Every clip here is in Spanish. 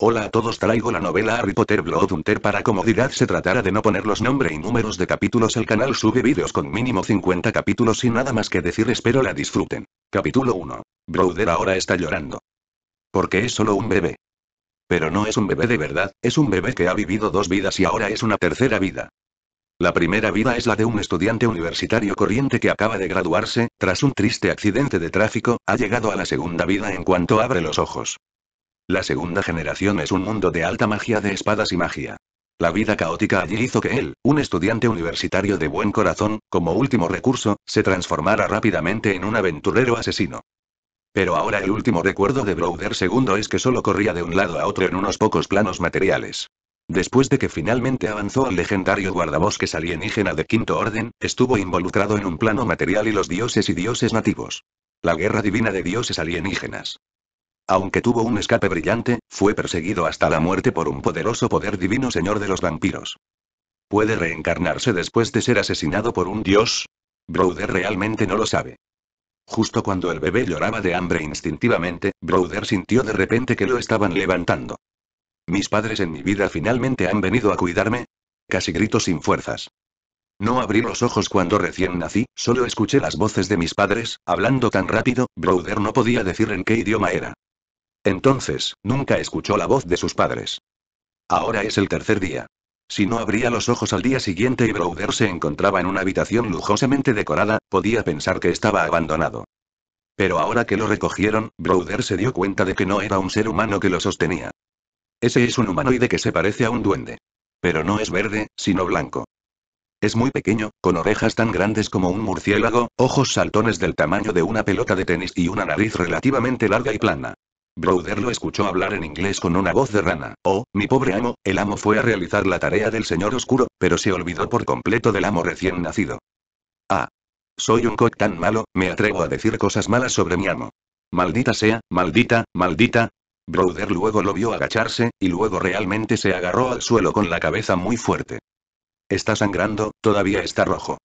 Hola a todos traigo la novela Harry Potter Blood Hunter para comodidad se tratará de no poner los nombres y números de capítulos el canal sube vídeos con mínimo 50 capítulos y nada más que decir espero la disfruten. Capítulo 1. Broder ahora está llorando. Porque es solo un bebé. Pero no es un bebé de verdad, es un bebé que ha vivido dos vidas y ahora es una tercera vida. La primera vida es la de un estudiante universitario corriente que acaba de graduarse, tras un triste accidente de tráfico, ha llegado a la segunda vida en cuanto abre los ojos. La segunda generación es un mundo de alta magia de espadas y magia. La vida caótica allí hizo que él, un estudiante universitario de buen corazón, como último recurso, se transformara rápidamente en un aventurero asesino. Pero ahora el último recuerdo de Browder II es que solo corría de un lado a otro en unos pocos planos materiales. Después de que finalmente avanzó al legendario guardabosques alienígena de quinto orden, estuvo involucrado en un plano material y los dioses y dioses nativos. La guerra divina de dioses alienígenas. Aunque tuvo un escape brillante, fue perseguido hasta la muerte por un poderoso poder divino señor de los vampiros. ¿Puede reencarnarse después de ser asesinado por un dios? Browder realmente no lo sabe. Justo cuando el bebé lloraba de hambre instintivamente, Broder sintió de repente que lo estaban levantando. ¿Mis padres en mi vida finalmente han venido a cuidarme? Casi grito sin fuerzas. No abrí los ojos cuando recién nací, solo escuché las voces de mis padres, hablando tan rápido, Broder no podía decir en qué idioma era. Entonces, nunca escuchó la voz de sus padres. Ahora es el tercer día. Si no abría los ojos al día siguiente y Browder se encontraba en una habitación lujosamente decorada, podía pensar que estaba abandonado. Pero ahora que lo recogieron, Browder se dio cuenta de que no era un ser humano que lo sostenía. Ese es un humanoide que se parece a un duende. Pero no es verde, sino blanco. Es muy pequeño, con orejas tan grandes como un murciélago, ojos saltones del tamaño de una pelota de tenis y una nariz relativamente larga y plana. Browder lo escuchó hablar en inglés con una voz de rana. Oh, mi pobre amo, el amo fue a realizar la tarea del señor oscuro, pero se olvidó por completo del amo recién nacido. Ah. Soy un cock tan malo, me atrevo a decir cosas malas sobre mi amo. Maldita sea, maldita, maldita. Browder luego lo vio agacharse, y luego realmente se agarró al suelo con la cabeza muy fuerte. Está sangrando, todavía está rojo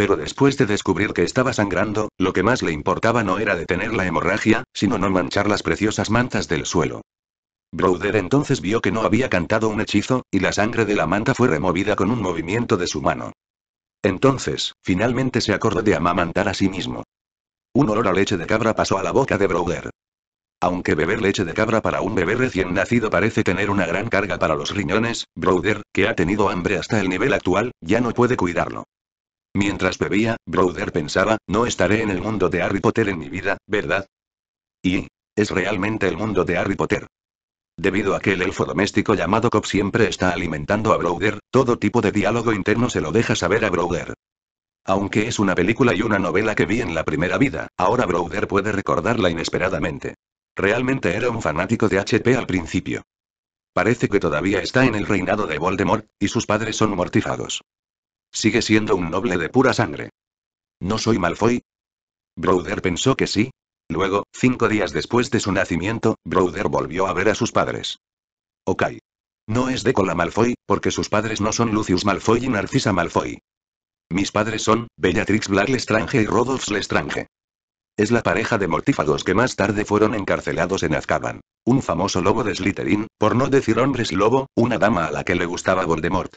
pero después de descubrir que estaba sangrando, lo que más le importaba no era detener la hemorragia, sino no manchar las preciosas mantas del suelo. Browder entonces vio que no había cantado un hechizo, y la sangre de la manta fue removida con un movimiento de su mano. Entonces, finalmente se acordó de amamantar a sí mismo. Un olor a leche de cabra pasó a la boca de Browder. Aunque beber leche de cabra para un bebé recién nacido parece tener una gran carga para los riñones, Browder, que ha tenido hambre hasta el nivel actual, ya no puede cuidarlo. Mientras bebía, Browder pensaba, no estaré en el mundo de Harry Potter en mi vida, ¿verdad? Y... es realmente el mundo de Harry Potter. Debido a que el elfo doméstico llamado Cobb siempre está alimentando a Browder, todo tipo de diálogo interno se lo deja saber a Browder. Aunque es una película y una novela que vi en la primera vida, ahora Browder puede recordarla inesperadamente. Realmente era un fanático de HP al principio. Parece que todavía está en el reinado de Voldemort, y sus padres son mortifados. Sigue siendo un noble de pura sangre. ¿No soy Malfoy? Browder pensó que sí. Luego, cinco días después de su nacimiento, Browder volvió a ver a sus padres. Ok. No es de cola Malfoy, porque sus padres no son Lucius Malfoy y Narcisa Malfoy. Mis padres son, Bellatrix Black Lestrange y Rodolph Lestrange. Es la pareja de mortífagos que más tarde fueron encarcelados en Azkaban. Un famoso lobo de Slytherin, por no decir hombres lobo, una dama a la que le gustaba Voldemort.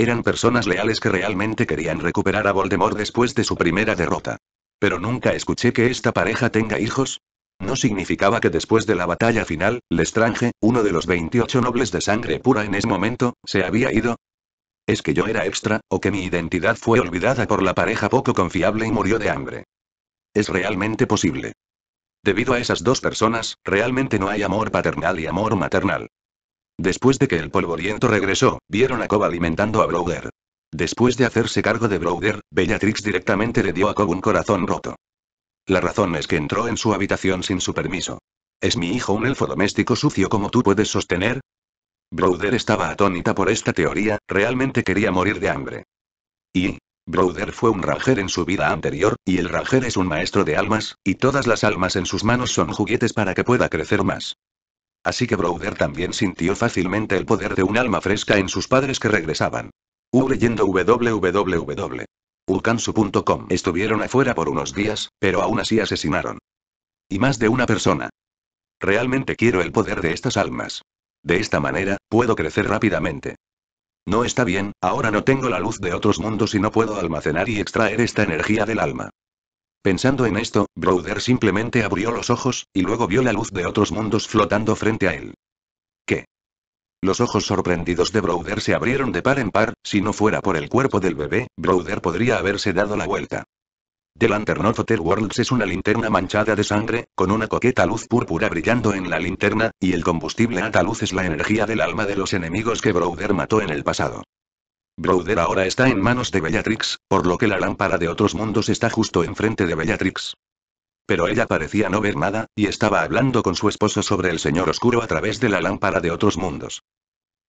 Eran personas leales que realmente querían recuperar a Voldemort después de su primera derrota. Pero nunca escuché que esta pareja tenga hijos, no significaba que después de la batalla final, Lestrange, uno de los 28 nobles de sangre pura en ese momento, se había ido. ¿Es que yo era extra, o que mi identidad fue olvidada por la pareja poco confiable y murió de hambre? Es realmente posible. Debido a esas dos personas, realmente no hay amor paternal y amor maternal. Después de que el polvoriento regresó, vieron a Cobb alimentando a Browder. Después de hacerse cargo de Browder, Bellatrix directamente le dio a Cobb un corazón roto. La razón es que entró en su habitación sin su permiso. ¿Es mi hijo un elfo doméstico sucio como tú puedes sostener? Broder estaba atónita por esta teoría, realmente quería morir de hambre. Y, Broder fue un ranger en su vida anterior, y el ranger es un maestro de almas, y todas las almas en sus manos son juguetes para que pueda crecer más. Así que Browder también sintió fácilmente el poder de un alma fresca en sus padres que regresaban. U leyendo estuvieron afuera por unos días, pero aún así asesinaron. Y más de una persona. Realmente quiero el poder de estas almas. De esta manera, puedo crecer rápidamente. No está bien, ahora no tengo la luz de otros mundos y no puedo almacenar y extraer esta energía del alma. Pensando en esto, Browder simplemente abrió los ojos, y luego vio la luz de otros mundos flotando frente a él. ¿Qué? Los ojos sorprendidos de Browder se abrieron de par en par, si no fuera por el cuerpo del bebé, Browder podría haberse dado la vuelta. The Lantern of Hotel Worlds es una linterna manchada de sangre, con una coqueta luz púrpura brillando en la linterna, y el combustible alta luz es la energía del alma de los enemigos que Browder mató en el pasado. Browder ahora está en manos de Bellatrix, por lo que la lámpara de otros mundos está justo enfrente de Bellatrix. Pero ella parecía no ver nada, y estaba hablando con su esposo sobre el señor oscuro a través de la lámpara de otros mundos.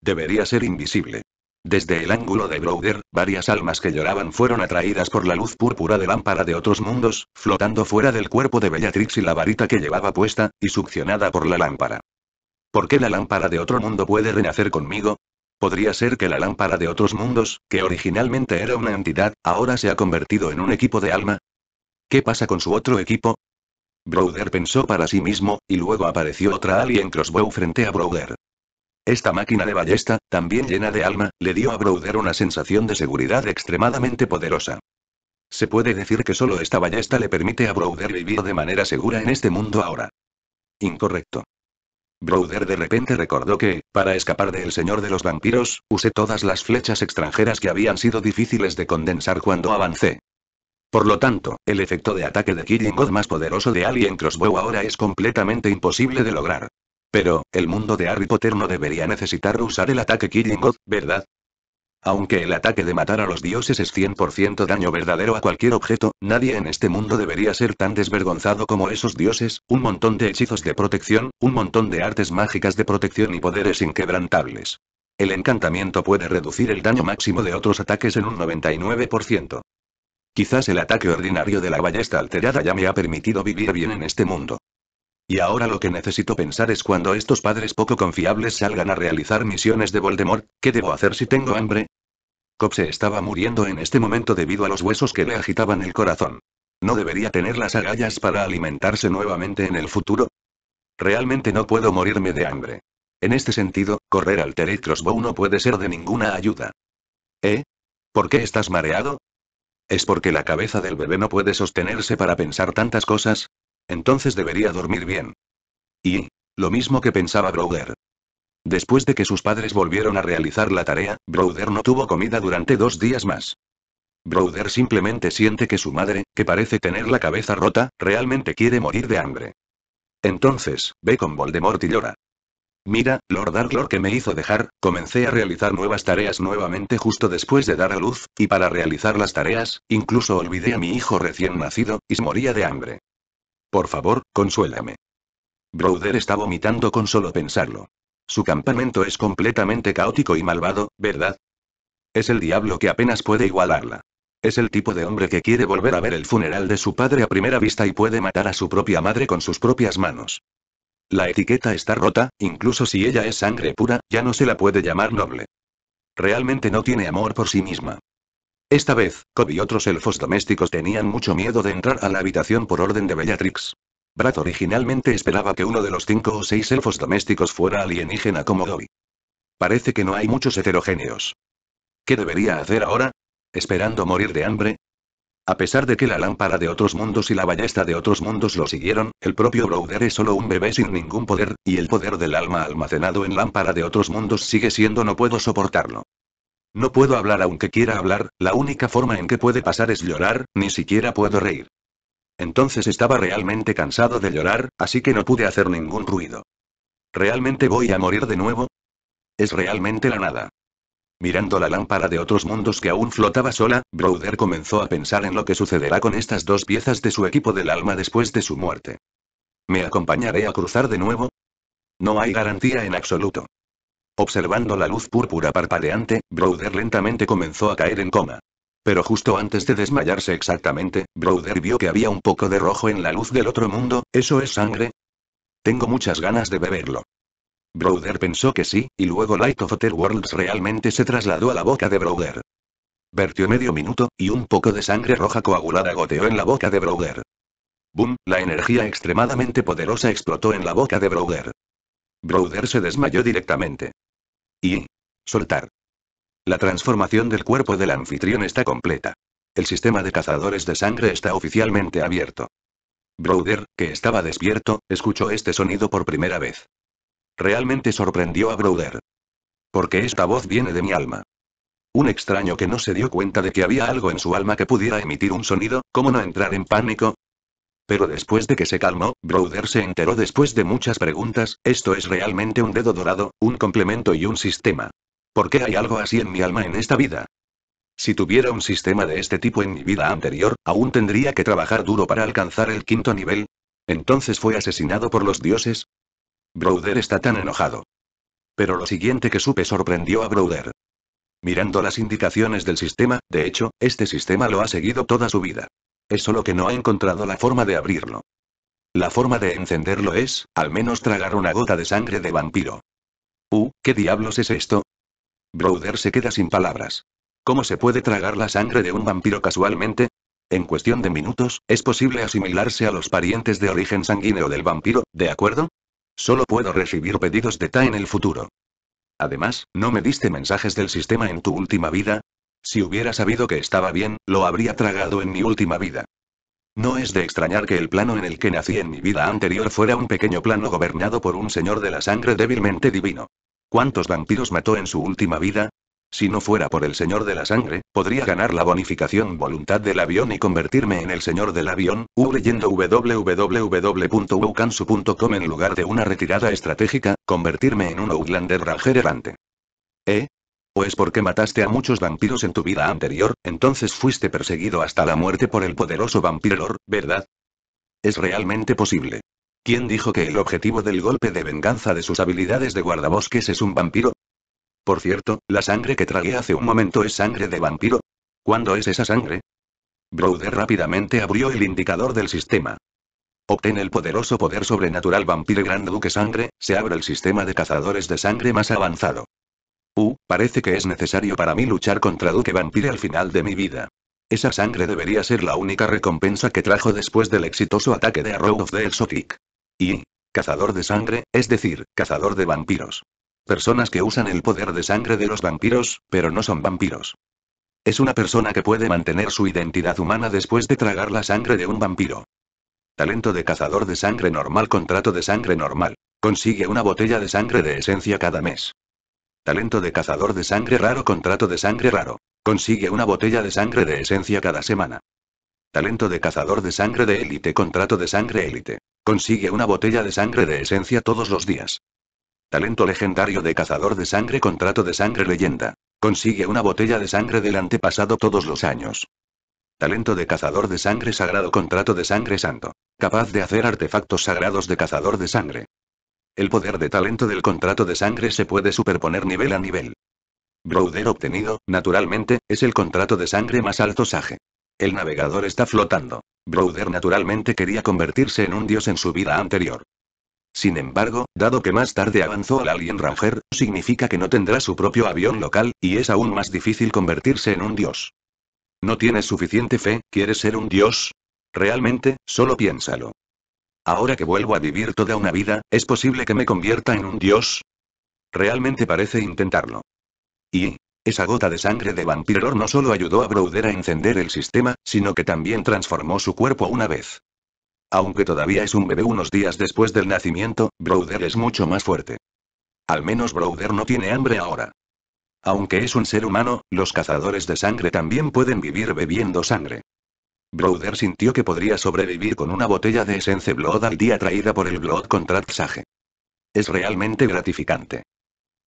Debería ser invisible. Desde el ángulo de Browder, varias almas que lloraban fueron atraídas por la luz púrpura de lámpara de otros mundos, flotando fuera del cuerpo de Bellatrix y la varita que llevaba puesta, y succionada por la lámpara. ¿Por qué la lámpara de otro mundo puede renacer conmigo? Podría ser que la lámpara de otros mundos, que originalmente era una entidad, ahora se ha convertido en un equipo de alma. ¿Qué pasa con su otro equipo? Browder pensó para sí mismo, y luego apareció otra alien crossbow frente a Browder. Esta máquina de ballesta, también llena de alma, le dio a Broder una sensación de seguridad extremadamente poderosa. Se puede decir que solo esta ballesta le permite a Browder vivir de manera segura en este mundo ahora. Incorrecto. Brother, de repente recordó que, para escapar del Señor de los Vampiros, usé todas las flechas extranjeras que habían sido difíciles de condensar cuando avancé. Por lo tanto, el efecto de ataque de Killing God más poderoso de Alien Crossbow ahora es completamente imposible de lograr. Pero, el mundo de Harry Potter no debería necesitar usar el ataque Killing God, ¿verdad? Aunque el ataque de matar a los dioses es 100% daño verdadero a cualquier objeto, nadie en este mundo debería ser tan desvergonzado como esos dioses, un montón de hechizos de protección, un montón de artes mágicas de protección y poderes inquebrantables. El encantamiento puede reducir el daño máximo de otros ataques en un 99%. Quizás el ataque ordinario de la ballesta alterada ya me ha permitido vivir bien en este mundo. Y ahora lo que necesito pensar es cuando estos padres poco confiables salgan a realizar misiones de Voldemort, ¿qué debo hacer si tengo hambre? Cobb estaba muriendo en este momento debido a los huesos que le agitaban el corazón. ¿No debería tener las agallas para alimentarse nuevamente en el futuro? Realmente no puedo morirme de hambre. En este sentido, correr al Terry Crossbow no puede ser de ninguna ayuda. ¿Eh? ¿Por qué estás mareado? ¿Es porque la cabeza del bebé no puede sostenerse para pensar tantas cosas? Entonces debería dormir bien. Y... Lo mismo que pensaba Browder. Después de que sus padres volvieron a realizar la tarea, Browder no tuvo comida durante dos días más. Browder simplemente siente que su madre, que parece tener la cabeza rota, realmente quiere morir de hambre. Entonces, ve con Voldemort y llora. Mira, Lord Darklord que me hizo dejar, comencé a realizar nuevas tareas nuevamente justo después de dar a luz, y para realizar las tareas, incluso olvidé a mi hijo recién nacido, y se moría de hambre. Por favor, consuélame. Broder está vomitando con solo pensarlo. Su campamento es completamente caótico y malvado, ¿verdad? Es el diablo que apenas puede igualarla. Es el tipo de hombre que quiere volver a ver el funeral de su padre a primera vista y puede matar a su propia madre con sus propias manos. La etiqueta está rota, incluso si ella es sangre pura, ya no se la puede llamar noble. Realmente no tiene amor por sí misma. Esta vez, Kobe y otros elfos domésticos tenían mucho miedo de entrar a la habitación por orden de Bellatrix. Brad originalmente esperaba que uno de los cinco o seis elfos domésticos fuera alienígena como Dobby. Parece que no hay muchos heterogéneos. ¿Qué debería hacer ahora? ¿Esperando morir de hambre? A pesar de que la lámpara de otros mundos y la ballesta de otros mundos lo siguieron, el propio Broder es solo un bebé sin ningún poder, y el poder del alma almacenado en lámpara de otros mundos sigue siendo no puedo soportarlo. No puedo hablar aunque quiera hablar, la única forma en que puede pasar es llorar, ni siquiera puedo reír. Entonces estaba realmente cansado de llorar, así que no pude hacer ningún ruido. ¿Realmente voy a morir de nuevo? Es realmente la nada. Mirando la lámpara de otros mundos que aún flotaba sola, Browder comenzó a pensar en lo que sucederá con estas dos piezas de su equipo del alma después de su muerte. ¿Me acompañaré a cruzar de nuevo? No hay garantía en absoluto. Observando la luz púrpura parpadeante, Browder lentamente comenzó a caer en coma. Pero justo antes de desmayarse exactamente, Browder vio que había un poco de rojo en la luz del otro mundo, ¿eso es sangre? Tengo muchas ganas de beberlo. Browder pensó que sí, y luego Light of Other Worlds realmente se trasladó a la boca de Browder. Vertió medio minuto, y un poco de sangre roja coagulada goteó en la boca de Browder. Boom. La energía extremadamente poderosa explotó en la boca de Browder. Browder se desmayó directamente. Y. Soltar. La transformación del cuerpo del anfitrión está completa. El sistema de cazadores de sangre está oficialmente abierto. Browder, que estaba despierto, escuchó este sonido por primera vez. Realmente sorprendió a Browder. Porque esta voz viene de mi alma. Un extraño que no se dio cuenta de que había algo en su alma que pudiera emitir un sonido, ¿cómo no entrar en pánico? Pero después de que se calmó, Broder se enteró después de muchas preguntas, esto es realmente un dedo dorado, un complemento y un sistema. ¿Por qué hay algo así en mi alma en esta vida? Si tuviera un sistema de este tipo en mi vida anterior, aún tendría que trabajar duro para alcanzar el quinto nivel. Entonces fue asesinado por los dioses. Broder está tan enojado. Pero lo siguiente que supe sorprendió a Broder. Mirando las indicaciones del sistema, de hecho, este sistema lo ha seguido toda su vida es solo que no ha encontrado la forma de abrirlo. La forma de encenderlo es, al menos, tragar una gota de sangre de vampiro. Uh, ¿qué diablos es esto? Broder se queda sin palabras. ¿Cómo se puede tragar la sangre de un vampiro casualmente? En cuestión de minutos, es posible asimilarse a los parientes de origen sanguíneo del vampiro, ¿de acuerdo? Solo puedo recibir pedidos de TA en el futuro. Además, ¿no me diste mensajes del sistema en tu última vida? Si hubiera sabido que estaba bien, lo habría tragado en mi última vida. No es de extrañar que el plano en el que nací en mi vida anterior fuera un pequeño plano gobernado por un señor de la sangre débilmente divino. ¿Cuántos vampiros mató en su última vida? Si no fuera por el señor de la sangre, podría ganar la bonificación voluntad del avión y convertirme en el señor del avión, u leyendo www.wokansu.com en lugar de una retirada estratégica, convertirme en un Outlander Ranger errante. ¿Eh? ¿O es pues porque mataste a muchos vampiros en tu vida anterior, entonces fuiste perseguido hasta la muerte por el poderoso vampiro Lord, ¿verdad? Es realmente posible. ¿Quién dijo que el objetivo del golpe de venganza de sus habilidades de guardabosques es un vampiro? Por cierto, la sangre que tragué hace un momento es sangre de vampiro. ¿Cuándo es esa sangre? Browder rápidamente abrió el indicador del sistema. Obtén el poderoso poder sobrenatural vampiro Gran Duque Sangre, se abre el sistema de cazadores de sangre más avanzado. U, uh, parece que es necesario para mí luchar contra Duque Vampire al final de mi vida. Esa sangre debería ser la única recompensa que trajo después del exitoso ataque de Arrow of the Exotic. Y, cazador de sangre, es decir, cazador de vampiros. Personas que usan el poder de sangre de los vampiros, pero no son vampiros. Es una persona que puede mantener su identidad humana después de tragar la sangre de un vampiro. Talento de cazador de sangre normal Contrato de sangre normal. Consigue una botella de sangre de esencia cada mes. Talento de cazador de sangre raro, contrato de sangre raro. Consigue una botella de sangre de esencia cada semana. Talento de cazador de sangre de élite, contrato de sangre élite. Consigue una botella de sangre de esencia todos los días. Talento legendario de cazador de sangre, contrato de sangre leyenda. Consigue una botella de sangre del antepasado todos los años. Talento de cazador de sangre sagrado, contrato de sangre santo. Capaz de hacer artefactos sagrados de cazador de sangre. El poder de talento del contrato de sangre se puede superponer nivel a nivel. Browder obtenido, naturalmente, es el contrato de sangre más alto Sage. El navegador está flotando. Browder naturalmente quería convertirse en un dios en su vida anterior. Sin embargo, dado que más tarde avanzó al Alien Ranger, significa que no tendrá su propio avión local, y es aún más difícil convertirse en un dios. ¿No tienes suficiente fe? ¿Quieres ser un dios? Realmente, solo piénsalo. Ahora que vuelvo a vivir toda una vida, ¿es posible que me convierta en un dios? Realmente parece intentarlo. Y, esa gota de sangre de Vampiror no solo ayudó a Broder a encender el sistema, sino que también transformó su cuerpo una vez. Aunque todavía es un bebé unos días después del nacimiento, Browder es mucho más fuerte. Al menos Broder no tiene hambre ahora. Aunque es un ser humano, los cazadores de sangre también pueden vivir bebiendo sangre. Browder sintió que podría sobrevivir con una botella de Essence Blood al día traída por el Blood Contract Sage. Es realmente gratificante.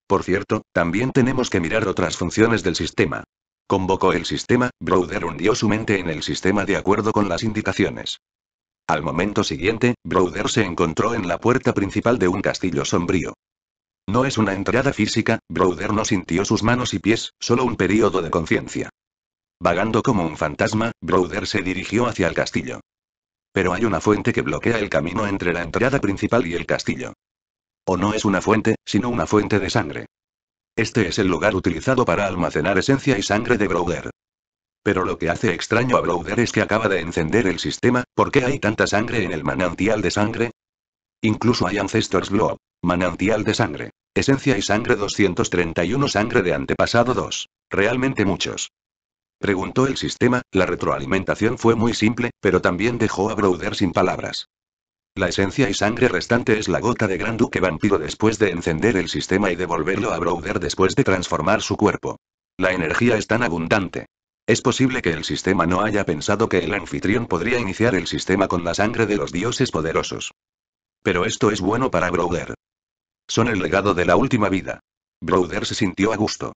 Por cierto, también tenemos que mirar otras funciones del sistema. Convocó el sistema, Browder hundió su mente en el sistema de acuerdo con las indicaciones. Al momento siguiente, Browder se encontró en la puerta principal de un castillo sombrío. No es una entrada física, Browder no sintió sus manos y pies, solo un periodo de conciencia. Vagando como un fantasma, Browder se dirigió hacia el castillo. Pero hay una fuente que bloquea el camino entre la entrada principal y el castillo. O no es una fuente, sino una fuente de sangre. Este es el lugar utilizado para almacenar esencia y sangre de Browder. Pero lo que hace extraño a Browder es que acaba de encender el sistema, ¿por qué hay tanta sangre en el manantial de sangre? Incluso hay Ancestors Globe, manantial de sangre, esencia y sangre 231 sangre de antepasado 2, realmente muchos. Preguntó el sistema, la retroalimentación fue muy simple, pero también dejó a Browder sin palabras. La esencia y sangre restante es la gota de Gran Duque Vampiro después de encender el sistema y devolverlo a Browder después de transformar su cuerpo. La energía es tan abundante. Es posible que el sistema no haya pensado que el anfitrión podría iniciar el sistema con la sangre de los dioses poderosos. Pero esto es bueno para Browder. Son el legado de la última vida. Browder se sintió a gusto.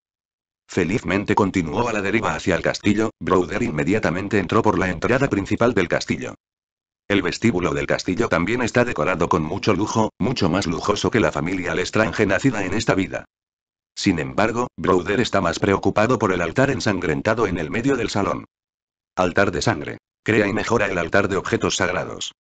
Felizmente continuó a la deriva hacia el castillo, Browder inmediatamente entró por la entrada principal del castillo. El vestíbulo del castillo también está decorado con mucho lujo, mucho más lujoso que la familia Lestrange nacida en esta vida. Sin embargo, Browder está más preocupado por el altar ensangrentado en el medio del salón. Altar de sangre. Crea y mejora el altar de objetos sagrados.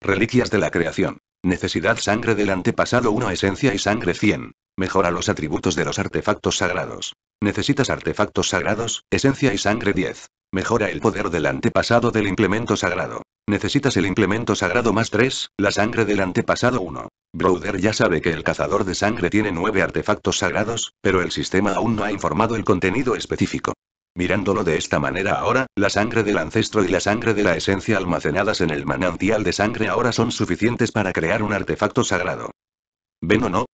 Reliquias de la creación. Necesidad sangre del antepasado 1 esencia y sangre 100. Mejora los atributos de los artefactos sagrados. Necesitas artefactos sagrados, esencia y sangre 10. Mejora el poder del antepasado del implemento sagrado. Necesitas el implemento sagrado más 3, la sangre del antepasado 1. Browder ya sabe que el cazador de sangre tiene 9 artefactos sagrados, pero el sistema aún no ha informado el contenido específico. Mirándolo de esta manera ahora, la sangre del ancestro y la sangre de la esencia almacenadas en el manantial de sangre ahora son suficientes para crear un artefacto sagrado. ¿Ven o no?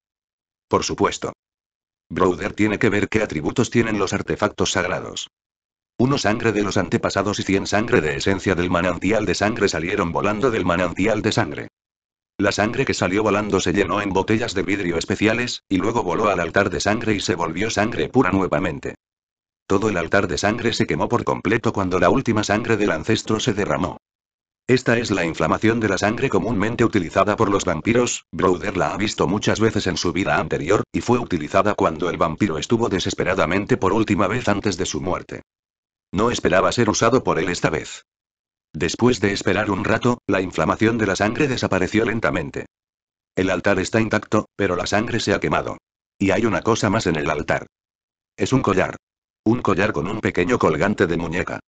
Por supuesto. Brother tiene que ver qué atributos tienen los artefactos sagrados. Uno sangre de los antepasados y cien sangre de esencia del manantial de sangre salieron volando del manantial de sangre. La sangre que salió volando se llenó en botellas de vidrio especiales, y luego voló al altar de sangre y se volvió sangre pura nuevamente. Todo el altar de sangre se quemó por completo cuando la última sangre del ancestro se derramó. Esta es la inflamación de la sangre comúnmente utilizada por los vampiros, Broder la ha visto muchas veces en su vida anterior, y fue utilizada cuando el vampiro estuvo desesperadamente por última vez antes de su muerte. No esperaba ser usado por él esta vez. Después de esperar un rato, la inflamación de la sangre desapareció lentamente. El altar está intacto, pero la sangre se ha quemado. Y hay una cosa más en el altar. Es un collar. Un collar con un pequeño colgante de muñeca.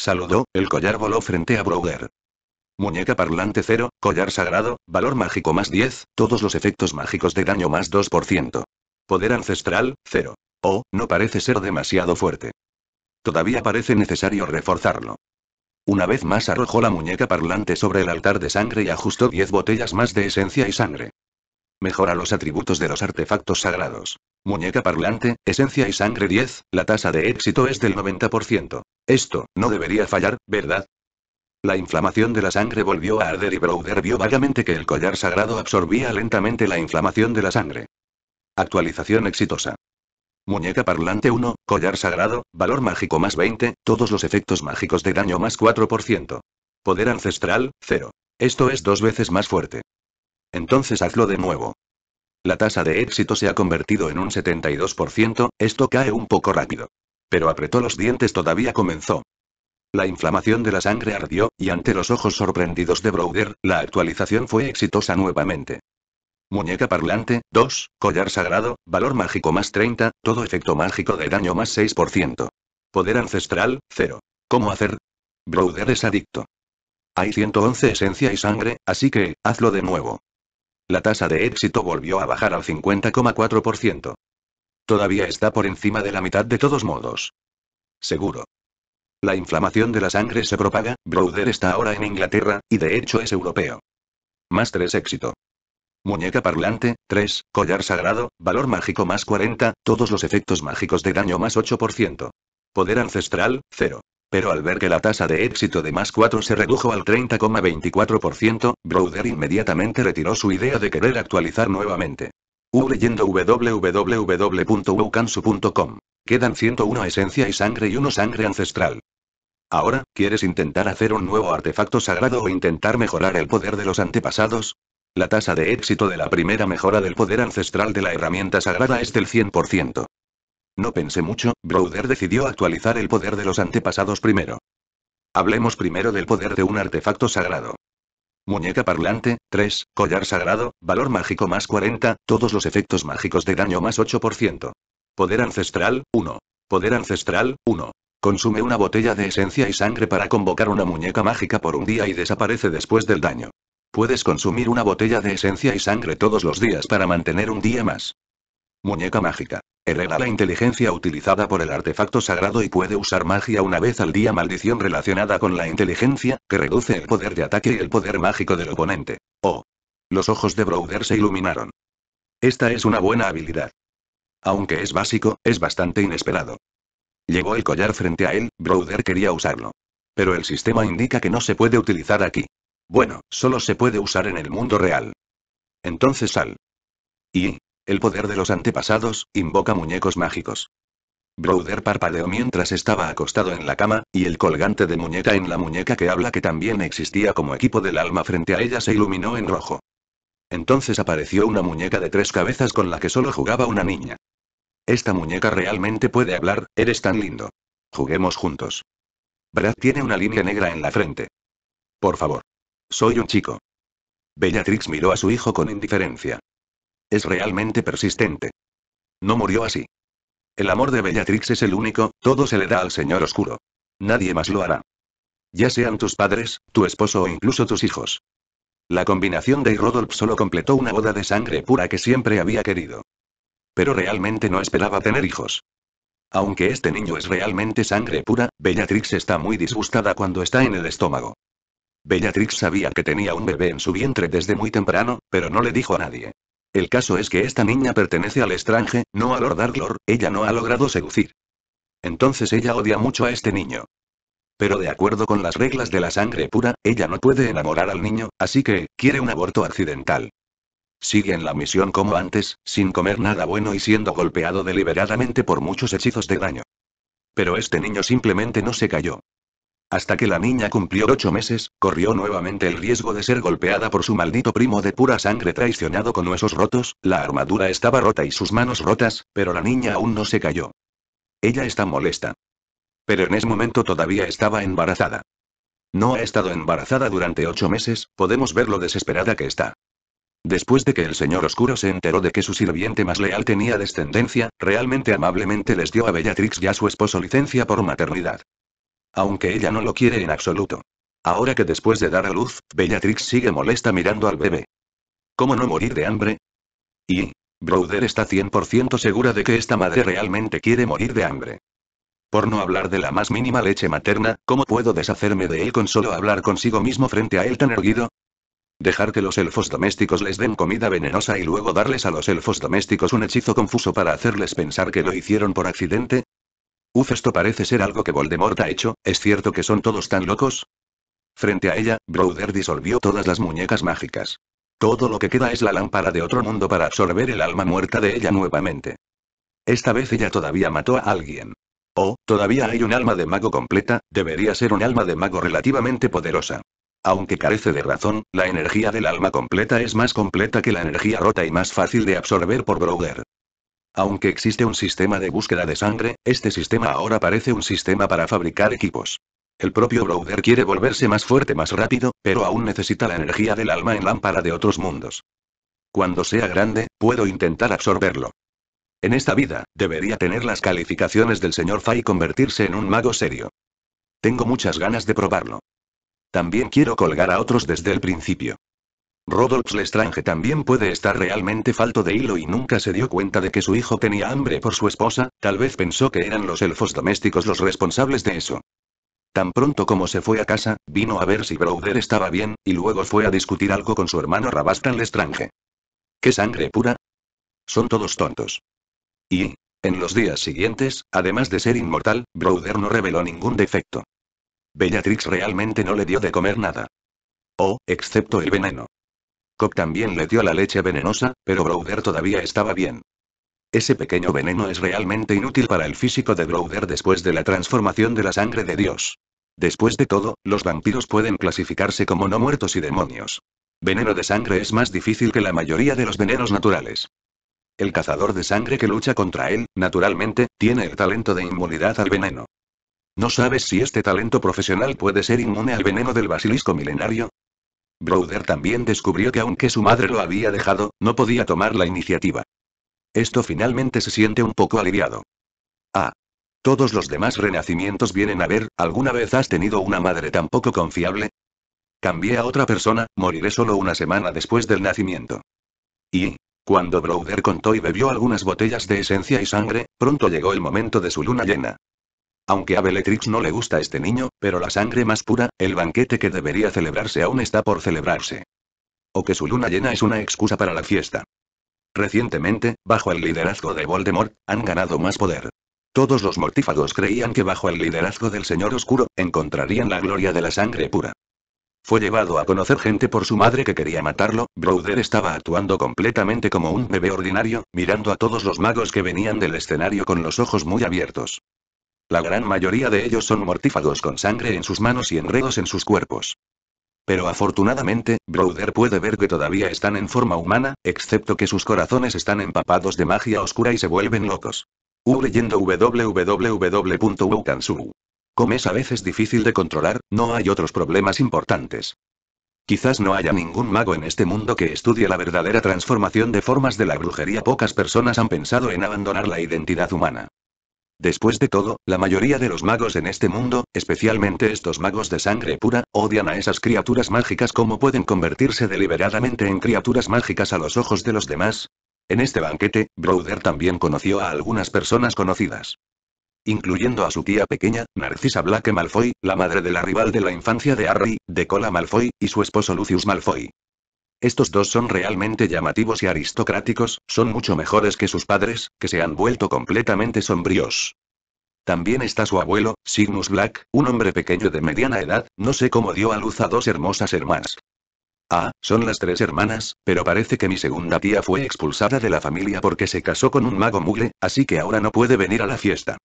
Saludó, el collar voló frente a Browder. Muñeca parlante 0, collar sagrado, valor mágico más 10, todos los efectos mágicos de daño más 2%. Poder ancestral, 0. Oh, no parece ser demasiado fuerte. Todavía parece necesario reforzarlo. Una vez más arrojó la muñeca parlante sobre el altar de sangre y ajustó 10 botellas más de esencia y sangre. Mejora los atributos de los artefactos sagrados. Muñeca parlante, esencia y sangre 10, la tasa de éxito es del 90%. Esto, no debería fallar, ¿verdad? La inflamación de la sangre volvió a arder y Browder vio vagamente que el collar sagrado absorbía lentamente la inflamación de la sangre. Actualización exitosa. Muñeca parlante 1, collar sagrado, valor mágico más 20, todos los efectos mágicos de daño más 4%. Poder ancestral, 0. Esto es dos veces más fuerte. Entonces hazlo de nuevo. La tasa de éxito se ha convertido en un 72%, esto cae un poco rápido. Pero apretó los dientes todavía comenzó. La inflamación de la sangre ardió, y ante los ojos sorprendidos de Broder, la actualización fue exitosa nuevamente. Muñeca parlante, 2, collar sagrado, valor mágico más 30, todo efecto mágico de daño más 6%. Poder ancestral, 0. ¿Cómo hacer? Broder es adicto. Hay 111 esencia y sangre, así que, hazlo de nuevo. La tasa de éxito volvió a bajar al 50,4%. Todavía está por encima de la mitad de todos modos. Seguro. La inflamación de la sangre se propaga, Browder está ahora en Inglaterra, y de hecho es europeo. Más 3 éxito. Muñeca parlante, 3, collar sagrado, valor mágico más 40, todos los efectos mágicos de daño más 8%. Poder ancestral, 0. Pero al ver que la tasa de éxito de más 4 se redujo al 30,24%, Browder inmediatamente retiró su idea de querer actualizar nuevamente. U leyendo Quedan 101 esencia y sangre y uno sangre ancestral. Ahora, ¿quieres intentar hacer un nuevo artefacto sagrado o intentar mejorar el poder de los antepasados? La tasa de éxito de la primera mejora del poder ancestral de la herramienta sagrada es del 100%. No pensé mucho, Browder decidió actualizar el poder de los antepasados primero. Hablemos primero del poder de un artefacto sagrado. Muñeca parlante, 3, collar sagrado, valor mágico más 40, todos los efectos mágicos de daño más 8%. Poder ancestral, 1. Poder ancestral, 1. Consume una botella de esencia y sangre para convocar una muñeca mágica por un día y desaparece después del daño. Puedes consumir una botella de esencia y sangre todos los días para mantener un día más. Muñeca mágica. Hereda la inteligencia utilizada por el artefacto sagrado y puede usar magia una vez al día maldición relacionada con la inteligencia, que reduce el poder de ataque y el poder mágico del oponente. Oh. Los ojos de Broder se iluminaron. Esta es una buena habilidad. Aunque es básico, es bastante inesperado. Llegó el collar frente a él, Browder quería usarlo. Pero el sistema indica que no se puede utilizar aquí. Bueno, solo se puede usar en el mundo real. Entonces sal. Y. El poder de los antepasados, invoca muñecos mágicos. Browder parpadeó mientras estaba acostado en la cama, y el colgante de muñeca en la muñeca que habla que también existía como equipo del alma frente a ella se iluminó en rojo. Entonces apareció una muñeca de tres cabezas con la que solo jugaba una niña. Esta muñeca realmente puede hablar, eres tan lindo. Juguemos juntos. Brad tiene una línea negra en la frente. Por favor. Soy un chico. Bellatrix miró a su hijo con indiferencia. Es realmente persistente. No murió así. El amor de Bellatrix es el único, todo se le da al Señor Oscuro. Nadie más lo hará. Ya sean tus padres, tu esposo o incluso tus hijos. La combinación de y solo completó una boda de sangre pura que siempre había querido. Pero realmente no esperaba tener hijos. Aunque este niño es realmente sangre pura, Bellatrix está muy disgustada cuando está en el estómago. Bellatrix sabía que tenía un bebé en su vientre desde muy temprano, pero no le dijo a nadie. El caso es que esta niña pertenece al extranje, no a Lord Arglor, ella no ha logrado seducir. Entonces ella odia mucho a este niño. Pero de acuerdo con las reglas de la sangre pura, ella no puede enamorar al niño, así que, quiere un aborto accidental. Sigue en la misión como antes, sin comer nada bueno y siendo golpeado deliberadamente por muchos hechizos de daño. Pero este niño simplemente no se cayó. Hasta que la niña cumplió ocho meses, corrió nuevamente el riesgo de ser golpeada por su maldito primo de pura sangre traicionado con huesos rotos, la armadura estaba rota y sus manos rotas, pero la niña aún no se cayó. Ella está molesta. Pero en ese momento todavía estaba embarazada. No ha estado embarazada durante ocho meses, podemos ver lo desesperada que está. Después de que el señor Oscuro se enteró de que su sirviente más leal tenía descendencia, realmente amablemente les dio a Bellatrix y a su esposo licencia por maternidad. Aunque ella no lo quiere en absoluto. Ahora que después de dar a luz, Bellatrix sigue molesta mirando al bebé. ¿Cómo no morir de hambre? Y... Broder está 100% segura de que esta madre realmente quiere morir de hambre. Por no hablar de la más mínima leche materna, ¿cómo puedo deshacerme de él con solo hablar consigo mismo frente a él tan erguido? Dejar que los elfos domésticos les den comida venenosa y luego darles a los elfos domésticos un hechizo confuso para hacerles pensar que lo hicieron por accidente. Uf, esto parece ser algo que Voldemort ha hecho, ¿es cierto que son todos tan locos? Frente a ella, Brother disolvió todas las muñecas mágicas. Todo lo que queda es la lámpara de otro mundo para absorber el alma muerta de ella nuevamente. Esta vez ella todavía mató a alguien. Oh, todavía hay un alma de mago completa, debería ser un alma de mago relativamente poderosa. Aunque carece de razón, la energía del alma completa es más completa que la energía rota y más fácil de absorber por Browder. Aunque existe un sistema de búsqueda de sangre, este sistema ahora parece un sistema para fabricar equipos. El propio Browder quiere volverse más fuerte más rápido, pero aún necesita la energía del alma en lámpara de otros mundos. Cuando sea grande, puedo intentar absorberlo. En esta vida, debería tener las calificaciones del señor Fay y convertirse en un mago serio. Tengo muchas ganas de probarlo. También quiero colgar a otros desde el principio. Rodolphe Lestrange también puede estar realmente falto de hilo y nunca se dio cuenta de que su hijo tenía hambre por su esposa, tal vez pensó que eran los elfos domésticos los responsables de eso. Tan pronto como se fue a casa, vino a ver si Browder estaba bien, y luego fue a discutir algo con su hermano Rabastan Lestrange. ¿Qué sangre pura? Son todos tontos. Y, en los días siguientes, además de ser inmortal, Browder no reveló ningún defecto. Bellatrix realmente no le dio de comer nada. Oh, excepto el veneno. Cobb también le dio la leche venenosa, pero Browder todavía estaba bien. Ese pequeño veneno es realmente inútil para el físico de Browder después de la transformación de la sangre de Dios. Después de todo, los vampiros pueden clasificarse como no muertos y demonios. Veneno de sangre es más difícil que la mayoría de los venenos naturales. El cazador de sangre que lucha contra él, naturalmente, tiene el talento de inmunidad al veneno. ¿No sabes si este talento profesional puede ser inmune al veneno del basilisco milenario? Browder también descubrió que aunque su madre lo había dejado, no podía tomar la iniciativa. Esto finalmente se siente un poco aliviado. Ah. Todos los demás renacimientos vienen a ver, ¿alguna vez has tenido una madre tan poco confiable? Cambié a otra persona, moriré solo una semana después del nacimiento. Y, cuando Browder contó y bebió algunas botellas de esencia y sangre, pronto llegó el momento de su luna llena. Aunque a Bellatrix no le gusta este niño, pero la sangre más pura, el banquete que debería celebrarse aún está por celebrarse. O que su luna llena es una excusa para la fiesta. Recientemente, bajo el liderazgo de Voldemort, han ganado más poder. Todos los mortífagos creían que bajo el liderazgo del Señor Oscuro, encontrarían la gloria de la sangre pura. Fue llevado a conocer gente por su madre que quería matarlo, Broder estaba actuando completamente como un bebé ordinario, mirando a todos los magos que venían del escenario con los ojos muy abiertos. La gran mayoría de ellos son mortífagos con sangre en sus manos y enredos en sus cuerpos. Pero afortunadamente, Broder puede ver que todavía están en forma humana, excepto que sus corazones están empapados de magia oscura y se vuelven locos. Como es a veces difícil de controlar, no hay otros problemas importantes. Quizás no haya ningún mago en este mundo que estudie la verdadera transformación de formas de la brujería. Pocas personas han pensado en abandonar la identidad humana. Después de todo, la mayoría de los magos en este mundo, especialmente estos magos de sangre pura, odian a esas criaturas mágicas como pueden convertirse deliberadamente en criaturas mágicas a los ojos de los demás. En este banquete, Browder también conoció a algunas personas conocidas incluyendo a su tía pequeña, Narcisa Black Malfoy, la madre de la rival de la infancia de Harry, cola Malfoy, y su esposo Lucius Malfoy. Estos dos son realmente llamativos y aristocráticos, son mucho mejores que sus padres, que se han vuelto completamente sombríos. También está su abuelo, Sigmus Black, un hombre pequeño de mediana edad, no sé cómo dio a luz a dos hermosas hermanas. Ah, son las tres hermanas, pero parece que mi segunda tía fue expulsada de la familia porque se casó con un mago mugle, así que ahora no puede venir a la fiesta.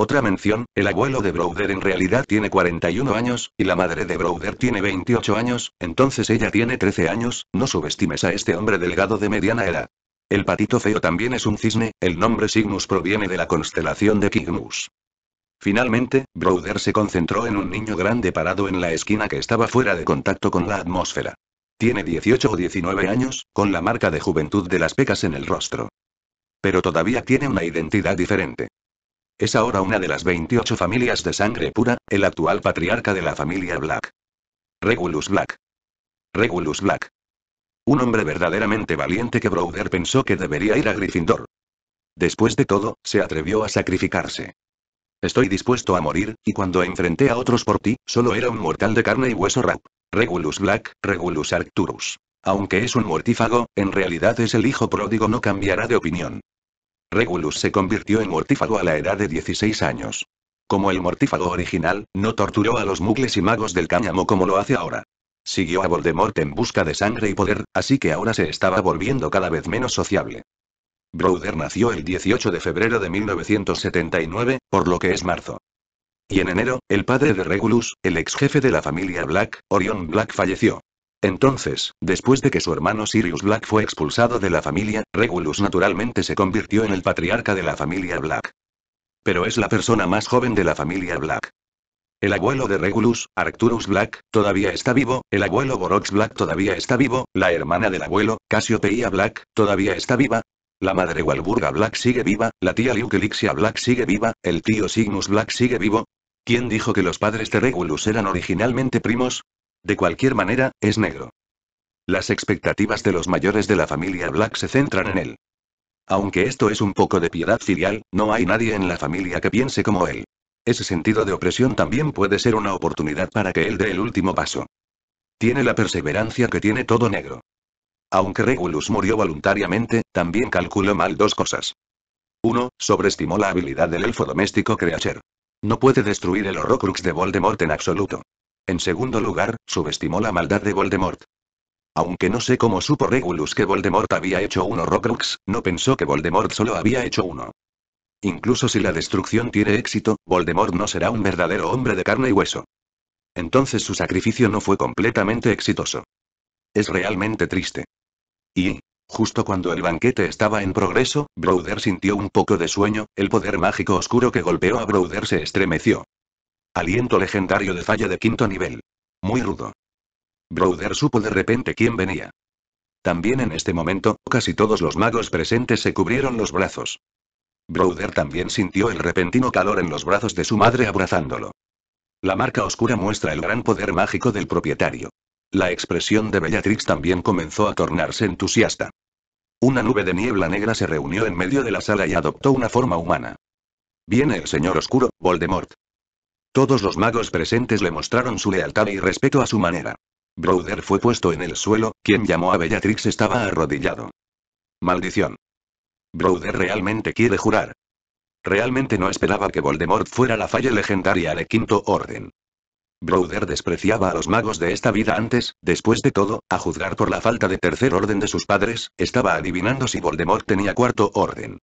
Otra mención, el abuelo de Browder en realidad tiene 41 años, y la madre de Browder tiene 28 años, entonces ella tiene 13 años, no subestimes a este hombre delgado de mediana edad. El patito feo también es un cisne, el nombre Cygnus proviene de la constelación de Cygnus. Finalmente, Broder se concentró en un niño grande parado en la esquina que estaba fuera de contacto con la atmósfera. Tiene 18 o 19 años, con la marca de juventud de las pecas en el rostro. Pero todavía tiene una identidad diferente. Es ahora una de las 28 familias de sangre pura, el actual patriarca de la familia Black. Regulus Black. Regulus Black. Un hombre verdaderamente valiente que Browder pensó que debería ir a Gryffindor. Después de todo, se atrevió a sacrificarse. Estoy dispuesto a morir, y cuando enfrenté a otros por ti, solo era un mortal de carne y hueso rap. Regulus Black, Regulus Arcturus. Aunque es un mortífago, en realidad es el hijo pródigo no cambiará de opinión. Regulus se convirtió en mortífago a la edad de 16 años. Como el mortífago original, no torturó a los mugles y magos del cáñamo como lo hace ahora. Siguió a Voldemort en busca de sangre y poder, así que ahora se estaba volviendo cada vez menos sociable. Browder nació el 18 de febrero de 1979, por lo que es marzo. Y en enero, el padre de Regulus, el ex jefe de la familia Black, Orion Black falleció. Entonces, después de que su hermano Sirius Black fue expulsado de la familia, Regulus naturalmente se convirtió en el patriarca de la familia Black. Pero es la persona más joven de la familia Black. El abuelo de Regulus, Arcturus Black, todavía está vivo, el abuelo Borox Black todavía está vivo, la hermana del abuelo, Cassiopeia Black, todavía está viva. La madre Walburga Black sigue viva, la tía Elixia Black sigue viva, el tío Cygnus Black sigue vivo. ¿Quién dijo que los padres de Regulus eran originalmente primos? De cualquier manera, es negro. Las expectativas de los mayores de la familia Black se centran en él. Aunque esto es un poco de piedad filial, no hay nadie en la familia que piense como él. Ese sentido de opresión también puede ser una oportunidad para que él dé el último paso. Tiene la perseverancia que tiene todo negro. Aunque Regulus murió voluntariamente, también calculó mal dos cosas. Uno, Sobreestimó la habilidad del elfo doméstico Creacher. No puede destruir el Horrocrux de Voldemort en absoluto. En segundo lugar, subestimó la maldad de Voldemort. Aunque no sé cómo supo Regulus que Voldemort había hecho uno Rockrux, no pensó que Voldemort solo había hecho uno. Incluso si la destrucción tiene éxito, Voldemort no será un verdadero hombre de carne y hueso. Entonces su sacrificio no fue completamente exitoso. Es realmente triste. Y, justo cuando el banquete estaba en progreso, Browder sintió un poco de sueño, el poder mágico oscuro que golpeó a Browder se estremeció. Aliento legendario de falla de quinto nivel. Muy rudo. Browder supo de repente quién venía. También en este momento, casi todos los magos presentes se cubrieron los brazos. Browder también sintió el repentino calor en los brazos de su madre abrazándolo. La marca oscura muestra el gran poder mágico del propietario. La expresión de Bellatrix también comenzó a tornarse entusiasta. Una nube de niebla negra se reunió en medio de la sala y adoptó una forma humana. Viene el señor oscuro, Voldemort. Todos los magos presentes le mostraron su lealtad y respeto a su manera. Broder fue puesto en el suelo, quien llamó a Bellatrix estaba arrodillado. Maldición. Broder realmente quiere jurar. Realmente no esperaba que Voldemort fuera la falla legendaria de Quinto Orden. Browder despreciaba a los magos de esta vida antes, después de todo, a juzgar por la falta de tercer orden de sus padres, estaba adivinando si Voldemort tenía cuarto orden.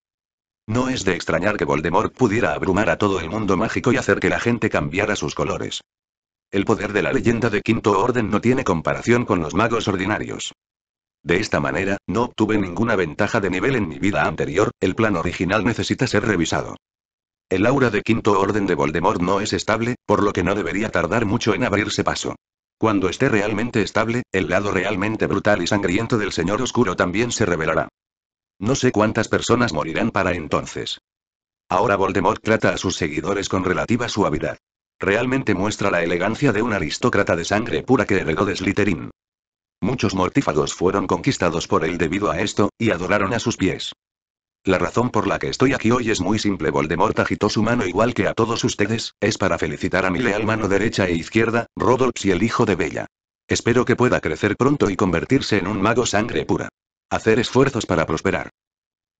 No es de extrañar que Voldemort pudiera abrumar a todo el mundo mágico y hacer que la gente cambiara sus colores. El poder de la leyenda de Quinto Orden no tiene comparación con los magos ordinarios. De esta manera, no obtuve ninguna ventaja de nivel en mi vida anterior, el plan original necesita ser revisado. El aura de Quinto Orden de Voldemort no es estable, por lo que no debería tardar mucho en abrirse paso. Cuando esté realmente estable, el lado realmente brutal y sangriento del Señor Oscuro también se revelará. No sé cuántas personas morirán para entonces. Ahora Voldemort trata a sus seguidores con relativa suavidad. Realmente muestra la elegancia de un aristócrata de sangre pura que heredó de Slytherin. Muchos mortífagos fueron conquistados por él debido a esto, y adoraron a sus pies. La razón por la que estoy aquí hoy es muy simple. Voldemort agitó su mano igual que a todos ustedes, es para felicitar a mi leal mano derecha e izquierda, Rodolphe y el hijo de Bella. Espero que pueda crecer pronto y convertirse en un mago sangre pura. Hacer esfuerzos para prosperar.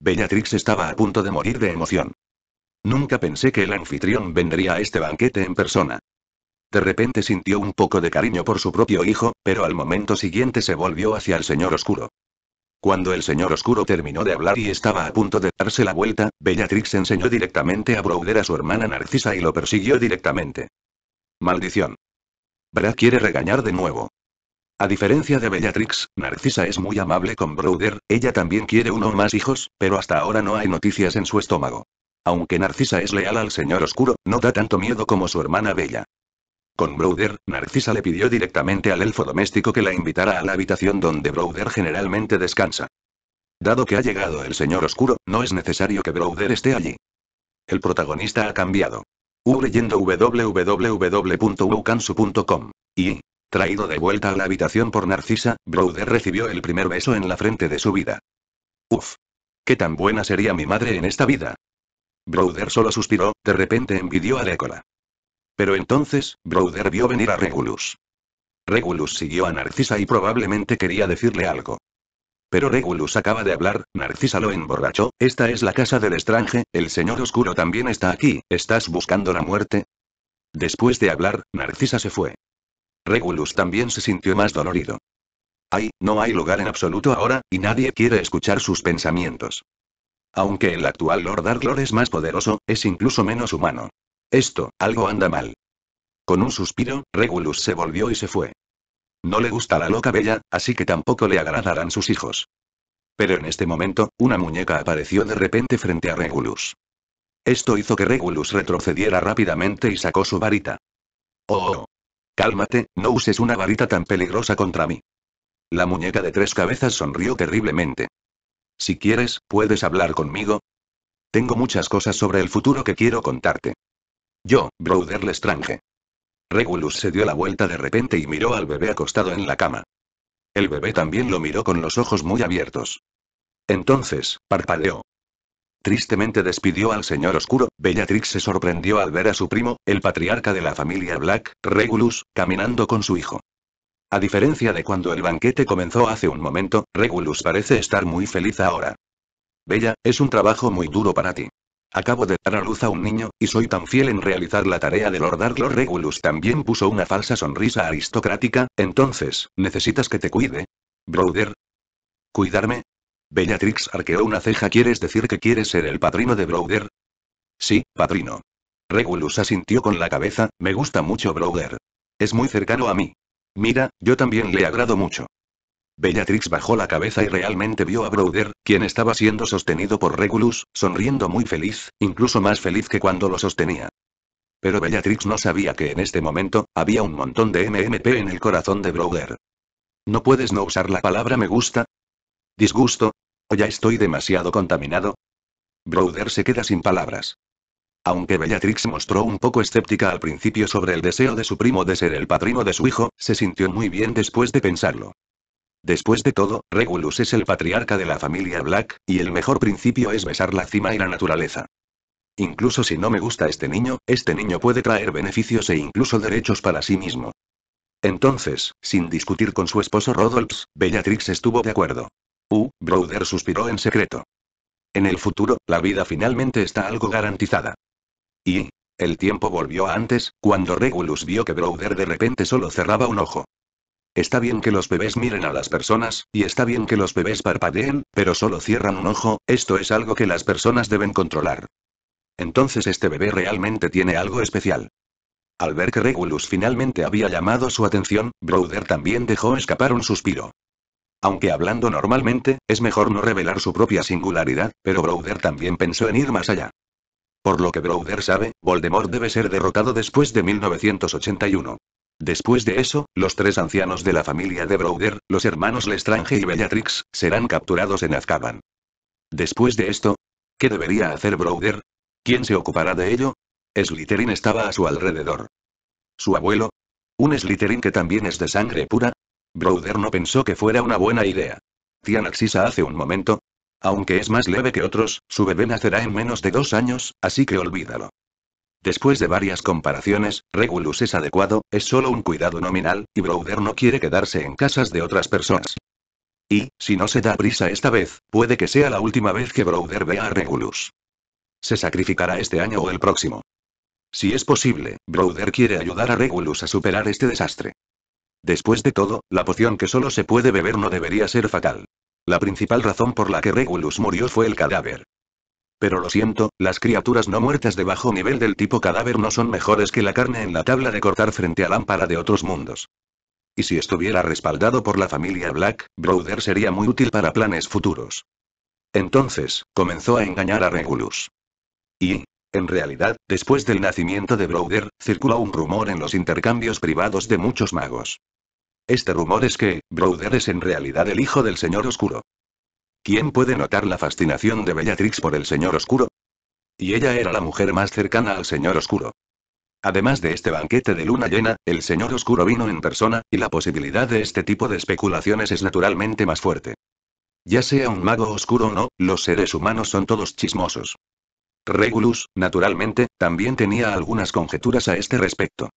Bellatrix estaba a punto de morir de emoción. Nunca pensé que el anfitrión vendría a este banquete en persona. De repente sintió un poco de cariño por su propio hijo, pero al momento siguiente se volvió hacia el señor oscuro. Cuando el señor oscuro terminó de hablar y estaba a punto de darse la vuelta, Bellatrix enseñó directamente a Broder a su hermana Narcisa y lo persiguió directamente. Maldición. Brad quiere regañar de nuevo. A diferencia de Bellatrix, Narcisa es muy amable con Broder, ella también quiere uno o más hijos, pero hasta ahora no hay noticias en su estómago. Aunque Narcisa es leal al Señor Oscuro, no da tanto miedo como su hermana Bella. Con Broder, Narcisa le pidió directamente al elfo doméstico que la invitara a la habitación donde Broder generalmente descansa. Dado que ha llegado el Señor Oscuro, no es necesario que Broder esté allí. El protagonista ha cambiado. leyendo Y Traído de vuelta a la habitación por Narcisa, Browder recibió el primer beso en la frente de su vida. Uf. ¿Qué tan buena sería mi madre en esta vida? Browder solo suspiró, de repente envidió a Décola. Pero entonces, Browder vio venir a Regulus. Regulus siguió a Narcisa y probablemente quería decirle algo. Pero Regulus acaba de hablar, Narcisa lo emborrachó, esta es la casa del extranje, el señor oscuro también está aquí, ¿estás buscando la muerte? Después de hablar, Narcisa se fue. Regulus también se sintió más dolorido. ¡Ay, no hay lugar en absoluto ahora, y nadie quiere escuchar sus pensamientos. Aunque el actual Lord Lord es más poderoso, es incluso menos humano. Esto, algo anda mal. Con un suspiro, Regulus se volvió y se fue. No le gusta la loca bella, así que tampoco le agradarán sus hijos. Pero en este momento, una muñeca apareció de repente frente a Regulus. Esto hizo que Regulus retrocediera rápidamente y sacó su varita. ¡Oh! oh, oh. Cálmate, no uses una varita tan peligrosa contra mí. La muñeca de tres cabezas sonrió terriblemente. Si quieres, puedes hablar conmigo. Tengo muchas cosas sobre el futuro que quiero contarte. Yo, Brother Lestrange. Regulus se dio la vuelta de repente y miró al bebé acostado en la cama. El bebé también lo miró con los ojos muy abiertos. Entonces, parpadeó. Tristemente despidió al señor oscuro, Bellatrix se sorprendió al ver a su primo, el patriarca de la familia Black, Regulus, caminando con su hijo. A diferencia de cuando el banquete comenzó hace un momento, Regulus parece estar muy feliz ahora. Bella, es un trabajo muy duro para ti. Acabo de dar a luz a un niño, y soy tan fiel en realizar la tarea de Lord Arglo Regulus también puso una falsa sonrisa aristocrática, entonces, ¿necesitas que te cuide? Brother. ¿Cuidarme? Bellatrix arqueó una ceja. ¿Quieres decir que quieres ser el padrino de Browder? Sí, padrino. Regulus asintió con la cabeza, me gusta mucho Browder. Es muy cercano a mí. Mira, yo también le agrado mucho. Bellatrix bajó la cabeza y realmente vio a Browder, quien estaba siendo sostenido por Regulus, sonriendo muy feliz, incluso más feliz que cuando lo sostenía. Pero Bellatrix no sabía que en este momento, había un montón de MMP en el corazón de Browder. No puedes no usar la palabra me gusta, ¿Disgusto? ¿O oh, ya estoy demasiado contaminado? Browder se queda sin palabras. Aunque Bellatrix mostró un poco escéptica al principio sobre el deseo de su primo de ser el padrino de su hijo, se sintió muy bien después de pensarlo. Después de todo, Regulus es el patriarca de la familia Black, y el mejor principio es besar la cima y la naturaleza. Incluso si no me gusta este niño, este niño puede traer beneficios e incluso derechos para sí mismo. Entonces, sin discutir con su esposo Rodolph, Bellatrix estuvo de acuerdo. Uh, Browder suspiró en secreto. En el futuro, la vida finalmente está algo garantizada. Y... El tiempo volvió a antes, cuando Regulus vio que Browder de repente solo cerraba un ojo. Está bien que los bebés miren a las personas, y está bien que los bebés parpadeen, pero solo cierran un ojo, esto es algo que las personas deben controlar. Entonces este bebé realmente tiene algo especial. Al ver que Regulus finalmente había llamado su atención, Browder también dejó escapar un suspiro. Aunque hablando normalmente, es mejor no revelar su propia singularidad, pero Browder también pensó en ir más allá. Por lo que Browder sabe, Voldemort debe ser derrotado después de 1981. Después de eso, los tres ancianos de la familia de Browder, los hermanos Lestrange y Bellatrix, serán capturados en Azkaban. Después de esto, ¿qué debería hacer Browder? ¿Quién se ocupará de ello? Slytherin estaba a su alrededor. ¿Su abuelo? ¿Un Slytherin que también es de sangre pura? Broder no pensó que fuera una buena idea. Tianaxisa hace un momento. Aunque es más leve que otros, su bebé nacerá en menos de dos años, así que olvídalo. Después de varias comparaciones, Regulus es adecuado, es solo un cuidado nominal, y Broder no quiere quedarse en casas de otras personas. Y, si no se da prisa esta vez, puede que sea la última vez que Broder vea a Regulus. Se sacrificará este año o el próximo. Si es posible, Broder quiere ayudar a Regulus a superar este desastre. Después de todo, la poción que solo se puede beber no debería ser fatal. La principal razón por la que Regulus murió fue el cadáver. Pero lo siento, las criaturas no muertas de bajo nivel del tipo cadáver no son mejores que la carne en la tabla de cortar frente a lámpara de otros mundos. Y si estuviera respaldado por la familia Black, Browder sería muy útil para planes futuros. Entonces, comenzó a engañar a Regulus. Y, en realidad, después del nacimiento de Browder, circuló un rumor en los intercambios privados de muchos magos. Este rumor es que, Browder es en realidad el hijo del Señor Oscuro. ¿Quién puede notar la fascinación de Bellatrix por el Señor Oscuro? Y ella era la mujer más cercana al Señor Oscuro. Además de este banquete de luna llena, el Señor Oscuro vino en persona, y la posibilidad de este tipo de especulaciones es naturalmente más fuerte. Ya sea un mago oscuro o no, los seres humanos son todos chismosos. Regulus, naturalmente, también tenía algunas conjeturas a este respecto.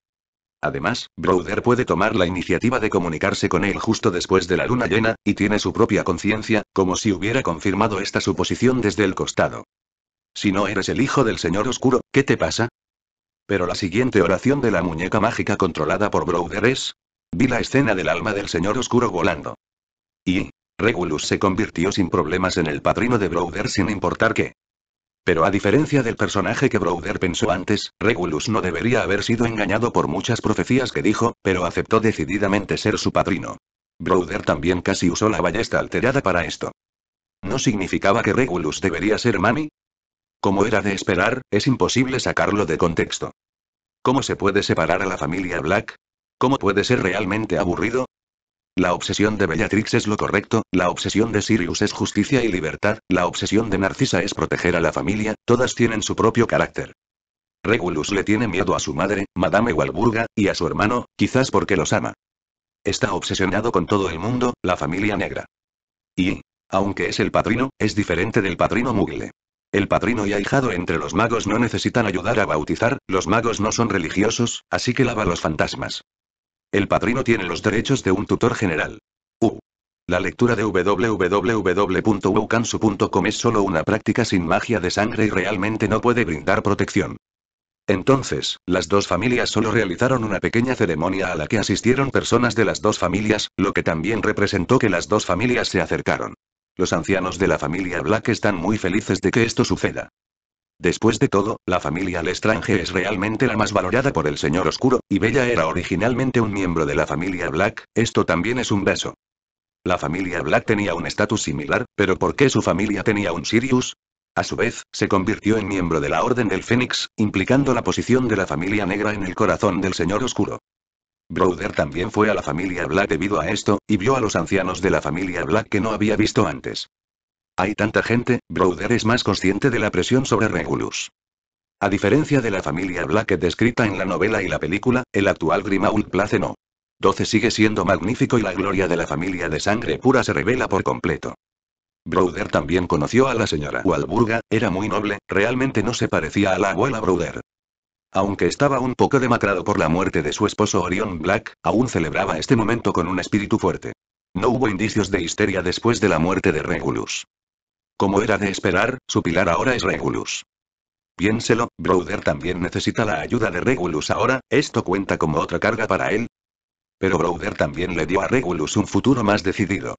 Además, Browder puede tomar la iniciativa de comunicarse con él justo después de la luna llena, y tiene su propia conciencia, como si hubiera confirmado esta suposición desde el costado. Si no eres el hijo del Señor Oscuro, ¿qué te pasa? Pero la siguiente oración de la muñeca mágica controlada por Browder es... Vi la escena del alma del Señor Oscuro volando. Y... Regulus se convirtió sin problemas en el padrino de Browder sin importar qué. Pero a diferencia del personaje que Browder pensó antes, Regulus no debería haber sido engañado por muchas profecías que dijo, pero aceptó decididamente ser su padrino. Browder también casi usó la ballesta alterada para esto. ¿No significaba que Regulus debería ser Mami? Como era de esperar, es imposible sacarlo de contexto. ¿Cómo se puede separar a la familia Black? ¿Cómo puede ser realmente aburrido? La obsesión de Bellatrix es lo correcto, la obsesión de Sirius es justicia y libertad, la obsesión de Narcisa es proteger a la familia, todas tienen su propio carácter. Regulus le tiene miedo a su madre, Madame Walburga, y a su hermano, quizás porque los ama. Está obsesionado con todo el mundo, la familia negra. Y, aunque es el padrino, es diferente del padrino Mugle. El padrino y ahijado entre los magos no necesitan ayudar a bautizar, los magos no son religiosos, así que lava los fantasmas. El padrino tiene los derechos de un tutor general. U. La lectura de www.wukansu.com es solo una práctica sin magia de sangre y realmente no puede brindar protección. Entonces, las dos familias solo realizaron una pequeña ceremonia a la que asistieron personas de las dos familias, lo que también representó que las dos familias se acercaron. Los ancianos de la familia Black están muy felices de que esto suceda. Después de todo, la familia Lestrange es realmente la más valorada por el señor Oscuro, y Bella era originalmente un miembro de la familia Black, esto también es un beso. La familia Black tenía un estatus similar, pero ¿por qué su familia tenía un Sirius? A su vez, se convirtió en miembro de la Orden del Fénix, implicando la posición de la familia negra en el corazón del Señor Oscuro. Browder también fue a la familia Black debido a esto, y vio a los ancianos de la familia Black que no había visto antes. Hay tanta gente, Broder es más consciente de la presión sobre Regulus. A diferencia de la familia Black descrita en la novela y la película, el actual Grimauld Place no. 12 sigue siendo magnífico y la gloria de la familia de sangre pura se revela por completo. Broder también conoció a la señora Walburga, era muy noble, realmente no se parecía a la abuela Browder. Aunque estaba un poco demacrado por la muerte de su esposo Orion Black, aún celebraba este momento con un espíritu fuerte. No hubo indicios de histeria después de la muerte de Regulus. Como era de esperar, su pilar ahora es Regulus. Piénselo, Browder también necesita la ayuda de Regulus ahora, ¿esto cuenta como otra carga para él? Pero Browder también le dio a Regulus un futuro más decidido.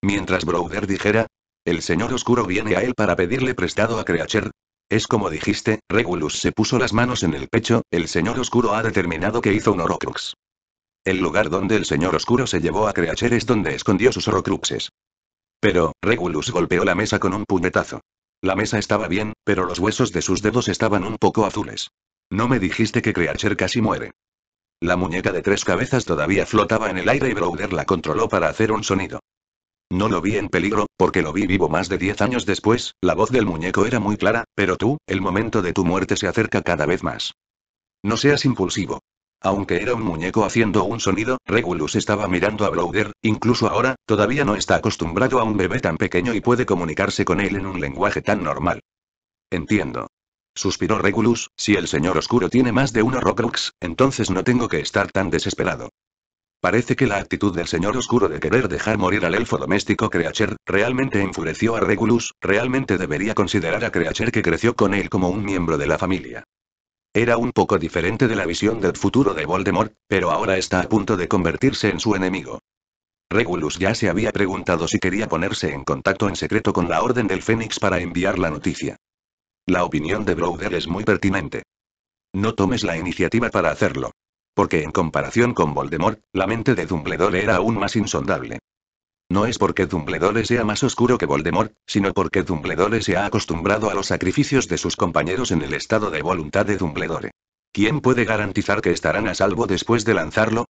Mientras Browder dijera, el señor oscuro viene a él para pedirle prestado a Creacher. Es como dijiste, Regulus se puso las manos en el pecho, el señor oscuro ha determinado que hizo un Horocrux. El lugar donde el señor oscuro se llevó a Creacher es donde escondió sus Horocruxes. Pero, Regulus golpeó la mesa con un puñetazo. La mesa estaba bien, pero los huesos de sus dedos estaban un poco azules. No me dijiste que Creacher casi muere. La muñeca de tres cabezas todavía flotaba en el aire y Browder la controló para hacer un sonido. No lo vi en peligro, porque lo vi vivo más de diez años después, la voz del muñeco era muy clara, pero tú, el momento de tu muerte se acerca cada vez más. No seas impulsivo. Aunque era un muñeco haciendo un sonido, Regulus estaba mirando a Browder, incluso ahora, todavía no está acostumbrado a un bebé tan pequeño y puede comunicarse con él en un lenguaje tan normal. Entiendo. Suspiró Regulus, si el señor oscuro tiene más de uno Rockrux, entonces no tengo que estar tan desesperado. Parece que la actitud del señor oscuro de querer dejar morir al elfo doméstico Creacher, realmente enfureció a Regulus, realmente debería considerar a Creacher que creció con él como un miembro de la familia. Era un poco diferente de la visión del futuro de Voldemort, pero ahora está a punto de convertirse en su enemigo. Regulus ya se había preguntado si quería ponerse en contacto en secreto con la Orden del Fénix para enviar la noticia. La opinión de Browder es muy pertinente. No tomes la iniciativa para hacerlo. Porque en comparación con Voldemort, la mente de Dumbledore era aún más insondable. No es porque Dumbledore sea más oscuro que Voldemort, sino porque Dumbledore se ha acostumbrado a los sacrificios de sus compañeros en el estado de voluntad de Dumbledore. ¿Quién puede garantizar que estarán a salvo después de lanzarlo?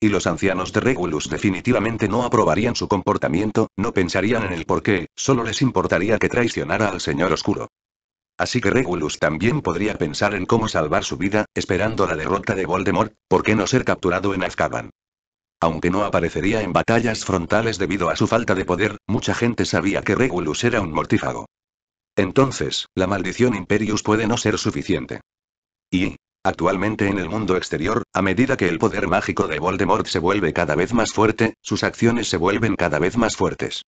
Y los ancianos de Regulus definitivamente no aprobarían su comportamiento, no pensarían en el qué, solo les importaría que traicionara al Señor Oscuro. Así que Regulus también podría pensar en cómo salvar su vida, esperando la derrota de Voldemort, ¿por qué no ser capturado en Azkaban? Aunque no aparecería en batallas frontales debido a su falta de poder, mucha gente sabía que Regulus era un mortífago. Entonces, la maldición Imperius puede no ser suficiente. Y, Actualmente en el mundo exterior, a medida que el poder mágico de Voldemort se vuelve cada vez más fuerte, sus acciones se vuelven cada vez más fuertes.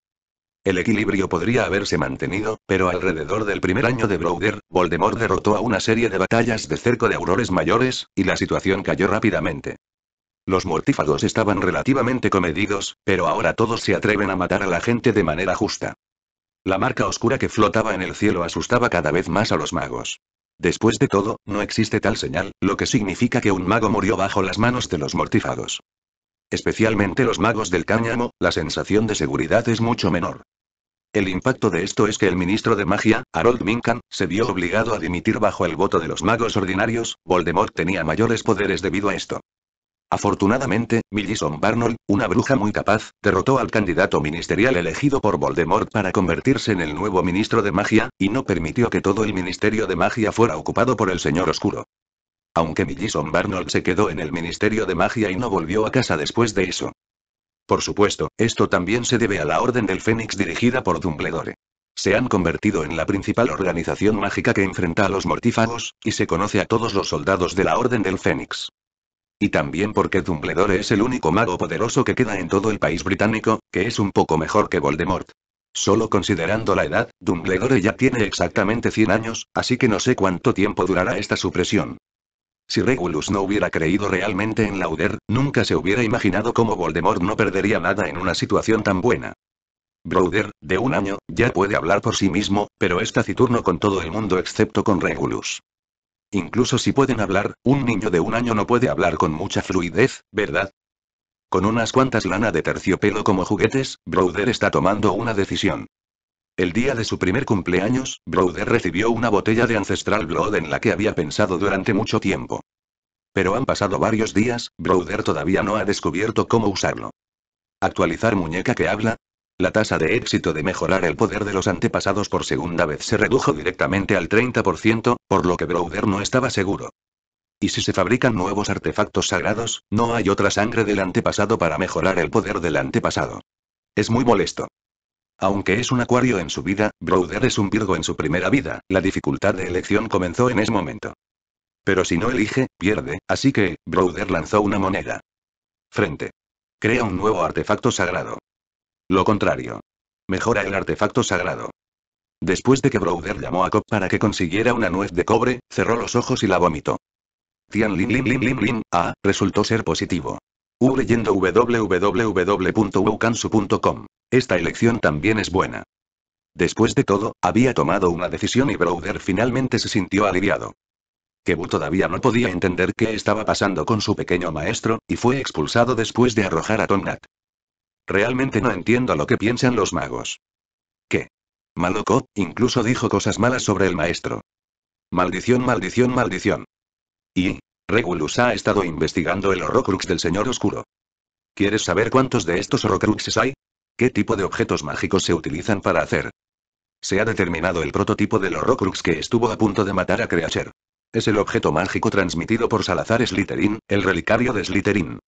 El equilibrio podría haberse mantenido, pero alrededor del primer año de Browder, Voldemort derrotó a una serie de batallas de cerco de aurores mayores, y la situación cayó rápidamente. Los mortífagos estaban relativamente comedidos, pero ahora todos se atreven a matar a la gente de manera justa. La marca oscura que flotaba en el cielo asustaba cada vez más a los magos. Después de todo, no existe tal señal, lo que significa que un mago murió bajo las manos de los mortífagos. Especialmente los magos del cáñamo, la sensación de seguridad es mucho menor. El impacto de esto es que el ministro de magia, Harold Minkan, se vio obligado a dimitir bajo el voto de los magos ordinarios, Voldemort tenía mayores poderes debido a esto. Afortunadamente, Millison Barnold, una bruja muy capaz, derrotó al candidato ministerial elegido por Voldemort para convertirse en el nuevo ministro de magia, y no permitió que todo el ministerio de magia fuera ocupado por el señor oscuro. Aunque Millison Barnold se quedó en el ministerio de magia y no volvió a casa después de eso. Por supuesto, esto también se debe a la Orden del Fénix dirigida por Dumbledore. Se han convertido en la principal organización mágica que enfrenta a los mortífagos, y se conoce a todos los soldados de la Orden del Fénix. Y también porque Dumbledore es el único mago poderoso que queda en todo el país británico, que es un poco mejor que Voldemort. Solo considerando la edad, Dumbledore ya tiene exactamente 100 años, así que no sé cuánto tiempo durará esta supresión. Si Regulus no hubiera creído realmente en Lauder, nunca se hubiera imaginado cómo Voldemort no perdería nada en una situación tan buena. Broder, de un año, ya puede hablar por sí mismo, pero es taciturno con todo el mundo excepto con Regulus. Incluso si pueden hablar, un niño de un año no puede hablar con mucha fluidez, ¿verdad? Con unas cuantas lana de terciopelo como juguetes, Browder está tomando una decisión. El día de su primer cumpleaños, Browder recibió una botella de Ancestral Blood en la que había pensado durante mucho tiempo. Pero han pasado varios días, Browder todavía no ha descubierto cómo usarlo. Actualizar muñeca que habla, la tasa de éxito de mejorar el poder de los antepasados por segunda vez se redujo directamente al 30%, por lo que Browder no estaba seguro. Y si se fabrican nuevos artefactos sagrados, no hay otra sangre del antepasado para mejorar el poder del antepasado. Es muy molesto. Aunque es un acuario en su vida, Browder es un Virgo en su primera vida, la dificultad de elección comenzó en ese momento. Pero si no elige, pierde, así que, Browder lanzó una moneda. Frente. Crea un nuevo artefacto sagrado. Lo contrario. Mejora el artefacto sagrado. Después de que Browder llamó a Cobb para que consiguiera una nuez de cobre, cerró los ojos y la vomitó. Tian Lin Lin Lin Lin Lin, ah, resultó ser positivo. U leyendo www.wokansu.com. Esta elección también es buena. Después de todo, había tomado una decisión y Browder finalmente se sintió aliviado. Kebu todavía no podía entender qué estaba pasando con su pequeño maestro, y fue expulsado después de arrojar a Tomnat. Realmente no entiendo lo que piensan los magos. ¿Qué? Malocó, incluso dijo cosas malas sobre el maestro. Maldición, maldición, maldición. Y, Regulus ha estado investigando el Horrocrux del Señor Oscuro. ¿Quieres saber cuántos de estos Horrocruxes hay? ¿Qué tipo de objetos mágicos se utilizan para hacer? Se ha determinado el prototipo del Horrocrux que estuvo a punto de matar a creature Es el objeto mágico transmitido por Salazar Slytherin, el relicario de Slytherin.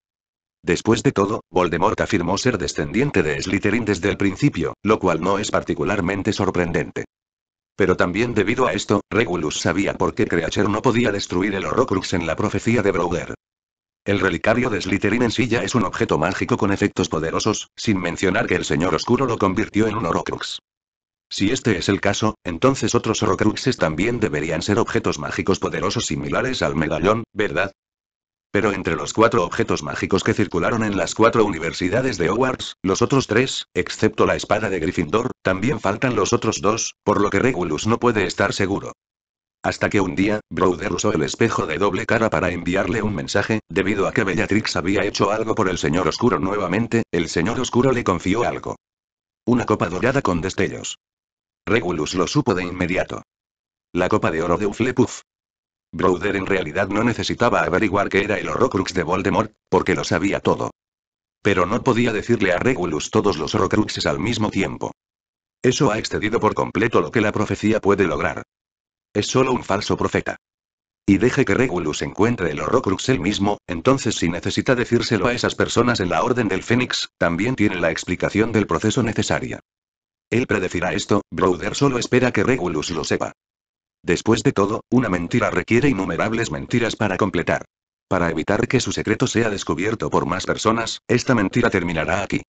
Después de todo, Voldemort afirmó ser descendiente de Slytherin desde el principio, lo cual no es particularmente sorprendente. Pero también debido a esto, Regulus sabía por qué Creature no podía destruir el Horrocrux en la profecía de Browder. El relicario de Slytherin en sí ya es un objeto mágico con efectos poderosos, sin mencionar que el Señor Oscuro lo convirtió en un Horrocrux. Si este es el caso, entonces otros Horrocruxes también deberían ser objetos mágicos poderosos similares al medallón, ¿verdad? Pero entre los cuatro objetos mágicos que circularon en las cuatro universidades de Hogwarts, los otros tres, excepto la espada de Gryffindor, también faltan los otros dos, por lo que Regulus no puede estar seguro. Hasta que un día, Browder usó el espejo de doble cara para enviarle un mensaje, debido a que Bellatrix había hecho algo por el Señor Oscuro nuevamente, el Señor Oscuro le confió algo. Una copa dorada con destellos. Regulus lo supo de inmediato. La copa de oro de Uflepuff, Browder en realidad no necesitaba averiguar qué era el Horrocrux de Voldemort, porque lo sabía todo. Pero no podía decirle a Regulus todos los Horrocruxes al mismo tiempo. Eso ha excedido por completo lo que la profecía puede lograr. Es solo un falso profeta. Y deje que Regulus encuentre el Horrocrux él mismo, entonces si necesita decírselo a esas personas en la Orden del Fénix, también tiene la explicación del proceso necesaria. Él predecirá esto, Browder solo espera que Regulus lo sepa. Después de todo, una mentira requiere innumerables mentiras para completar. Para evitar que su secreto sea descubierto por más personas, esta mentira terminará aquí.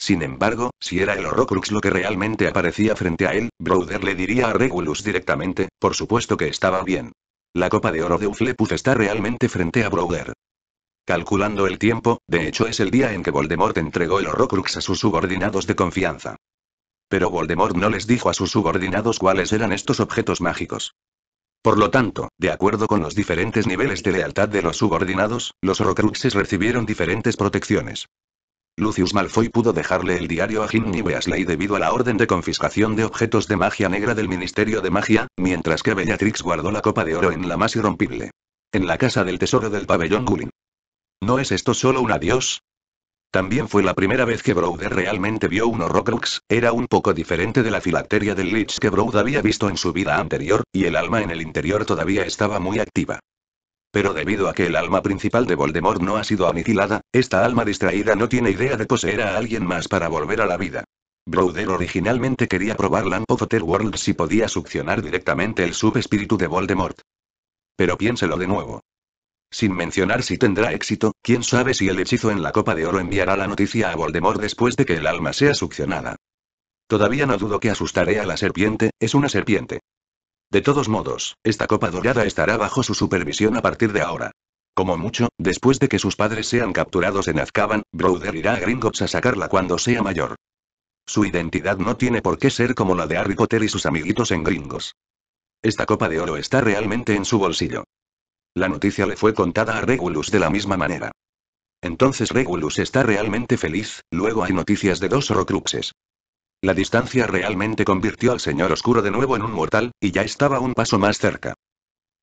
Sin embargo, si era el Horrocrux lo que realmente aparecía frente a él, Browder le diría a Regulus directamente, por supuesto que estaba bien. La copa de oro de Uflepus está realmente frente a Browder. Calculando el tiempo, de hecho es el día en que Voldemort entregó el Horrocrux a sus subordinados de confianza. Pero Voldemort no les dijo a sus subordinados cuáles eran estos objetos mágicos. Por lo tanto, de acuerdo con los diferentes niveles de lealtad de los subordinados, los horrocruxes recibieron diferentes protecciones. Lucius Malfoy pudo dejarle el diario a Ginny Weasley debido a la orden de confiscación de objetos de magia negra del Ministerio de Magia, mientras que Bellatrix guardó la copa de oro en la más irrompible. En la casa del tesoro del pabellón Gullin. ¿No es esto solo un adiós? También fue la primera vez que Browder realmente vio un Horrocrux, era un poco diferente de la filacteria del Lich que Broder había visto en su vida anterior, y el alma en el interior todavía estaba muy activa. Pero debido a que el alma principal de Voldemort no ha sido aniquilada, esta alma distraída no tiene idea de poseer a alguien más para volver a la vida. Broder originalmente quería probar Lamp of World si podía succionar directamente el subespíritu de Voldemort. Pero piénselo de nuevo. Sin mencionar si tendrá éxito, quién sabe si el hechizo en la copa de oro enviará la noticia a Voldemort después de que el alma sea succionada. Todavía no dudo que asustaré a la serpiente, es una serpiente. De todos modos, esta copa dorada estará bajo su supervisión a partir de ahora. Como mucho, después de que sus padres sean capturados en Azkaban, Browder irá a Gringotts a sacarla cuando sea mayor. Su identidad no tiene por qué ser como la de Harry Potter y sus amiguitos en Gringos. Esta copa de oro está realmente en su bolsillo. La noticia le fue contada a Regulus de la misma manera. Entonces Regulus está realmente feliz, luego hay noticias de dos Horcruxes. La distancia realmente convirtió al señor oscuro de nuevo en un mortal, y ya estaba un paso más cerca.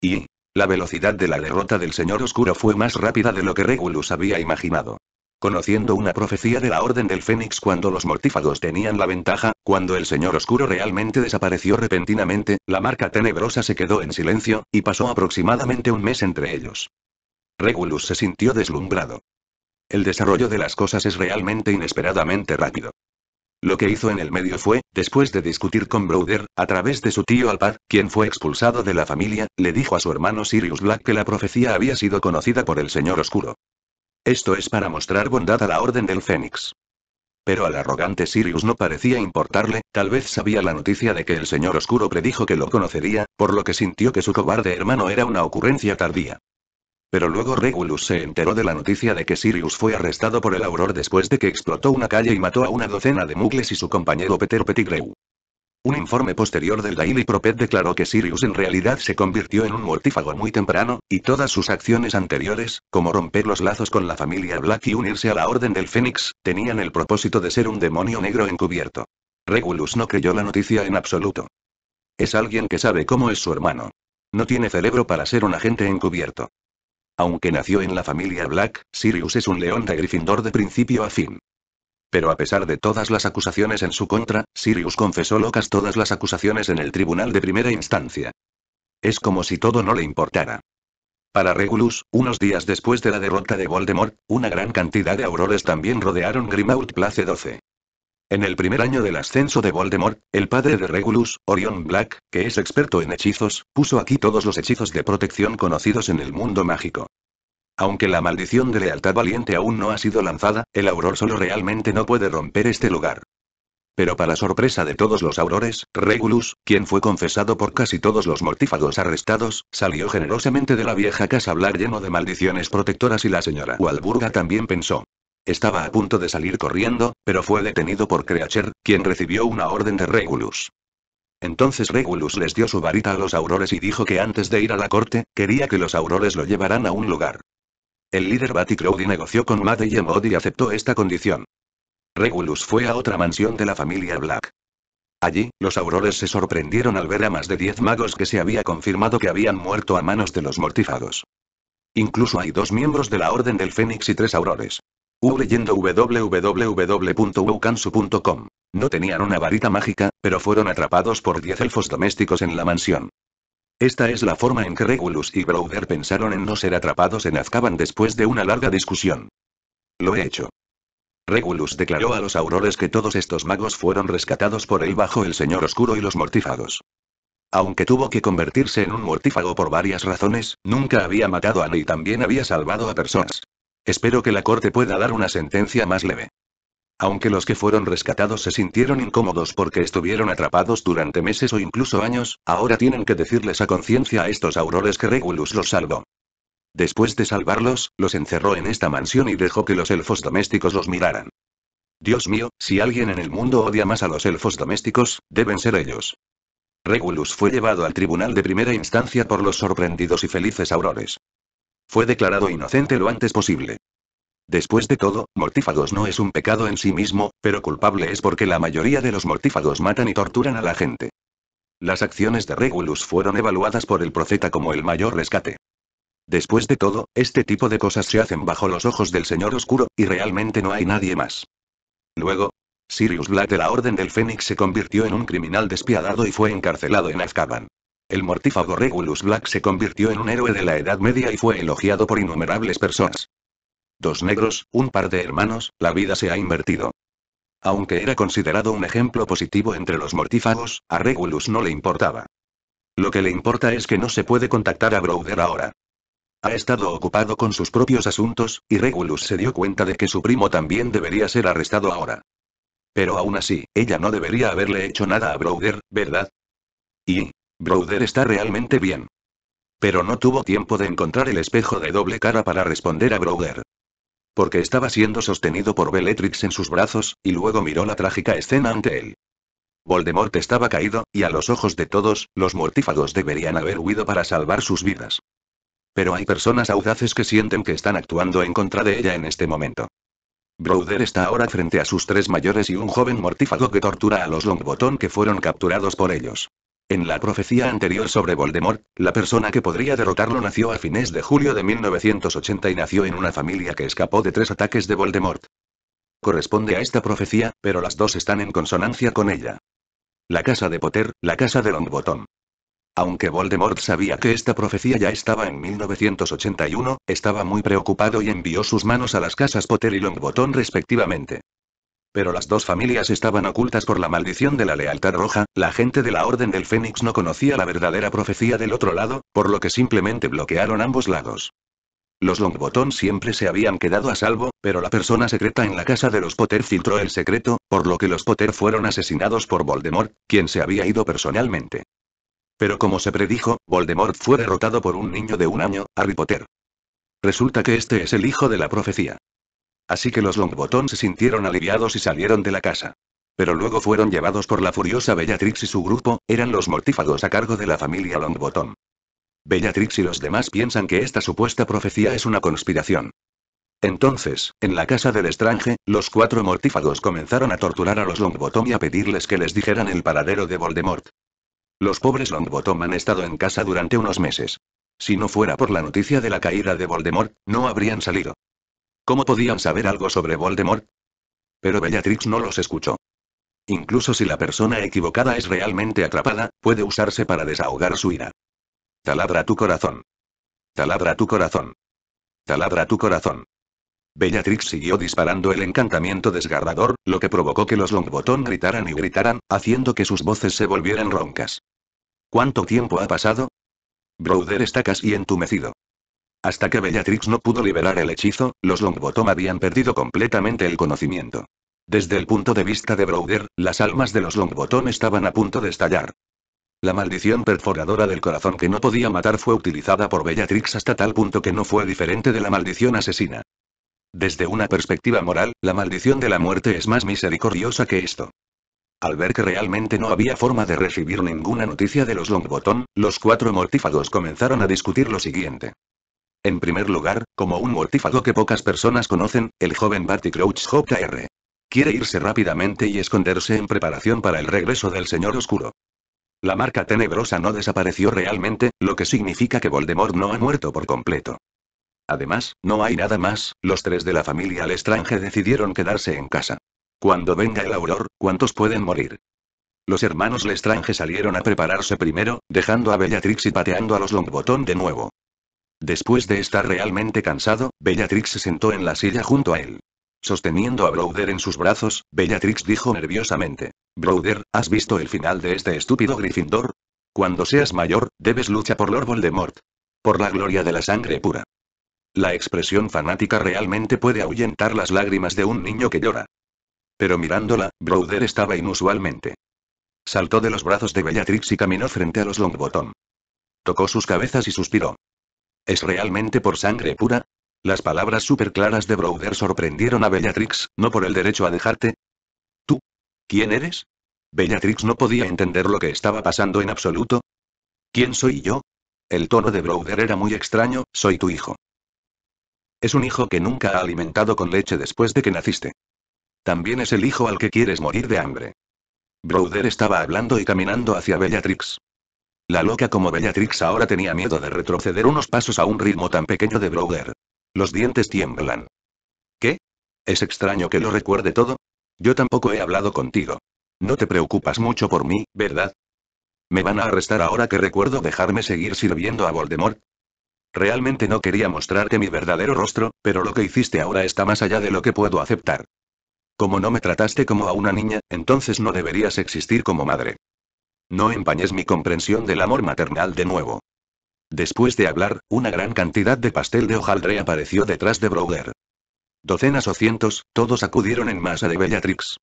Y... La velocidad de la derrota del señor oscuro fue más rápida de lo que Regulus había imaginado. Conociendo una profecía de la Orden del Fénix cuando los mortífagos tenían la ventaja, cuando el Señor Oscuro realmente desapareció repentinamente, la marca tenebrosa se quedó en silencio, y pasó aproximadamente un mes entre ellos. Regulus se sintió deslumbrado. El desarrollo de las cosas es realmente inesperadamente rápido. Lo que hizo en el medio fue, después de discutir con Broder, a través de su tío Alpar, quien fue expulsado de la familia, le dijo a su hermano Sirius Black que la profecía había sido conocida por el Señor Oscuro. Esto es para mostrar bondad a la Orden del Fénix. Pero al arrogante Sirius no parecía importarle, tal vez sabía la noticia de que el señor oscuro predijo que lo conocería, por lo que sintió que su cobarde hermano era una ocurrencia tardía. Pero luego Regulus se enteró de la noticia de que Sirius fue arrestado por el auror después de que explotó una calle y mató a una docena de mugles y su compañero Peter Pettigrew. Un informe posterior del Daily Prophet declaró que Sirius en realidad se convirtió en un mortífago muy temprano, y todas sus acciones anteriores, como romper los lazos con la familia Black y unirse a la Orden del Fénix, tenían el propósito de ser un demonio negro encubierto. Regulus no creyó la noticia en absoluto. Es alguien que sabe cómo es su hermano. No tiene cerebro para ser un agente encubierto. Aunque nació en la familia Black, Sirius es un león de Gryffindor de principio a fin. Pero a pesar de todas las acusaciones en su contra, Sirius confesó locas todas las acusaciones en el tribunal de primera instancia. Es como si todo no le importara. Para Regulus, unos días después de la derrota de Voldemort, una gran cantidad de aurores también rodearon Grimaud Place 12. En el primer año del ascenso de Voldemort, el padre de Regulus, Orion Black, que es experto en hechizos, puso aquí todos los hechizos de protección conocidos en el mundo mágico. Aunque la maldición de lealtad valiente aún no ha sido lanzada, el auror solo realmente no puede romper este lugar. Pero para sorpresa de todos los aurores, Regulus, quien fue confesado por casi todos los mortífagos arrestados, salió generosamente de la vieja casa hablar lleno de maldiciones protectoras y la señora Walburga también pensó. Estaba a punto de salir corriendo, pero fue detenido por Creacher, quien recibió una orden de Regulus. Entonces Regulus les dio su varita a los aurores y dijo que antes de ir a la corte, quería que los aurores lo llevaran a un lugar el líder Batty Crowdy negoció con y Mod y aceptó esta condición. Regulus fue a otra mansión de la familia Black. Allí, los aurores se sorprendieron al ver a más de 10 magos que se había confirmado que habían muerto a manos de los mortífagos. Incluso hay dos miembros de la Orden del Fénix y tres aurores. U leyendo www.wukansu.com. No tenían una varita mágica, pero fueron atrapados por 10 elfos domésticos en la mansión. Esta es la forma en que Regulus y Browder pensaron en no ser atrapados en Azkaban después de una larga discusión. Lo he hecho. Regulus declaró a los aurores que todos estos magos fueron rescatados por él bajo el Señor Oscuro y los mortífagos. Aunque tuvo que convertirse en un mortífago por varias razones, nunca había matado a y también había salvado a personas. Espero que la corte pueda dar una sentencia más leve. Aunque los que fueron rescatados se sintieron incómodos porque estuvieron atrapados durante meses o incluso años, ahora tienen que decirles a conciencia a estos aurores que Regulus los salvó. Después de salvarlos, los encerró en esta mansión y dejó que los elfos domésticos los miraran. Dios mío, si alguien en el mundo odia más a los elfos domésticos, deben ser ellos. Regulus fue llevado al tribunal de primera instancia por los sorprendidos y felices aurores. Fue declarado inocente lo antes posible. Después de todo, mortífagos no es un pecado en sí mismo, pero culpable es porque la mayoría de los mortífagos matan y torturan a la gente. Las acciones de Regulus fueron evaluadas por el profeta como el mayor rescate. Después de todo, este tipo de cosas se hacen bajo los ojos del Señor Oscuro, y realmente no hay nadie más. Luego, Sirius Black de la Orden del Fénix se convirtió en un criminal despiadado y fue encarcelado en Azkaban. El mortífago Regulus Black se convirtió en un héroe de la Edad Media y fue elogiado por innumerables personas. Dos negros, un par de hermanos, la vida se ha invertido. Aunque era considerado un ejemplo positivo entre los mortífagos, a Regulus no le importaba. Lo que le importa es que no se puede contactar a Browder ahora. Ha estado ocupado con sus propios asuntos, y Regulus se dio cuenta de que su primo también debería ser arrestado ahora. Pero aún así, ella no debería haberle hecho nada a Browder, ¿verdad? Y... Browder está realmente bien. Pero no tuvo tiempo de encontrar el espejo de doble cara para responder a Browder porque estaba siendo sostenido por Bellatrix en sus brazos, y luego miró la trágica escena ante él. Voldemort estaba caído, y a los ojos de todos, los mortífagos deberían haber huido para salvar sus vidas. Pero hay personas audaces que sienten que están actuando en contra de ella en este momento. Browder está ahora frente a sus tres mayores y un joven mortífago que tortura a los Longbottom que fueron capturados por ellos. En la profecía anterior sobre Voldemort, la persona que podría derrotarlo nació a fines de julio de 1980 y nació en una familia que escapó de tres ataques de Voldemort. Corresponde a esta profecía, pero las dos están en consonancia con ella. La casa de Potter, la casa de Longbottom. Aunque Voldemort sabía que esta profecía ya estaba en 1981, estaba muy preocupado y envió sus manos a las casas Potter y Longbottom respectivamente pero las dos familias estaban ocultas por la maldición de la lealtad roja, la gente de la Orden del Fénix no conocía la verdadera profecía del otro lado, por lo que simplemente bloquearon ambos lados. Los Longbottom siempre se habían quedado a salvo, pero la persona secreta en la casa de los Potter filtró el secreto, por lo que los Potter fueron asesinados por Voldemort, quien se había ido personalmente. Pero como se predijo, Voldemort fue derrotado por un niño de un año, Harry Potter. Resulta que este es el hijo de la profecía. Así que los Longbottom se sintieron aliviados y salieron de la casa. Pero luego fueron llevados por la furiosa Bellatrix y su grupo, eran los mortífagos a cargo de la familia Longbottom. Bellatrix y los demás piensan que esta supuesta profecía es una conspiración. Entonces, en la casa del Estrange, los cuatro mortífagos comenzaron a torturar a los Longbottom y a pedirles que les dijeran el paradero de Voldemort. Los pobres Longbottom han estado en casa durante unos meses. Si no fuera por la noticia de la caída de Voldemort, no habrían salido. ¿Cómo podían saber algo sobre Voldemort? Pero Bellatrix no los escuchó. Incluso si la persona equivocada es realmente atrapada, puede usarse para desahogar su ira. Taladra tu corazón. Taladra tu corazón. Taladra tu corazón. Bellatrix siguió disparando el encantamiento desgarrador, lo que provocó que los Longbotón gritaran y gritaran, haciendo que sus voces se volvieran roncas. ¿Cuánto tiempo ha pasado? Broder está casi entumecido. Hasta que Bellatrix no pudo liberar el hechizo, los Longbottom habían perdido completamente el conocimiento. Desde el punto de vista de Broder, las almas de los Longbottom estaban a punto de estallar. La maldición perforadora del corazón que no podía matar fue utilizada por Bellatrix hasta tal punto que no fue diferente de la maldición asesina. Desde una perspectiva moral, la maldición de la muerte es más misericordiosa que esto. Al ver que realmente no había forma de recibir ninguna noticia de los Longbottom, los cuatro mortífagos comenzaron a discutir lo siguiente. En primer lugar, como un mortífago que pocas personas conocen, el joven Barty Crouch Jr. Quiere irse rápidamente y esconderse en preparación para el regreso del Señor Oscuro. La marca tenebrosa no desapareció realmente, lo que significa que Voldemort no ha muerto por completo. Además, no hay nada más, los tres de la familia Lestrange decidieron quedarse en casa. Cuando venga el auror, ¿cuántos pueden morir? Los hermanos Lestrange salieron a prepararse primero, dejando a Bellatrix y pateando a los Longbottom de nuevo. Después de estar realmente cansado, Bellatrix se sentó en la silla junto a él. Sosteniendo a Browder en sus brazos, Bellatrix dijo nerviosamente. Browder, ¿has visto el final de este estúpido Gryffindor? Cuando seas mayor, debes luchar por de Mort. Por la gloria de la sangre pura. La expresión fanática realmente puede ahuyentar las lágrimas de un niño que llora. Pero mirándola, Browder estaba inusualmente. Saltó de los brazos de Bellatrix y caminó frente a los Longbottom. Tocó sus cabezas y suspiró. ¿Es realmente por sangre pura? Las palabras súper claras de Browder sorprendieron a Bellatrix, no por el derecho a dejarte. ¿Tú? ¿Quién eres? Bellatrix no podía entender lo que estaba pasando en absoluto. ¿Quién soy yo? El tono de Browder era muy extraño, soy tu hijo. Es un hijo que nunca ha alimentado con leche después de que naciste. También es el hijo al que quieres morir de hambre. Browder estaba hablando y caminando hacia Bellatrix. La loca como Bellatrix ahora tenía miedo de retroceder unos pasos a un ritmo tan pequeño de Blogger. Los dientes tiemblan. ¿Qué? ¿Es extraño que lo recuerde todo? Yo tampoco he hablado contigo. No te preocupas mucho por mí, ¿verdad? ¿Me van a arrestar ahora que recuerdo dejarme seguir sirviendo a Voldemort? Realmente no quería mostrarte mi verdadero rostro, pero lo que hiciste ahora está más allá de lo que puedo aceptar. Como no me trataste como a una niña, entonces no deberías existir como madre. No empañes mi comprensión del amor maternal de nuevo. Después de hablar, una gran cantidad de pastel de hojaldre apareció detrás de Broder. Docenas o cientos, todos acudieron en masa de Bellatrix.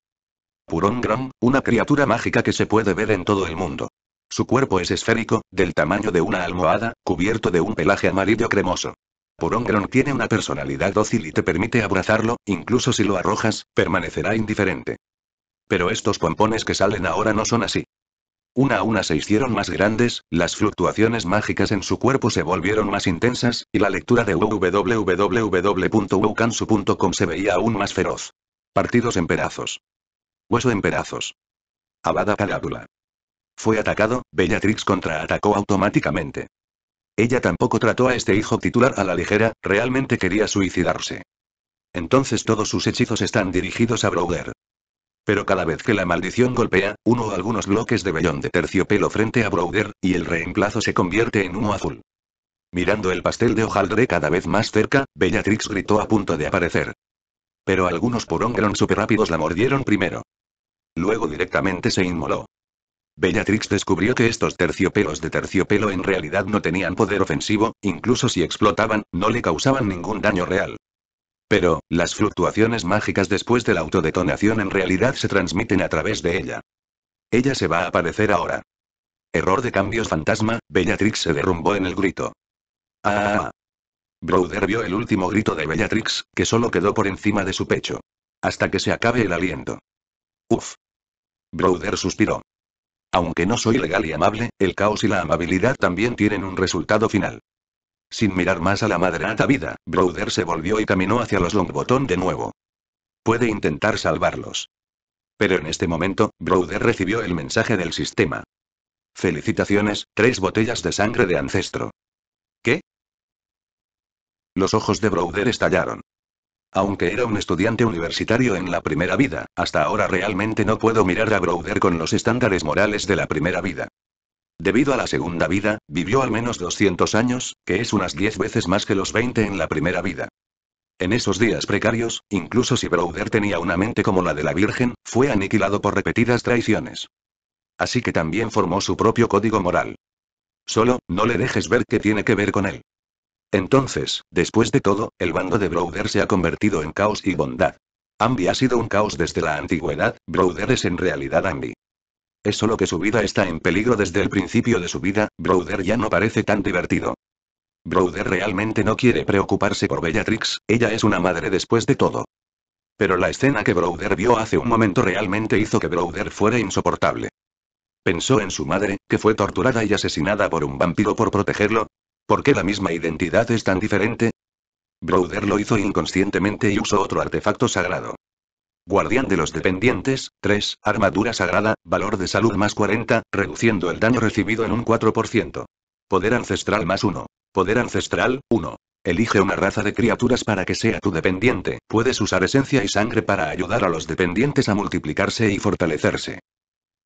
Purongram, una criatura mágica que se puede ver en todo el mundo. Su cuerpo es esférico, del tamaño de una almohada, cubierto de un pelaje amarillo cremoso. Purongram tiene una personalidad dócil y te permite abrazarlo, incluso si lo arrojas, permanecerá indiferente. Pero estos pompones que salen ahora no son así. Una a una se hicieron más grandes, las fluctuaciones mágicas en su cuerpo se volvieron más intensas, y la lectura de www.wokansu.com se veía aún más feroz. Partidos en pedazos. Hueso en pedazos. Abada Calábula. Fue atacado, Bellatrix contraatacó automáticamente. Ella tampoco trató a este hijo titular a la ligera, realmente quería suicidarse. Entonces todos sus hechizos están dirigidos a Broger pero cada vez que la maldición golpea, uno o algunos bloques de vellón de terciopelo frente a Broder, y el reemplazo se convierte en humo azul. Mirando el pastel de hojaldre cada vez más cerca, Bellatrix gritó a punto de aparecer. Pero algunos súper rápidos la mordieron primero. Luego directamente se inmoló. Bellatrix descubrió que estos terciopelos de terciopelo en realidad no tenían poder ofensivo, incluso si explotaban, no le causaban ningún daño real. Pero, las fluctuaciones mágicas después de la autodetonación en realidad se transmiten a través de ella. Ella se va a aparecer ahora. Error de cambios fantasma, Bellatrix se derrumbó en el grito. ¡Ah! ah, ah. Browder vio el último grito de Bellatrix, que solo quedó por encima de su pecho. Hasta que se acabe el aliento. Uf. Broder suspiró. Aunque no soy legal y amable, el caos y la amabilidad también tienen un resultado final. Sin mirar más a la madrata vida, Browder se volvió y caminó hacia los Longbottom de nuevo. Puede intentar salvarlos. Pero en este momento, Browder recibió el mensaje del sistema. Felicitaciones, tres botellas de sangre de ancestro. ¿Qué? Los ojos de Browder estallaron. Aunque era un estudiante universitario en la primera vida, hasta ahora realmente no puedo mirar a Browder con los estándares morales de la primera vida. Debido a la segunda vida, vivió al menos 200 años, que es unas 10 veces más que los 20 en la primera vida. En esos días precarios, incluso si Browder tenía una mente como la de la Virgen, fue aniquilado por repetidas traiciones. Así que también formó su propio código moral. Solo, no le dejes ver qué tiene que ver con él. Entonces, después de todo, el bando de Browder se ha convertido en caos y bondad. Ambi ha sido un caos desde la antigüedad, Browder es en realidad Ambi. Es solo que su vida está en peligro desde el principio de su vida, Browder ya no parece tan divertido. Browder realmente no quiere preocuparse por Bellatrix, ella es una madre después de todo. Pero la escena que Browder vio hace un momento realmente hizo que Browder fuera insoportable. Pensó en su madre, que fue torturada y asesinada por un vampiro por protegerlo. ¿Por qué la misma identidad es tan diferente? Browder lo hizo inconscientemente y usó otro artefacto sagrado. Guardián de los dependientes, 3, armadura sagrada, valor de salud más 40, reduciendo el daño recibido en un 4%. Poder ancestral más 1. Poder ancestral, 1. Elige una raza de criaturas para que sea tu dependiente, puedes usar esencia y sangre para ayudar a los dependientes a multiplicarse y fortalecerse.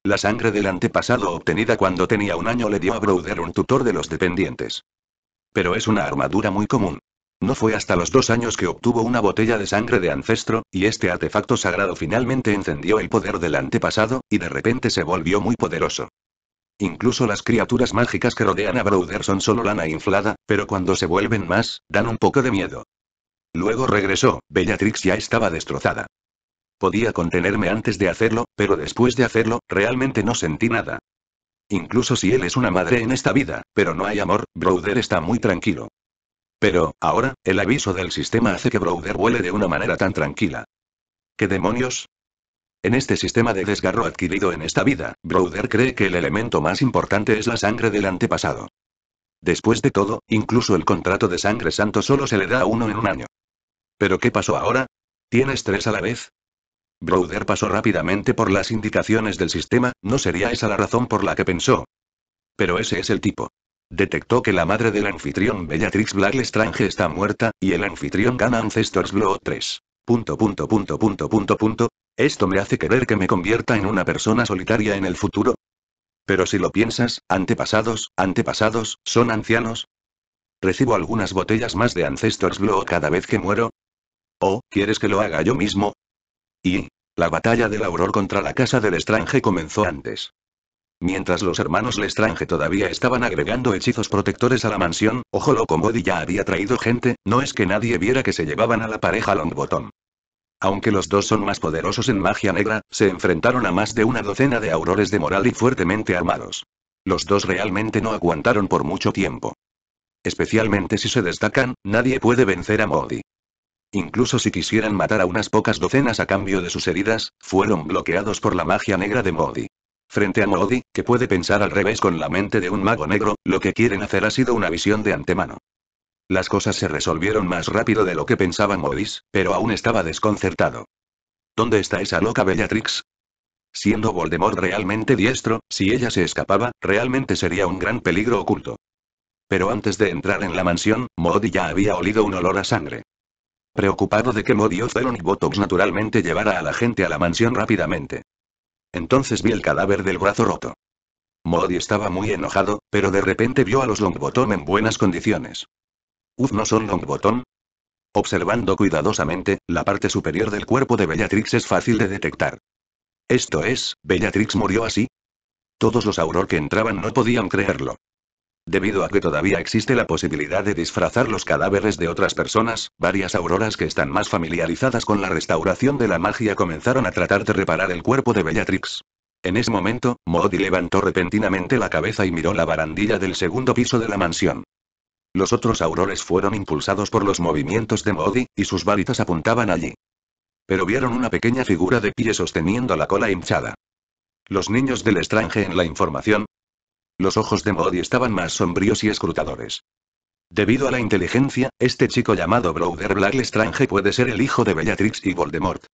La sangre del antepasado obtenida cuando tenía un año le dio a Broder un tutor de los dependientes. Pero es una armadura muy común. No fue hasta los dos años que obtuvo una botella de sangre de ancestro, y este artefacto sagrado finalmente encendió el poder del antepasado, y de repente se volvió muy poderoso. Incluso las criaturas mágicas que rodean a Browder son solo lana inflada, pero cuando se vuelven más, dan un poco de miedo. Luego regresó, Bellatrix ya estaba destrozada. Podía contenerme antes de hacerlo, pero después de hacerlo, realmente no sentí nada. Incluso si él es una madre en esta vida, pero no hay amor, Browder está muy tranquilo. Pero, ahora, el aviso del sistema hace que Browder vuele de una manera tan tranquila. ¿Qué demonios? En este sistema de desgarro adquirido en esta vida, Browder cree que el elemento más importante es la sangre del antepasado. Después de todo, incluso el contrato de sangre santo solo se le da a uno en un año. ¿Pero qué pasó ahora? ¿Tienes tres a la vez? Browder pasó rápidamente por las indicaciones del sistema, ¿no sería esa la razón por la que pensó? Pero ese es el tipo. Detectó que la madre del anfitrión Bellatrix Black Strange está muerta, y el anfitrión gana Ancestors Blood 3. ¿Esto me hace querer que me convierta en una persona solitaria en el futuro? Pero si lo piensas, antepasados, antepasados, son ancianos. ¿Recibo algunas botellas más de Ancestors Blood cada vez que muero? ¿O, quieres que lo haga yo mismo? Y, la batalla del auror contra la casa del extranje comenzó antes. Mientras los hermanos Lestrange todavía estaban agregando hechizos protectores a la mansión, Ojo Loco Modi ya había traído gente, no es que nadie viera que se llevaban a la pareja Longbottom. Aunque los dos son más poderosos en magia negra, se enfrentaron a más de una docena de aurores de moral y fuertemente armados. Los dos realmente no aguantaron por mucho tiempo. Especialmente si se destacan, nadie puede vencer a Modi. Incluso si quisieran matar a unas pocas docenas a cambio de sus heridas, fueron bloqueados por la magia negra de Modi frente a Moody, que puede pensar al revés con la mente de un mago negro, lo que quieren hacer ha sido una visión de antemano. Las cosas se resolvieron más rápido de lo que pensaba Modis, pero aún estaba desconcertado. ¿Dónde está esa loca Bellatrix? Siendo Voldemort realmente diestro, si ella se escapaba, realmente sería un gran peligro oculto. Pero antes de entrar en la mansión, Modi ya había olido un olor a sangre. Preocupado de que Modi o y Botox naturalmente llevara a la gente a la mansión rápidamente. Entonces vi el cadáver del brazo roto. Modi estaba muy enojado, pero de repente vio a los Longbottom en buenas condiciones. ¿Uf no son Longbottom? Observando cuidadosamente, la parte superior del cuerpo de Bellatrix es fácil de detectar. Esto es, Bellatrix murió así. Todos los auror que entraban no podían creerlo. Debido a que todavía existe la posibilidad de disfrazar los cadáveres de otras personas, varias auroras que están más familiarizadas con la restauración de la magia comenzaron a tratar de reparar el cuerpo de Bellatrix. En ese momento, Modi levantó repentinamente la cabeza y miró la barandilla del segundo piso de la mansión. Los otros aurores fueron impulsados por los movimientos de Modi, y sus varitas apuntaban allí. Pero vieron una pequeña figura de pie sosteniendo la cola hinchada. Los niños del extranje en la información, los ojos de Moody estaban más sombríos y escrutadores. Debido a la inteligencia, este chico llamado Brother Black Lestrange puede ser el hijo de Bellatrix y Voldemort.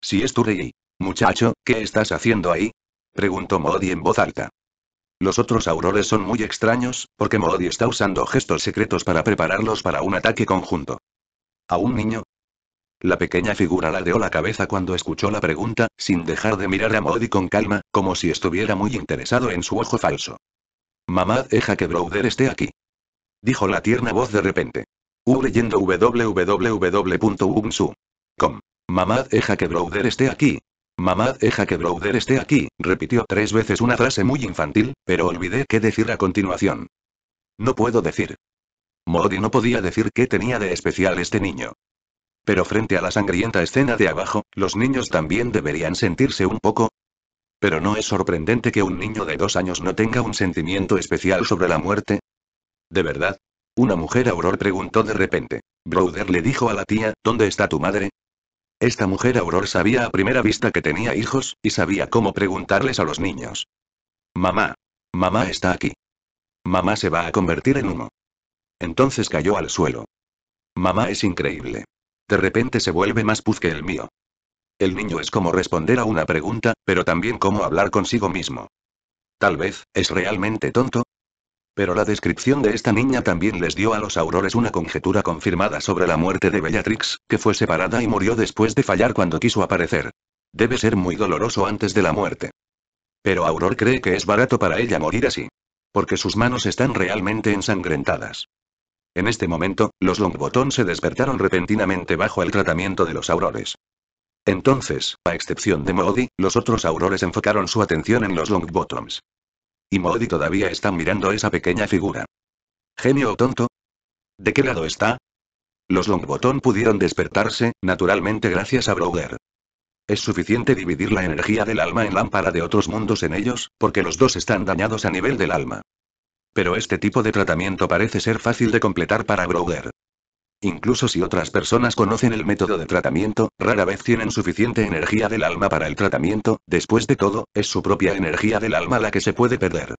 Si es tu rey. Muchacho, ¿qué estás haciendo ahí? Preguntó Moody en voz alta. Los otros aurores son muy extraños, porque Moody está usando gestos secretos para prepararlos para un ataque conjunto. ¿A un niño? La pequeña figura ladeó la cabeza cuando escuchó la pregunta, sin dejar de mirar a Moody con calma, como si estuviera muy interesado en su ojo falso. Mamá deja que Browder esté aquí. Dijo la tierna voz de repente. U leyendo www.umsu.com. Mamá deja que Browder esté aquí. Mamá deja que Browder esté aquí, repitió tres veces una frase muy infantil, pero olvidé qué decir a continuación. No puedo decir. Modi no podía decir qué tenía de especial este niño. Pero frente a la sangrienta escena de abajo, los niños también deberían sentirse un poco, pero no es sorprendente que un niño de dos años no tenga un sentimiento especial sobre la muerte. ¿De verdad? Una mujer auror preguntó de repente. Browder le dijo a la tía, ¿dónde está tu madre? Esta mujer auror sabía a primera vista que tenía hijos, y sabía cómo preguntarles a los niños. Mamá. Mamá está aquí. Mamá se va a convertir en humo. Entonces cayó al suelo. Mamá es increíble. De repente se vuelve más puz que el mío. El niño es como responder a una pregunta, pero también como hablar consigo mismo. Tal vez, ¿es realmente tonto? Pero la descripción de esta niña también les dio a los aurores una conjetura confirmada sobre la muerte de Bellatrix, que fue separada y murió después de fallar cuando quiso aparecer. Debe ser muy doloroso antes de la muerte. Pero Auror cree que es barato para ella morir así. Porque sus manos están realmente ensangrentadas. En este momento, los Longbotón se despertaron repentinamente bajo el tratamiento de los aurores. Entonces, a excepción de Moody, los otros aurores enfocaron su atención en los Longbottoms. Y Moody todavía está mirando esa pequeña figura. ¿Genio o tonto? ¿De qué lado está? Los Longbottom pudieron despertarse, naturalmente gracias a Broger. Es suficiente dividir la energía del alma en lámpara de otros mundos en ellos, porque los dos están dañados a nivel del alma. Pero este tipo de tratamiento parece ser fácil de completar para Broger. Incluso si otras personas conocen el método de tratamiento, rara vez tienen suficiente energía del alma para el tratamiento, después de todo, es su propia energía del alma la que se puede perder.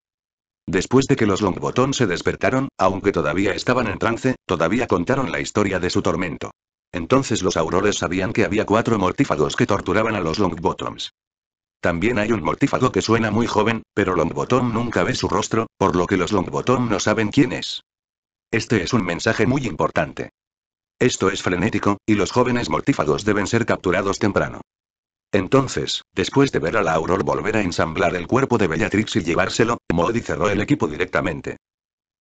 Después de que los Longbottom se despertaron, aunque todavía estaban en trance, todavía contaron la historia de su tormento. Entonces los aurores sabían que había cuatro mortífagos que torturaban a los Longbottoms. También hay un mortífago que suena muy joven, pero Longbottom nunca ve su rostro, por lo que los Longbottom no saben quién es. Este es un mensaje muy importante. Esto es frenético, y los jóvenes mortífagos deben ser capturados temprano. Entonces, después de ver a la Auror volver a ensamblar el cuerpo de Bellatrix y llevárselo, Modi cerró el equipo directamente.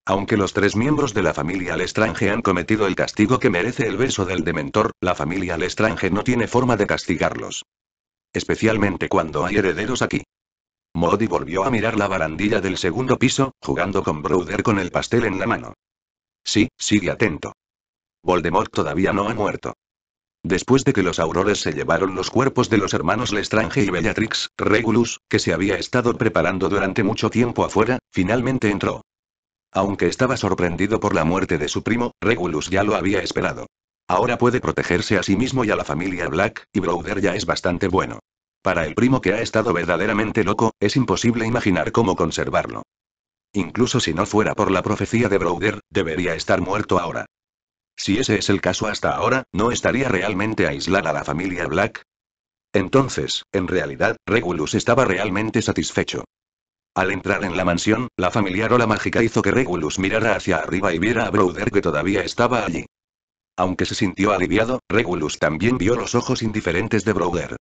Aunque los tres miembros de la familia Lestrange han cometido el castigo que merece el beso del dementor, la familia Lestrange no tiene forma de castigarlos. Especialmente cuando hay herederos aquí. Modi volvió a mirar la barandilla del segundo piso, jugando con Broder con el pastel en la mano. Sí, sigue atento. Voldemort todavía no ha muerto. Después de que los aurores se llevaron los cuerpos de los hermanos Lestrange y Bellatrix, Regulus, que se había estado preparando durante mucho tiempo afuera, finalmente entró. Aunque estaba sorprendido por la muerte de su primo, Regulus ya lo había esperado. Ahora puede protegerse a sí mismo y a la familia Black, y Browder ya es bastante bueno. Para el primo que ha estado verdaderamente loco, es imposible imaginar cómo conservarlo. Incluso si no fuera por la profecía de Browder, debería estar muerto ahora. Si ese es el caso hasta ahora, ¿no estaría realmente aislada la familia Black? Entonces, en realidad, Regulus estaba realmente satisfecho. Al entrar en la mansión, la familiar ola mágica hizo que Regulus mirara hacia arriba y viera a Broder que todavía estaba allí. Aunque se sintió aliviado, Regulus también vio los ojos indiferentes de Broder.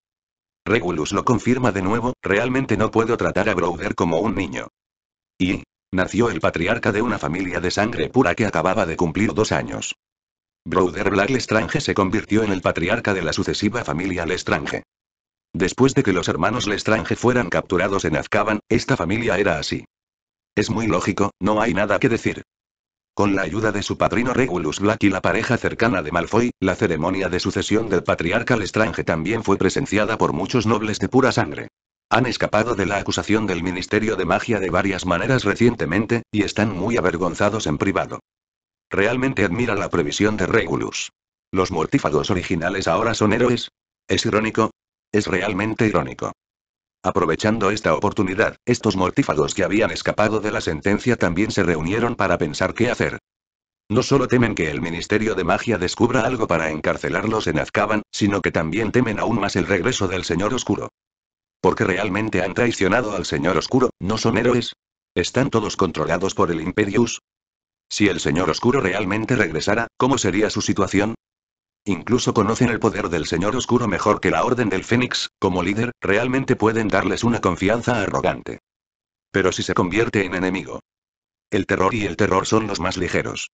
Regulus lo confirma de nuevo, realmente no puedo tratar a Broder como un niño. Y... Nació el patriarca de una familia de sangre pura que acababa de cumplir dos años. Brother Black Lestrange se convirtió en el patriarca de la sucesiva familia Lestrange. Después de que los hermanos Lestrange fueran capturados en Azkaban, esta familia era así. Es muy lógico, no hay nada que decir. Con la ayuda de su padrino Regulus Black y la pareja cercana de Malfoy, la ceremonia de sucesión del patriarca Lestrange también fue presenciada por muchos nobles de pura sangre. Han escapado de la acusación del Ministerio de Magia de varias maneras recientemente, y están muy avergonzados en privado. Realmente admira la previsión de Regulus. Los mortífagos originales ahora son héroes. ¿Es irónico? Es realmente irónico. Aprovechando esta oportunidad, estos mortífagos que habían escapado de la sentencia también se reunieron para pensar qué hacer. No solo temen que el Ministerio de Magia descubra algo para encarcelarlos en Azkaban, sino que también temen aún más el regreso del Señor Oscuro. Porque realmente han traicionado al Señor Oscuro, ¿no son héroes? ¿Están todos controlados por el Imperius? Si el Señor Oscuro realmente regresara, ¿cómo sería su situación? Incluso conocen el poder del Señor Oscuro mejor que la Orden del Fénix, como líder, realmente pueden darles una confianza arrogante. Pero si se convierte en enemigo. El terror y el terror son los más ligeros.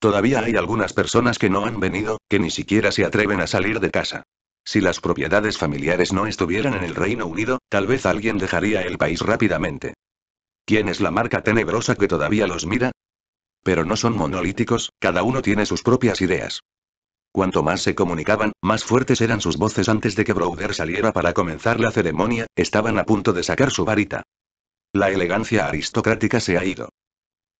Todavía hay algunas personas que no han venido, que ni siquiera se atreven a salir de casa. Si las propiedades familiares no estuvieran en el Reino Unido, tal vez alguien dejaría el país rápidamente. ¿Quién es la marca tenebrosa que todavía los mira? Pero no son monolíticos, cada uno tiene sus propias ideas. Cuanto más se comunicaban, más fuertes eran sus voces antes de que Browder saliera para comenzar la ceremonia, estaban a punto de sacar su varita. La elegancia aristocrática se ha ido.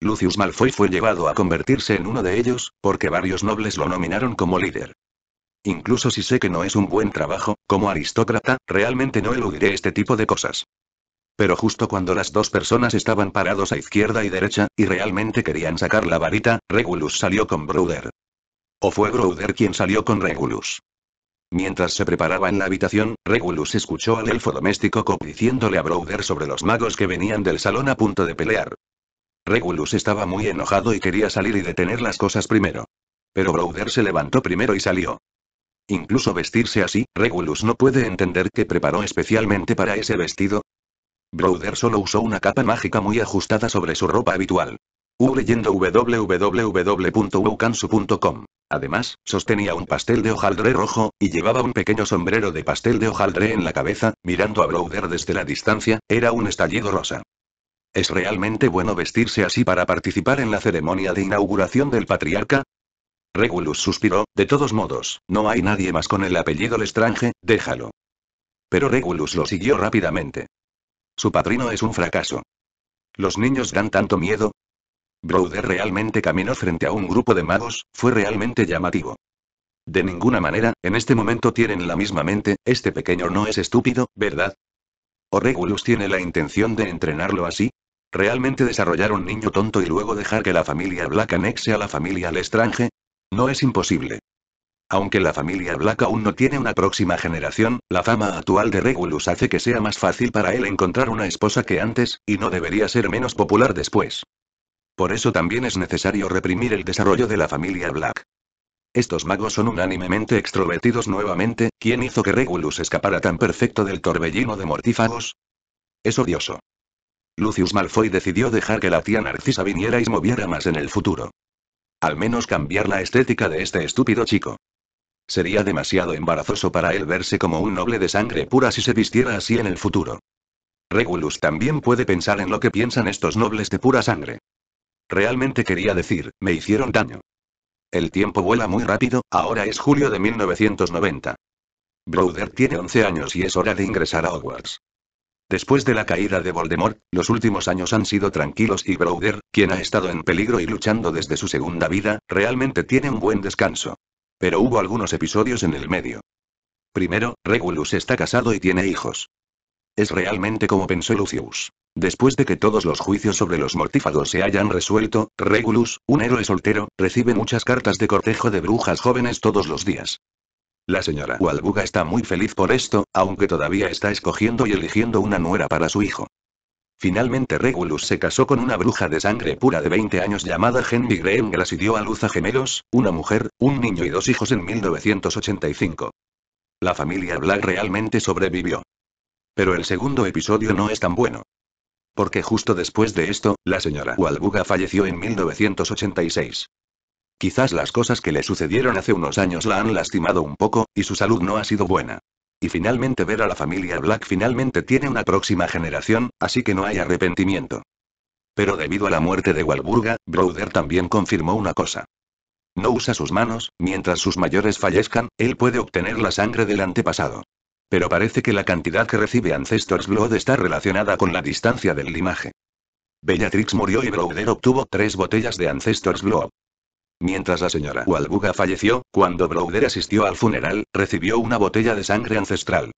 Lucius Malfoy fue llevado a convertirse en uno de ellos, porque varios nobles lo nominaron como líder. Incluso si sé que no es un buen trabajo, como aristócrata, realmente no eludiré este tipo de cosas. Pero justo cuando las dos personas estaban parados a izquierda y derecha, y realmente querían sacar la varita, Regulus salió con Browder. O fue Browder quien salió con Regulus. Mientras se preparaba en la habitación, Regulus escuchó al elfo doméstico Cop a Browder sobre los magos que venían del salón a punto de pelear. Regulus estaba muy enojado y quería salir y detener las cosas primero. Pero Browder se levantó primero y salió. Incluso vestirse así, Regulus no puede entender que preparó especialmente para ese vestido, Browder solo usó una capa mágica muy ajustada sobre su ropa habitual. U leyendo Además, sostenía un pastel de hojaldre rojo, y llevaba un pequeño sombrero de pastel de hojaldre en la cabeza, mirando a Browder desde la distancia, era un estallido rosa. ¿Es realmente bueno vestirse así para participar en la ceremonia de inauguración del patriarca? Regulus suspiró, de todos modos, no hay nadie más con el apellido Lestrange, déjalo. Pero Regulus lo siguió rápidamente. Su padrino es un fracaso. Los niños dan tanto miedo. Brother realmente caminó frente a un grupo de magos, fue realmente llamativo. De ninguna manera, en este momento tienen la misma mente, este pequeño no es estúpido, ¿verdad? ¿O Regulus tiene la intención de entrenarlo así? ¿Realmente desarrollar un niño tonto y luego dejar que la familia Black anexe a la familia Lestrange? No es imposible. Aunque la familia Black aún no tiene una próxima generación, la fama actual de Regulus hace que sea más fácil para él encontrar una esposa que antes, y no debería ser menos popular después. Por eso también es necesario reprimir el desarrollo de la familia Black. Estos magos son unánimemente extrovertidos nuevamente, ¿quién hizo que Regulus escapara tan perfecto del torbellino de mortífagos? Es odioso. Lucius Malfoy decidió dejar que la tía Narcisa viniera y moviera más en el futuro. Al menos cambiar la estética de este estúpido chico. Sería demasiado embarazoso para él verse como un noble de sangre pura si se vistiera así en el futuro. Regulus también puede pensar en lo que piensan estos nobles de pura sangre. Realmente quería decir, me hicieron daño. El tiempo vuela muy rápido, ahora es julio de 1990. Broder tiene 11 años y es hora de ingresar a Hogwarts. Después de la caída de Voldemort, los últimos años han sido tranquilos y Broder, quien ha estado en peligro y luchando desde su segunda vida, realmente tiene un buen descanso. Pero hubo algunos episodios en el medio. Primero, Regulus está casado y tiene hijos. Es realmente como pensó Lucius. Después de que todos los juicios sobre los mortífagos se hayan resuelto, Regulus, un héroe soltero, recibe muchas cartas de cortejo de brujas jóvenes todos los días. La señora Walbuga está muy feliz por esto, aunque todavía está escogiendo y eligiendo una nuera para su hijo. Finalmente Regulus se casó con una bruja de sangre pura de 20 años llamada Henry Green y dio a luz a gemelos, una mujer, un niño y dos hijos en 1985. La familia Black realmente sobrevivió. Pero el segundo episodio no es tan bueno. Porque justo después de esto, la señora Walbuga falleció en 1986. Quizás las cosas que le sucedieron hace unos años la han lastimado un poco, y su salud no ha sido buena y finalmente ver a la familia Black finalmente tiene una próxima generación, así que no hay arrepentimiento. Pero debido a la muerte de Walburga, Browder también confirmó una cosa. No usa sus manos, mientras sus mayores fallezcan, él puede obtener la sangre del antepasado. Pero parece que la cantidad que recibe Ancestors Blood está relacionada con la distancia del limaje. Bellatrix murió y Browder obtuvo tres botellas de Ancestors Blood. Mientras la señora Walbuga falleció, cuando Browder asistió al funeral, recibió una botella de sangre ancestral.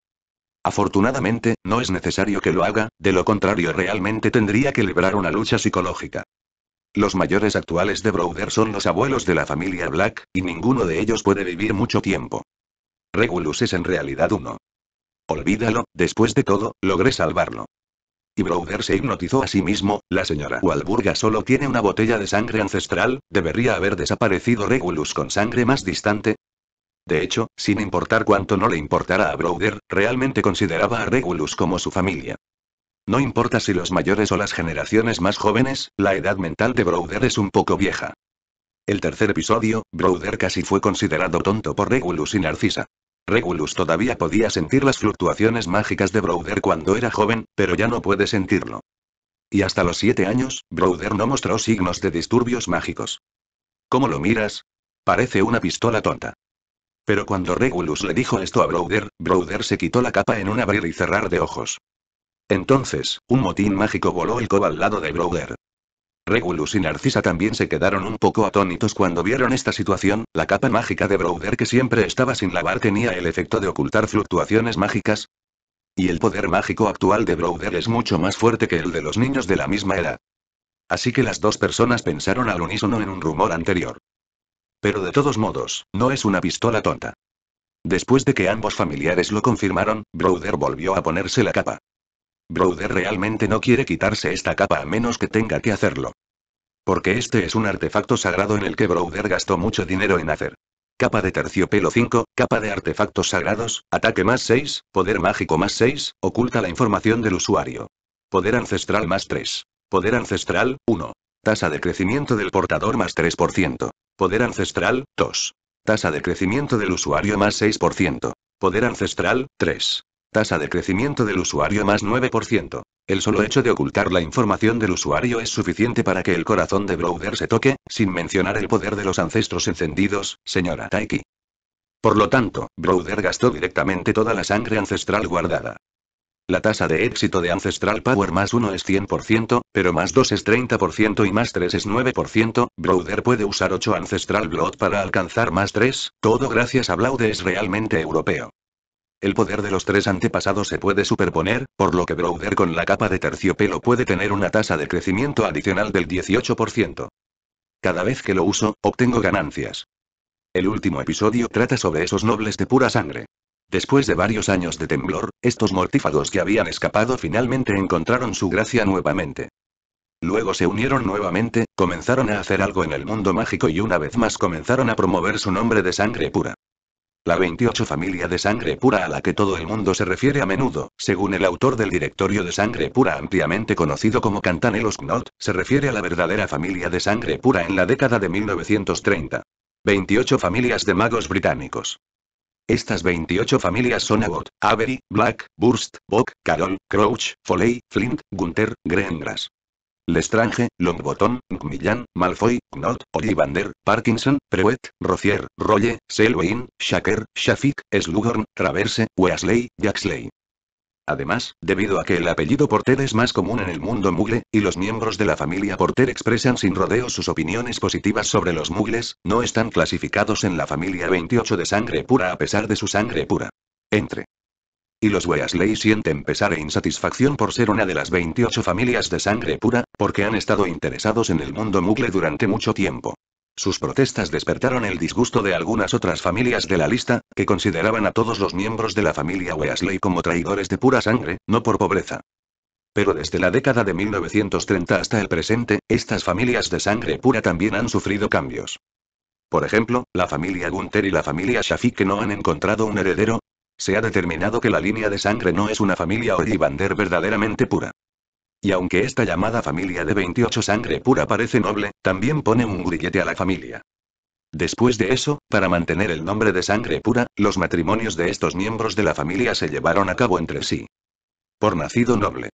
Afortunadamente, no es necesario que lo haga, de lo contrario realmente tendría que librar una lucha psicológica. Los mayores actuales de Browder son los abuelos de la familia Black, y ninguno de ellos puede vivir mucho tiempo. Regulus es en realidad uno. Olvídalo, después de todo, logré salvarlo. Y Browder se hipnotizó a sí mismo, la señora Walburga solo tiene una botella de sangre ancestral, debería haber desaparecido Regulus con sangre más distante. De hecho, sin importar cuánto no le importara a Browder, realmente consideraba a Regulus como su familia. No importa si los mayores o las generaciones más jóvenes, la edad mental de Browder es un poco vieja. El tercer episodio, Browder casi fue considerado tonto por Regulus y Narcisa. Regulus todavía podía sentir las fluctuaciones mágicas de Browder cuando era joven, pero ya no puede sentirlo. Y hasta los siete años, Browder no mostró signos de disturbios mágicos. ¿Cómo lo miras? Parece una pistola tonta. Pero cuando Regulus le dijo esto a Browder, Browder se quitó la capa en un abrir y cerrar de ojos. Entonces, un motín mágico voló el coba al lado de Browder. Regulus y Narcisa también se quedaron un poco atónitos cuando vieron esta situación, la capa mágica de Broder que siempre estaba sin lavar tenía el efecto de ocultar fluctuaciones mágicas. Y el poder mágico actual de Broder es mucho más fuerte que el de los niños de la misma edad. Así que las dos personas pensaron al unísono en un rumor anterior. Pero de todos modos, no es una pistola tonta. Después de que ambos familiares lo confirmaron, Broder volvió a ponerse la capa. Browder realmente no quiere quitarse esta capa a menos que tenga que hacerlo. Porque este es un artefacto sagrado en el que Browder gastó mucho dinero en hacer. Capa de terciopelo 5, capa de artefactos sagrados, ataque más 6, poder mágico más 6, oculta la información del usuario. Poder ancestral más 3. Poder ancestral, 1. Tasa de crecimiento del portador más 3%. Poder ancestral, 2. Tasa de crecimiento del usuario más 6%. Poder ancestral, 3. Tasa de crecimiento del usuario más 9%. El solo hecho de ocultar la información del usuario es suficiente para que el corazón de Browder se toque, sin mencionar el poder de los ancestros encendidos, señora Taiki. Por lo tanto, Browder gastó directamente toda la sangre ancestral guardada. La tasa de éxito de Ancestral Power más 1 es 100%, pero más 2 es 30% y más 3 es 9%. Browder puede usar 8 Ancestral Blood para alcanzar más 3, todo gracias a Blaude es realmente europeo. El poder de los tres antepasados se puede superponer, por lo que Broder con la capa de terciopelo puede tener una tasa de crecimiento adicional del 18%. Cada vez que lo uso, obtengo ganancias. El último episodio trata sobre esos nobles de pura sangre. Después de varios años de temblor, estos mortífagos que habían escapado finalmente encontraron su gracia nuevamente. Luego se unieron nuevamente, comenzaron a hacer algo en el mundo mágico y una vez más comenzaron a promover su nombre de sangre pura. La 28 familia de sangre pura a la que todo el mundo se refiere a menudo, según el autor del directorio de sangre pura ampliamente conocido como Cantanelos Knot, se refiere a la verdadera familia de sangre pura en la década de 1930. 28 familias de magos británicos. Estas 28 familias son Abbott, Avery, Black, Burst, Bock, Carol, Crouch, Foley, Flint, Gunther, Greengrass, Lestrange, Longbottom, Macmillan, Malfoy, Knott, Ollivander, Parkinson, Prewett, Rozier, Rolle, Selwyn, Shaker, Shafik, Slughorn, Traverse, Weasley, Jaxley. Además, debido a que el apellido Porter es más común en el mundo mugle, y los miembros de la familia Porter expresan sin rodeos sus opiniones positivas sobre los mugles, no están clasificados en la familia 28 de sangre pura a pesar de su sangre pura. Entre y los Weasley sienten pesar e insatisfacción por ser una de las 28 familias de sangre pura, porque han estado interesados en el mundo mugle durante mucho tiempo. Sus protestas despertaron el disgusto de algunas otras familias de la lista, que consideraban a todos los miembros de la familia Weasley como traidores de pura sangre, no por pobreza. Pero desde la década de 1930 hasta el presente, estas familias de sangre pura también han sufrido cambios. Por ejemplo, la familia Gunther y la familia Shafi no han encontrado un heredero, se ha determinado que la línea de sangre no es una familia Ollivander verdaderamente pura. Y aunque esta llamada familia de 28 sangre pura parece noble, también pone un grillete a la familia. Después de eso, para mantener el nombre de sangre pura, los matrimonios de estos miembros de la familia se llevaron a cabo entre sí. Por nacido noble.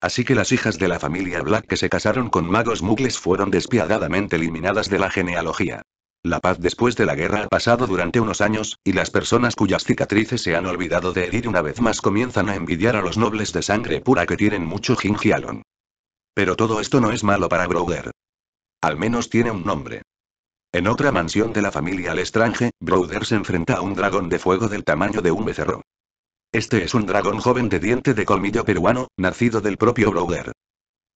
Así que las hijas de la familia Black que se casaron con magos mugles fueron despiadadamente eliminadas de la genealogía. La paz después de la guerra ha pasado durante unos años, y las personas cuyas cicatrices se han olvidado de herir una vez más comienzan a envidiar a los nobles de sangre pura que tienen mucho Jinjialon. Pero todo esto no es malo para Broder. Al menos tiene un nombre. En otra mansión de la familia al estrange, Broder se enfrenta a un dragón de fuego del tamaño de un becerro. Este es un dragón joven de diente de colmillo peruano, nacido del propio Broder.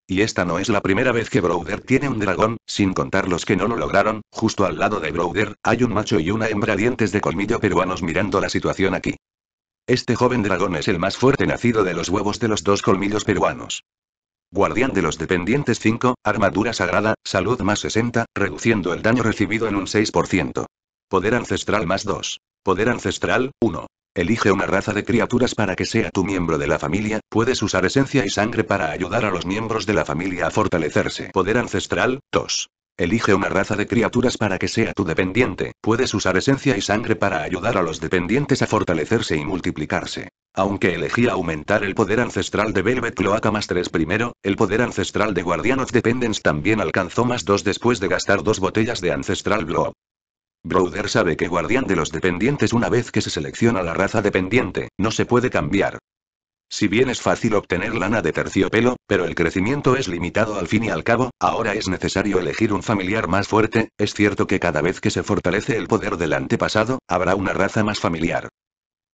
Y esta no es la primera vez que Browder tiene un dragón, sin contar los que no lo lograron, justo al lado de Browder, hay un macho y una hembra dientes de colmillo peruanos mirando la situación aquí. Este joven dragón es el más fuerte nacido de los huevos de los dos colmillos peruanos. Guardián de los dependientes 5, armadura sagrada, salud más 60, reduciendo el daño recibido en un 6%. Poder ancestral más 2. Poder ancestral, 1. Elige una raza de criaturas para que sea tu miembro de la familia, puedes usar esencia y sangre para ayudar a los miembros de la familia a fortalecerse. Poder ancestral, 2. Elige una raza de criaturas para que sea tu dependiente, puedes usar esencia y sangre para ayudar a los dependientes a fortalecerse y multiplicarse. Aunque elegí aumentar el poder ancestral de Velvet Cloaca más 3 primero, el poder ancestral de Guardian of Dependence también alcanzó más 2 después de gastar dos botellas de ancestral blood Broder sabe que guardián de los dependientes una vez que se selecciona la raza dependiente, no se puede cambiar. Si bien es fácil obtener lana de terciopelo, pero el crecimiento es limitado al fin y al cabo, ahora es necesario elegir un familiar más fuerte, es cierto que cada vez que se fortalece el poder del antepasado, habrá una raza más familiar.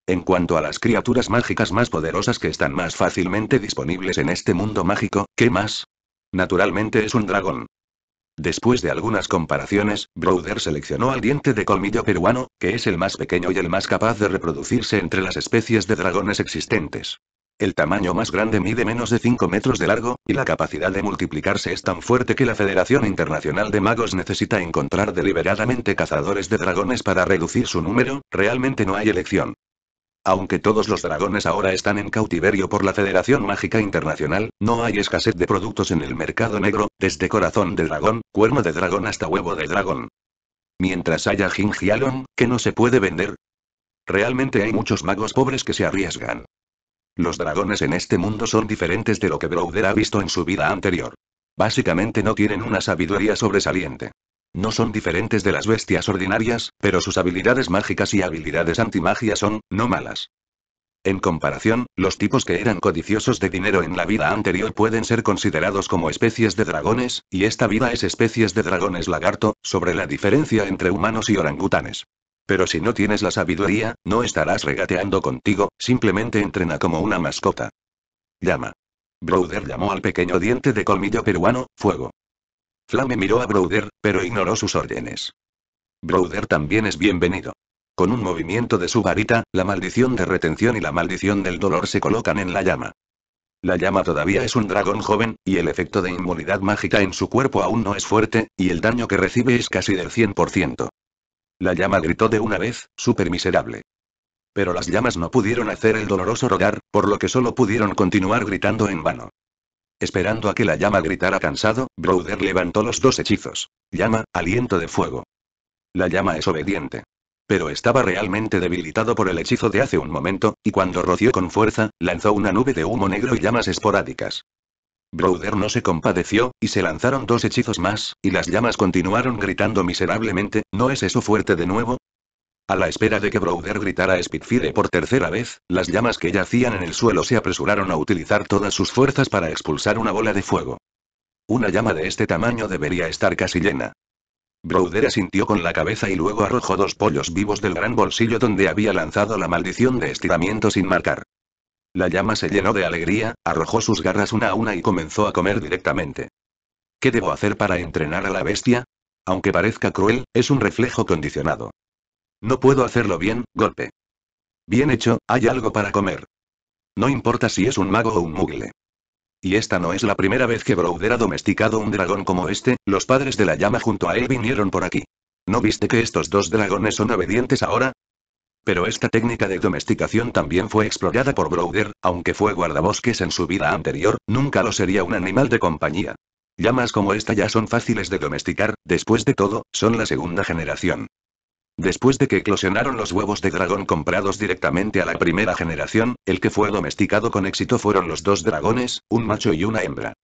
En cuanto a las criaturas mágicas más poderosas que están más fácilmente disponibles en este mundo mágico, ¿qué más? Naturalmente es un dragón. Después de algunas comparaciones, Browder seleccionó al diente de colmillo peruano, que es el más pequeño y el más capaz de reproducirse entre las especies de dragones existentes. El tamaño más grande mide menos de 5 metros de largo, y la capacidad de multiplicarse es tan fuerte que la Federación Internacional de Magos necesita encontrar deliberadamente cazadores de dragones para reducir su número, realmente no hay elección. Aunque todos los dragones ahora están en cautiverio por la Federación Mágica Internacional, no hay escasez de productos en el mercado negro, desde corazón de dragón, cuerno de dragón hasta huevo de dragón. Mientras haya gingialon, que no se puede vender. Realmente hay muchos magos pobres que se arriesgan. Los dragones en este mundo son diferentes de lo que Browder ha visto en su vida anterior. Básicamente no tienen una sabiduría sobresaliente. No son diferentes de las bestias ordinarias, pero sus habilidades mágicas y habilidades antimagia son, no malas. En comparación, los tipos que eran codiciosos de dinero en la vida anterior pueden ser considerados como especies de dragones, y esta vida es especies de dragones lagarto, sobre la diferencia entre humanos y orangutanes. Pero si no tienes la sabiduría, no estarás regateando contigo, simplemente entrena como una mascota. Llama. Browder llamó al pequeño diente de colmillo peruano, fuego. Flame miró a Broder, pero ignoró sus órdenes. Broder también es bienvenido. Con un movimiento de su varita, la maldición de retención y la maldición del dolor se colocan en la llama. La llama todavía es un dragón joven, y el efecto de inmunidad mágica en su cuerpo aún no es fuerte, y el daño que recibe es casi del 100%. La llama gritó de una vez, súper miserable. Pero las llamas no pudieron hacer el doloroso rogar, por lo que solo pudieron continuar gritando en vano. Esperando a que la llama gritara cansado, Browder levantó los dos hechizos. Llama, aliento de fuego. La llama es obediente. Pero estaba realmente debilitado por el hechizo de hace un momento, y cuando roció con fuerza, lanzó una nube de humo negro y llamas esporádicas. Browder no se compadeció, y se lanzaron dos hechizos más, y las llamas continuaron gritando miserablemente, ¿no es eso fuerte de nuevo? A la espera de que Browder gritara Spitfire por tercera vez, las llamas que yacían en el suelo se apresuraron a utilizar todas sus fuerzas para expulsar una bola de fuego. Una llama de este tamaño debería estar casi llena. Browder asintió con la cabeza y luego arrojó dos pollos vivos del gran bolsillo donde había lanzado la maldición de estiramiento sin marcar. La llama se llenó de alegría, arrojó sus garras una a una y comenzó a comer directamente. ¿Qué debo hacer para entrenar a la bestia? Aunque parezca cruel, es un reflejo condicionado. No puedo hacerlo bien, golpe. Bien hecho, hay algo para comer. No importa si es un mago o un mugle. Y esta no es la primera vez que Browder ha domesticado un dragón como este, los padres de la llama junto a él vinieron por aquí. ¿No viste que estos dos dragones son obedientes ahora? Pero esta técnica de domesticación también fue explorada por Browder, aunque fue guardabosques en su vida anterior, nunca lo sería un animal de compañía. Llamas como esta ya son fáciles de domesticar, después de todo, son la segunda generación. Después de que eclosionaron los huevos de dragón comprados directamente a la primera generación, el que fue domesticado con éxito fueron los dos dragones, un macho y una hembra.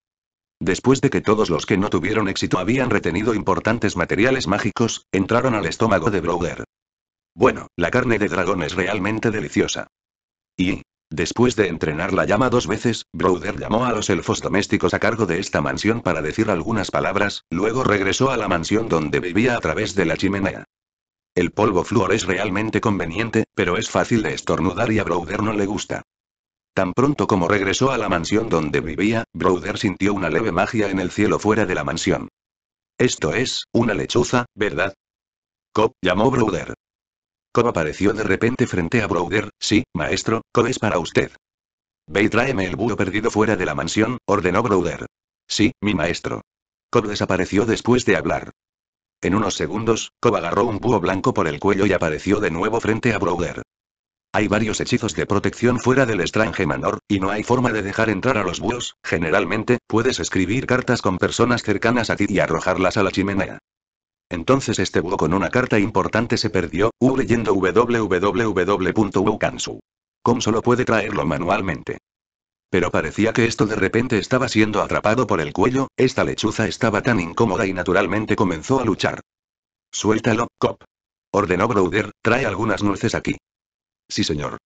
Después de que todos los que no tuvieron éxito habían retenido importantes materiales mágicos, entraron al estómago de Browder. Bueno, la carne de dragón es realmente deliciosa. Y, después de entrenar la llama dos veces, Broder llamó a los elfos domésticos a cargo de esta mansión para decir algunas palabras, luego regresó a la mansión donde vivía a través de la chimenea. El polvo flúor es realmente conveniente, pero es fácil de estornudar y a Browder no le gusta. Tan pronto como regresó a la mansión donde vivía, Browder sintió una leve magia en el cielo fuera de la mansión. Esto es, una lechuza, ¿verdad? Cobb llamó Browder. Cobb apareció de repente frente a Browder. Sí, maestro, Cobb es para usted. Ve y tráeme el búho perdido fuera de la mansión, ordenó Browder. Sí, mi maestro. Cobb desapareció después de hablar. En unos segundos, Cobb agarró un búho blanco por el cuello y apareció de nuevo frente a Broder. Hay varios hechizos de protección fuera del Strange Manor, y no hay forma de dejar entrar a los búhos, generalmente, puedes escribir cartas con personas cercanas a ti y arrojarlas a la chimenea. Entonces este búho con una carta importante se perdió, u leyendo www.ukansu.com solo puede traerlo manualmente. Pero parecía que esto de repente estaba siendo atrapado por el cuello, esta lechuza estaba tan incómoda y naturalmente comenzó a luchar. Suéltalo, Cop. Ordenó Browder, trae algunas nueces aquí. Sí señor.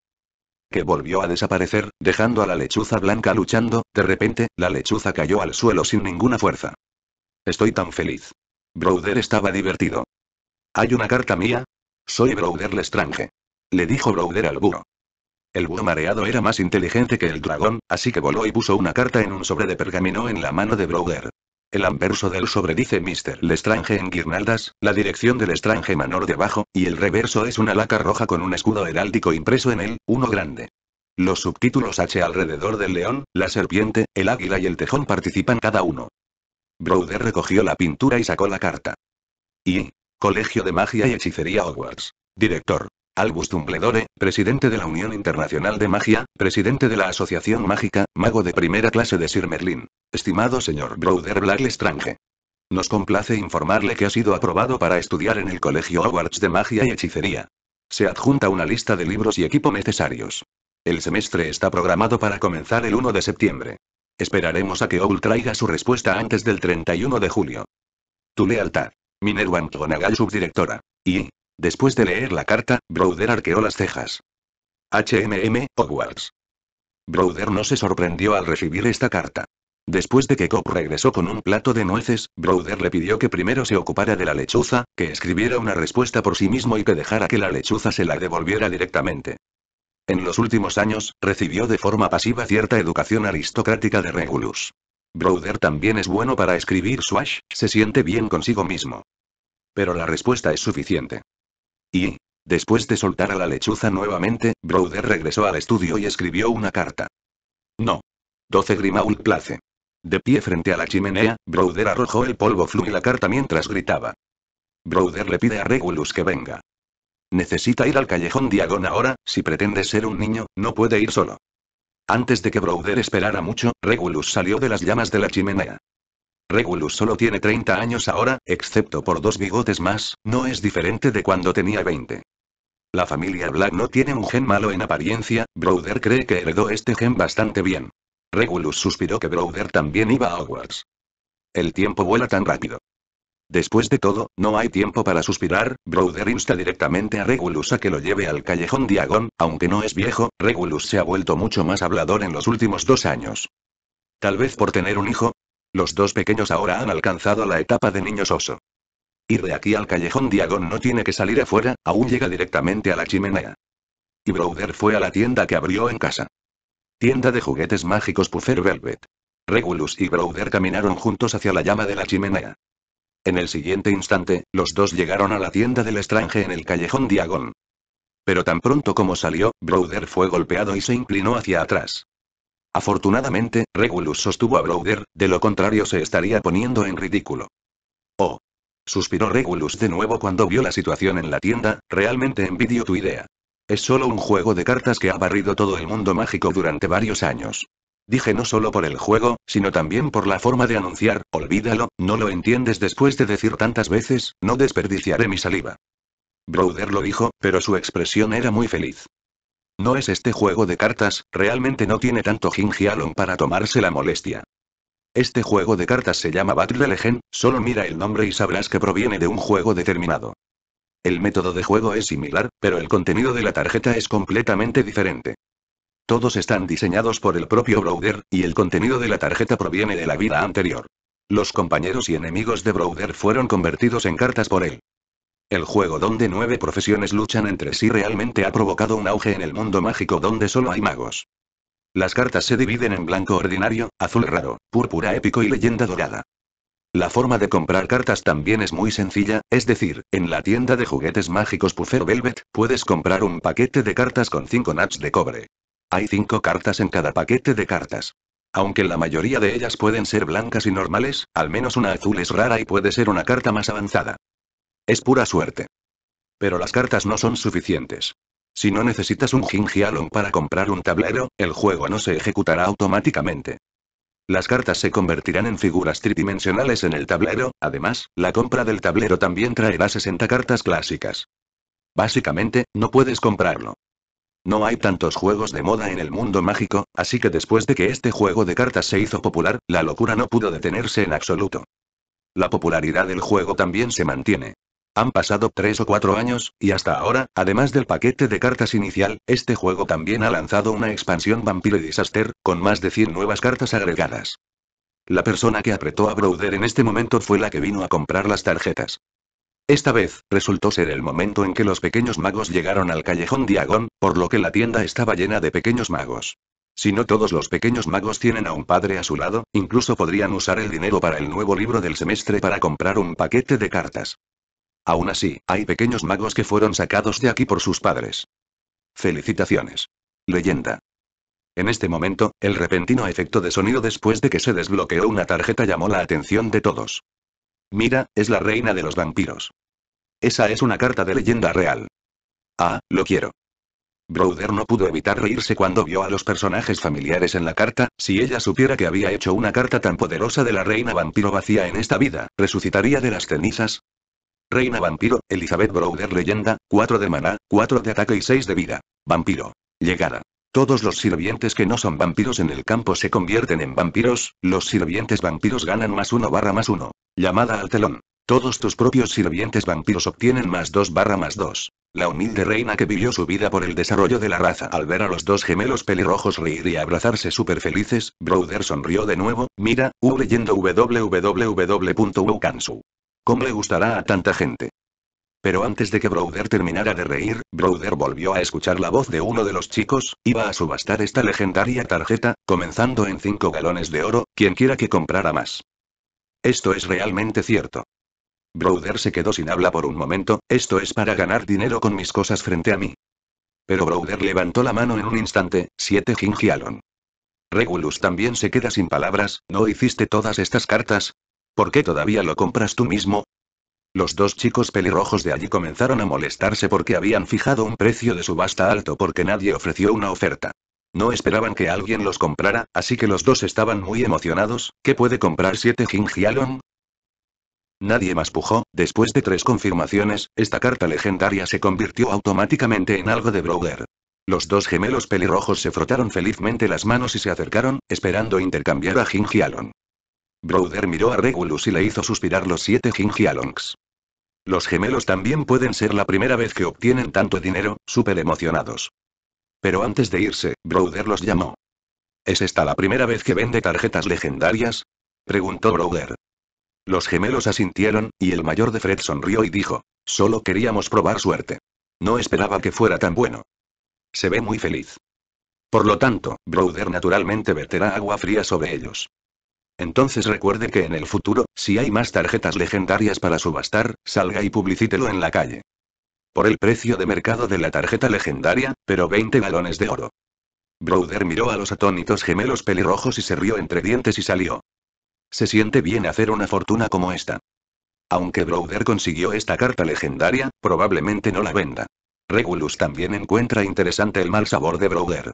Que volvió a desaparecer, dejando a la lechuza blanca luchando, de repente, la lechuza cayó al suelo sin ninguna fuerza. Estoy tan feliz. Browder estaba divertido. ¿Hay una carta mía? Soy Browder Lestrange. Le dijo Browder al búho. El búho mareado era más inteligente que el dragón, así que voló y puso una carta en un sobre de pergamino en la mano de Browder. El anverso del sobre dice Mr. Lestrange en guirnaldas, la dirección del Lestrange de debajo, y el reverso es una laca roja con un escudo heráldico impreso en él, uno grande. Los subtítulos H alrededor del león, la serpiente, el águila y el tejón participan cada uno. Broder recogió la pintura y sacó la carta. Y. Colegio de Magia y Hechicería Hogwarts. Director. Albus Dumbledore, presidente de la Unión Internacional de Magia, presidente de la Asociación Mágica, mago de primera clase de Sir Merlin. Estimado señor Broder Black Lestrange. Nos complace informarle que ha sido aprobado para estudiar en el Colegio Hogwarts de Magia y Hechicería. Se adjunta una lista de libros y equipo necesarios. El semestre está programado para comenzar el 1 de septiembre. Esperaremos a que Owl traiga su respuesta antes del 31 de julio. Tu lealtad. Minerva Antonagal, subdirectora. Y. Después de leer la carta, Browder arqueó las cejas. HMM, Hogwarts. Browder no se sorprendió al recibir esta carta. Después de que Cop regresó con un plato de nueces, Browder le pidió que primero se ocupara de la lechuza, que escribiera una respuesta por sí mismo y que dejara que la lechuza se la devolviera directamente. En los últimos años, recibió de forma pasiva cierta educación aristocrática de Regulus. Browder también es bueno para escribir swash, se siente bien consigo mismo. Pero la respuesta es suficiente. Y, después de soltar a la lechuza nuevamente, Browder regresó al estudio y escribió una carta. No. 12 Grimauld Place. De pie frente a la chimenea, Browder arrojó el polvo flu y la carta mientras gritaba. Browder le pide a Regulus que venga. Necesita ir al callejón Diagon ahora, si pretende ser un niño, no puede ir solo. Antes de que Browder esperara mucho, Regulus salió de las llamas de la chimenea. Regulus solo tiene 30 años ahora, excepto por dos bigotes más, no es diferente de cuando tenía 20. La familia Black no tiene un gen malo en apariencia, Browder cree que heredó este gen bastante bien. Regulus suspiró que Browder también iba a Hogwarts. El tiempo vuela tan rápido. Después de todo, no hay tiempo para suspirar, Browder insta directamente a Regulus a que lo lleve al callejón Diagon, aunque no es viejo, Regulus se ha vuelto mucho más hablador en los últimos dos años. Tal vez por tener un hijo, los dos pequeños ahora han alcanzado la etapa de niños oso. Ir de aquí al callejón Diagon no tiene que salir afuera, aún llega directamente a la chimenea. Y Browder fue a la tienda que abrió en casa. Tienda de juguetes mágicos Puffer Velvet. Regulus y Browder caminaron juntos hacia la llama de la chimenea. En el siguiente instante, los dos llegaron a la tienda del extranje en el callejón Diagon. Pero tan pronto como salió, Browder fue golpeado y se inclinó hacia atrás. Afortunadamente, Regulus sostuvo a Browder, de lo contrario se estaría poniendo en ridículo. Oh. Suspiró Regulus de nuevo cuando vio la situación en la tienda, realmente envidio tu idea. Es solo un juego de cartas que ha barrido todo el mundo mágico durante varios años. Dije no solo por el juego, sino también por la forma de anunciar, olvídalo, no lo entiendes después de decir tantas veces, no desperdiciaré mi saliva. Browder lo dijo, pero su expresión era muy feliz. No es este juego de cartas, realmente no tiene tanto Jinji para tomarse la molestia. Este juego de cartas se llama Battle Legend, solo mira el nombre y sabrás que proviene de un juego determinado. El método de juego es similar, pero el contenido de la tarjeta es completamente diferente. Todos están diseñados por el propio Browder, y el contenido de la tarjeta proviene de la vida anterior. Los compañeros y enemigos de Browder fueron convertidos en cartas por él. El juego donde nueve profesiones luchan entre sí realmente ha provocado un auge en el mundo mágico donde solo hay magos. Las cartas se dividen en blanco ordinario, azul raro, púrpura épico y leyenda dorada. La forma de comprar cartas también es muy sencilla, es decir, en la tienda de juguetes mágicos Puffer Velvet, puedes comprar un paquete de cartas con 5 nats de cobre. Hay 5 cartas en cada paquete de cartas. Aunque la mayoría de ellas pueden ser blancas y normales, al menos una azul es rara y puede ser una carta más avanzada. Es pura suerte. Pero las cartas no son suficientes. Si no necesitas un Gingialon para comprar un tablero, el juego no se ejecutará automáticamente. Las cartas se convertirán en figuras tridimensionales en el tablero, además, la compra del tablero también traerá 60 cartas clásicas. Básicamente, no puedes comprarlo. No hay tantos juegos de moda en el mundo mágico, así que después de que este juego de cartas se hizo popular, la locura no pudo detenerse en absoluto. La popularidad del juego también se mantiene. Han pasado tres o cuatro años, y hasta ahora, además del paquete de cartas inicial, este juego también ha lanzado una expansión y Disaster, con más de 100 nuevas cartas agregadas. La persona que apretó a Browder en este momento fue la que vino a comprar las tarjetas. Esta vez, resultó ser el momento en que los pequeños magos llegaron al callejón Diagón, por lo que la tienda estaba llena de pequeños magos. Si no todos los pequeños magos tienen a un padre a su lado, incluso podrían usar el dinero para el nuevo libro del semestre para comprar un paquete de cartas. Aún así, hay pequeños magos que fueron sacados de aquí por sus padres. Felicitaciones. Leyenda. En este momento, el repentino efecto de sonido después de que se desbloqueó una tarjeta llamó la atención de todos. Mira, es la reina de los vampiros. Esa es una carta de leyenda real. Ah, lo quiero. Broder no pudo evitar reírse cuando vio a los personajes familiares en la carta, si ella supiera que había hecho una carta tan poderosa de la reina vampiro vacía en esta vida, resucitaría de las cenizas, Reina Vampiro, Elizabeth Browder Leyenda, 4 de maná, 4 de ataque y 6 de vida. Vampiro. Llegada. Todos los sirvientes que no son vampiros en el campo se convierten en vampiros, los sirvientes vampiros ganan más 1 barra más 1. Llamada al telón. Todos tus propios sirvientes vampiros obtienen más 2 barra más 2. La humilde reina que vivió su vida por el desarrollo de la raza al ver a los dos gemelos pelirrojos reír y abrazarse súper felices, Browder sonrió de nuevo, mira, u leyendo www.ukansu. ¿Cómo le gustará a tanta gente? Pero antes de que Browder terminara de reír, Browder volvió a escuchar la voz de uno de los chicos, iba a subastar esta legendaria tarjeta, comenzando en 5 galones de oro, quien quiera que comprara más. Esto es realmente cierto. Browder se quedó sin habla por un momento, esto es para ganar dinero con mis cosas frente a mí. Pero Browder levantó la mano en un instante, 7 Gingialon. Regulus también se queda sin palabras, ¿no hiciste todas estas cartas? ¿Por qué todavía lo compras tú mismo? Los dos chicos pelirrojos de allí comenzaron a molestarse porque habían fijado un precio de subasta alto porque nadie ofreció una oferta. No esperaban que alguien los comprara, así que los dos estaban muy emocionados. ¿Qué puede comprar 7 Gingialon? Nadie más pujó, después de tres confirmaciones, esta carta legendaria se convirtió automáticamente en algo de Broger. Los dos gemelos pelirrojos se frotaron felizmente las manos y se acercaron, esperando intercambiar a Gingialon. Browder miró a Regulus y le hizo suspirar los siete gingialongs. Los gemelos también pueden ser la primera vez que obtienen tanto dinero, súper emocionados. Pero antes de irse, Browder los llamó. ¿Es esta la primera vez que vende tarjetas legendarias? Preguntó Browder. Los gemelos asintieron, y el mayor de Fred sonrió y dijo, solo queríamos probar suerte. No esperaba que fuera tan bueno. Se ve muy feliz. Por lo tanto, Browder naturalmente verterá agua fría sobre ellos. Entonces recuerde que en el futuro, si hay más tarjetas legendarias para subastar, salga y publicítelo en la calle. Por el precio de mercado de la tarjeta legendaria, pero 20 galones de oro. Browder miró a los atónitos gemelos pelirrojos y se rió entre dientes y salió. Se siente bien hacer una fortuna como esta. Aunque Browder consiguió esta carta legendaria, probablemente no la venda. Regulus también encuentra interesante el mal sabor de Browder.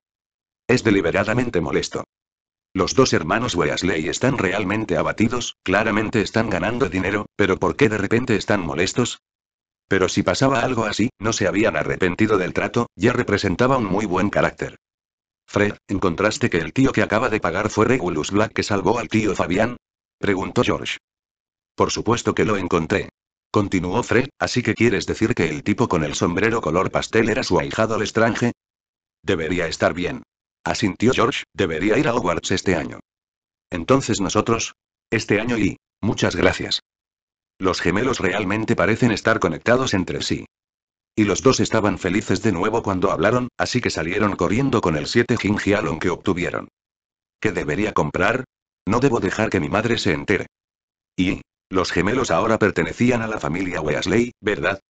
Es deliberadamente molesto. Los dos hermanos Weasley están realmente abatidos, claramente están ganando dinero, pero ¿por qué de repente están molestos? Pero si pasaba algo así, no se habían arrepentido del trato, ya representaba un muy buen carácter. Fred, ¿encontraste que el tío que acaba de pagar fue Regulus Black que salvó al tío Fabián? preguntó George. Por supuesto que lo encontré. Continuó Fred, así que quieres decir que el tipo con el sombrero color pastel era su ahijado extranjero. Debería estar bien. Asintió George, debería ir a Hogwarts este año. Entonces nosotros. Este año y. Muchas gracias. Los gemelos realmente parecen estar conectados entre sí. Y los dos estaban felices de nuevo cuando hablaron, así que salieron corriendo con el 7 gingialon que obtuvieron. ¿Qué debería comprar? No debo dejar que mi madre se entere. Y, los gemelos ahora pertenecían a la familia Weasley, ¿verdad?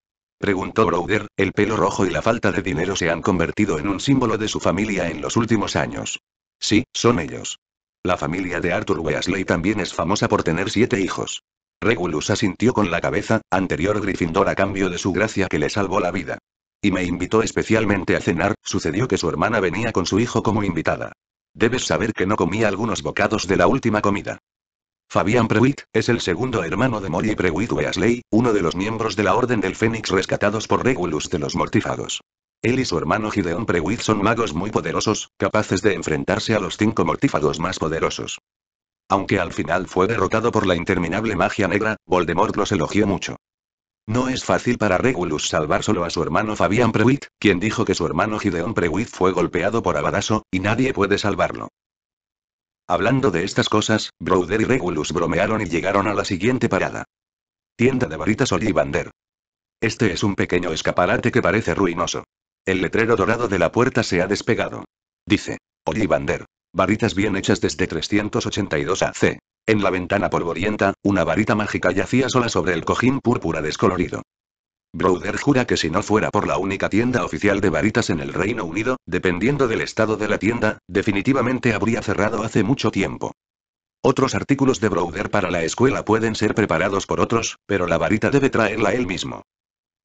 preguntó Broder, el pelo rojo y la falta de dinero se han convertido en un símbolo de su familia en los últimos años. Sí, son ellos. La familia de Arthur Weasley también es famosa por tener siete hijos. Regulus asintió con la cabeza, anterior Gryffindor a cambio de su gracia que le salvó la vida. Y me invitó especialmente a cenar, sucedió que su hermana venía con su hijo como invitada. Debes saber que no comí algunos bocados de la última comida. Fabian Prewitt, es el segundo hermano de Molly Prewitt Weasley, uno de los miembros de la Orden del Fénix rescatados por Regulus de los Mortífagos. Él y su hermano Gideon Prewitt son magos muy poderosos, capaces de enfrentarse a los cinco mortífagos más poderosos. Aunque al final fue derrotado por la interminable magia negra, Voldemort los elogió mucho. No es fácil para Regulus salvar solo a su hermano Fabian Prewitt, quien dijo que su hermano Gideon Prewitt fue golpeado por Abadaso, y nadie puede salvarlo. Hablando de estas cosas, Browder y Regulus bromearon y llegaron a la siguiente parada. Tienda de varitas Ollivander. Este es un pequeño escaparate que parece ruinoso. El letrero dorado de la puerta se ha despegado. Dice, Ollivander. Varitas bien hechas desde 382 AC. En la ventana polvorienta, una varita mágica yacía sola sobre el cojín púrpura descolorido. Browder jura que si no fuera por la única tienda oficial de varitas en el Reino Unido, dependiendo del estado de la tienda, definitivamente habría cerrado hace mucho tiempo. Otros artículos de Browder para la escuela pueden ser preparados por otros, pero la varita debe traerla él mismo.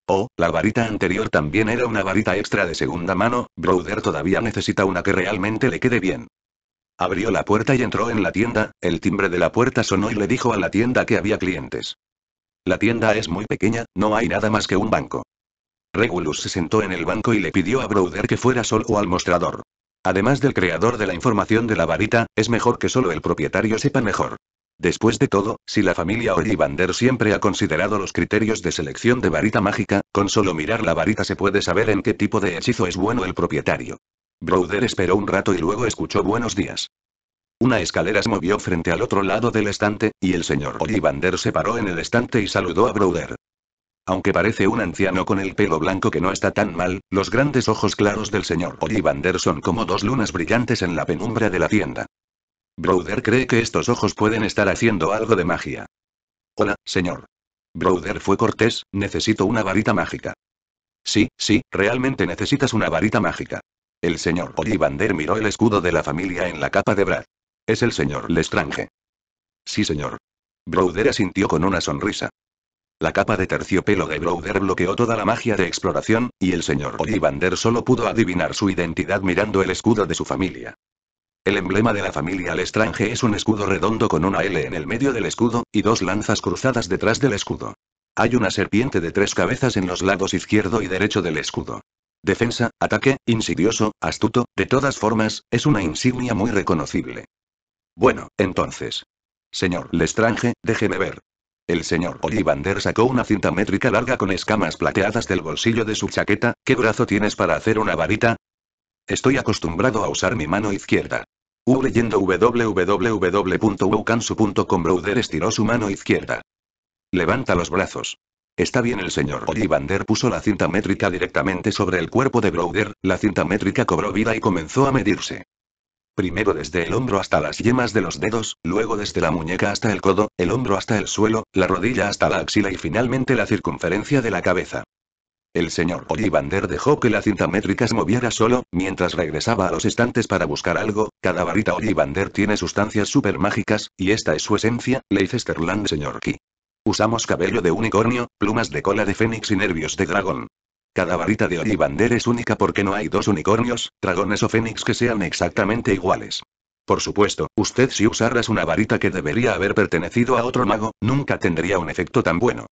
O, oh, la varita anterior también era una varita extra de segunda mano, Browder todavía necesita una que realmente le quede bien. Abrió la puerta y entró en la tienda, el timbre de la puerta sonó y le dijo a la tienda que había clientes. La tienda es muy pequeña, no hay nada más que un banco. Regulus se sentó en el banco y le pidió a Browder que fuera solo al mostrador. Además del creador de la información de la varita, es mejor que solo el propietario sepa mejor. Después de todo, si la familia Ollivander siempre ha considerado los criterios de selección de varita mágica, con solo mirar la varita se puede saber en qué tipo de hechizo es bueno el propietario. Browder esperó un rato y luego escuchó buenos días. Una escalera se movió frente al otro lado del estante, y el señor Ollivander se paró en el estante y saludó a Browder. Aunque parece un anciano con el pelo blanco que no está tan mal, los grandes ojos claros del señor Ollivander son como dos lunas brillantes en la penumbra de la tienda. Browder cree que estos ojos pueden estar haciendo algo de magia. Hola, señor. Browder fue cortés, necesito una varita mágica. Sí, sí, realmente necesitas una varita mágica. El señor Ollivander miró el escudo de la familia en la capa de Brad. Es el señor Lestrange. Sí, señor. Browder asintió con una sonrisa. La capa de terciopelo de Browder bloqueó toda la magia de exploración, y el señor Ollivander solo pudo adivinar su identidad mirando el escudo de su familia. El emblema de la familia Lestrange es un escudo redondo con una L en el medio del escudo, y dos lanzas cruzadas detrás del escudo. Hay una serpiente de tres cabezas en los lados izquierdo y derecho del escudo. Defensa, ataque, insidioso, astuto, de todas formas, es una insignia muy reconocible. Bueno, entonces. Señor Lestrange, déjeme ver. El señor Ollivander sacó una cinta métrica larga con escamas plateadas del bolsillo de su chaqueta. ¿Qué brazo tienes para hacer una varita? Estoy acostumbrado a usar mi mano izquierda. U leyendo www.wokansu.com Browder estiró su mano izquierda. Levanta los brazos. Está bien el señor Ollivander puso la cinta métrica directamente sobre el cuerpo de Browder, la cinta métrica cobró vida y comenzó a medirse primero desde el hombro hasta las yemas de los dedos, luego desde la muñeca hasta el codo, el hombro hasta el suelo, la rodilla hasta la axila y finalmente la circunferencia de la cabeza. El señor Ollivander dejó que la cinta métrica se moviera solo, mientras regresaba a los estantes para buscar algo, cada varita Ollivander tiene sustancias super mágicas, y esta es su esencia, Leicesterland señor Key. Usamos cabello de unicornio, plumas de cola de fénix y nervios de dragón. Cada varita de Ollivander es única porque no hay dos unicornios, dragones o fénix que sean exactamente iguales. Por supuesto, usted si usaras una varita que debería haber pertenecido a otro mago, nunca tendría un efecto tan bueno.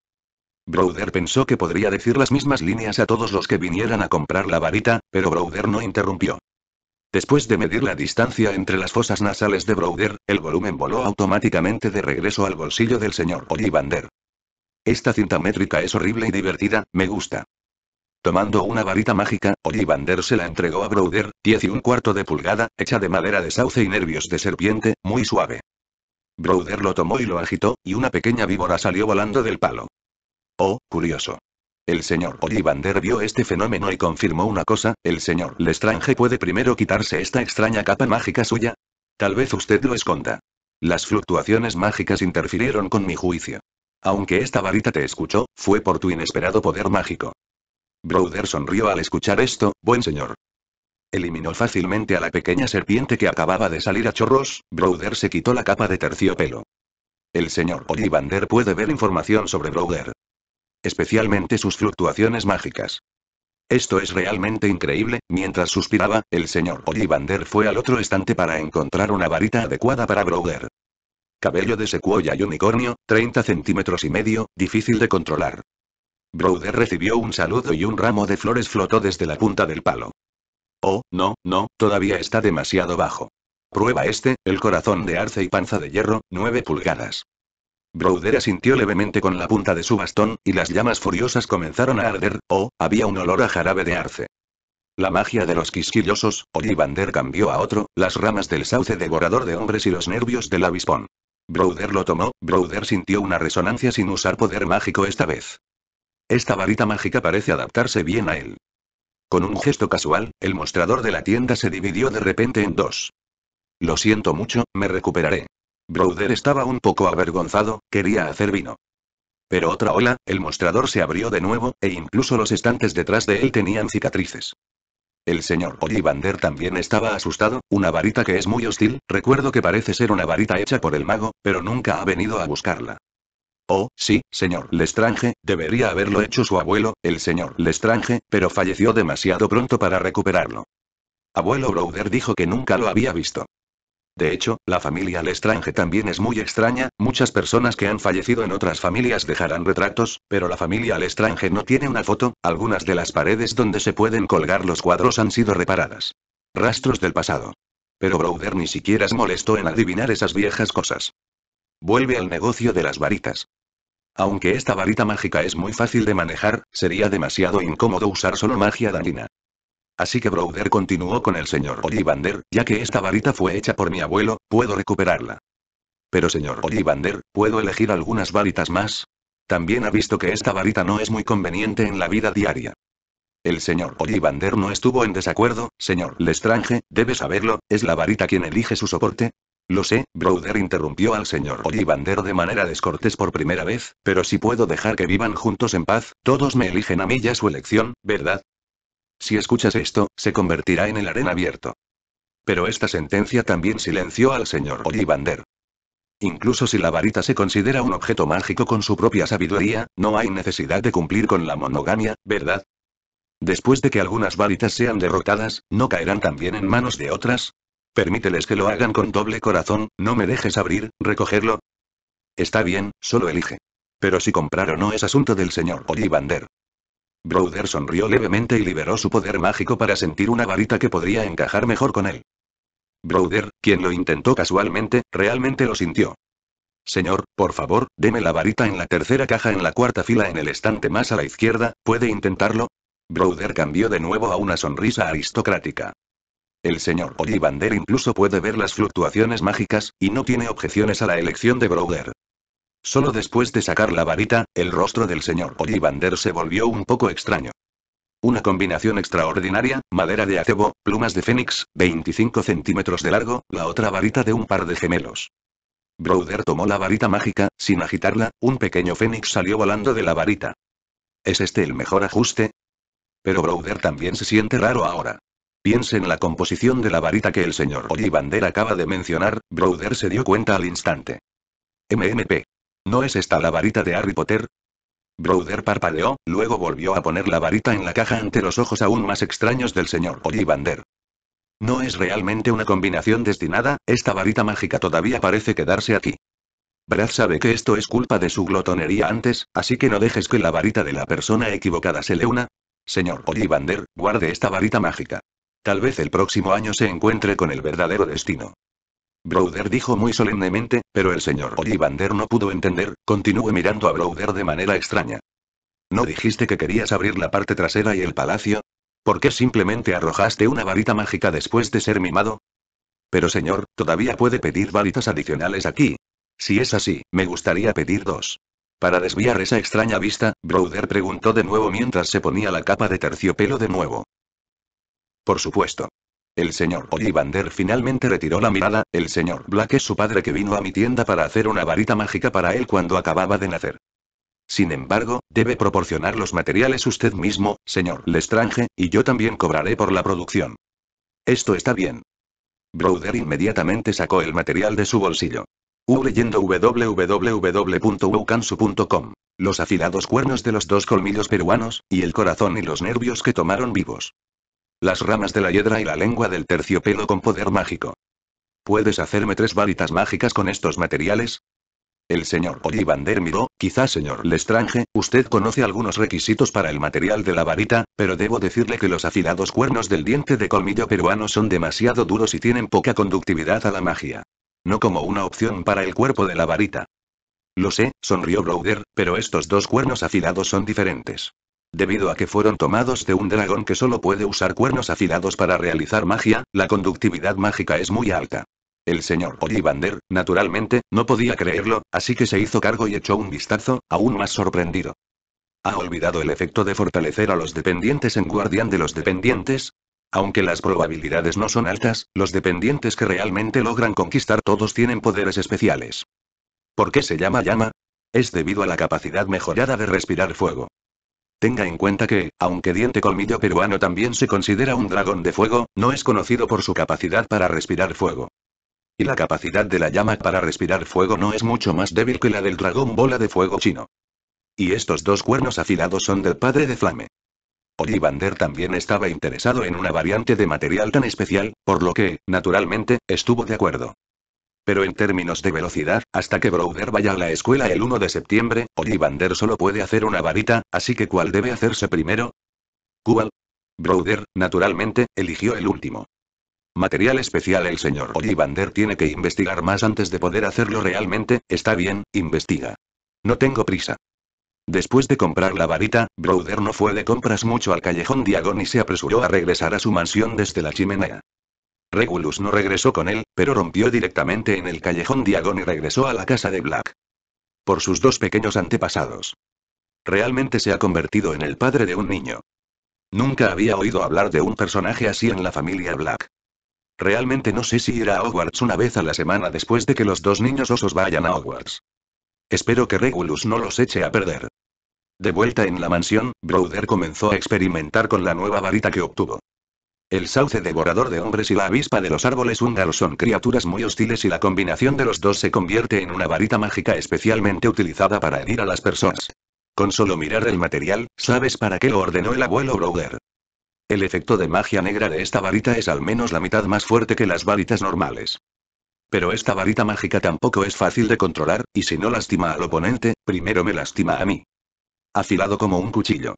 Browder pensó que podría decir las mismas líneas a todos los que vinieran a comprar la varita, pero Browder no interrumpió. Después de medir la distancia entre las fosas nasales de Browder, el volumen voló automáticamente de regreso al bolsillo del señor Ollivander. Esta cinta métrica es horrible y divertida, me gusta. Tomando una varita mágica, Ollivander se la entregó a Browder, 10 y un cuarto de pulgada, hecha de madera de sauce y nervios de serpiente, muy suave. Browder lo tomó y lo agitó, y una pequeña víbora salió volando del palo. Oh, curioso. El señor Ollivander vio este fenómeno y confirmó una cosa, el señor Lestrange puede primero quitarse esta extraña capa mágica suya. Tal vez usted lo esconda. Las fluctuaciones mágicas interfirieron con mi juicio. Aunque esta varita te escuchó, fue por tu inesperado poder mágico. Browder sonrió al escuchar esto, buen señor. Eliminó fácilmente a la pequeña serpiente que acababa de salir a chorros, Browder se quitó la capa de terciopelo. El señor Ollivander puede ver información sobre Browder. Especialmente sus fluctuaciones mágicas. Esto es realmente increíble, mientras suspiraba, el señor Ollivander fue al otro estante para encontrar una varita adecuada para Browder. Cabello de secuoya y unicornio, 30 centímetros y medio, difícil de controlar. Broder recibió un saludo y un ramo de flores flotó desde la punta del palo. Oh, no, no, todavía está demasiado bajo. Prueba este, el corazón de arce y panza de hierro, 9 pulgadas. Broder asintió levemente con la punta de su bastón, y las llamas furiosas comenzaron a arder, oh, había un olor a jarabe de arce. La magia de los quisquillosos, Ollivander cambió a otro, las ramas del sauce devorador de hombres y los nervios del avispón. Broder lo tomó, Broder sintió una resonancia sin usar poder mágico esta vez. Esta varita mágica parece adaptarse bien a él. Con un gesto casual, el mostrador de la tienda se dividió de repente en dos. Lo siento mucho, me recuperaré. Browder estaba un poco avergonzado, quería hacer vino. Pero otra ola, el mostrador se abrió de nuevo, e incluso los estantes detrás de él tenían cicatrices. El señor Ollivander también estaba asustado, una varita que es muy hostil, recuerdo que parece ser una varita hecha por el mago, pero nunca ha venido a buscarla. Oh, sí, señor Lestrange, debería haberlo hecho su abuelo, el señor Lestrange, pero falleció demasiado pronto para recuperarlo. Abuelo Browder dijo que nunca lo había visto. De hecho, la familia Lestrange también es muy extraña, muchas personas que han fallecido en otras familias dejarán retratos, pero la familia Lestrange no tiene una foto, algunas de las paredes donde se pueden colgar los cuadros han sido reparadas. Rastros del pasado. Pero Browder ni siquiera se molestó en adivinar esas viejas cosas. Vuelve al negocio de las varitas. Aunque esta varita mágica es muy fácil de manejar, sería demasiado incómodo usar solo magia danina. Así que Browder continuó con el señor Ollivander, ya que esta varita fue hecha por mi abuelo, puedo recuperarla. Pero señor Ollivander, ¿puedo elegir algunas varitas más? También ha visto que esta varita no es muy conveniente en la vida diaria. El señor Ollivander no estuvo en desacuerdo, señor Lestrange, debe saberlo, ¿es la varita quien elige su soporte? Lo sé, Browder interrumpió al señor Ollivander de manera descortés por primera vez, pero si puedo dejar que vivan juntos en paz, todos me eligen a mí ya su elección, ¿verdad? Si escuchas esto, se convertirá en el arena abierto. Pero esta sentencia también silenció al señor Ollivander. Incluso si la varita se considera un objeto mágico con su propia sabiduría, no hay necesidad de cumplir con la monogamia, ¿verdad? Después de que algunas varitas sean derrotadas, ¿no caerán también en manos de otras? Permíteles que lo hagan con doble corazón, no me dejes abrir, recogerlo. Está bien, solo elige. Pero si comprar o no es asunto del señor Ollivander. Browder sonrió levemente y liberó su poder mágico para sentir una varita que podría encajar mejor con él. Browder, quien lo intentó casualmente, realmente lo sintió. Señor, por favor, deme la varita en la tercera caja en la cuarta fila en el estante más a la izquierda, ¿puede intentarlo? Browder cambió de nuevo a una sonrisa aristocrática. El señor Ollivander incluso puede ver las fluctuaciones mágicas, y no tiene objeciones a la elección de Browder. Solo después de sacar la varita, el rostro del señor Ollivander se volvió un poco extraño. Una combinación extraordinaria, madera de acebo, plumas de fénix, 25 centímetros de largo, la otra varita de un par de gemelos. Broder tomó la varita mágica, sin agitarla, un pequeño fénix salió volando de la varita. ¿Es este el mejor ajuste? Pero Broder también se siente raro ahora. Piense en la composición de la varita que el señor Ollivander acaba de mencionar, Browder se dio cuenta al instante. MMP. ¿No es esta la varita de Harry Potter? Browder parpadeó, luego volvió a poner la varita en la caja ante los ojos aún más extraños del señor Ollivander. No es realmente una combinación destinada, esta varita mágica todavía parece quedarse aquí. Brad sabe que esto es culpa de su glotonería antes, así que no dejes que la varita de la persona equivocada se le una. Señor Ollivander, guarde esta varita mágica. Tal vez el próximo año se encuentre con el verdadero destino. Browder dijo muy solemnemente, pero el señor Ollivander no pudo entender, continuó mirando a Browder de manera extraña. ¿No dijiste que querías abrir la parte trasera y el palacio? ¿Por qué simplemente arrojaste una varita mágica después de ser mimado? Pero señor, todavía puede pedir varitas adicionales aquí. Si es así, me gustaría pedir dos. Para desviar esa extraña vista, Browder preguntó de nuevo mientras se ponía la capa de terciopelo de nuevo. Por supuesto. El señor Ollivander finalmente retiró la mirada, el señor Black es su padre que vino a mi tienda para hacer una varita mágica para él cuando acababa de nacer. Sin embargo, debe proporcionar los materiales usted mismo, señor Lestrange, y yo también cobraré por la producción. Esto está bien. Browder inmediatamente sacó el material de su bolsillo. U leyendo Los afilados cuernos de los dos colmillos peruanos, y el corazón y los nervios que tomaron vivos las ramas de la hiedra y la lengua del terciopelo con poder mágico. ¿Puedes hacerme tres varitas mágicas con estos materiales? El señor Ollivander miró, quizás señor Lestrange, usted conoce algunos requisitos para el material de la varita, pero debo decirle que los afilados cuernos del diente de colmillo peruano son demasiado duros y tienen poca conductividad a la magia. No como una opción para el cuerpo de la varita. Lo sé, sonrió Browder, pero estos dos cuernos afilados son diferentes. Debido a que fueron tomados de un dragón que solo puede usar cuernos afilados para realizar magia, la conductividad mágica es muy alta. El señor Ollivander, naturalmente, no podía creerlo, así que se hizo cargo y echó un vistazo, aún más sorprendido. ¿Ha olvidado el efecto de fortalecer a los dependientes en guardián de los dependientes? Aunque las probabilidades no son altas, los dependientes que realmente logran conquistar todos tienen poderes especiales. ¿Por qué se llama llama? Es debido a la capacidad mejorada de respirar fuego. Tenga en cuenta que, aunque diente colmillo peruano también se considera un dragón de fuego, no es conocido por su capacidad para respirar fuego. Y la capacidad de la llama para respirar fuego no es mucho más débil que la del dragón bola de fuego chino. Y estos dos cuernos afilados son del padre de Flame. Ollivander también estaba interesado en una variante de material tan especial, por lo que, naturalmente, estuvo de acuerdo. Pero en términos de velocidad, hasta que Browder vaya a la escuela el 1 de septiembre, Ollivander solo puede hacer una varita, así que ¿cuál debe hacerse primero? ¿Cuál? Browder, naturalmente, eligió el último. Material especial el señor Ollivander tiene que investigar más antes de poder hacerlo realmente, está bien, investiga. No tengo prisa. Después de comprar la varita, Browder no fue de compras mucho al callejón Diagon y se apresuró a regresar a su mansión desde la chimenea. Regulus no regresó con él, pero rompió directamente en el callejón Diagon y regresó a la casa de Black. Por sus dos pequeños antepasados. Realmente se ha convertido en el padre de un niño. Nunca había oído hablar de un personaje así en la familia Black. Realmente no sé si irá a Hogwarts una vez a la semana después de que los dos niños osos vayan a Hogwarts. Espero que Regulus no los eche a perder. De vuelta en la mansión, Browder comenzó a experimentar con la nueva varita que obtuvo. El sauce devorador de hombres y la avispa de los árboles húngaros son criaturas muy hostiles y la combinación de los dos se convierte en una varita mágica especialmente utilizada para herir a las personas. Con solo mirar el material, sabes para qué lo ordenó el abuelo Blogger. El efecto de magia negra de esta varita es al menos la mitad más fuerte que las varitas normales. Pero esta varita mágica tampoco es fácil de controlar, y si no lastima al oponente, primero me lastima a mí. Afilado como un cuchillo.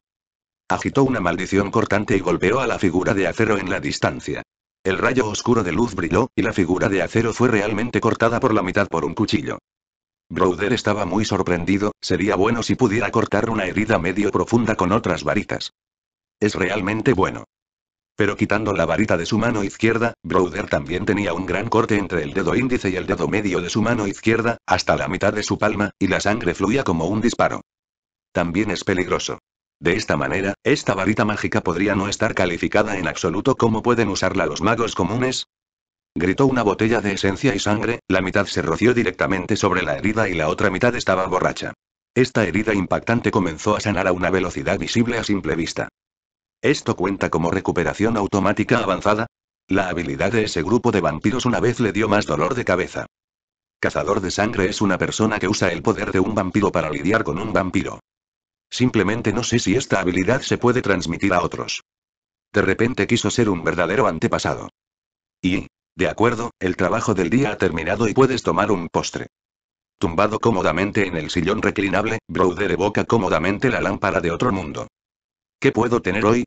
Agitó una maldición cortante y golpeó a la figura de acero en la distancia. El rayo oscuro de luz brilló, y la figura de acero fue realmente cortada por la mitad por un cuchillo. Broder estaba muy sorprendido, sería bueno si pudiera cortar una herida medio profunda con otras varitas. Es realmente bueno. Pero quitando la varita de su mano izquierda, Broder también tenía un gran corte entre el dedo índice y el dedo medio de su mano izquierda, hasta la mitad de su palma, y la sangre fluía como un disparo. También es peligroso. De esta manera, esta varita mágica podría no estar calificada en absoluto como pueden usarla los magos comunes. Gritó una botella de esencia y sangre, la mitad se roció directamente sobre la herida y la otra mitad estaba borracha. Esta herida impactante comenzó a sanar a una velocidad visible a simple vista. ¿Esto cuenta como recuperación automática avanzada? La habilidad de ese grupo de vampiros una vez le dio más dolor de cabeza. Cazador de sangre es una persona que usa el poder de un vampiro para lidiar con un vampiro. Simplemente no sé si esta habilidad se puede transmitir a otros. De repente quiso ser un verdadero antepasado. Y, de acuerdo, el trabajo del día ha terminado y puedes tomar un postre. Tumbado cómodamente en el sillón reclinable, Browder evoca cómodamente la lámpara de otro mundo. ¿Qué puedo tener hoy?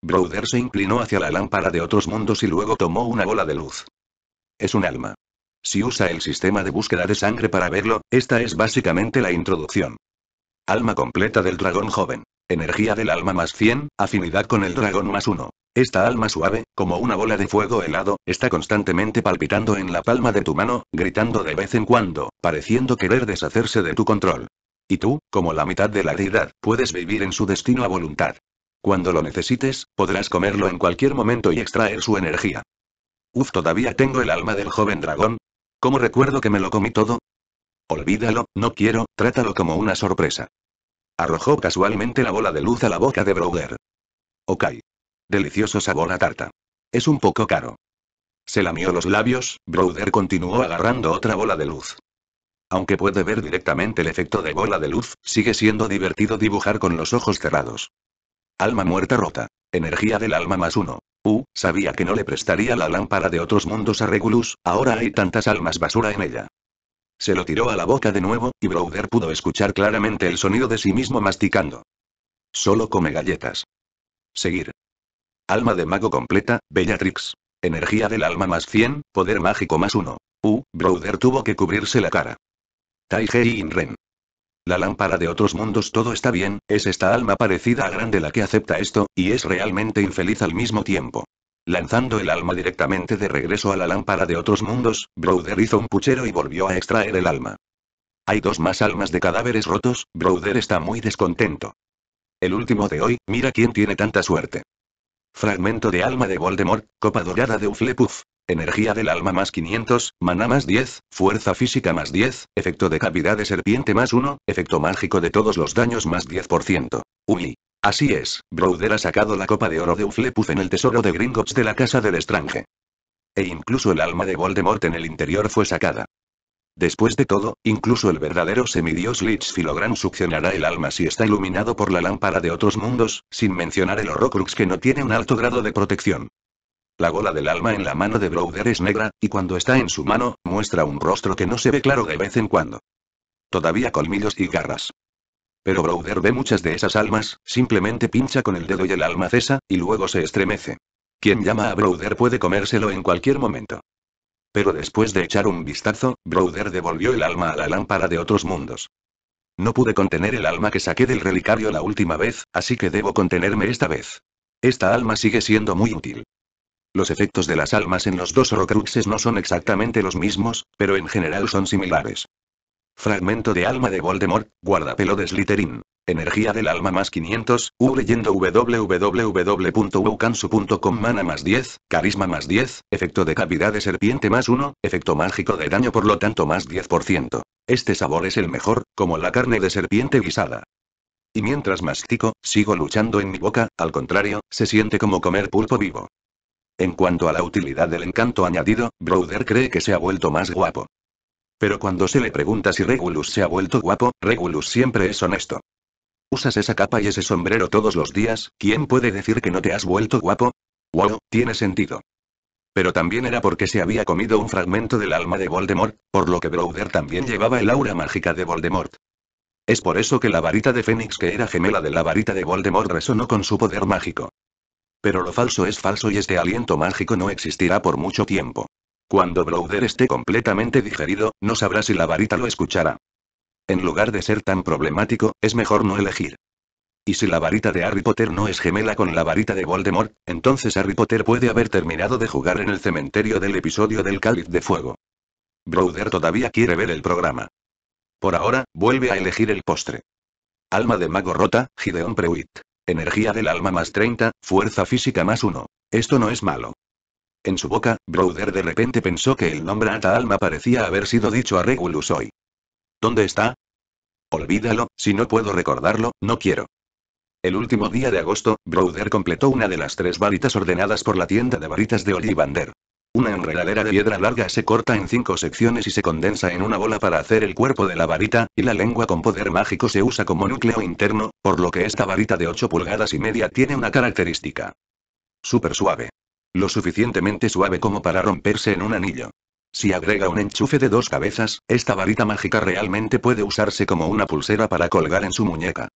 Browder se inclinó hacia la lámpara de otros mundos y luego tomó una bola de luz. Es un alma. Si usa el sistema de búsqueda de sangre para verlo, esta es básicamente la introducción. Alma completa del dragón joven. Energía del alma más 100, afinidad con el dragón más 1. Esta alma suave, como una bola de fuego helado, está constantemente palpitando en la palma de tu mano, gritando de vez en cuando, pareciendo querer deshacerse de tu control. Y tú, como la mitad de la deidad, puedes vivir en su destino a voluntad. Cuando lo necesites, podrás comerlo en cualquier momento y extraer su energía. Uf, todavía tengo el alma del joven dragón. ¿Cómo recuerdo que me lo comí todo? Olvídalo, no quiero, trátalo como una sorpresa. Arrojó casualmente la bola de luz a la boca de Broder. Ok. Delicioso sabor a tarta. Es un poco caro. Se lamió los labios, Broder continuó agarrando otra bola de luz. Aunque puede ver directamente el efecto de bola de luz, sigue siendo divertido dibujar con los ojos cerrados. Alma muerta rota. Energía del alma más uno. Uh, sabía que no le prestaría la lámpara de otros mundos a Regulus, ahora hay tantas almas basura en ella. Se lo tiró a la boca de nuevo, y Browder pudo escuchar claramente el sonido de sí mismo masticando. Solo come galletas. Seguir. Alma de mago completa, Bellatrix. Energía del alma más 100, poder mágico más 1. Uh, Browder tuvo que cubrirse la cara. y Inren. La lámpara de otros mundos todo está bien, es esta alma parecida a grande la que acepta esto, y es realmente infeliz al mismo tiempo. Lanzando el alma directamente de regreso a la lámpara de otros mundos, Browder hizo un puchero y volvió a extraer el alma. Hay dos más almas de cadáveres rotos, Browder está muy descontento. El último de hoy, mira quién tiene tanta suerte. Fragmento de alma de Voldemort, copa dorada de Uflepuff. Energía del alma más 500, mana más 10, fuerza física más 10, efecto de cavidad de serpiente más 1, efecto mágico de todos los daños más 10%. Uy. Así es, Browder ha sacado la copa de oro de Uflepuz en el tesoro de Gringotts de la casa del Estrange. E incluso el alma de Voldemort en el interior fue sacada. Después de todo, incluso el verdadero semidios Lich Filogran succionará el alma si está iluminado por la lámpara de otros mundos, sin mencionar el Horrocrux que no tiene un alto grado de protección. La gola del alma en la mano de Browder es negra, y cuando está en su mano, muestra un rostro que no se ve claro de vez en cuando. Todavía colmillos y garras. Pero Browder ve muchas de esas almas, simplemente pincha con el dedo y el alma cesa, y luego se estremece. Quien llama a Browder puede comérselo en cualquier momento. Pero después de echar un vistazo, Browder devolvió el alma a la lámpara de otros mundos. No pude contener el alma que saqué del relicario la última vez, así que debo contenerme esta vez. Esta alma sigue siendo muy útil. Los efectos de las almas en los dos horcruxes no son exactamente los mismos, pero en general son similares. Fragmento de alma de Voldemort, guardapelo de Slytherin. Energía del alma más 500, U leyendo mana más 10, carisma más 10, efecto de cavidad de serpiente más 1, efecto mágico de daño por lo tanto más 10%. Este sabor es el mejor, como la carne de serpiente guisada. Y mientras mastico, sigo luchando en mi boca, al contrario, se siente como comer pulpo vivo. En cuanto a la utilidad del encanto añadido, brother cree que se ha vuelto más guapo. Pero cuando se le pregunta si Regulus se ha vuelto guapo, Regulus siempre es honesto. Usas esa capa y ese sombrero todos los días, ¿quién puede decir que no te has vuelto guapo? Wow, tiene sentido. Pero también era porque se había comido un fragmento del alma de Voldemort, por lo que Browder también llevaba el aura mágica de Voldemort. Es por eso que la varita de Fénix que era gemela de la varita de Voldemort resonó con su poder mágico. Pero lo falso es falso y este aliento mágico no existirá por mucho tiempo. Cuando Browder esté completamente digerido, no sabrá si la varita lo escuchará. En lugar de ser tan problemático, es mejor no elegir. Y si la varita de Harry Potter no es gemela con la varita de Voldemort, entonces Harry Potter puede haber terminado de jugar en el cementerio del episodio del Cáliz de Fuego. Browder todavía quiere ver el programa. Por ahora, vuelve a elegir el postre. Alma de mago rota, Gideon Prewitt. Energía del alma más 30, fuerza física más 1. Esto no es malo en su boca, Browder de repente pensó que el nombre Ata Alma parecía haber sido dicho a Regulus hoy. ¿Dónde está? Olvídalo, si no puedo recordarlo, no quiero. El último día de agosto, Browder completó una de las tres varitas ordenadas por la tienda de varitas de Ollivander. Una enredadera de piedra larga se corta en cinco secciones y se condensa en una bola para hacer el cuerpo de la varita, y la lengua con poder mágico se usa como núcleo interno, por lo que esta varita de 8 pulgadas y media tiene una característica. Súper suave. Lo suficientemente suave como para romperse en un anillo. Si agrega un enchufe de dos cabezas, esta varita mágica realmente puede usarse como una pulsera para colgar en su muñeca.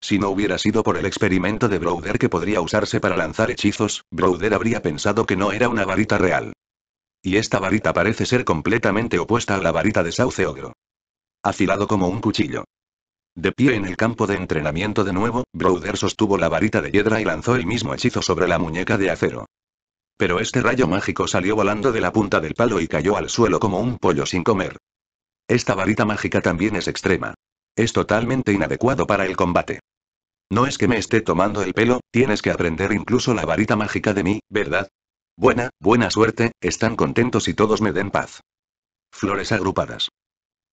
Si no hubiera sido por el experimento de Browder que podría usarse para lanzar hechizos, Browder habría pensado que no era una varita real. Y esta varita parece ser completamente opuesta a la varita de Sauce Ogro. Afilado como un cuchillo. De pie en el campo de entrenamiento de nuevo, Browder sostuvo la varita de hiedra y lanzó el mismo hechizo sobre la muñeca de acero. Pero este rayo mágico salió volando de la punta del palo y cayó al suelo como un pollo sin comer. Esta varita mágica también es extrema. Es totalmente inadecuado para el combate. No es que me esté tomando el pelo, tienes que aprender incluso la varita mágica de mí, ¿verdad? Buena, buena suerte, están contentos y todos me den paz. Flores agrupadas.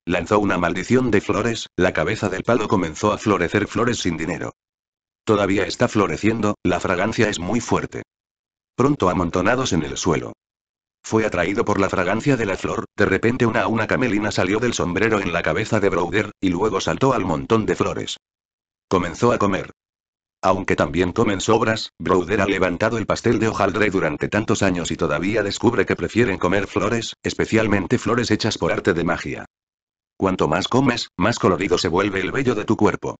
Lanzó una maldición de flores, la cabeza del palo comenzó a florecer flores sin dinero. Todavía está floreciendo, la fragancia es muy fuerte pronto amontonados en el suelo. Fue atraído por la fragancia de la flor, de repente una a una camelina salió del sombrero en la cabeza de Browder, y luego saltó al montón de flores. Comenzó a comer. Aunque también comen sobras, Broder ha levantado el pastel de hojaldre durante tantos años y todavía descubre que prefieren comer flores, especialmente flores hechas por arte de magia. Cuanto más comes, más colorido se vuelve el vello de tu cuerpo.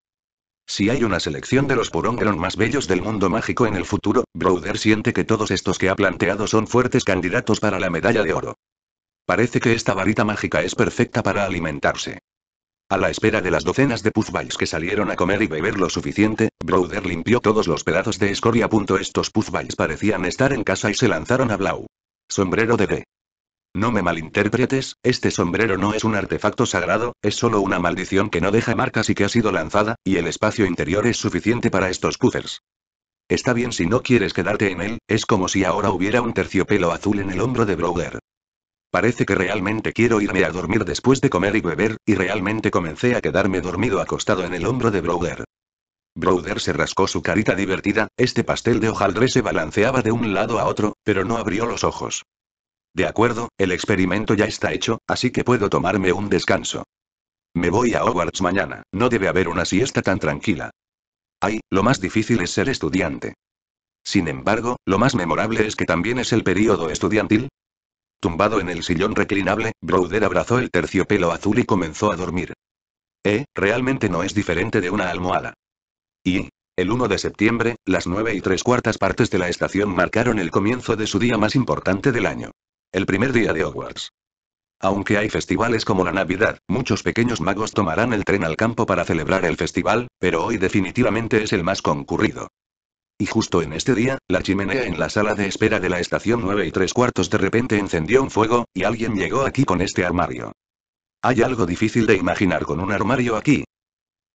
Si hay una selección de los Purongron más bellos del mundo mágico en el futuro, Browder siente que todos estos que ha planteado son fuertes candidatos para la medalla de oro. Parece que esta varita mágica es perfecta para alimentarse. A la espera de las docenas de puzzballs que salieron a comer y beber lo suficiente, Browder limpió todos los pedazos de escoria. Estos puzzballs parecían estar en casa y se lanzaron a Blau. Sombrero de D. No me malinterpretes, este sombrero no es un artefacto sagrado, es solo una maldición que no deja marcas y que ha sido lanzada, y el espacio interior es suficiente para estos cúfers. Está bien si no quieres quedarte en él, es como si ahora hubiera un terciopelo azul en el hombro de Browder. Parece que realmente quiero irme a dormir después de comer y beber, y realmente comencé a quedarme dormido acostado en el hombro de Browder. Broder se rascó su carita divertida, este pastel de hojaldre se balanceaba de un lado a otro, pero no abrió los ojos. De acuerdo, el experimento ya está hecho, así que puedo tomarme un descanso. Me voy a Hogwarts mañana, no debe haber una siesta tan tranquila. Ay, lo más difícil es ser estudiante. Sin embargo, lo más memorable es que también es el periodo estudiantil. Tumbado en el sillón reclinable, Browder abrazó el terciopelo azul y comenzó a dormir. Eh, realmente no es diferente de una almohada. Y, el 1 de septiembre, las 9 y tres cuartas partes de la estación marcaron el comienzo de su día más importante del año. El primer día de Hogwarts. Aunque hay festivales como la Navidad, muchos pequeños magos tomarán el tren al campo para celebrar el festival, pero hoy definitivamente es el más concurrido. Y justo en este día, la chimenea en la sala de espera de la estación 9 y 3 cuartos de repente encendió un fuego, y alguien llegó aquí con este armario. Hay algo difícil de imaginar con un armario aquí,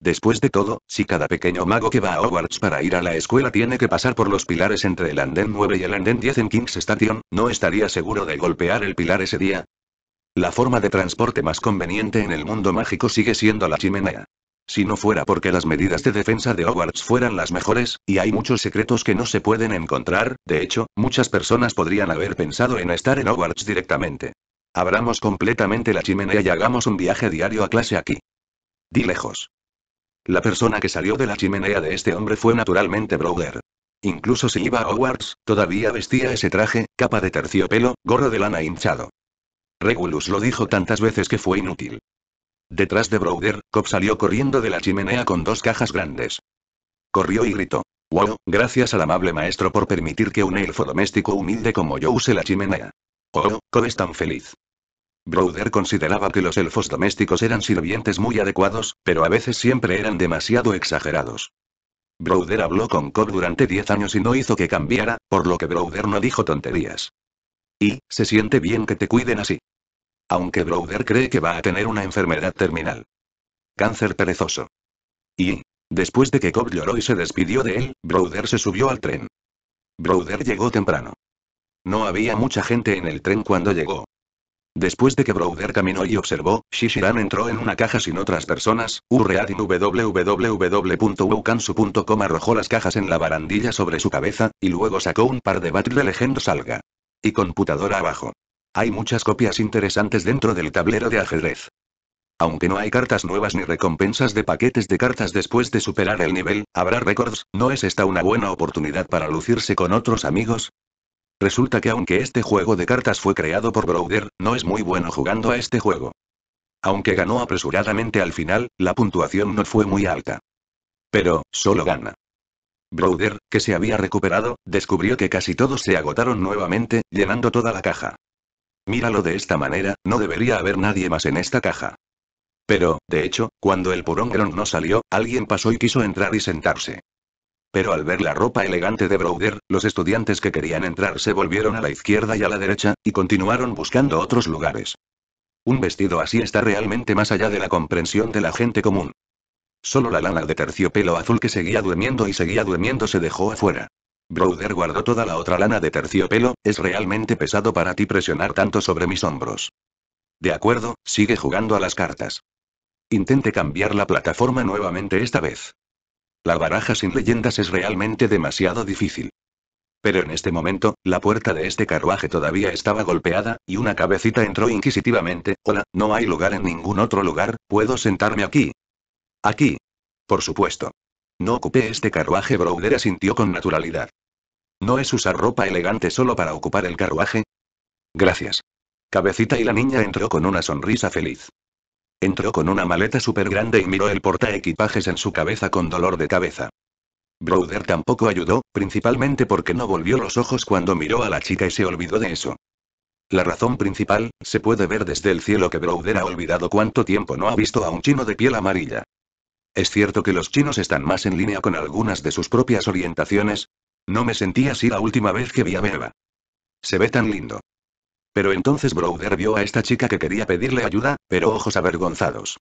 Después de todo, si cada pequeño mago que va a Hogwarts para ir a la escuela tiene que pasar por los pilares entre el andén 9 y el andén 10 en King's Station, ¿no estaría seguro de golpear el pilar ese día? La forma de transporte más conveniente en el mundo mágico sigue siendo la chimenea. Si no fuera porque las medidas de defensa de Hogwarts fueran las mejores, y hay muchos secretos que no se pueden encontrar, de hecho, muchas personas podrían haber pensado en estar en Hogwarts directamente. Abramos completamente la chimenea y hagamos un viaje diario a clase aquí. Di lejos. La persona que salió de la chimenea de este hombre fue naturalmente Broder. Incluso si iba a Hogwarts, todavía vestía ese traje, capa de terciopelo, gorro de lana hinchado. Regulus lo dijo tantas veces que fue inútil. Detrás de Browder, Cobb salió corriendo de la chimenea con dos cajas grandes. Corrió y gritó. Wow, gracias al amable maestro por permitir que un elfo doméstico humilde como yo use la chimenea. Oh, Cobb es tan feliz. Browder consideraba que los elfos domésticos eran sirvientes muy adecuados, pero a veces siempre eran demasiado exagerados. Browder habló con Cobb durante 10 años y no hizo que cambiara, por lo que Browder no dijo tonterías. Y, se siente bien que te cuiden así. Aunque Browder cree que va a tener una enfermedad terminal. Cáncer perezoso. Y, después de que Cobb lloró y se despidió de él, Browder se subió al tren. Browder llegó temprano. No había mucha gente en el tren cuando llegó, Después de que Browder caminó y observó, Shishiran entró en una caja sin otras personas, Ureadin arrojó las cajas en la barandilla sobre su cabeza, y luego sacó un par de Battle Legend Salga. Y computadora abajo. Hay muchas copias interesantes dentro del tablero de ajedrez. Aunque no hay cartas nuevas ni recompensas de paquetes de cartas después de superar el nivel, habrá récords, ¿no es esta una buena oportunidad para lucirse con otros amigos? Resulta que aunque este juego de cartas fue creado por Browder, no es muy bueno jugando a este juego. Aunque ganó apresuradamente al final, la puntuación no fue muy alta. Pero, solo gana. Browder, que se había recuperado, descubrió que casi todos se agotaron nuevamente, llenando toda la caja. Míralo de esta manera, no debería haber nadie más en esta caja. Pero, de hecho, cuando el purongeron no salió, alguien pasó y quiso entrar y sentarse. Pero al ver la ropa elegante de Browder, los estudiantes que querían entrar se volvieron a la izquierda y a la derecha, y continuaron buscando otros lugares. Un vestido así está realmente más allá de la comprensión de la gente común. Solo la lana de terciopelo azul que seguía durmiendo y seguía durmiendo se dejó afuera. Broder guardó toda la otra lana de terciopelo, es realmente pesado para ti presionar tanto sobre mis hombros. De acuerdo, sigue jugando a las cartas. Intente cambiar la plataforma nuevamente esta vez. La baraja sin leyendas es realmente demasiado difícil. Pero en este momento, la puerta de este carruaje todavía estaba golpeada, y una cabecita entró inquisitivamente. Hola, no hay lugar en ningún otro lugar, ¿puedo sentarme aquí? Aquí. Por supuesto. No ocupé este carruaje, Brodera sintió con naturalidad. ¿No es usar ropa elegante solo para ocupar el carruaje? Gracias. Cabecita y la niña entró con una sonrisa feliz. Entró con una maleta súper grande y miró el porta equipajes en su cabeza con dolor de cabeza. Browder tampoco ayudó, principalmente porque no volvió los ojos cuando miró a la chica y se olvidó de eso. La razón principal, se puede ver desde el cielo que Browder ha olvidado cuánto tiempo no ha visto a un chino de piel amarilla. Es cierto que los chinos están más en línea con algunas de sus propias orientaciones. No me sentí así la última vez que vi a Beba. Se ve tan lindo. Pero entonces Browder vio a esta chica que quería pedirle ayuda, pero ojos avergonzados.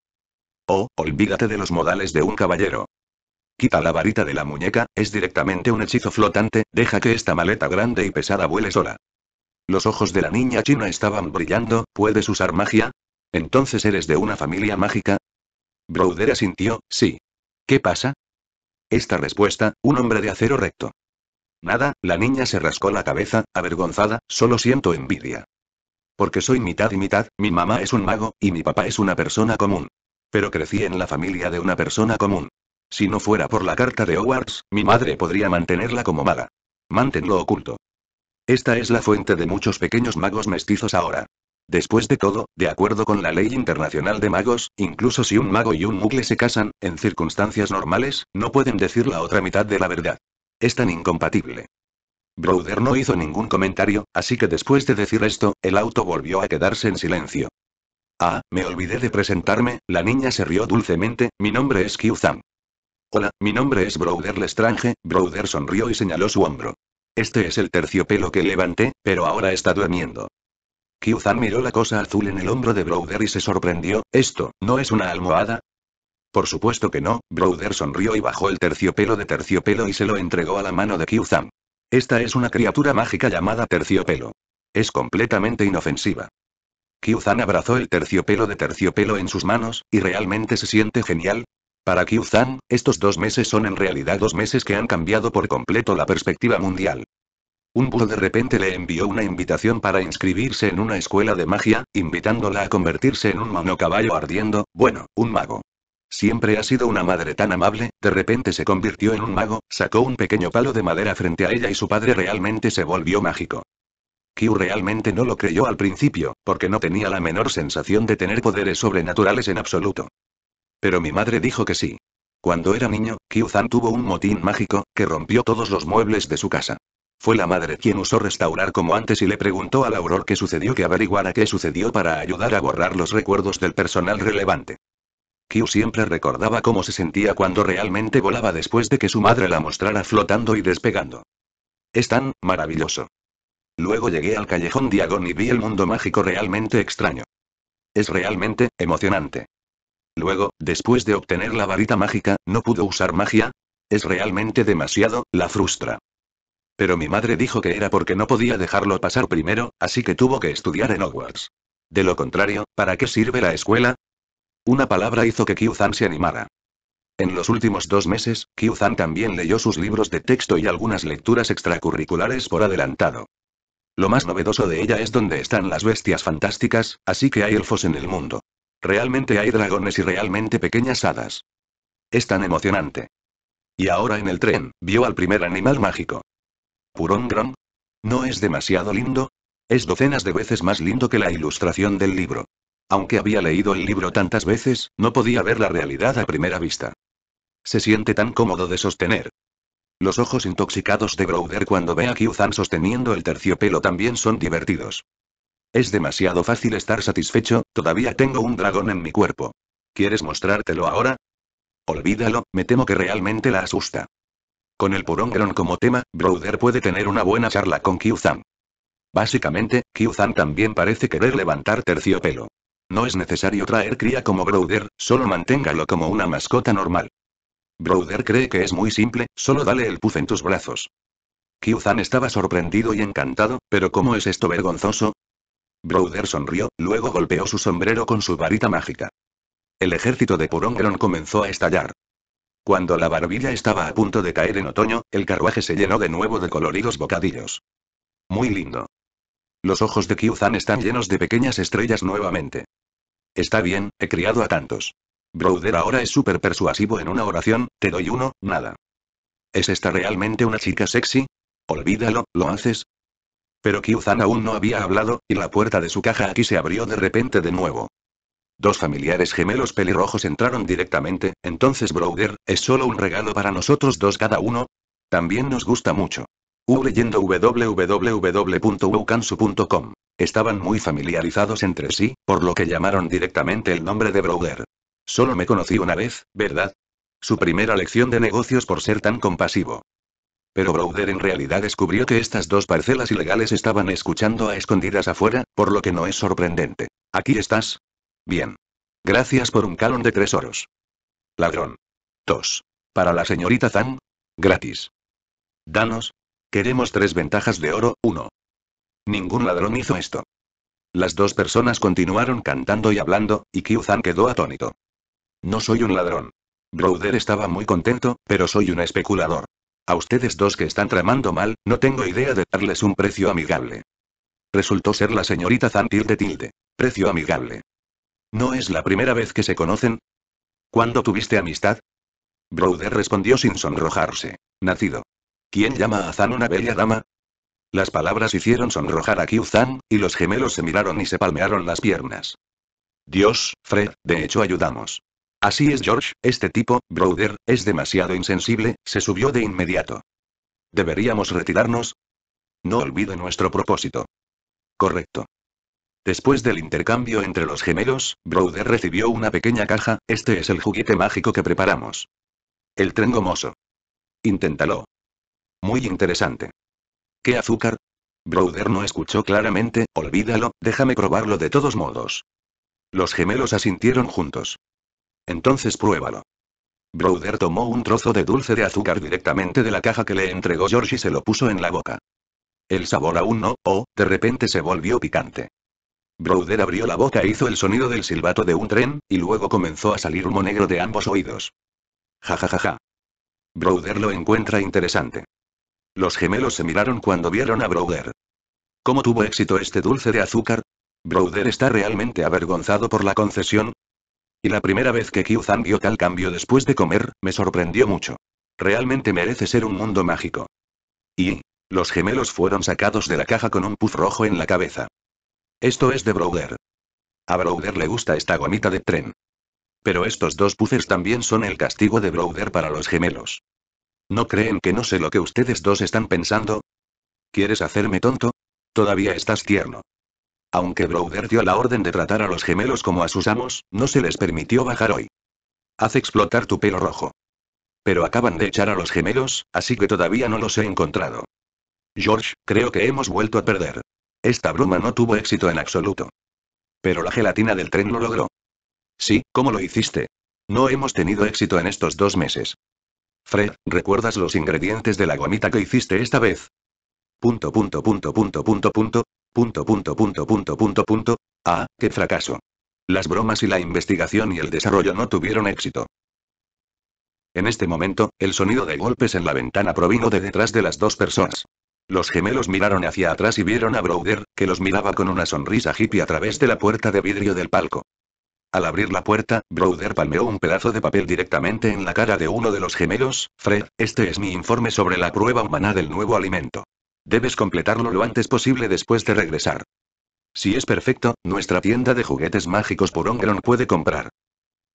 Oh, olvídate de los modales de un caballero. Quita la varita de la muñeca, es directamente un hechizo flotante, deja que esta maleta grande y pesada vuele sola. Los ojos de la niña china estaban brillando, ¿puedes usar magia? ¿Entonces eres de una familia mágica? Browder asintió, sí. ¿Qué pasa? Esta respuesta, un hombre de acero recto. Nada, la niña se rascó la cabeza, avergonzada, solo siento envidia. Porque soy mitad y mitad, mi mamá es un mago, y mi papá es una persona común. Pero crecí en la familia de una persona común. Si no fuera por la carta de Hogwarts, mi madre podría mantenerla como maga. Manténlo oculto. Esta es la fuente de muchos pequeños magos mestizos ahora. Después de todo, de acuerdo con la ley internacional de magos, incluso si un mago y un mugle se casan, en circunstancias normales, no pueden decir la otra mitad de la verdad. Es tan incompatible. Browder no hizo ningún comentario, así que después de decir esto, el auto volvió a quedarse en silencio. Ah, me olvidé de presentarme, la niña se rió dulcemente, mi nombre es Kyuzan. Hola, mi nombre es Browder Lestrange, Browder sonrió y señaló su hombro. Este es el terciopelo que levanté, pero ahora está durmiendo. Kyuzan miró la cosa azul en el hombro de Browder y se sorprendió, ¿esto, no es una almohada? Por supuesto que no, Browder sonrió y bajó el terciopelo de terciopelo y se lo entregó a la mano de Kyuzan. Esta es una criatura mágica llamada terciopelo. Es completamente inofensiva. Kyuzan abrazó el terciopelo de terciopelo en sus manos, y realmente se siente genial. Para Kyuzan, estos dos meses son en realidad dos meses que han cambiado por completo la perspectiva mundial. Un búho de repente le envió una invitación para inscribirse en una escuela de magia, invitándola a convertirse en un monocaballo ardiendo, bueno, un mago. Siempre ha sido una madre tan amable, de repente se convirtió en un mago, sacó un pequeño palo de madera frente a ella y su padre realmente se volvió mágico. Kyu realmente no lo creyó al principio, porque no tenía la menor sensación de tener poderes sobrenaturales en absoluto. Pero mi madre dijo que sí. Cuando era niño, Kyu-Zan tuvo un motín mágico, que rompió todos los muebles de su casa. Fue la madre quien usó restaurar como antes y le preguntó al Auror qué sucedió que averiguara qué sucedió para ayudar a borrar los recuerdos del personal relevante. Kyu siempre recordaba cómo se sentía cuando realmente volaba después de que su madre la mostrara flotando y despegando. Es tan maravilloso. Luego llegué al callejón Diagon y vi el mundo mágico realmente extraño. Es realmente emocionante. Luego, después de obtener la varita mágica, ¿no pudo usar magia? Es realmente demasiado, la frustra. Pero mi madre dijo que era porque no podía dejarlo pasar primero, así que tuvo que estudiar en Hogwarts. De lo contrario, ¿para qué sirve la escuela? Una palabra hizo que kyu se animara. En los últimos dos meses, kyu también leyó sus libros de texto y algunas lecturas extracurriculares por adelantado. Lo más novedoso de ella es donde están las bestias fantásticas, así que hay elfos en el mundo. Realmente hay dragones y realmente pequeñas hadas. Es tan emocionante. Y ahora en el tren, vio al primer animal mágico. ¿Purongron? ¿No es demasiado lindo? Es docenas de veces más lindo que la ilustración del libro. Aunque había leído el libro tantas veces, no podía ver la realidad a primera vista. Se siente tan cómodo de sostener. Los ojos intoxicados de Broder cuando ve a Kyuzan sosteniendo el terciopelo también son divertidos. Es demasiado fácil estar satisfecho, todavía tengo un dragón en mi cuerpo. ¿Quieres mostrártelo ahora? Olvídalo, me temo que realmente la asusta. Con el Purongron como tema, Broder puede tener una buena charla con Kyuzan. Básicamente, Kyuzan también parece querer levantar terciopelo. No es necesario traer cría como Browder, solo manténgalo como una mascota normal. Broder cree que es muy simple, solo dale el puz en tus brazos. Kyuzan estaba sorprendido y encantado, pero ¿cómo es esto vergonzoso? Broder sonrió, luego golpeó su sombrero con su varita mágica. El ejército de Purongeron comenzó a estallar. Cuando la barbilla estaba a punto de caer en otoño, el carruaje se llenó de nuevo de coloridos bocadillos. Muy lindo. Los ojos de Kyuzan están llenos de pequeñas estrellas nuevamente. Está bien, he criado a tantos. Browder ahora es súper persuasivo en una oración, te doy uno, nada. ¿Es esta realmente una chica sexy? Olvídalo, ¿lo haces? Pero Kyuzan aún no había hablado, y la puerta de su caja aquí se abrió de repente de nuevo. Dos familiares gemelos pelirrojos entraron directamente, entonces Browder, ¿es solo un regalo para nosotros dos cada uno? También nos gusta mucho. U leyendo www.wukansu.com. Estaban muy familiarizados entre sí, por lo que llamaron directamente el nombre de Broder Solo me conocí una vez, ¿verdad? Su primera lección de negocios por ser tan compasivo. Pero Browder en realidad descubrió que estas dos parcelas ilegales estaban escuchando a escondidas afuera, por lo que no es sorprendente. Aquí estás. Bien. Gracias por un calón de tres oros. Ladrón. Tos. Para la señorita Zhang. Gratis. Danos, Queremos tres ventajas de oro, uno. Ningún ladrón hizo esto. Las dos personas continuaron cantando y hablando, y Kiu-Zan quedó atónito. No soy un ladrón. Browder estaba muy contento, pero soy un especulador. A ustedes dos que están tramando mal, no tengo idea de darles un precio amigable. Resultó ser la señorita Zan tilde tilde. Precio amigable. ¿No es la primera vez que se conocen? ¿Cuándo tuviste amistad? Browder respondió sin sonrojarse. Nacido. ¿Quién llama a Zan una bella dama? Las palabras hicieron sonrojar a q zan y los gemelos se miraron y se palmearon las piernas. Dios, Fred, de hecho ayudamos. Así es George, este tipo, Broder, es demasiado insensible, se subió de inmediato. ¿Deberíamos retirarnos? No olvide nuestro propósito. Correcto. Después del intercambio entre los gemelos, brother recibió una pequeña caja, este es el juguete mágico que preparamos. El tren gomoso. Inténtalo. Muy interesante. ¿Qué azúcar? Browder no escuchó claramente, olvídalo, déjame probarlo de todos modos. Los gemelos asintieron juntos. Entonces pruébalo. Browder tomó un trozo de dulce de azúcar directamente de la caja que le entregó George y se lo puso en la boca. El sabor aún no, oh, de repente se volvió picante. Browder abrió la boca e hizo el sonido del silbato de un tren, y luego comenzó a salir humo negro de ambos oídos. Ja ja ja ja. Browder lo encuentra interesante. Los gemelos se miraron cuando vieron a Browder. ¿Cómo tuvo éxito este dulce de azúcar? Browder está realmente avergonzado por la concesión. Y la primera vez que Kyuzan vio tal cambio después de comer, me sorprendió mucho. Realmente merece ser un mundo mágico. Y... Los gemelos fueron sacados de la caja con un puff rojo en la cabeza. Esto es de Browder. A Browder le gusta esta gomita de tren. Pero estos dos puffers también son el castigo de Browder para los gemelos. ¿No creen que no sé lo que ustedes dos están pensando? ¿Quieres hacerme tonto? Todavía estás tierno. Aunque Browder dio la orden de tratar a los gemelos como a sus amos, no se les permitió bajar hoy. Haz explotar tu pelo rojo. Pero acaban de echar a los gemelos, así que todavía no los he encontrado. George, creo que hemos vuelto a perder. Esta bruma no tuvo éxito en absoluto. Pero la gelatina del tren lo logró. Sí, ¿cómo lo hiciste? No hemos tenido éxito en estos dos meses. Fred, ¿recuerdas los ingredientes de la gomita que hiciste esta vez? Punto, punto, punto, punto, punto, punto, punto, punto, punto, punto, punto, punto. Ah, qué fracaso. Las bromas y la investigación y el desarrollo no tuvieron éxito. En este momento, el sonido de golpes en la ventana provino de detrás de las dos personas. Los gemelos miraron hacia atrás y vieron a Broder, que los miraba con una sonrisa hippie a través de la puerta de vidrio del palco. Al abrir la puerta, Browder palmeó un pedazo de papel directamente en la cara de uno de los gemelos. Fred, este es mi informe sobre la prueba humana del nuevo alimento. Debes completarlo lo antes posible después de regresar. Si es perfecto, nuestra tienda de juguetes mágicos por Ongron puede comprar.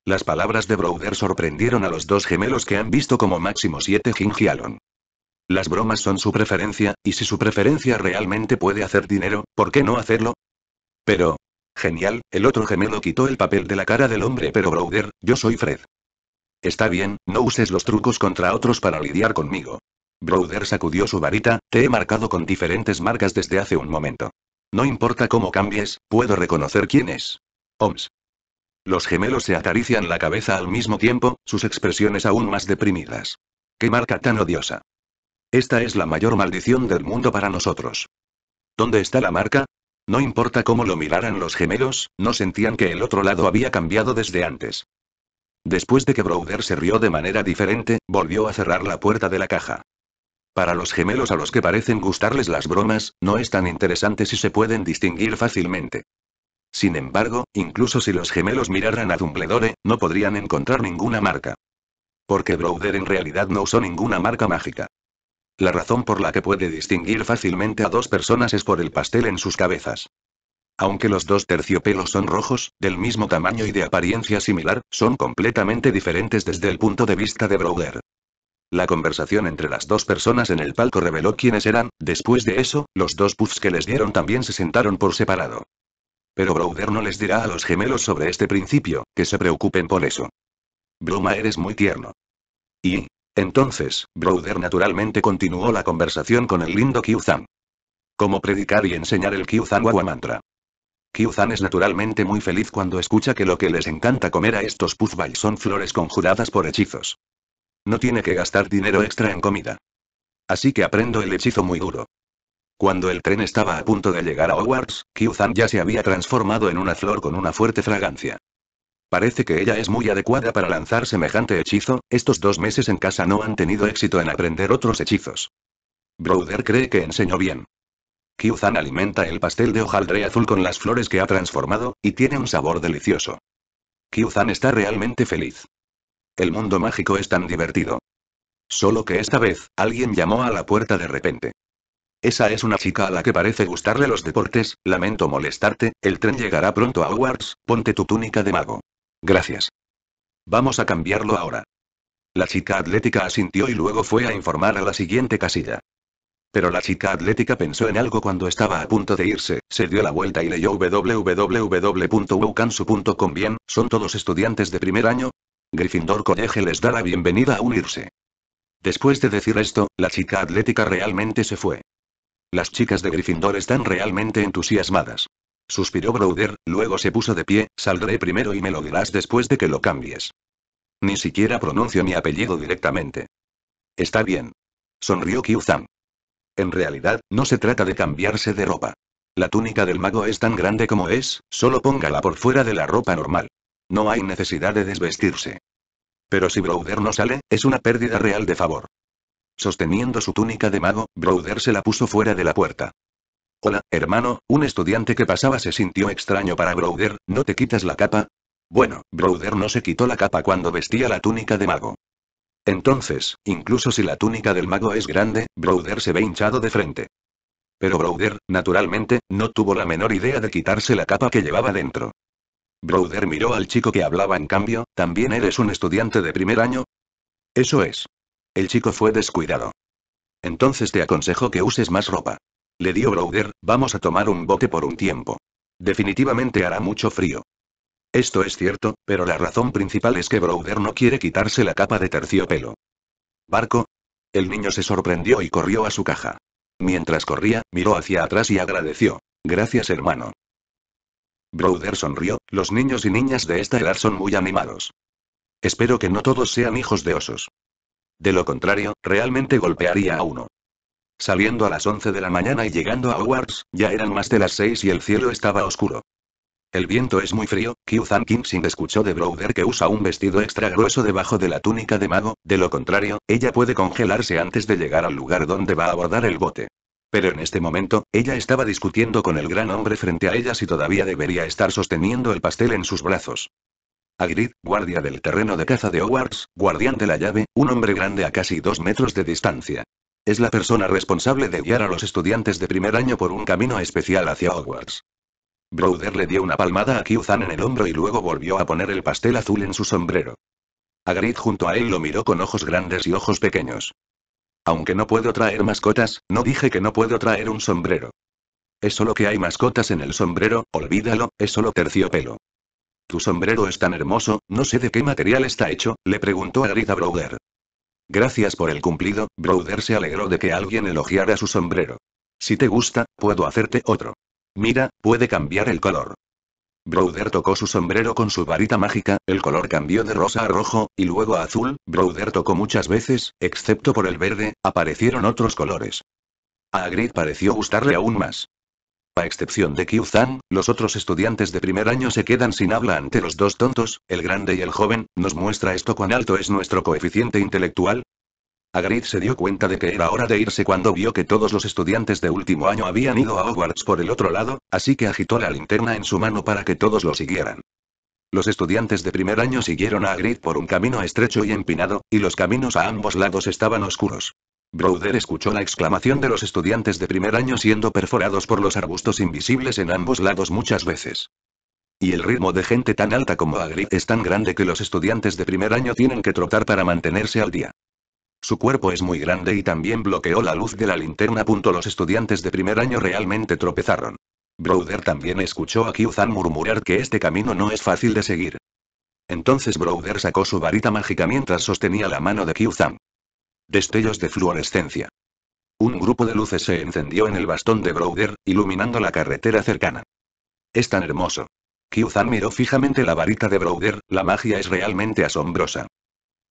Las palabras de Browder sorprendieron a los dos gemelos que han visto como máximo siete Gingialon. Las bromas son su preferencia, y si su preferencia realmente puede hacer dinero, ¿por qué no hacerlo? Pero, Genial, el otro gemelo quitó el papel de la cara del hombre, pero Browder, yo soy Fred. Está bien, no uses los trucos contra otros para lidiar conmigo. Browder sacudió su varita, te he marcado con diferentes marcas desde hace un momento. No importa cómo cambies, puedo reconocer quién es. Oms. Los gemelos se acarician la cabeza al mismo tiempo, sus expresiones aún más deprimidas. ¡Qué marca tan odiosa! Esta es la mayor maldición del mundo para nosotros. ¿Dónde está la marca? No importa cómo lo miraran los gemelos, no sentían que el otro lado había cambiado desde antes. Después de que Browder se rió de manera diferente, volvió a cerrar la puerta de la caja. Para los gemelos a los que parecen gustarles las bromas, no es tan interesante si se pueden distinguir fácilmente. Sin embargo, incluso si los gemelos miraran a Dumbledore, no podrían encontrar ninguna marca. Porque Browder en realidad no usó ninguna marca mágica. La razón por la que puede distinguir fácilmente a dos personas es por el pastel en sus cabezas. Aunque los dos terciopelos son rojos, del mismo tamaño y de apariencia similar, son completamente diferentes desde el punto de vista de Browder. La conversación entre las dos personas en el palco reveló quiénes eran, después de eso, los dos puffs que les dieron también se sentaron por separado. Pero Browder no les dirá a los gemelos sobre este principio, que se preocupen por eso. Bruma eres muy tierno. Y, entonces, Browder naturalmente continuó la conversación con el lindo Kyuzan. Cómo predicar y enseñar el Kyuzan Wawa Mantra. es naturalmente muy feliz cuando escucha que lo que les encanta comer a estos puzbay son flores conjuradas por hechizos. No tiene que gastar dinero extra en comida. Así que aprendo el hechizo muy duro. Cuando el tren estaba a punto de llegar a Hogwarts, Kyuzan ya se había transformado en una flor con una fuerte fragancia. Parece que ella es muy adecuada para lanzar semejante hechizo, estos dos meses en casa no han tenido éxito en aprender otros hechizos. Browder cree que enseñó bien. Kyuzan alimenta el pastel de hojaldre azul con las flores que ha transformado, y tiene un sabor delicioso. Kyuzan está realmente feliz. El mundo mágico es tan divertido. Solo que esta vez, alguien llamó a la puerta de repente. Esa es una chica a la que parece gustarle los deportes, lamento molestarte, el tren llegará pronto a Hogwarts, ponte tu túnica de mago. Gracias. Vamos a cambiarlo ahora. La chica atlética asintió y luego fue a informar a la siguiente casilla. Pero la chica atlética pensó en algo cuando estaba a punto de irse, se dio la vuelta y leyó www.wokansu.com Bien, ¿son todos estudiantes de primer año? Gryffindor College les da la bienvenida a unirse. Después de decir esto, la chica atlética realmente se fue. Las chicas de Gryffindor están realmente entusiasmadas. Suspiró Browder, luego se puso de pie, saldré primero y me lo dirás después de que lo cambies. Ni siquiera pronuncio mi apellido directamente. Está bien. Sonrió Kyuzan. En realidad, no se trata de cambiarse de ropa. La túnica del mago es tan grande como es, solo póngala por fuera de la ropa normal. No hay necesidad de desvestirse. Pero si Browder no sale, es una pérdida real de favor. Sosteniendo su túnica de mago, Browder se la puso fuera de la puerta. Hola, hermano, un estudiante que pasaba se sintió extraño para Browder, ¿no te quitas la capa? Bueno, Browder no se quitó la capa cuando vestía la túnica de mago. Entonces, incluso si la túnica del mago es grande, Browder se ve hinchado de frente. Pero Browder, naturalmente, no tuvo la menor idea de quitarse la capa que llevaba dentro. Browder miró al chico que hablaba en cambio, ¿también eres un estudiante de primer año? Eso es. El chico fue descuidado. Entonces te aconsejo que uses más ropa le dio Browder, vamos a tomar un bote por un tiempo. Definitivamente hará mucho frío. Esto es cierto, pero la razón principal es que Browder no quiere quitarse la capa de terciopelo. ¿Barco? El niño se sorprendió y corrió a su caja. Mientras corría, miró hacia atrás y agradeció. Gracias hermano. Browder sonrió, los niños y niñas de esta edad son muy animados. Espero que no todos sean hijos de osos. De lo contrario, realmente golpearía a uno. Saliendo a las 11 de la mañana y llegando a Hogwarts, ya eran más de las 6 y el cielo estaba oscuro. El viento es muy frío, q Zan escuchó de Browder que usa un vestido extra grueso debajo de la túnica de mago, de lo contrario, ella puede congelarse antes de llegar al lugar donde va a abordar el bote. Pero en este momento, ella estaba discutiendo con el gran hombre frente a ella si todavía debería estar sosteniendo el pastel en sus brazos. Agrid, guardia del terreno de caza de Hogwarts, guardián de la llave, un hombre grande a casi dos metros de distancia. Es la persona responsable de guiar a los estudiantes de primer año por un camino especial hacia Hogwarts. Browder le dio una palmada a Kyuzan en el hombro y luego volvió a poner el pastel azul en su sombrero. Hagrid junto a él lo miró con ojos grandes y ojos pequeños. Aunque no puedo traer mascotas, no dije que no puedo traer un sombrero. Es solo que hay mascotas en el sombrero, olvídalo, es solo terciopelo. Tu sombrero es tan hermoso, no sé de qué material está hecho, le preguntó Hagrid a Browder. Gracias por el cumplido, Browder se alegró de que alguien elogiara su sombrero. Si te gusta, puedo hacerte otro. Mira, puede cambiar el color. Browder tocó su sombrero con su varita mágica, el color cambió de rosa a rojo, y luego a azul, Browder tocó muchas veces, excepto por el verde, aparecieron otros colores. A Agrid pareció gustarle aún más. A excepción de q los otros estudiantes de primer año se quedan sin habla ante los dos tontos, el grande y el joven, ¿nos muestra esto cuán alto es nuestro coeficiente intelectual? Agrid se dio cuenta de que era hora de irse cuando vio que todos los estudiantes de último año habían ido a Hogwarts por el otro lado, así que agitó la linterna en su mano para que todos lo siguieran. Los estudiantes de primer año siguieron a Agrid por un camino estrecho y empinado, y los caminos a ambos lados estaban oscuros. Browder escuchó la exclamación de los estudiantes de primer año siendo perforados por los arbustos invisibles en ambos lados muchas veces. Y el ritmo de gente tan alta como Agri es tan grande que los estudiantes de primer año tienen que trotar para mantenerse al día. Su cuerpo es muy grande y también bloqueó la luz de la linterna. punto Los estudiantes de primer año realmente tropezaron. Browder también escuchó a Kyuzan murmurar que este camino no es fácil de seguir. Entonces Browder sacó su varita mágica mientras sostenía la mano de Kyuzan. Destellos de fluorescencia. Un grupo de luces se encendió en el bastón de Browder, iluminando la carretera cercana. Es tan hermoso. Kyuzan miró fijamente la varita de Browder, la magia es realmente asombrosa.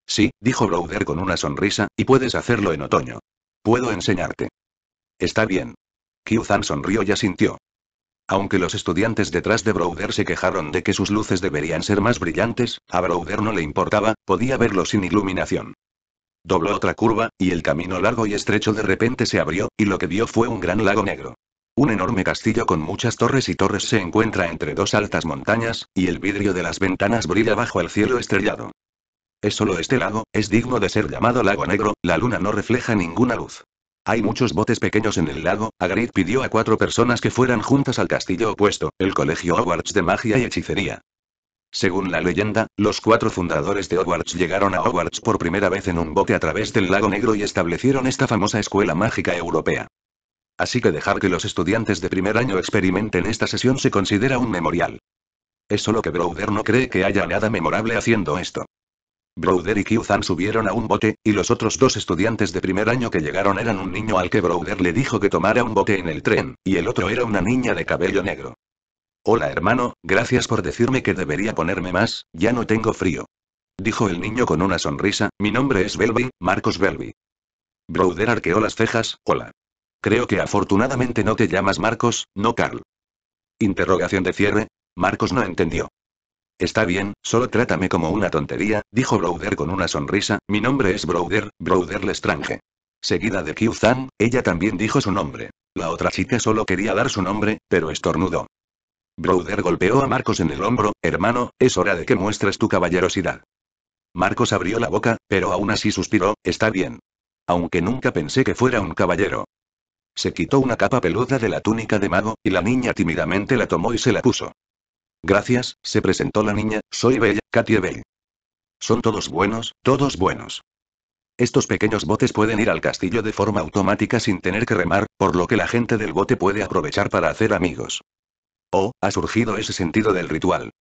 Sí, dijo Browder con una sonrisa, y puedes hacerlo en otoño. Puedo enseñarte. Está bien. Kyuzan sonrió y asintió. Aunque los estudiantes detrás de Browder se quejaron de que sus luces deberían ser más brillantes, a Browder no le importaba, podía verlo sin iluminación. Dobló otra curva, y el camino largo y estrecho de repente se abrió, y lo que vio fue un gran lago negro. Un enorme castillo con muchas torres y torres se encuentra entre dos altas montañas, y el vidrio de las ventanas brilla bajo el cielo estrellado. Es solo este lago, es digno de ser llamado lago negro, la luna no refleja ninguna luz. Hay muchos botes pequeños en el lago, Agarit pidió a cuatro personas que fueran juntas al castillo opuesto, el colegio Hogwarts de magia y hechicería. Según la leyenda, los cuatro fundadores de Hogwarts llegaron a Hogwarts por primera vez en un bote a través del lago negro y establecieron esta famosa escuela mágica europea. Así que dejar que los estudiantes de primer año experimenten esta sesión se considera un memorial. Es solo que Browder no cree que haya nada memorable haciendo esto. Browder y Kyuzan subieron a un bote, y los otros dos estudiantes de primer año que llegaron eran un niño al que Browder le dijo que tomara un bote en el tren, y el otro era una niña de cabello negro. Hola hermano, gracias por decirme que debería ponerme más, ya no tengo frío. Dijo el niño con una sonrisa, mi nombre es Belby, Marcos Belby. Browder arqueó las cejas, hola. Creo que afortunadamente no te llamas Marcos, no Carl. Interrogación de cierre. Marcos no entendió. Está bien, solo trátame como una tontería, dijo Browder con una sonrisa, mi nombre es Browder, Browder Lestrange. Seguida de Q-Zan, ella también dijo su nombre. La otra chica solo quería dar su nombre, pero estornudó. Browder golpeó a Marcos en el hombro, hermano, es hora de que muestres tu caballerosidad. Marcos abrió la boca, pero aún así suspiró, está bien. Aunque nunca pensé que fuera un caballero. Se quitó una capa peluda de la túnica de mago, y la niña tímidamente la tomó y se la puso. Gracias, se presentó la niña, soy Bella, Katie Bell. Son todos buenos, todos buenos. Estos pequeños botes pueden ir al castillo de forma automática sin tener que remar, por lo que la gente del bote puede aprovechar para hacer amigos. Oh, ha surgido ese sentido del ritual.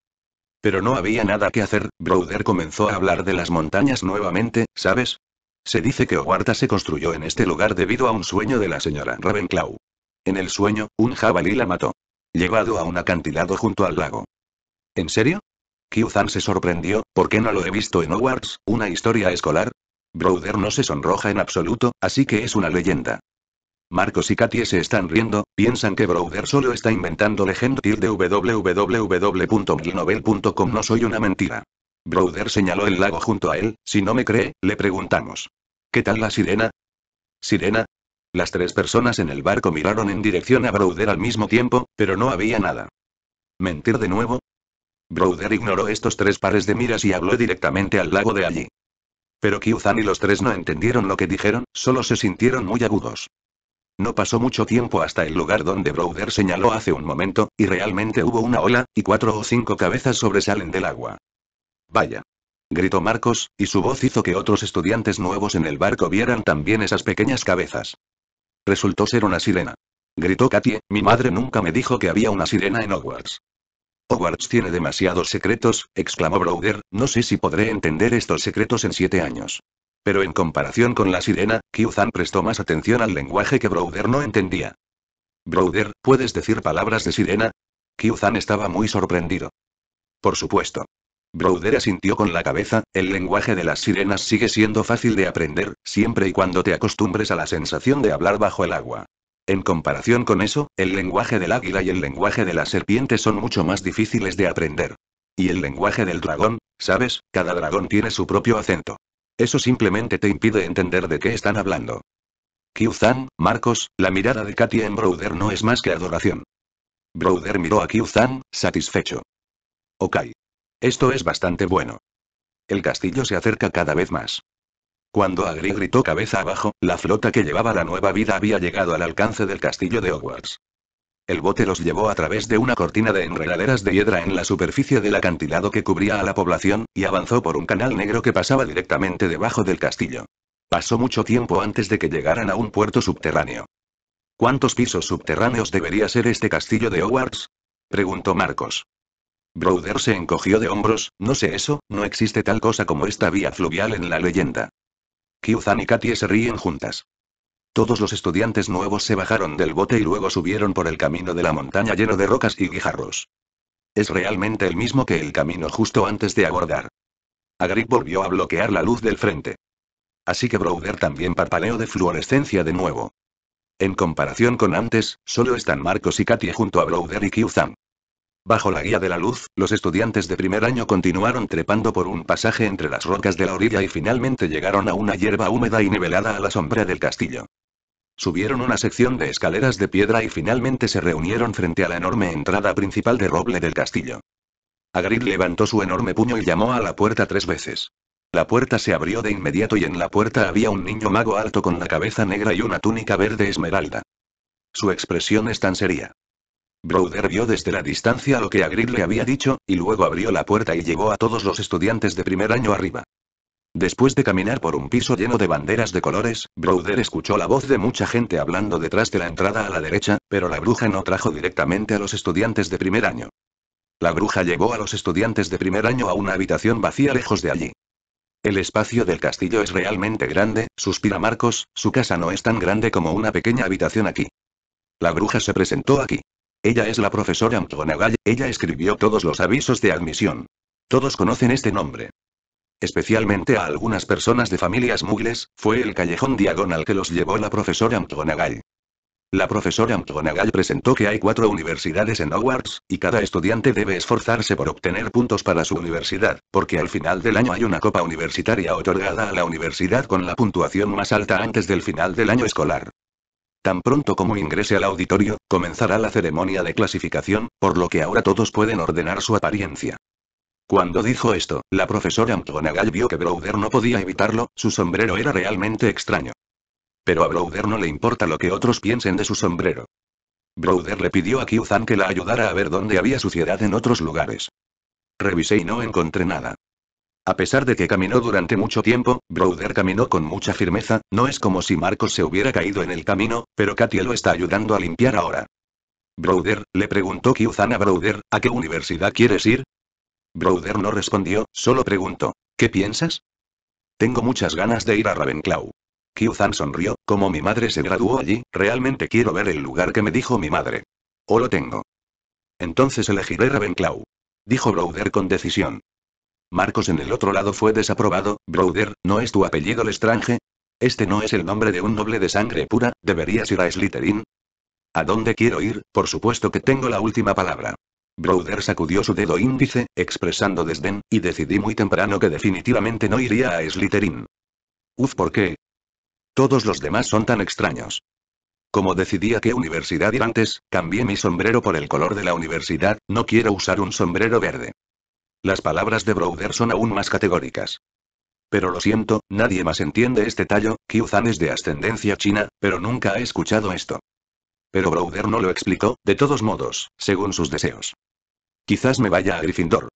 Pero no había nada que hacer, Browder comenzó a hablar de las montañas nuevamente, ¿sabes? Se dice que Oguarta se construyó en este lugar debido a un sueño de la señora Ravenclaw. En el sueño, un jabalí la mató. Llevado a un acantilado junto al lago. ¿En serio? Kyuzan se sorprendió, ¿por qué no lo he visto en Hogwarts, una historia escolar? Browder no se sonroja en absoluto, así que es una leyenda. Marcos y Katie se están riendo, piensan que Browder solo está inventando legend de No soy una mentira. Browder señaló el lago junto a él, si no me cree, le preguntamos. ¿Qué tal la sirena? ¿Sirena? Las tres personas en el barco miraron en dirección a Browder al mismo tiempo, pero no había nada. ¿Mentir de nuevo? Browder ignoró estos tres pares de miras y habló directamente al lago de allí. Pero Kyuzan y los tres no entendieron lo que dijeron, solo se sintieron muy agudos. No pasó mucho tiempo hasta el lugar donde Browder señaló hace un momento, y realmente hubo una ola, y cuatro o cinco cabezas sobresalen del agua. Vaya. Gritó Marcos, y su voz hizo que otros estudiantes nuevos en el barco vieran también esas pequeñas cabezas. Resultó ser una sirena. Gritó Katie, mi madre nunca me dijo que había una sirena en Hogwarts. Hogwarts tiene demasiados secretos, exclamó Browder, no sé si podré entender estos secretos en siete años. Pero en comparación con la sirena, Kyuzan prestó más atención al lenguaje que Browder no entendía. Browder, ¿puedes decir palabras de sirena? Kyuzan estaba muy sorprendido. Por supuesto. Browder asintió con la cabeza, el lenguaje de las sirenas sigue siendo fácil de aprender, siempre y cuando te acostumbres a la sensación de hablar bajo el agua. En comparación con eso, el lenguaje del águila y el lenguaje de la serpiente son mucho más difíciles de aprender. Y el lenguaje del dragón, ¿sabes? Cada dragón tiene su propio acento. Eso simplemente te impide entender de qué están hablando. Kiuzan, Marcos, la mirada de Katia en Broder no es más que adoración. Broder miró a Kiuzan, satisfecho. Ok. Esto es bastante bueno. El castillo se acerca cada vez más. Cuando Agri gritó cabeza abajo, la flota que llevaba la nueva vida había llegado al alcance del castillo de Hogwarts. El bote los llevó a través de una cortina de enredaderas de hiedra en la superficie del acantilado que cubría a la población, y avanzó por un canal negro que pasaba directamente debajo del castillo. Pasó mucho tiempo antes de que llegaran a un puerto subterráneo. ¿Cuántos pisos subterráneos debería ser este castillo de Hogwarts? preguntó Marcos. Broder se encogió de hombros, no sé eso, no existe tal cosa como esta vía fluvial en la leyenda. Kyuzan y Katie se ríen juntas. Todos los estudiantes nuevos se bajaron del bote y luego subieron por el camino de la montaña lleno de rocas y guijarros. Es realmente el mismo que el camino justo antes de abordar. Agrip volvió a bloquear la luz del frente. Así que Browder también parpadeó de fluorescencia de nuevo. En comparación con antes, solo están Marcos y Katie junto a Browder y Kyuzan. Bajo la guía de la luz, los estudiantes de primer año continuaron trepando por un pasaje entre las rocas de la orilla y finalmente llegaron a una hierba húmeda y nivelada a la sombra del castillo. Subieron una sección de escaleras de piedra y finalmente se reunieron frente a la enorme entrada principal de roble del castillo. Agrid levantó su enorme puño y llamó a la puerta tres veces. La puerta se abrió de inmediato y en la puerta había un niño mago alto con la cabeza negra y una túnica verde esmeralda. Su expresión es tan seria. Browder vio desde la distancia lo que Agrid le había dicho, y luego abrió la puerta y llevó a todos los estudiantes de primer año arriba. Después de caminar por un piso lleno de banderas de colores, Browder escuchó la voz de mucha gente hablando detrás de la entrada a la derecha, pero la bruja no trajo directamente a los estudiantes de primer año. La bruja llevó a los estudiantes de primer año a una habitación vacía lejos de allí. El espacio del castillo es realmente grande, suspira Marcos, su casa no es tan grande como una pequeña habitación aquí. La bruja se presentó aquí. Ella es la profesora Galle, ella escribió todos los avisos de admisión. Todos conocen este nombre especialmente a algunas personas de familias mugles, fue el callejón diagonal que los llevó la profesora McGonagall. La profesora McGonagall presentó que hay cuatro universidades en Hogwarts, y cada estudiante debe esforzarse por obtener puntos para su universidad, porque al final del año hay una copa universitaria otorgada a la universidad con la puntuación más alta antes del final del año escolar. Tan pronto como ingrese al auditorio, comenzará la ceremonia de clasificación, por lo que ahora todos pueden ordenar su apariencia. Cuando dijo esto, la profesora McGonagall vio que Browder no podía evitarlo, su sombrero era realmente extraño. Pero a Browder no le importa lo que otros piensen de su sombrero. Browder le pidió a Kyuzan que la ayudara a ver dónde había suciedad en otros lugares. Revisé y no encontré nada. A pesar de que caminó durante mucho tiempo, Browder caminó con mucha firmeza, no es como si Marcos se hubiera caído en el camino, pero Katia lo está ayudando a limpiar ahora. Browder, le preguntó Kyuzan a Browder, ¿a qué universidad quieres ir? Browder no respondió, solo preguntó, ¿qué piensas? Tengo muchas ganas de ir a Ravenclaw. Kyuzan sonrió, como mi madre se graduó allí, realmente quiero ver el lugar que me dijo mi madre. O lo tengo. Entonces elegiré Ravenclaw. Dijo Browder con decisión. Marcos en el otro lado fue desaprobado, Browder, ¿no es tu apellido el Lestrange? Este no es el nombre de un noble de sangre pura, deberías ir a Slytherin. ¿A dónde quiero ir? Por supuesto que tengo la última palabra. Browder sacudió su dedo índice, expresando desdén, y decidí muy temprano que definitivamente no iría a Slytherin. Uf, ¿por qué? Todos los demás son tan extraños. Como decidí a qué universidad ir antes, cambié mi sombrero por el color de la universidad, no quiero usar un sombrero verde. Las palabras de Browder son aún más categóricas. Pero lo siento, nadie más entiende este tallo, Kyuzan es de ascendencia china, pero nunca ha escuchado esto pero Browder no lo explicó, de todos modos, según sus deseos. Quizás me vaya a Gryffindor.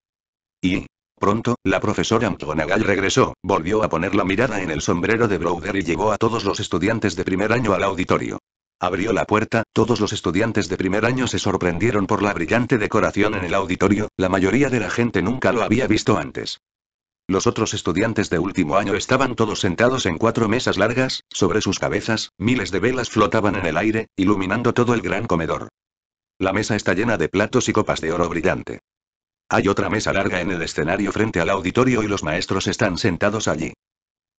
Y, Pronto, la profesora McGonagall regresó, volvió a poner la mirada en el sombrero de Browder y llevó a todos los estudiantes de primer año al auditorio. Abrió la puerta, todos los estudiantes de primer año se sorprendieron por la brillante decoración en el auditorio, la mayoría de la gente nunca lo había visto antes. Los otros estudiantes de último año estaban todos sentados en cuatro mesas largas, sobre sus cabezas, miles de velas flotaban en el aire, iluminando todo el gran comedor. La mesa está llena de platos y copas de oro brillante. Hay otra mesa larga en el escenario frente al auditorio y los maestros están sentados allí.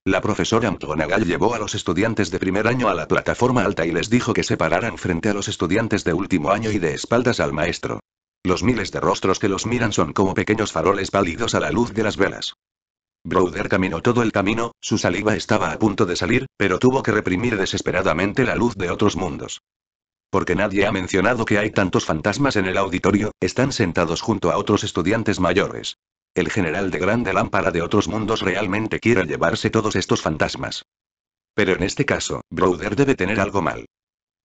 La profesora McGonagall llevó a los estudiantes de primer año a la plataforma alta y les dijo que se pararan frente a los estudiantes de último año y de espaldas al maestro. Los miles de rostros que los miran son como pequeños faroles pálidos a la luz de las velas. Browder caminó todo el camino, su saliva estaba a punto de salir, pero tuvo que reprimir desesperadamente la luz de otros mundos. Porque nadie ha mencionado que hay tantos fantasmas en el auditorio, están sentados junto a otros estudiantes mayores. El general de grande lámpara de otros mundos realmente quiere llevarse todos estos fantasmas. Pero en este caso, Browder debe tener algo mal.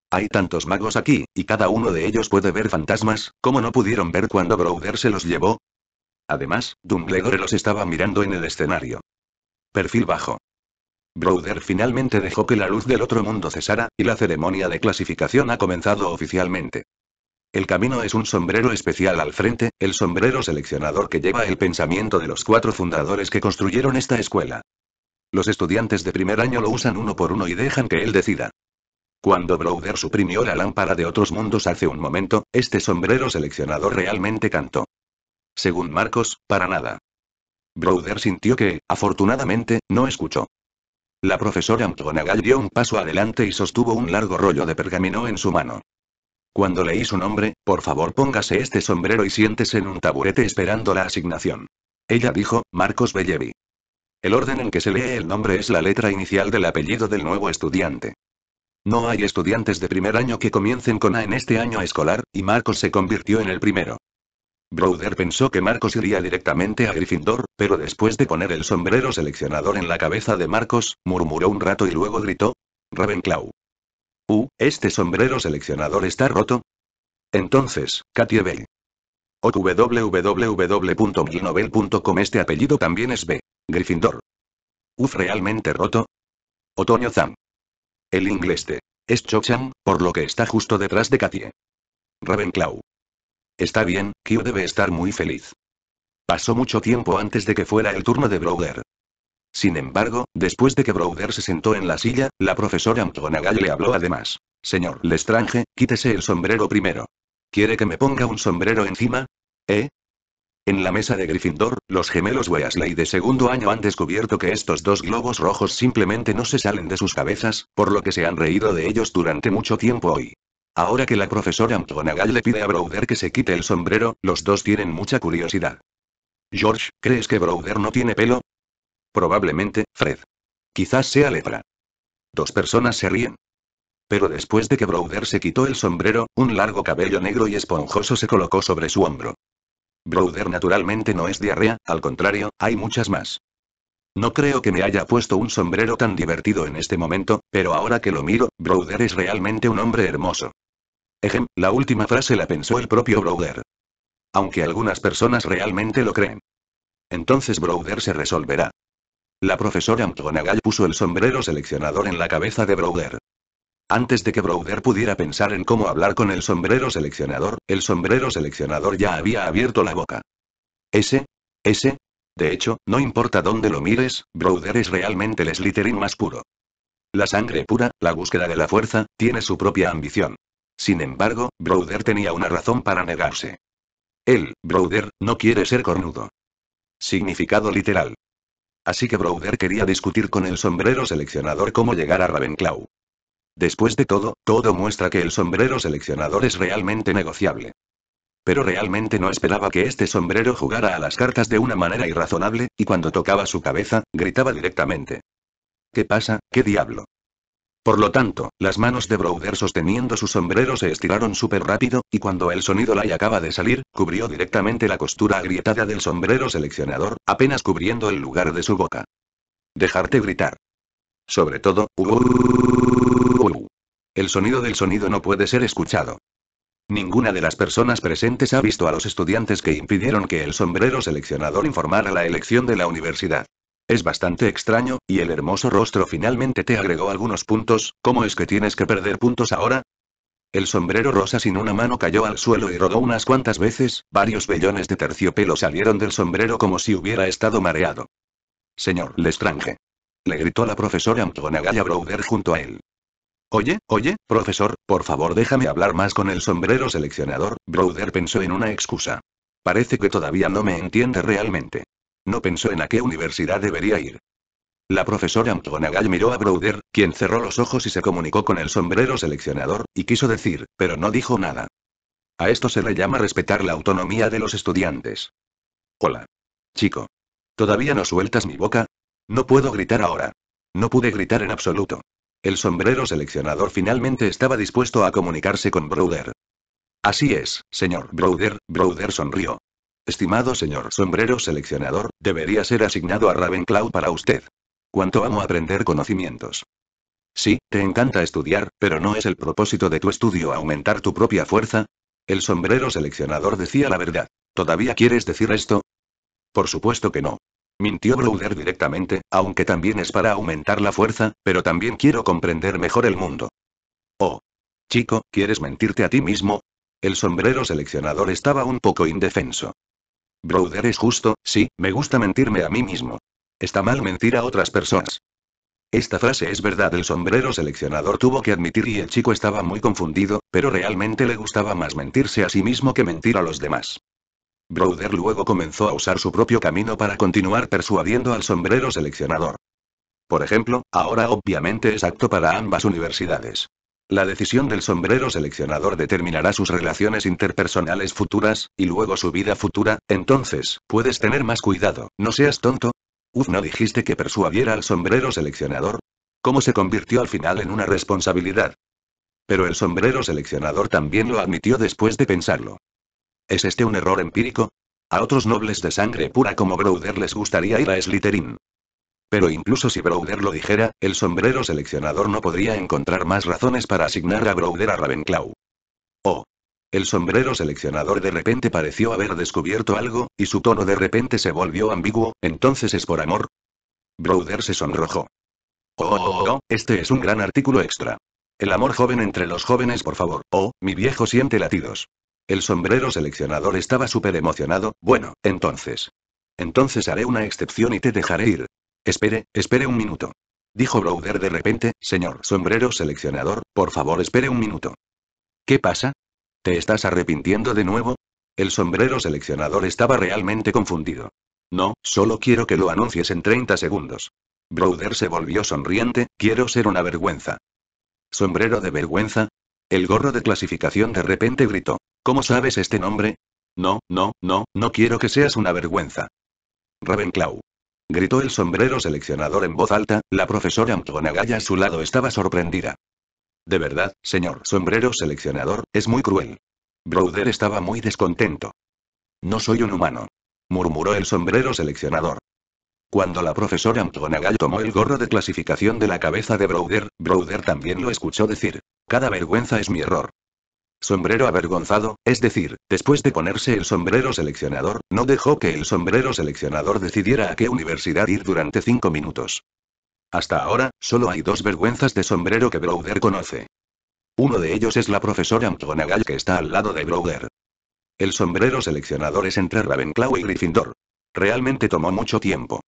Hay tantos magos aquí, y cada uno de ellos puede ver fantasmas, como no pudieron ver cuando Browder se los llevó? Además, Dumbledore los estaba mirando en el escenario. Perfil bajo. Browder finalmente dejó que la luz del otro mundo cesara, y la ceremonia de clasificación ha comenzado oficialmente. El camino es un sombrero especial al frente, el sombrero seleccionador que lleva el pensamiento de los cuatro fundadores que construyeron esta escuela. Los estudiantes de primer año lo usan uno por uno y dejan que él decida. Cuando Browder suprimió la lámpara de otros mundos hace un momento, este sombrero seleccionador realmente cantó. Según Marcos, para nada. Browder sintió que, afortunadamente, no escuchó. La profesora McGonagall dio un paso adelante y sostuvo un largo rollo de pergamino en su mano. Cuando leí su nombre, por favor póngase este sombrero y siéntese en un taburete esperando la asignación. Ella dijo, Marcos Bellevi. El orden en que se lee el nombre es la letra inicial del apellido del nuevo estudiante. No hay estudiantes de primer año que comiencen con A en este año escolar, y Marcos se convirtió en el primero. Browder pensó que Marcos iría directamente a Gryffindor, pero después de poner el sombrero seleccionador en la cabeza de Marcos, murmuró un rato y luego gritó: Ravenclaw. Uh, este sombrero seleccionador está roto. Entonces, Katie Bell. O Este apellido también es B. Gryffindor. Uf, realmente roto. Otoño Zam. El inglés de. Es Chang, por lo que está justo detrás de Katie. Ravenclaw. Está bien, Kyo debe estar muy feliz. Pasó mucho tiempo antes de que fuera el turno de Browder. Sin embargo, después de que Browder se sentó en la silla, la profesora McGonagall le habló además. Señor Lestrange, quítese el sombrero primero. ¿Quiere que me ponga un sombrero encima? ¿Eh? En la mesa de Gryffindor, los gemelos Weasley de segundo año han descubierto que estos dos globos rojos simplemente no se salen de sus cabezas, por lo que se han reído de ellos durante mucho tiempo hoy. Ahora que la profesora McGonagall le pide a Browder que se quite el sombrero, los dos tienen mucha curiosidad. George, ¿crees que Browder no tiene pelo? Probablemente, Fred. Quizás sea lepra. Dos personas se ríen. Pero después de que Browder se quitó el sombrero, un largo cabello negro y esponjoso se colocó sobre su hombro. Browder naturalmente no es diarrea, al contrario, hay muchas más. No creo que me haya puesto un sombrero tan divertido en este momento, pero ahora que lo miro, Browder es realmente un hombre hermoso. Ejem, la última frase la pensó el propio Browder. Aunque algunas personas realmente lo creen. Entonces Browder se resolverá. La profesora McGonagall puso el sombrero seleccionador en la cabeza de Browder. Antes de que Browder pudiera pensar en cómo hablar con el sombrero seleccionador, el sombrero seleccionador ya había abierto la boca. Ese, ese, de hecho, no importa dónde lo mires, Browder es realmente el Slytherin más puro. La sangre pura, la búsqueda de la fuerza, tiene su propia ambición. Sin embargo, Browder tenía una razón para negarse. Él, Browder, no quiere ser cornudo. Significado literal. Así que Browder quería discutir con el sombrero seleccionador cómo llegar a Ravenclaw. Después de todo, todo muestra que el sombrero seleccionador es realmente negociable. Pero realmente no esperaba que este sombrero jugara a las cartas de una manera irrazonable, y cuando tocaba su cabeza, gritaba directamente. ¿Qué pasa, qué diablo? Por lo tanto, las manos de Broder sosteniendo su sombrero se estiraron súper rápido, y cuando el sonido Lai acaba de salir, cubrió directamente la costura agrietada del sombrero seleccionador, apenas cubriendo el lugar de su boca. Dejarte gritar. Sobre todo, el sonido del sonido no puede ser escuchado. Ninguna de las personas presentes ha visto a los estudiantes que impidieron que el sombrero seleccionador informara la elección de la universidad. Es bastante extraño, y el hermoso rostro finalmente te agregó algunos puntos, ¿cómo es que tienes que perder puntos ahora? El sombrero rosa sin una mano cayó al suelo y rodó unas cuantas veces, varios vellones de terciopelo salieron del sombrero como si hubiera estado mareado. Señor Lestrange. Le gritó la profesora Antonagaya Browder junto a él. Oye, oye, profesor, por favor déjame hablar más con el sombrero seleccionador, Browder pensó en una excusa. Parece que todavía no me entiende realmente. No pensó en a qué universidad debería ir. La profesora McGonagall miró a Browder, quien cerró los ojos y se comunicó con el sombrero seleccionador, y quiso decir, pero no dijo nada. A esto se le llama respetar la autonomía de los estudiantes. Hola. Chico. ¿Todavía no sueltas mi boca? No puedo gritar ahora. No pude gritar en absoluto. El sombrero seleccionador finalmente estaba dispuesto a comunicarse con Browder. Así es, señor Browder, Browder sonrió. Estimado señor sombrero seleccionador, debería ser asignado a Ravenclaw para usted. Cuánto amo aprender conocimientos. Sí, te encanta estudiar, pero ¿no es el propósito de tu estudio aumentar tu propia fuerza? El sombrero seleccionador decía la verdad. ¿Todavía quieres decir esto? Por supuesto que no. Mintió Browder directamente, aunque también es para aumentar la fuerza, pero también quiero comprender mejor el mundo. Oh. Chico, ¿quieres mentirte a ti mismo? El sombrero seleccionador estaba un poco indefenso. Brother es justo, sí, me gusta mentirme a mí mismo. Está mal mentir a otras personas. Esta frase es verdad, el sombrero seleccionador tuvo que admitir y el chico estaba muy confundido, pero realmente le gustaba más mentirse a sí mismo que mentir a los demás. Broder luego comenzó a usar su propio camino para continuar persuadiendo al sombrero seleccionador. Por ejemplo, ahora obviamente es acto para ambas universidades. La decisión del sombrero seleccionador determinará sus relaciones interpersonales futuras, y luego su vida futura, entonces, puedes tener más cuidado, no seas tonto. Uf, ¿no dijiste que persuadiera al sombrero seleccionador? ¿Cómo se convirtió al final en una responsabilidad? Pero el sombrero seleccionador también lo admitió después de pensarlo. ¿Es este un error empírico? A otros nobles de sangre pura como Broder les gustaría ir a Slytherin. Pero incluso si Browder lo dijera, el sombrero seleccionador no podría encontrar más razones para asignar a Browder a Ravenclaw. Oh. El sombrero seleccionador de repente pareció haber descubierto algo, y su tono de repente se volvió ambiguo, entonces es por amor. Browder se sonrojó. Oh, oh, oh, oh, este es un gran artículo extra. El amor joven entre los jóvenes, por favor. Oh, mi viejo siente latidos. El sombrero seleccionador estaba súper emocionado. Bueno, entonces. Entonces haré una excepción y te dejaré ir. Espere, espere un minuto. Dijo Browder de repente, señor sombrero seleccionador, por favor espere un minuto. ¿Qué pasa? ¿Te estás arrepintiendo de nuevo? El sombrero seleccionador estaba realmente confundido. No, solo quiero que lo anuncies en 30 segundos. Browder se volvió sonriente, quiero ser una vergüenza. ¿Sombrero de vergüenza? El gorro de clasificación de repente gritó. ¿Cómo sabes este nombre? No, no, no, no quiero que seas una vergüenza. Ravenclaw gritó el sombrero seleccionador en voz alta, la profesora Antonagaya a su lado estaba sorprendida. De verdad, señor sombrero seleccionador, es muy cruel. Browder estaba muy descontento. No soy un humano. Murmuró el sombrero seleccionador. Cuando la profesora Antonagaya tomó el gorro de clasificación de la cabeza de Browder, Browder también lo escuchó decir. Cada vergüenza es mi error sombrero avergonzado, es decir, después de ponerse el sombrero seleccionador, no dejó que el sombrero seleccionador decidiera a qué universidad ir durante cinco minutos. Hasta ahora, solo hay dos vergüenzas de sombrero que Browder conoce. Uno de ellos es la profesora McGonagall que está al lado de Browder. El sombrero seleccionador es entre Ravenclaw y Gryffindor. Realmente tomó mucho tiempo.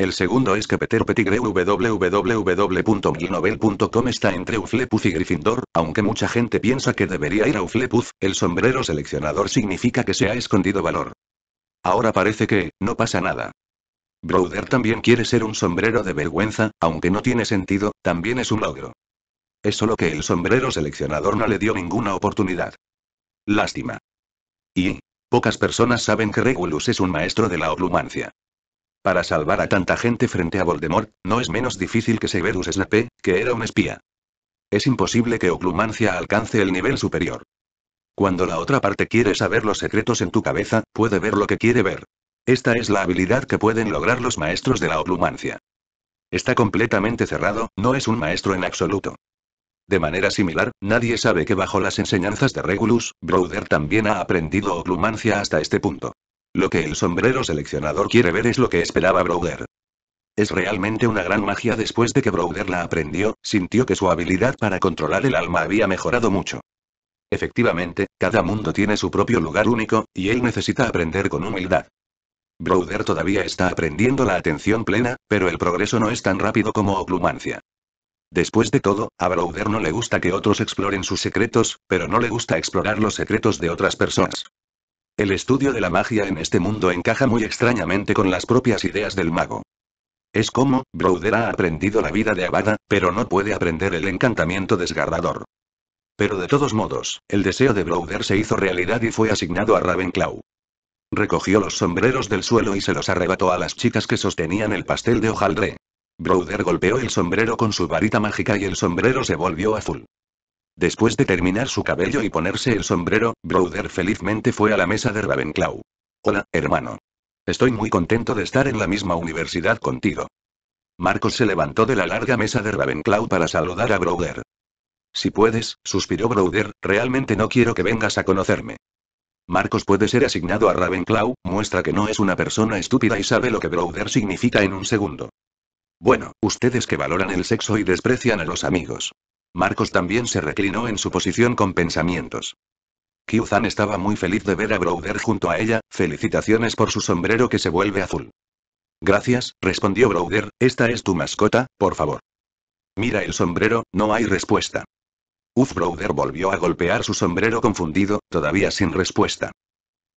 El segundo es que Peter Pettigrew www.milnovel.com está entre Uflepuz y Gryffindor, aunque mucha gente piensa que debería ir a Uflepuz, el sombrero seleccionador significa que se ha escondido valor. Ahora parece que, no pasa nada. Broder también quiere ser un sombrero de vergüenza, aunque no tiene sentido, también es un logro. Es solo que el sombrero seleccionador no le dio ninguna oportunidad. Lástima. Y, pocas personas saben que Regulus es un maestro de la oblumancia. Para salvar a tanta gente frente a Voldemort, no es menos difícil que Severus Snape, que era un espía. Es imposible que Oclumancia alcance el nivel superior. Cuando la otra parte quiere saber los secretos en tu cabeza, puede ver lo que quiere ver. Esta es la habilidad que pueden lograr los maestros de la Oclumancia. Está completamente cerrado, no es un maestro en absoluto. De manera similar, nadie sabe que bajo las enseñanzas de Regulus, Broder también ha aprendido oclumancia hasta este punto. Lo que el sombrero seleccionador quiere ver es lo que esperaba Browder. Es realmente una gran magia después de que Browder la aprendió, sintió que su habilidad para controlar el alma había mejorado mucho. Efectivamente, cada mundo tiene su propio lugar único, y él necesita aprender con humildad. Browder todavía está aprendiendo la atención plena, pero el progreso no es tan rápido como Oclumancia. Después de todo, a Browder no le gusta que otros exploren sus secretos, pero no le gusta explorar los secretos de otras personas. El estudio de la magia en este mundo encaja muy extrañamente con las propias ideas del mago. Es como, Browder ha aprendido la vida de Abada, pero no puede aprender el encantamiento desgarrador. Pero de todos modos, el deseo de Browder se hizo realidad y fue asignado a Ravenclaw. Recogió los sombreros del suelo y se los arrebató a las chicas que sostenían el pastel de hojaldre. Browder golpeó el sombrero con su varita mágica y el sombrero se volvió azul. Después de terminar su cabello y ponerse el sombrero, Browder felizmente fue a la mesa de Ravenclaw. Hola, hermano. Estoy muy contento de estar en la misma universidad contigo. Marcos se levantó de la larga mesa de Ravenclaw para saludar a Browder. Si puedes, suspiró Browder, realmente no quiero que vengas a conocerme. Marcos puede ser asignado a Ravenclaw, muestra que no es una persona estúpida y sabe lo que Browder significa en un segundo. Bueno, ustedes que valoran el sexo y desprecian a los amigos. Marcos también se reclinó en su posición con pensamientos. Kyuzan estaba muy feliz de ver a Browder junto a ella, felicitaciones por su sombrero que se vuelve azul. Gracias, respondió Browder, esta es tu mascota, por favor. Mira el sombrero, no hay respuesta. Uf Browder volvió a golpear su sombrero confundido, todavía sin respuesta.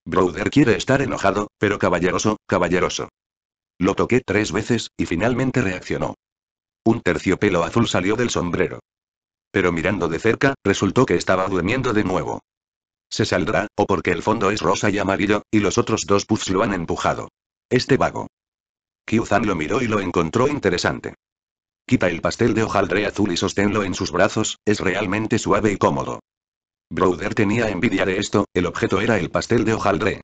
Browder quiere estar enojado, pero caballeroso, caballeroso. Lo toqué tres veces, y finalmente reaccionó. Un terciopelo azul salió del sombrero pero mirando de cerca, resultó que estaba durmiendo de nuevo. Se saldrá, o porque el fondo es rosa y amarillo, y los otros dos puffs lo han empujado. Este vago. Kiu-Zan lo miró y lo encontró interesante. Quita el pastel de hojaldre azul y sosténlo en sus brazos, es realmente suave y cómodo. Broder tenía envidia de esto, el objeto era el pastel de hojaldre.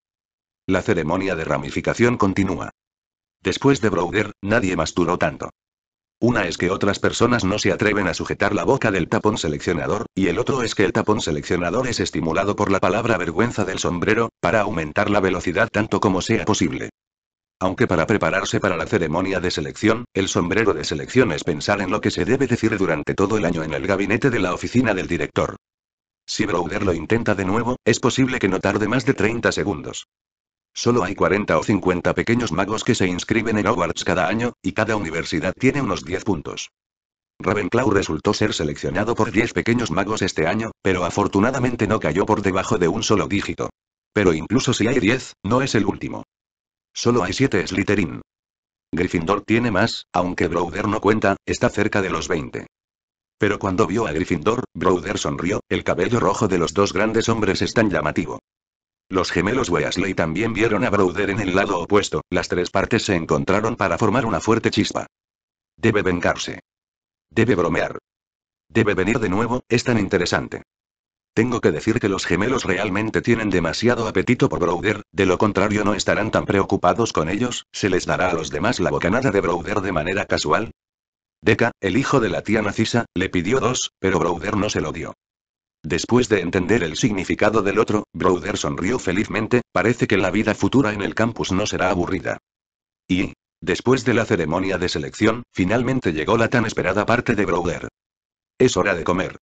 La ceremonia de ramificación continúa. Después de Browder, nadie masturó tanto. Una es que otras personas no se atreven a sujetar la boca del tapón seleccionador, y el otro es que el tapón seleccionador es estimulado por la palabra vergüenza del sombrero, para aumentar la velocidad tanto como sea posible. Aunque para prepararse para la ceremonia de selección, el sombrero de selección es pensar en lo que se debe decir durante todo el año en el gabinete de la oficina del director. Si Broder lo intenta de nuevo, es posible que no tarde más de 30 segundos. Solo hay 40 o 50 pequeños magos que se inscriben en Hogwarts cada año, y cada universidad tiene unos 10 puntos. Ravenclaw resultó ser seleccionado por 10 pequeños magos este año, pero afortunadamente no cayó por debajo de un solo dígito. Pero incluso si hay 10, no es el último. Solo hay 7 Slytherin. Gryffindor tiene más, aunque Browder no cuenta, está cerca de los 20. Pero cuando vio a Gryffindor, Browder sonrió, el cabello rojo de los dos grandes hombres es tan llamativo. Los gemelos Weasley también vieron a Browder en el lado opuesto, las tres partes se encontraron para formar una fuerte chispa. Debe vengarse. Debe bromear. Debe venir de nuevo, es tan interesante. Tengo que decir que los gemelos realmente tienen demasiado apetito por Browder, de lo contrario no estarán tan preocupados con ellos, se les dará a los demás la bocanada de Browder de manera casual. Deca, el hijo de la tía Narcisa, le pidió dos, pero Browder no se lo dio. Después de entender el significado del otro, Browder sonrió felizmente, parece que la vida futura en el campus no será aburrida. Y, después de la ceremonia de selección, finalmente llegó la tan esperada parte de Browder. Es hora de comer.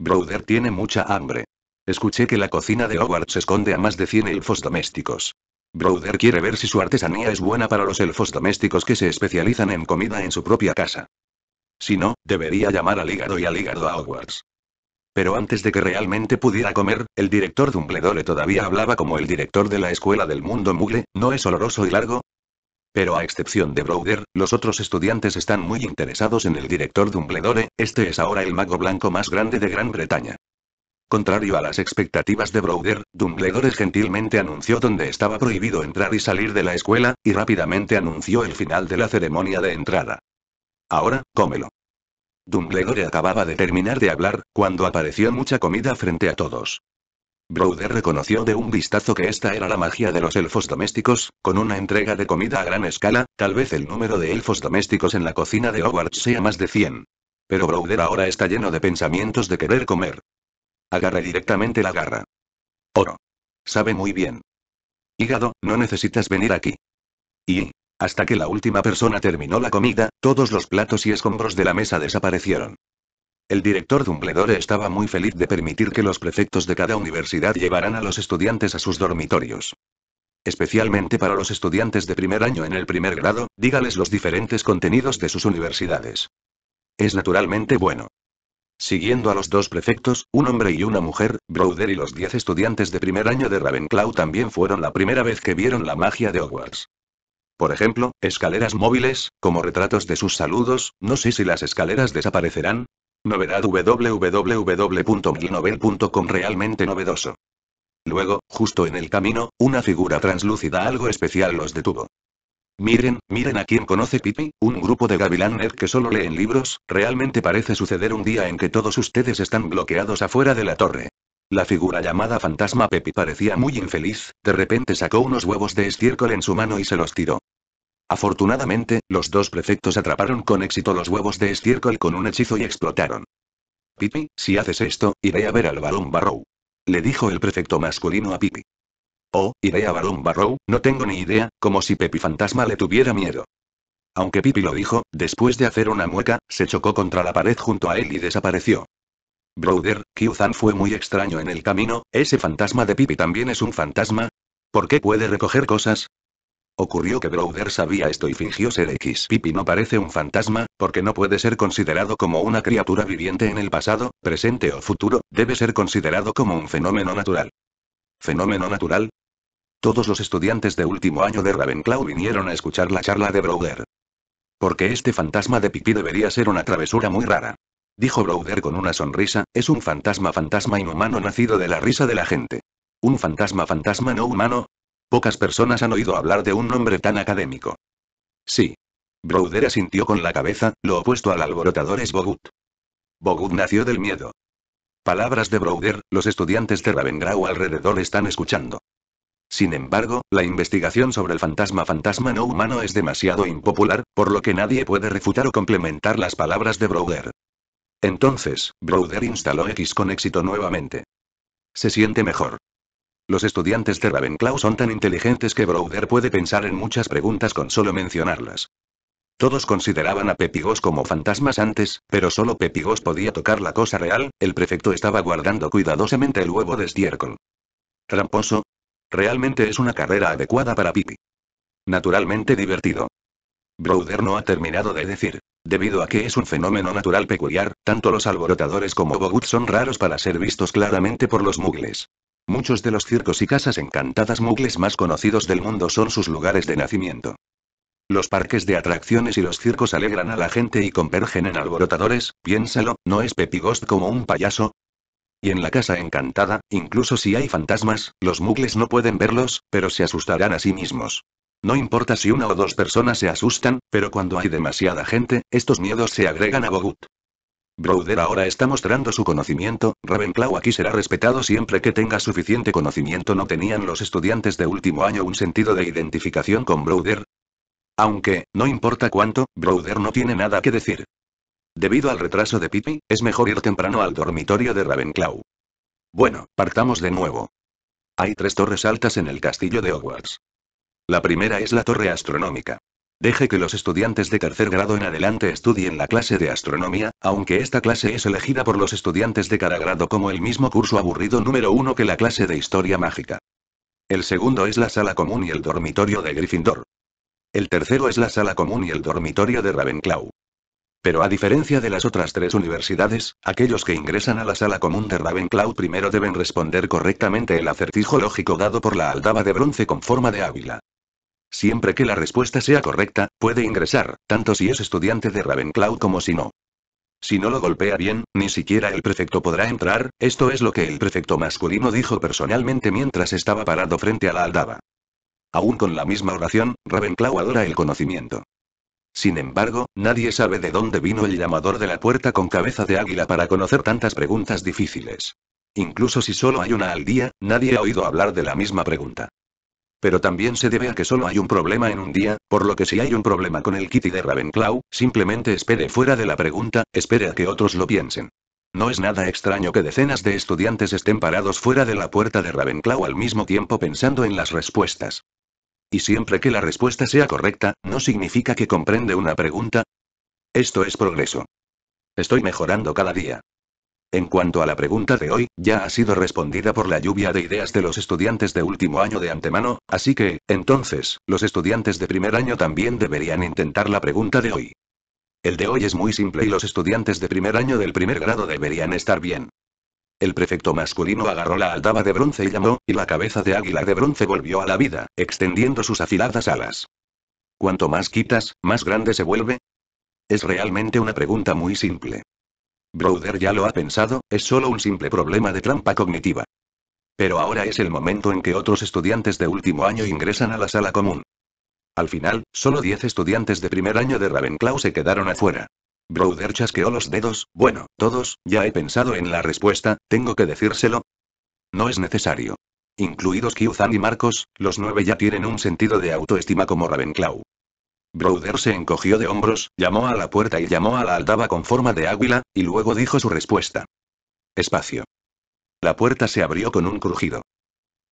Browder tiene mucha hambre. Escuché que la cocina de Hogwarts esconde a más de 100 elfos domésticos. Browder quiere ver si su artesanía es buena para los elfos domésticos que se especializan en comida en su propia casa. Si no, debería llamar al hígado y al hígado a Hogwarts. Pero antes de que realmente pudiera comer, el director Dumbledore todavía hablaba como el director de la escuela del mundo mugle, ¿no es oloroso y largo? Pero a excepción de Browder, los otros estudiantes están muy interesados en el director Dumbledore, este es ahora el mago blanco más grande de Gran Bretaña. Contrario a las expectativas de Browder, Dumbledore gentilmente anunció donde estaba prohibido entrar y salir de la escuela, y rápidamente anunció el final de la ceremonia de entrada. Ahora, cómelo. Dumbledore acababa de terminar de hablar, cuando apareció mucha comida frente a todos. Browder reconoció de un vistazo que esta era la magia de los elfos domésticos, con una entrega de comida a gran escala, tal vez el número de elfos domésticos en la cocina de Hogwarts sea más de 100. Pero Broder ahora está lleno de pensamientos de querer comer. Agarra directamente la garra. Oro. Sabe muy bien. Hígado, no necesitas venir aquí. Y, hasta que la última persona terminó la comida, todos los platos y escombros de la mesa desaparecieron. El director Dumbledore estaba muy feliz de permitir que los prefectos de cada universidad llevaran a los estudiantes a sus dormitorios. Especialmente para los estudiantes de primer año en el primer grado, dígales los diferentes contenidos de sus universidades. Es naturalmente bueno. Siguiendo a los dos prefectos, un hombre y una mujer, Browder y los diez estudiantes de primer año de Ravenclaw también fueron la primera vez que vieron la magia de Hogwarts. Por ejemplo, escaleras móviles, como retratos de sus saludos, no sé si las escaleras desaparecerán. Novedad www.milnovel.com realmente novedoso. Luego, justo en el camino, una figura translúcida algo especial los detuvo. Miren, miren a quien conoce Pipi, un grupo de gavilanes que solo leen libros, realmente parece suceder un día en que todos ustedes están bloqueados afuera de la torre. La figura llamada fantasma Pepi parecía muy infeliz, de repente sacó unos huevos de estiércol en su mano y se los tiró. Afortunadamente, los dos prefectos atraparon con éxito los huevos de estiércol con un hechizo y explotaron. Pipi, si haces esto, iré a ver al barón Barrow. Le dijo el prefecto masculino a Pipi. Oh, iré a Barón Barrow, no tengo ni idea, como si Pepi Fantasma le tuviera miedo. Aunque Pipi lo dijo, después de hacer una mueca, se chocó contra la pared junto a él y desapareció. Brother, Kyuzan fue muy extraño en el camino, ¿ese fantasma de Pipi también es un fantasma? ¿Por qué puede recoger cosas? Ocurrió que Browder sabía esto y fingió ser X. Pipi no parece un fantasma, porque no puede ser considerado como una criatura viviente en el pasado, presente o futuro, debe ser considerado como un fenómeno natural. ¿Fenómeno natural? Todos los estudiantes de último año de Ravenclaw vinieron a escuchar la charla de Browder. Porque este fantasma de Pipi debería ser una travesura muy rara. Dijo Browder con una sonrisa, es un fantasma fantasma inhumano nacido de la risa de la gente. Un fantasma fantasma no humano, Pocas personas han oído hablar de un nombre tan académico. Sí. Browder asintió con la cabeza, lo opuesto al alborotador es Bogut. Bogut nació del miedo. Palabras de Browder, los estudiantes de Ravengrau alrededor están escuchando. Sin embargo, la investigación sobre el fantasma fantasma no humano es demasiado impopular, por lo que nadie puede refutar o complementar las palabras de Browder. Entonces, Browder instaló X con éxito nuevamente. Se siente mejor. Los estudiantes de Ravenclaw son tan inteligentes que Browder puede pensar en muchas preguntas con solo mencionarlas. Todos consideraban a Pepigos como fantasmas antes, pero solo Pepigos podía tocar la cosa real, el prefecto estaba guardando cuidadosamente el huevo de estiércol. Tramposo. Realmente es una carrera adecuada para Pipi. Naturalmente divertido. Browder no ha terminado de decir. Debido a que es un fenómeno natural peculiar, tanto los alborotadores como Bogut son raros para ser vistos claramente por los mugles. Muchos de los circos y casas encantadas mugles más conocidos del mundo son sus lugares de nacimiento. Los parques de atracciones y los circos alegran a la gente y convergen en alborotadores, piénsalo, ¿no es Ghost como un payaso? Y en la casa encantada, incluso si hay fantasmas, los mugles no pueden verlos, pero se asustarán a sí mismos. No importa si una o dos personas se asustan, pero cuando hay demasiada gente, estos miedos se agregan a Bogut. Broder ahora está mostrando su conocimiento, Ravenclaw aquí será respetado siempre que tenga suficiente conocimiento. ¿No tenían los estudiantes de último año un sentido de identificación con Browder? Aunque, no importa cuánto, Broder no tiene nada que decir. Debido al retraso de Pippi, es mejor ir temprano al dormitorio de Ravenclaw. Bueno, partamos de nuevo. Hay tres torres altas en el castillo de Hogwarts. La primera es la torre astronómica. Deje que los estudiantes de tercer grado en adelante estudien la clase de astronomía, aunque esta clase es elegida por los estudiantes de cada grado como el mismo curso aburrido número uno que la clase de historia mágica. El segundo es la sala común y el dormitorio de Gryffindor. El tercero es la sala común y el dormitorio de Ravenclaw. Pero a diferencia de las otras tres universidades, aquellos que ingresan a la sala común de Ravenclaw primero deben responder correctamente el acertijo lógico dado por la aldaba de bronce con forma de ávila. Siempre que la respuesta sea correcta, puede ingresar, tanto si es estudiante de Ravenclaw como si no. Si no lo golpea bien, ni siquiera el prefecto podrá entrar, esto es lo que el prefecto masculino dijo personalmente mientras estaba parado frente a la aldaba. Aún con la misma oración, Ravenclaw adora el conocimiento. Sin embargo, nadie sabe de dónde vino el llamador de la puerta con cabeza de águila para conocer tantas preguntas difíciles. Incluso si solo hay una al día, nadie ha oído hablar de la misma pregunta. Pero también se debe a que solo hay un problema en un día, por lo que si hay un problema con el Kitty de Ravenclaw, simplemente espere fuera de la pregunta, espere a que otros lo piensen. No es nada extraño que decenas de estudiantes estén parados fuera de la puerta de Ravenclaw al mismo tiempo pensando en las respuestas. Y siempre que la respuesta sea correcta, ¿no significa que comprende una pregunta? Esto es progreso. Estoy mejorando cada día. En cuanto a la pregunta de hoy, ya ha sido respondida por la lluvia de ideas de los estudiantes de último año de antemano, así que, entonces, los estudiantes de primer año también deberían intentar la pregunta de hoy. El de hoy es muy simple y los estudiantes de primer año del primer grado deberían estar bien. El prefecto masculino agarró la aldaba de bronce y llamó, y la cabeza de águila de bronce volvió a la vida, extendiendo sus afiladas alas. Cuanto más quitas, más grande se vuelve. Es realmente una pregunta muy simple. Broder ya lo ha pensado, es solo un simple problema de trampa cognitiva. Pero ahora es el momento en que otros estudiantes de último año ingresan a la sala común. Al final, solo 10 estudiantes de primer año de Ravenclaw se quedaron afuera. Broder chasqueó los dedos, bueno, todos, ya he pensado en la respuesta, ¿tengo que decírselo? No es necesario. Incluidos Kyuzan y Marcos, los nueve ya tienen un sentido de autoestima como Ravenclaw. Browder se encogió de hombros, llamó a la puerta y llamó a la aldaba con forma de águila, y luego dijo su respuesta. Espacio. La puerta se abrió con un crujido.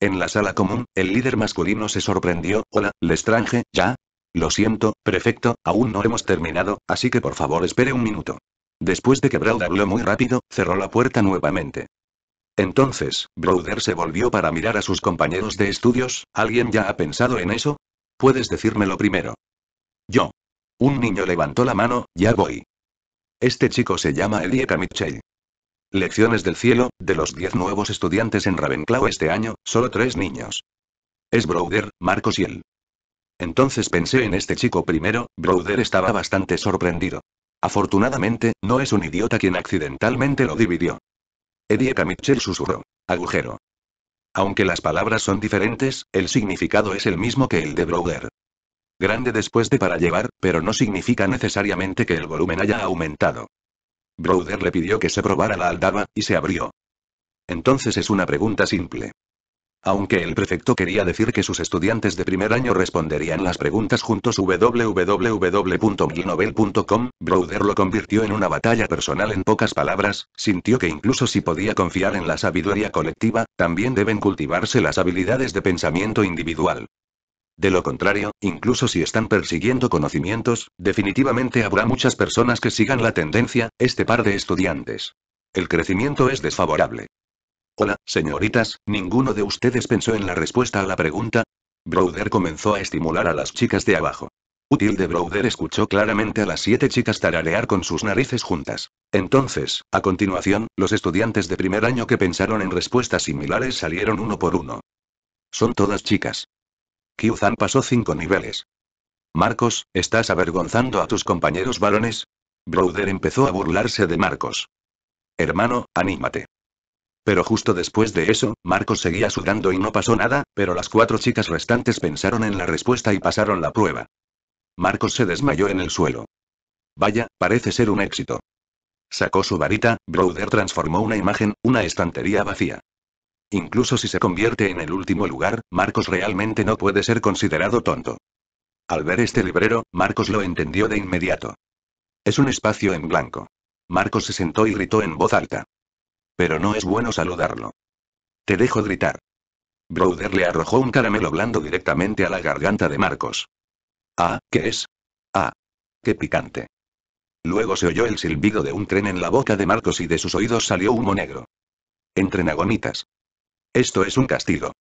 En la sala común, el líder masculino se sorprendió. Hola, Lestrange, ¿ya? Lo siento, prefecto, aún no hemos terminado, así que por favor espere un minuto. Después de que Browder habló muy rápido, cerró la puerta nuevamente. Entonces, Browder se volvió para mirar a sus compañeros de estudios. ¿Alguien ya ha pensado en eso? Puedes decírmelo primero. Yo. Un niño levantó la mano, ya voy. Este chico se llama Edie Mitchell. Lecciones del cielo, de los 10 nuevos estudiantes en Ravenclaw este año, solo tres niños. Es Broder, Marcos y él. Entonces pensé en este chico primero, Broder estaba bastante sorprendido. Afortunadamente, no es un idiota quien accidentalmente lo dividió. Eddie Mitchell susurró. Agujero. Aunque las palabras son diferentes, el significado es el mismo que el de Broder grande después de para llevar, pero no significa necesariamente que el volumen haya aumentado. Browder le pidió que se probara la aldaba, y se abrió. Entonces es una pregunta simple. Aunque el prefecto quería decir que sus estudiantes de primer año responderían las preguntas juntos www.milnovel.com, Browder lo convirtió en una batalla personal en pocas palabras, sintió que incluso si podía confiar en la sabiduría colectiva, también deben cultivarse las habilidades de pensamiento individual. De lo contrario, incluso si están persiguiendo conocimientos, definitivamente habrá muchas personas que sigan la tendencia, este par de estudiantes. El crecimiento es desfavorable. Hola, señoritas, ¿ninguno de ustedes pensó en la respuesta a la pregunta? Browder comenzó a estimular a las chicas de abajo. Útil de Browder escuchó claramente a las siete chicas tararear con sus narices juntas. Entonces, a continuación, los estudiantes de primer año que pensaron en respuestas similares salieron uno por uno. Son todas chicas. Kyuzan pasó cinco niveles. Marcos, ¿estás avergonzando a tus compañeros varones? Broder empezó a burlarse de Marcos. Hermano, anímate. Pero justo después de eso, Marcos seguía sudando y no pasó nada, pero las cuatro chicas restantes pensaron en la respuesta y pasaron la prueba. Marcos se desmayó en el suelo. Vaya, parece ser un éxito. Sacó su varita, Broder transformó una imagen, una estantería vacía. Incluso si se convierte en el último lugar, Marcos realmente no puede ser considerado tonto. Al ver este librero, Marcos lo entendió de inmediato. Es un espacio en blanco. Marcos se sentó y gritó en voz alta. Pero no es bueno saludarlo. Te dejo gritar. Browder le arrojó un caramelo blando directamente a la garganta de Marcos. Ah, ¿qué es? Ah. Qué picante. Luego se oyó el silbido de un tren en la boca de Marcos y de sus oídos salió humo negro. agonitas. Esto es un castigo.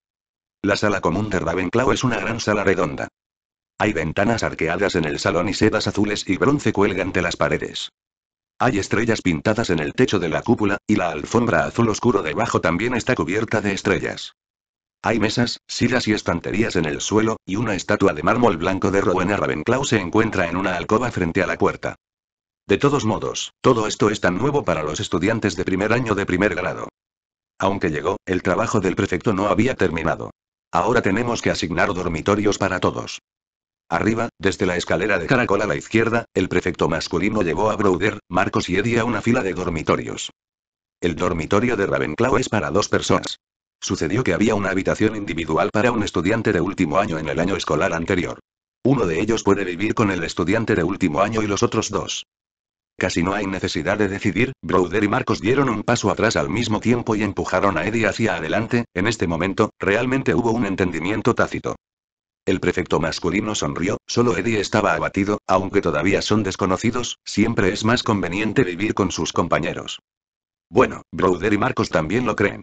La sala común de Ravenclaw es una gran sala redonda. Hay ventanas arqueadas en el salón y sedas azules y bronce cuelgan de las paredes. Hay estrellas pintadas en el techo de la cúpula, y la alfombra azul oscuro debajo también está cubierta de estrellas. Hay mesas, sillas y estanterías en el suelo, y una estatua de mármol blanco de Rowena Ravenclaw se encuentra en una alcoba frente a la puerta. De todos modos, todo esto es tan nuevo para los estudiantes de primer año de primer grado. Aunque llegó, el trabajo del prefecto no había terminado. Ahora tenemos que asignar dormitorios para todos. Arriba, desde la escalera de caracol a la izquierda, el prefecto masculino llevó a Broder, Marcos y Eddie a una fila de dormitorios. El dormitorio de Ravenclaw es para dos personas. Sucedió que había una habitación individual para un estudiante de último año en el año escolar anterior. Uno de ellos puede vivir con el estudiante de último año y los otros dos Casi no hay necesidad de decidir, Broder y Marcos dieron un paso atrás al mismo tiempo y empujaron a Eddie hacia adelante, en este momento, realmente hubo un entendimiento tácito. El prefecto masculino sonrió, solo Eddie estaba abatido, aunque todavía son desconocidos, siempre es más conveniente vivir con sus compañeros. Bueno, Broder y Marcos también lo creen.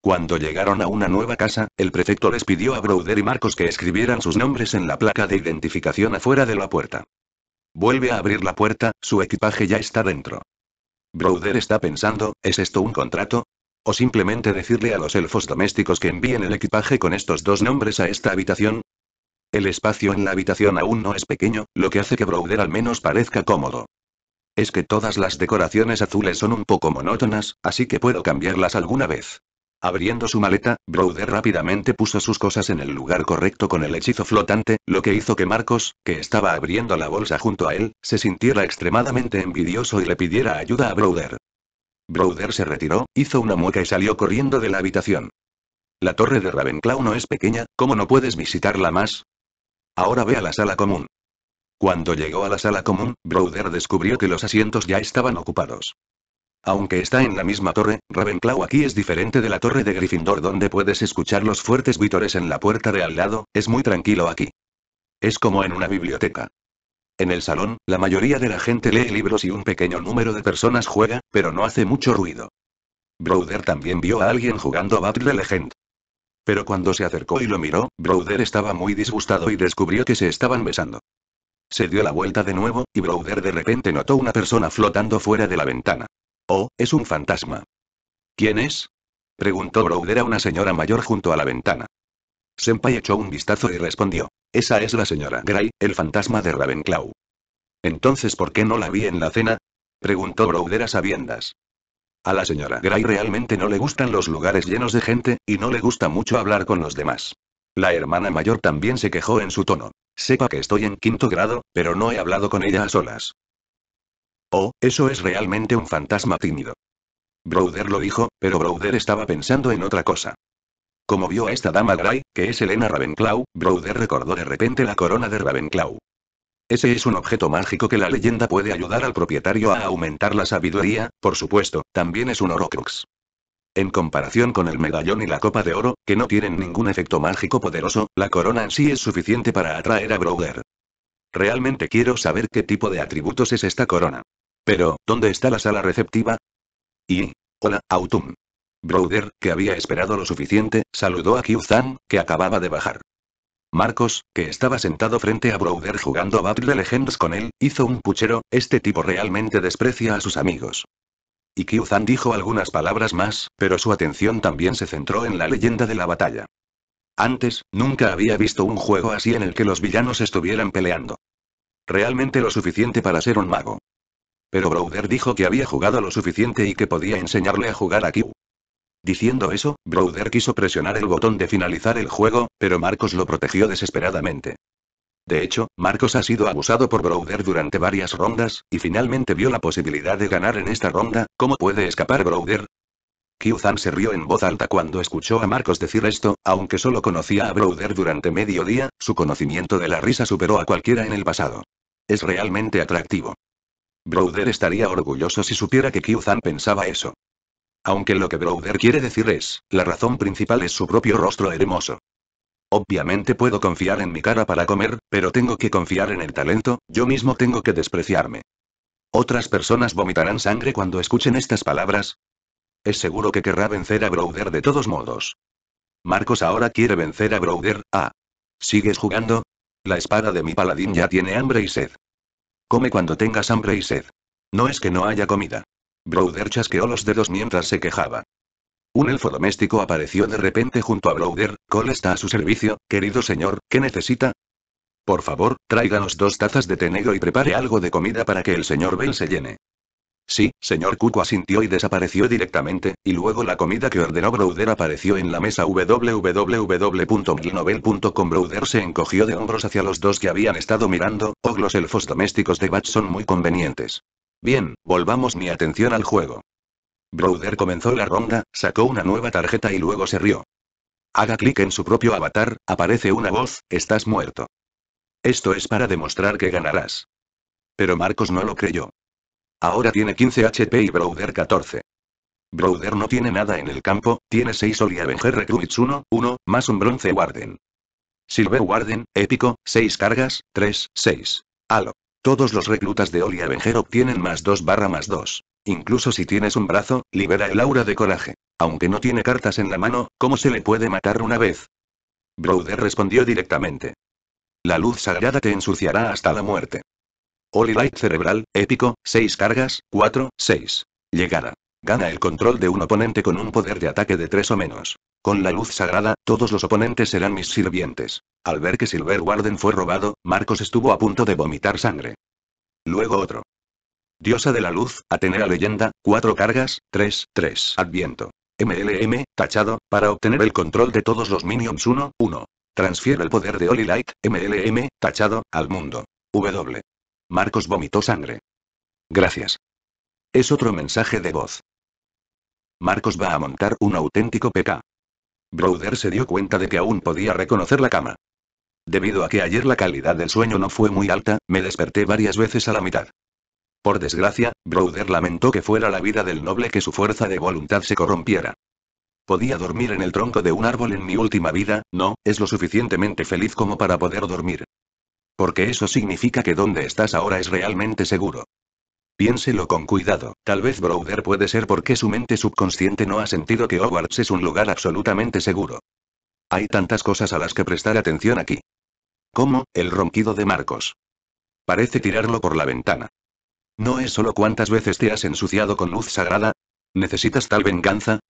Cuando llegaron a una nueva casa, el prefecto les pidió a Browder y Marcos que escribieran sus nombres en la placa de identificación afuera de la puerta. Vuelve a abrir la puerta, su equipaje ya está dentro. Browder está pensando, ¿es esto un contrato? ¿O simplemente decirle a los elfos domésticos que envíen el equipaje con estos dos nombres a esta habitación? El espacio en la habitación aún no es pequeño, lo que hace que Broder al menos parezca cómodo. Es que todas las decoraciones azules son un poco monótonas, así que puedo cambiarlas alguna vez. Abriendo su maleta, Browder rápidamente puso sus cosas en el lugar correcto con el hechizo flotante, lo que hizo que Marcos, que estaba abriendo la bolsa junto a él, se sintiera extremadamente envidioso y le pidiera ayuda a Browder. Browder se retiró, hizo una mueca y salió corriendo de la habitación. La torre de Ravenclaw no es pequeña, ¿cómo no puedes visitarla más? Ahora ve a la sala común. Cuando llegó a la sala común, Browder descubrió que los asientos ya estaban ocupados. Aunque está en la misma torre, Ravenclaw aquí es diferente de la torre de Gryffindor donde puedes escuchar los fuertes vítores en la puerta de al lado, es muy tranquilo aquí. Es como en una biblioteca. En el salón, la mayoría de la gente lee libros y un pequeño número de personas juega, pero no hace mucho ruido. Browder también vio a alguien jugando Battle Legend. Pero cuando se acercó y lo miró, Browder estaba muy disgustado y descubrió que se estaban besando. Se dio la vuelta de nuevo, y Browder de repente notó una persona flotando fuera de la ventana. Oh, es un fantasma. ¿Quién es? preguntó Browder a una señora mayor junto a la ventana. Senpai echó un vistazo y respondió. Esa es la señora Gray, el fantasma de Ravenclaw. Entonces, ¿por qué no la vi en la cena? preguntó Browder a sabiendas. A la señora Gray realmente no le gustan los lugares llenos de gente, y no le gusta mucho hablar con los demás. La hermana mayor también se quejó en su tono. Sepa que estoy en quinto grado, pero no he hablado con ella a solas. Oh, eso es realmente un fantasma tímido. Browder lo dijo, pero Browder estaba pensando en otra cosa. Como vio a esta dama Gray, que es Elena Ravenclaw, Browder recordó de repente la corona de Ravenclaw. Ese es un objeto mágico que la leyenda puede ayudar al propietario a aumentar la sabiduría, por supuesto, también es un Horocrux. En comparación con el medallón y la copa de oro, que no tienen ningún efecto mágico poderoso, la corona en sí es suficiente para atraer a Browder. Realmente quiero saber qué tipo de atributos es esta corona. Pero, ¿dónde está la sala receptiva? Y, hola, Autumn. Browder, que había esperado lo suficiente, saludó a q que acababa de bajar. Marcos, que estaba sentado frente a Browder jugando Battle Legends con él, hizo un puchero, este tipo realmente desprecia a sus amigos. Y q dijo algunas palabras más, pero su atención también se centró en la leyenda de la batalla. Antes, nunca había visto un juego así en el que los villanos estuvieran peleando. Realmente lo suficiente para ser un mago. Pero Browder dijo que había jugado lo suficiente y que podía enseñarle a jugar a Q. Diciendo eso, Browder quiso presionar el botón de finalizar el juego, pero Marcos lo protegió desesperadamente. De hecho, Marcos ha sido abusado por Browder durante varias rondas, y finalmente vio la posibilidad de ganar en esta ronda, ¿cómo puede escapar Browder? Kyuzan se rió en voz alta cuando escuchó a Marcos decir esto, aunque solo conocía a Browder durante medio día, su conocimiento de la risa superó a cualquiera en el pasado. Es realmente atractivo. Browder estaría orgulloso si supiera que Kyuzan pensaba eso. Aunque lo que Browder quiere decir es, la razón principal es su propio rostro hermoso. Obviamente puedo confiar en mi cara para comer, pero tengo que confiar en el talento, yo mismo tengo que despreciarme. Otras personas vomitarán sangre cuando escuchen estas palabras, es seguro que querrá vencer a Browder de todos modos. Marcos ahora quiere vencer a Browder, ah. ¿Sigues jugando? La espada de mi paladín ya tiene hambre y sed. Come cuando tengas hambre y sed. No es que no haya comida. Browder chasqueó los dedos mientras se quejaba. Un elfo doméstico apareció de repente junto a Browder, Cole está a su servicio, querido señor, ¿qué necesita? Por favor, tráiganos dos tazas de té negro y prepare algo de comida para que el señor Bell se llene. Sí, señor Cuco asintió y desapareció directamente, y luego la comida que ordenó Browder apareció en la mesa www.milnovel.com Browder se encogió de hombros hacia los dos que habían estado mirando, oh los elfos domésticos de Bat son muy convenientes. Bien, volvamos mi atención al juego. Browder comenzó la ronda, sacó una nueva tarjeta y luego se rió. Haga clic en su propio avatar, aparece una voz, estás muerto. Esto es para demostrar que ganarás. Pero Marcos no lo creyó. Ahora tiene 15 HP y Browder 14. Browder no tiene nada en el campo, tiene 6 Avenger Recruits 1, 1, más un Bronce Warden. Silver Warden, épico, 6 cargas, 3, 6. Halo. Todos los reclutas de Avenger obtienen más 2 barra más 2. Incluso si tienes un brazo, libera el aura de coraje. Aunque no tiene cartas en la mano, ¿cómo se le puede matar una vez? Browder respondió directamente. La luz sagrada te ensuciará hasta la muerte. Holy Light Cerebral, épico, 6 cargas, 4, 6. Llegada. Gana el control de un oponente con un poder de ataque de 3 o menos. Con la luz sagrada, todos los oponentes serán mis sirvientes. Al ver que Silver Warden fue robado, Marcos estuvo a punto de vomitar sangre. Luego otro. Diosa de la luz, Atenea leyenda, 4 cargas, 3, 3. Adviento. MLM, tachado, para obtener el control de todos los minions 1, 1. Transfiere el poder de Holy Light, MLM, tachado, al mundo. W. Marcos vomitó sangre. Gracias. Es otro mensaje de voz. Marcos va a montar un auténtico PK. Browder se dio cuenta de que aún podía reconocer la cama. Debido a que ayer la calidad del sueño no fue muy alta, me desperté varias veces a la mitad. Por desgracia, Browder lamentó que fuera la vida del noble que su fuerza de voluntad se corrompiera. Podía dormir en el tronco de un árbol en mi última vida, no, es lo suficientemente feliz como para poder dormir. Porque eso significa que donde estás ahora es realmente seguro. Piénselo con cuidado, tal vez Browder puede ser porque su mente subconsciente no ha sentido que Hogwarts es un lugar absolutamente seguro. Hay tantas cosas a las que prestar atención aquí. Como, el ronquido de Marcos. Parece tirarlo por la ventana. ¿No es solo cuántas veces te has ensuciado con luz sagrada? ¿Necesitas tal venganza?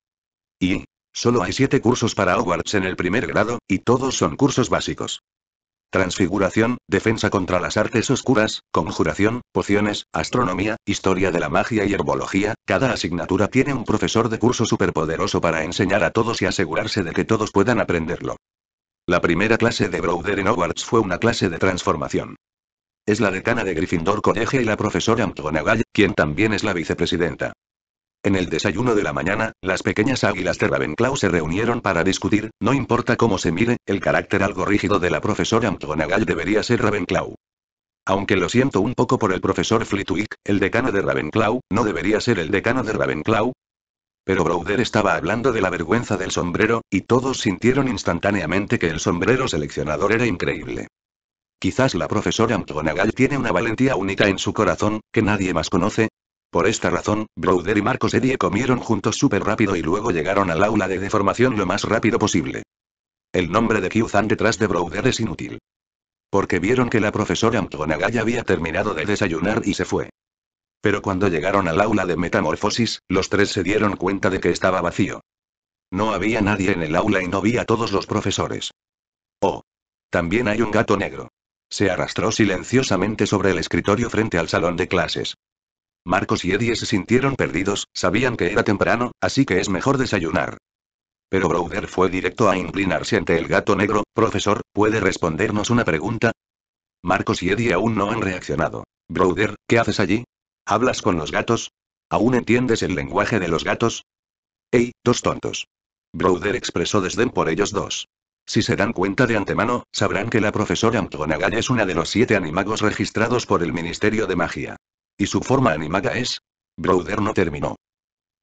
Y, solo hay siete cursos para Hogwarts en el primer grado, y todos son cursos básicos transfiguración, defensa contra las artes oscuras, conjuración, pociones, astronomía, historia de la magia y herbología, cada asignatura tiene un profesor de curso superpoderoso para enseñar a todos y asegurarse de que todos puedan aprenderlo. La primera clase de Broder en Hogwarts fue una clase de transformación. Es la decana de Gryffindor College y la profesora Gall, quien también es la vicepresidenta. En el desayuno de la mañana, las pequeñas águilas de Ravenclaw se reunieron para discutir, no importa cómo se mire, el carácter algo rígido de la profesora McGonagall debería ser Ravenclaw. Aunque lo siento un poco por el profesor Flitwick, el decano de Ravenclaw, ¿no debería ser el decano de Ravenclaw? Pero Browder estaba hablando de la vergüenza del sombrero, y todos sintieron instantáneamente que el sombrero seleccionador era increíble. Quizás la profesora McGonagall tiene una valentía única en su corazón, que nadie más conoce, por esta razón, Browder y Marcos Edie comieron juntos súper rápido y luego llegaron al aula de deformación lo más rápido posible. El nombre de Kyuzan detrás de Browder es inútil. Porque vieron que la profesora ya había terminado de desayunar y se fue. Pero cuando llegaron al aula de metamorfosis, los tres se dieron cuenta de que estaba vacío. No había nadie en el aula y no vi a todos los profesores. Oh. También hay un gato negro. Se arrastró silenciosamente sobre el escritorio frente al salón de clases. Marcos y Eddie se sintieron perdidos, sabían que era temprano, así que es mejor desayunar. Pero Browder fue directo a inclinarse ante el gato negro, profesor, ¿puede respondernos una pregunta? Marcos y Eddie aún no han reaccionado. Browder, ¿qué haces allí? ¿Hablas con los gatos? ¿Aún entiendes el lenguaje de los gatos? ¡Ey, dos tontos! Browder expresó desdén por ellos dos. Si se dan cuenta de antemano, sabrán que la profesora Gaya es una de los siete animagos registrados por el Ministerio de Magia. Y su forma animada es. Browder no terminó.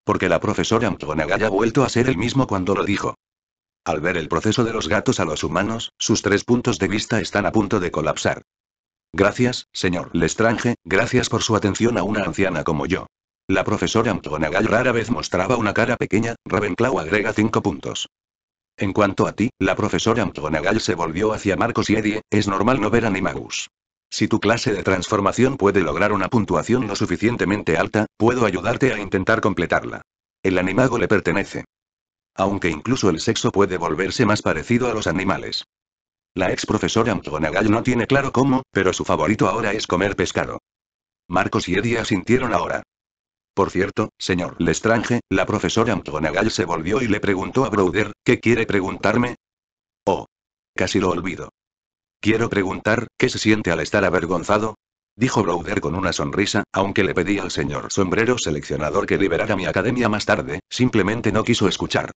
Porque la profesora McGonagall ha vuelto a ser el mismo cuando lo dijo. Al ver el proceso de los gatos a los humanos, sus tres puntos de vista están a punto de colapsar. Gracias, señor Lestrange, gracias por su atención a una anciana como yo. La profesora McGonagall rara vez mostraba una cara pequeña, Ravenclaw agrega cinco puntos. En cuanto a ti, la profesora McGonagall se volvió hacia Marcos y Eddie, es normal no ver Animagus. Si tu clase de transformación puede lograr una puntuación lo suficientemente alta, puedo ayudarte a intentar completarla. El animago le pertenece. Aunque incluso el sexo puede volverse más parecido a los animales. La ex profesora McGonagall no tiene claro cómo, pero su favorito ahora es comer pescado. Marcos y Eddie asintieron ahora. Por cierto, señor Lestrange, la profesora McGonagall se volvió y le preguntó a Browder, ¿qué quiere preguntarme? Oh. Casi lo olvido. Quiero preguntar, ¿qué se siente al estar avergonzado? Dijo Browder con una sonrisa, aunque le pedí al señor sombrero seleccionador que liberara mi academia más tarde, simplemente no quiso escuchar.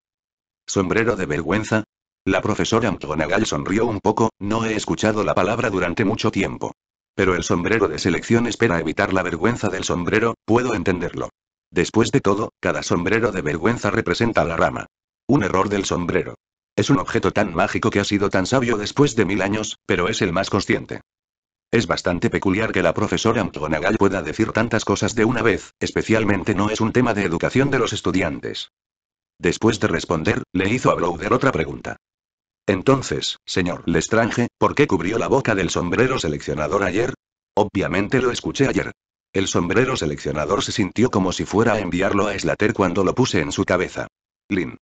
¿Sombrero de vergüenza? La profesora McGonagall sonrió un poco, no he escuchado la palabra durante mucho tiempo. Pero el sombrero de selección espera evitar la vergüenza del sombrero, puedo entenderlo. Después de todo, cada sombrero de vergüenza representa la rama. Un error del sombrero. Es un objeto tan mágico que ha sido tan sabio después de mil años, pero es el más consciente. Es bastante peculiar que la profesora McGonagall pueda decir tantas cosas de una vez, especialmente no es un tema de educación de los estudiantes. Después de responder, le hizo a Browder otra pregunta. Entonces, señor Lestrange, ¿por qué cubrió la boca del sombrero seleccionador ayer? Obviamente lo escuché ayer. El sombrero seleccionador se sintió como si fuera a enviarlo a Slater cuando lo puse en su cabeza. Lin.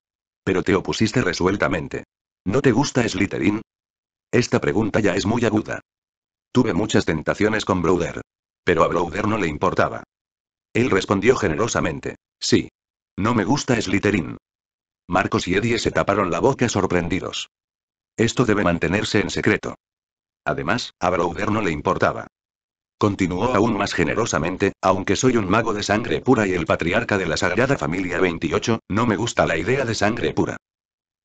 Pero te opusiste resueltamente. ¿No te gusta Slytherin? Esta pregunta ya es muy aguda. Tuve muchas tentaciones con Broder, Pero a Browder no le importaba. Él respondió generosamente. Sí. No me gusta Slytherin. Marcos y Eddie se taparon la boca sorprendidos. Esto debe mantenerse en secreto. Además, a Browder no le importaba. Continuó aún más generosamente, aunque soy un mago de sangre pura y el patriarca de la Sagrada Familia 28, no me gusta la idea de sangre pura.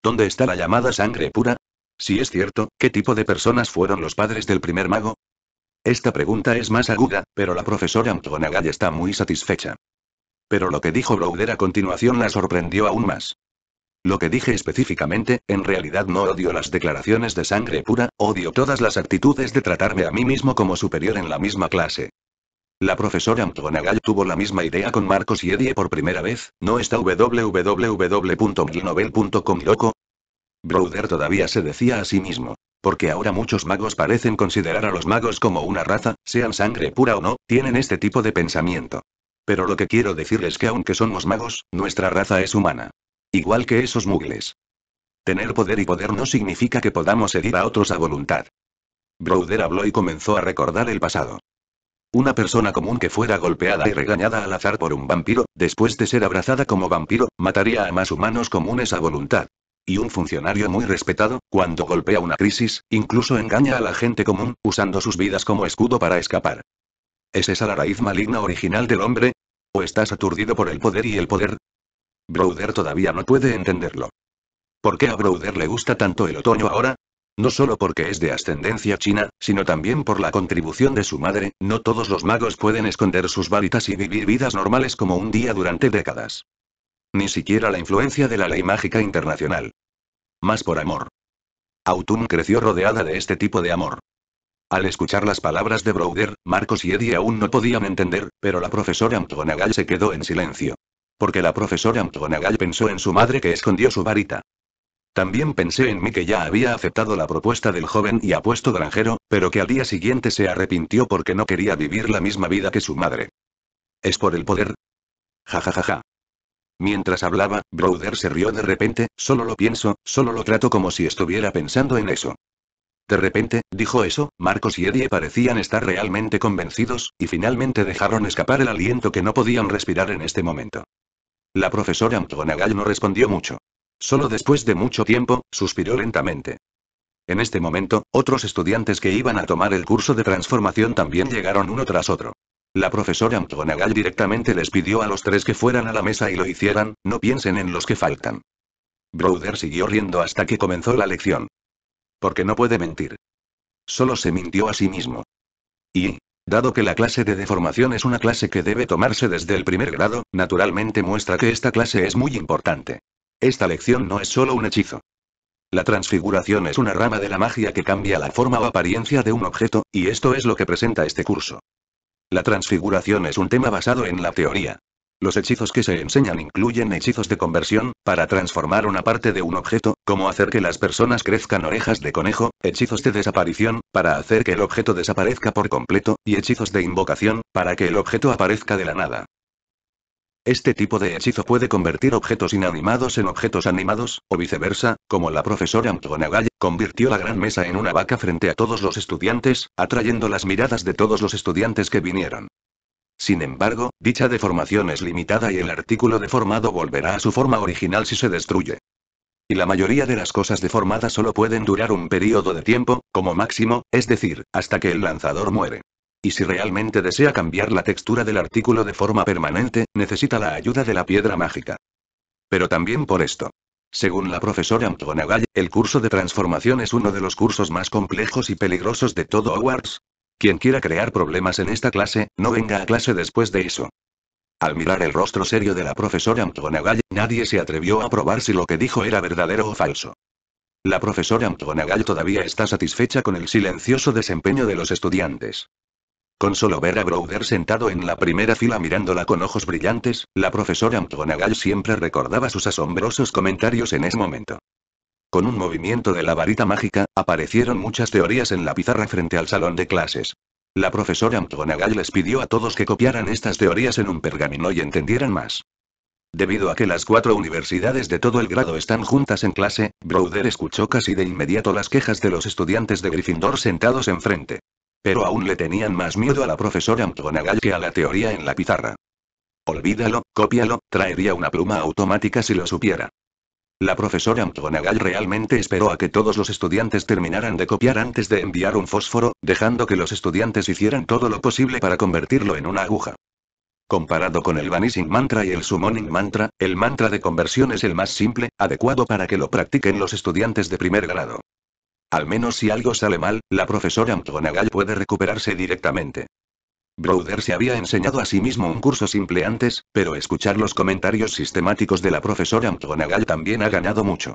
¿Dónde está la llamada sangre pura? Si es cierto, ¿qué tipo de personas fueron los padres del primer mago? Esta pregunta es más aguda, pero la profesora McGonagall está muy satisfecha. Pero lo que dijo Browder a continuación la sorprendió aún más. Lo que dije específicamente, en realidad no odio las declaraciones de sangre pura, odio todas las actitudes de tratarme a mí mismo como superior en la misma clase. La profesora McGonagall tuvo la misma idea con Marcos y Eddie por primera vez, ¿no está www.milnovel.com loco? Browder todavía se decía a sí mismo. Porque ahora muchos magos parecen considerar a los magos como una raza, sean sangre pura o no, tienen este tipo de pensamiento. Pero lo que quiero decir es que aunque somos magos, nuestra raza es humana. Igual que esos mugles. Tener poder y poder no significa que podamos herir a otros a voluntad. Broder habló y comenzó a recordar el pasado. Una persona común que fuera golpeada y regañada al azar por un vampiro, después de ser abrazada como vampiro, mataría a más humanos comunes a voluntad. Y un funcionario muy respetado, cuando golpea una crisis, incluso engaña a la gente común, usando sus vidas como escudo para escapar. ¿Es esa la raíz maligna original del hombre? ¿O estás aturdido por el poder y el poder? Browder todavía no puede entenderlo. ¿Por qué a Browder le gusta tanto el otoño ahora? No solo porque es de ascendencia china, sino también por la contribución de su madre, no todos los magos pueden esconder sus varitas y vivir vidas normales como un día durante décadas. Ni siquiera la influencia de la ley mágica internacional. Más por amor. Autumn creció rodeada de este tipo de amor. Al escuchar las palabras de Browder, Marcos y Eddie aún no podían entender, pero la profesora McGonagall se quedó en silencio. Porque la profesora McGonagall pensó en su madre que escondió su varita. También pensé en mí que ya había aceptado la propuesta del joven y apuesto granjero, pero que al día siguiente se arrepintió porque no quería vivir la misma vida que su madre. ¿Es por el poder? Ja ja ja ja. Mientras hablaba, Browder se rió de repente, solo lo pienso, solo lo trato como si estuviera pensando en eso. De repente, dijo eso, Marcos y Eddie parecían estar realmente convencidos, y finalmente dejaron escapar el aliento que no podían respirar en este momento. La profesora McGonagall no respondió mucho. Solo después de mucho tiempo, suspiró lentamente. En este momento, otros estudiantes que iban a tomar el curso de transformación también llegaron uno tras otro. La profesora McGonagall directamente les pidió a los tres que fueran a la mesa y lo hicieran, no piensen en los que faltan. Browder siguió riendo hasta que comenzó la lección. Porque no puede mentir. Solo se mintió a sí mismo. Y, Dado que la clase de deformación es una clase que debe tomarse desde el primer grado, naturalmente muestra que esta clase es muy importante. Esta lección no es solo un hechizo. La transfiguración es una rama de la magia que cambia la forma o apariencia de un objeto, y esto es lo que presenta este curso. La transfiguración es un tema basado en la teoría. Los hechizos que se enseñan incluyen hechizos de conversión, para transformar una parte de un objeto, como hacer que las personas crezcan orejas de conejo, hechizos de desaparición, para hacer que el objeto desaparezca por completo, y hechizos de invocación, para que el objeto aparezca de la nada. Este tipo de hechizo puede convertir objetos inanimados en objetos animados, o viceversa, como la profesora Antonagall convirtió la gran mesa en una vaca frente a todos los estudiantes, atrayendo las miradas de todos los estudiantes que vinieron. Sin embargo, dicha deformación es limitada y el artículo deformado volverá a su forma original si se destruye. Y la mayoría de las cosas deformadas solo pueden durar un periodo de tiempo, como máximo, es decir, hasta que el lanzador muere. Y si realmente desea cambiar la textura del artículo de forma permanente, necesita la ayuda de la piedra mágica. Pero también por esto. Según la profesora Antonagay, el curso de transformación es uno de los cursos más complejos y peligrosos de todo Hogwarts, quien quiera crear problemas en esta clase, no venga a clase después de eso. Al mirar el rostro serio de la profesora Antonagall, nadie se atrevió a probar si lo que dijo era verdadero o falso. La profesora Antonagall todavía está satisfecha con el silencioso desempeño de los estudiantes. Con solo ver a Browder sentado en la primera fila mirándola con ojos brillantes, la profesora Antonagall siempre recordaba sus asombrosos comentarios en ese momento. Con un movimiento de la varita mágica, aparecieron muchas teorías en la pizarra frente al salón de clases. La profesora McGonagall les pidió a todos que copiaran estas teorías en un pergamino y entendieran más. Debido a que las cuatro universidades de todo el grado están juntas en clase, Browder escuchó casi de inmediato las quejas de los estudiantes de Gryffindor sentados enfrente. Pero aún le tenían más miedo a la profesora McGonagall que a la teoría en la pizarra. Olvídalo, cópialo, traería una pluma automática si lo supiera. La profesora McGonagall realmente esperó a que todos los estudiantes terminaran de copiar antes de enviar un fósforo, dejando que los estudiantes hicieran todo lo posible para convertirlo en una aguja. Comparado con el Vanishing Mantra y el Summoning Mantra, el mantra de conversión es el más simple, adecuado para que lo practiquen los estudiantes de primer grado. Al menos si algo sale mal, la profesora McGonagall puede recuperarse directamente. Browder se había enseñado a sí mismo un curso simple antes, pero escuchar los comentarios sistemáticos de la profesora McGonagall también ha ganado mucho.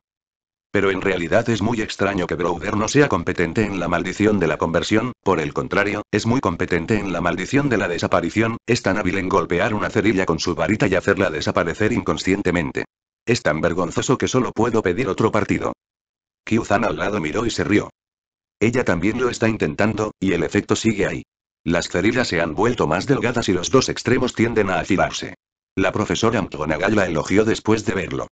Pero en realidad es muy extraño que Browder no sea competente en la maldición de la conversión, por el contrario, es muy competente en la maldición de la desaparición, es tan hábil en golpear una cerilla con su varita y hacerla desaparecer inconscientemente. Es tan vergonzoso que solo puedo pedir otro partido. Kyuzan al lado miró y se rió. Ella también lo está intentando, y el efecto sigue ahí. Las cerillas se han vuelto más delgadas y los dos extremos tienden a afilarse. La profesora McGonagall la elogió después de verlo.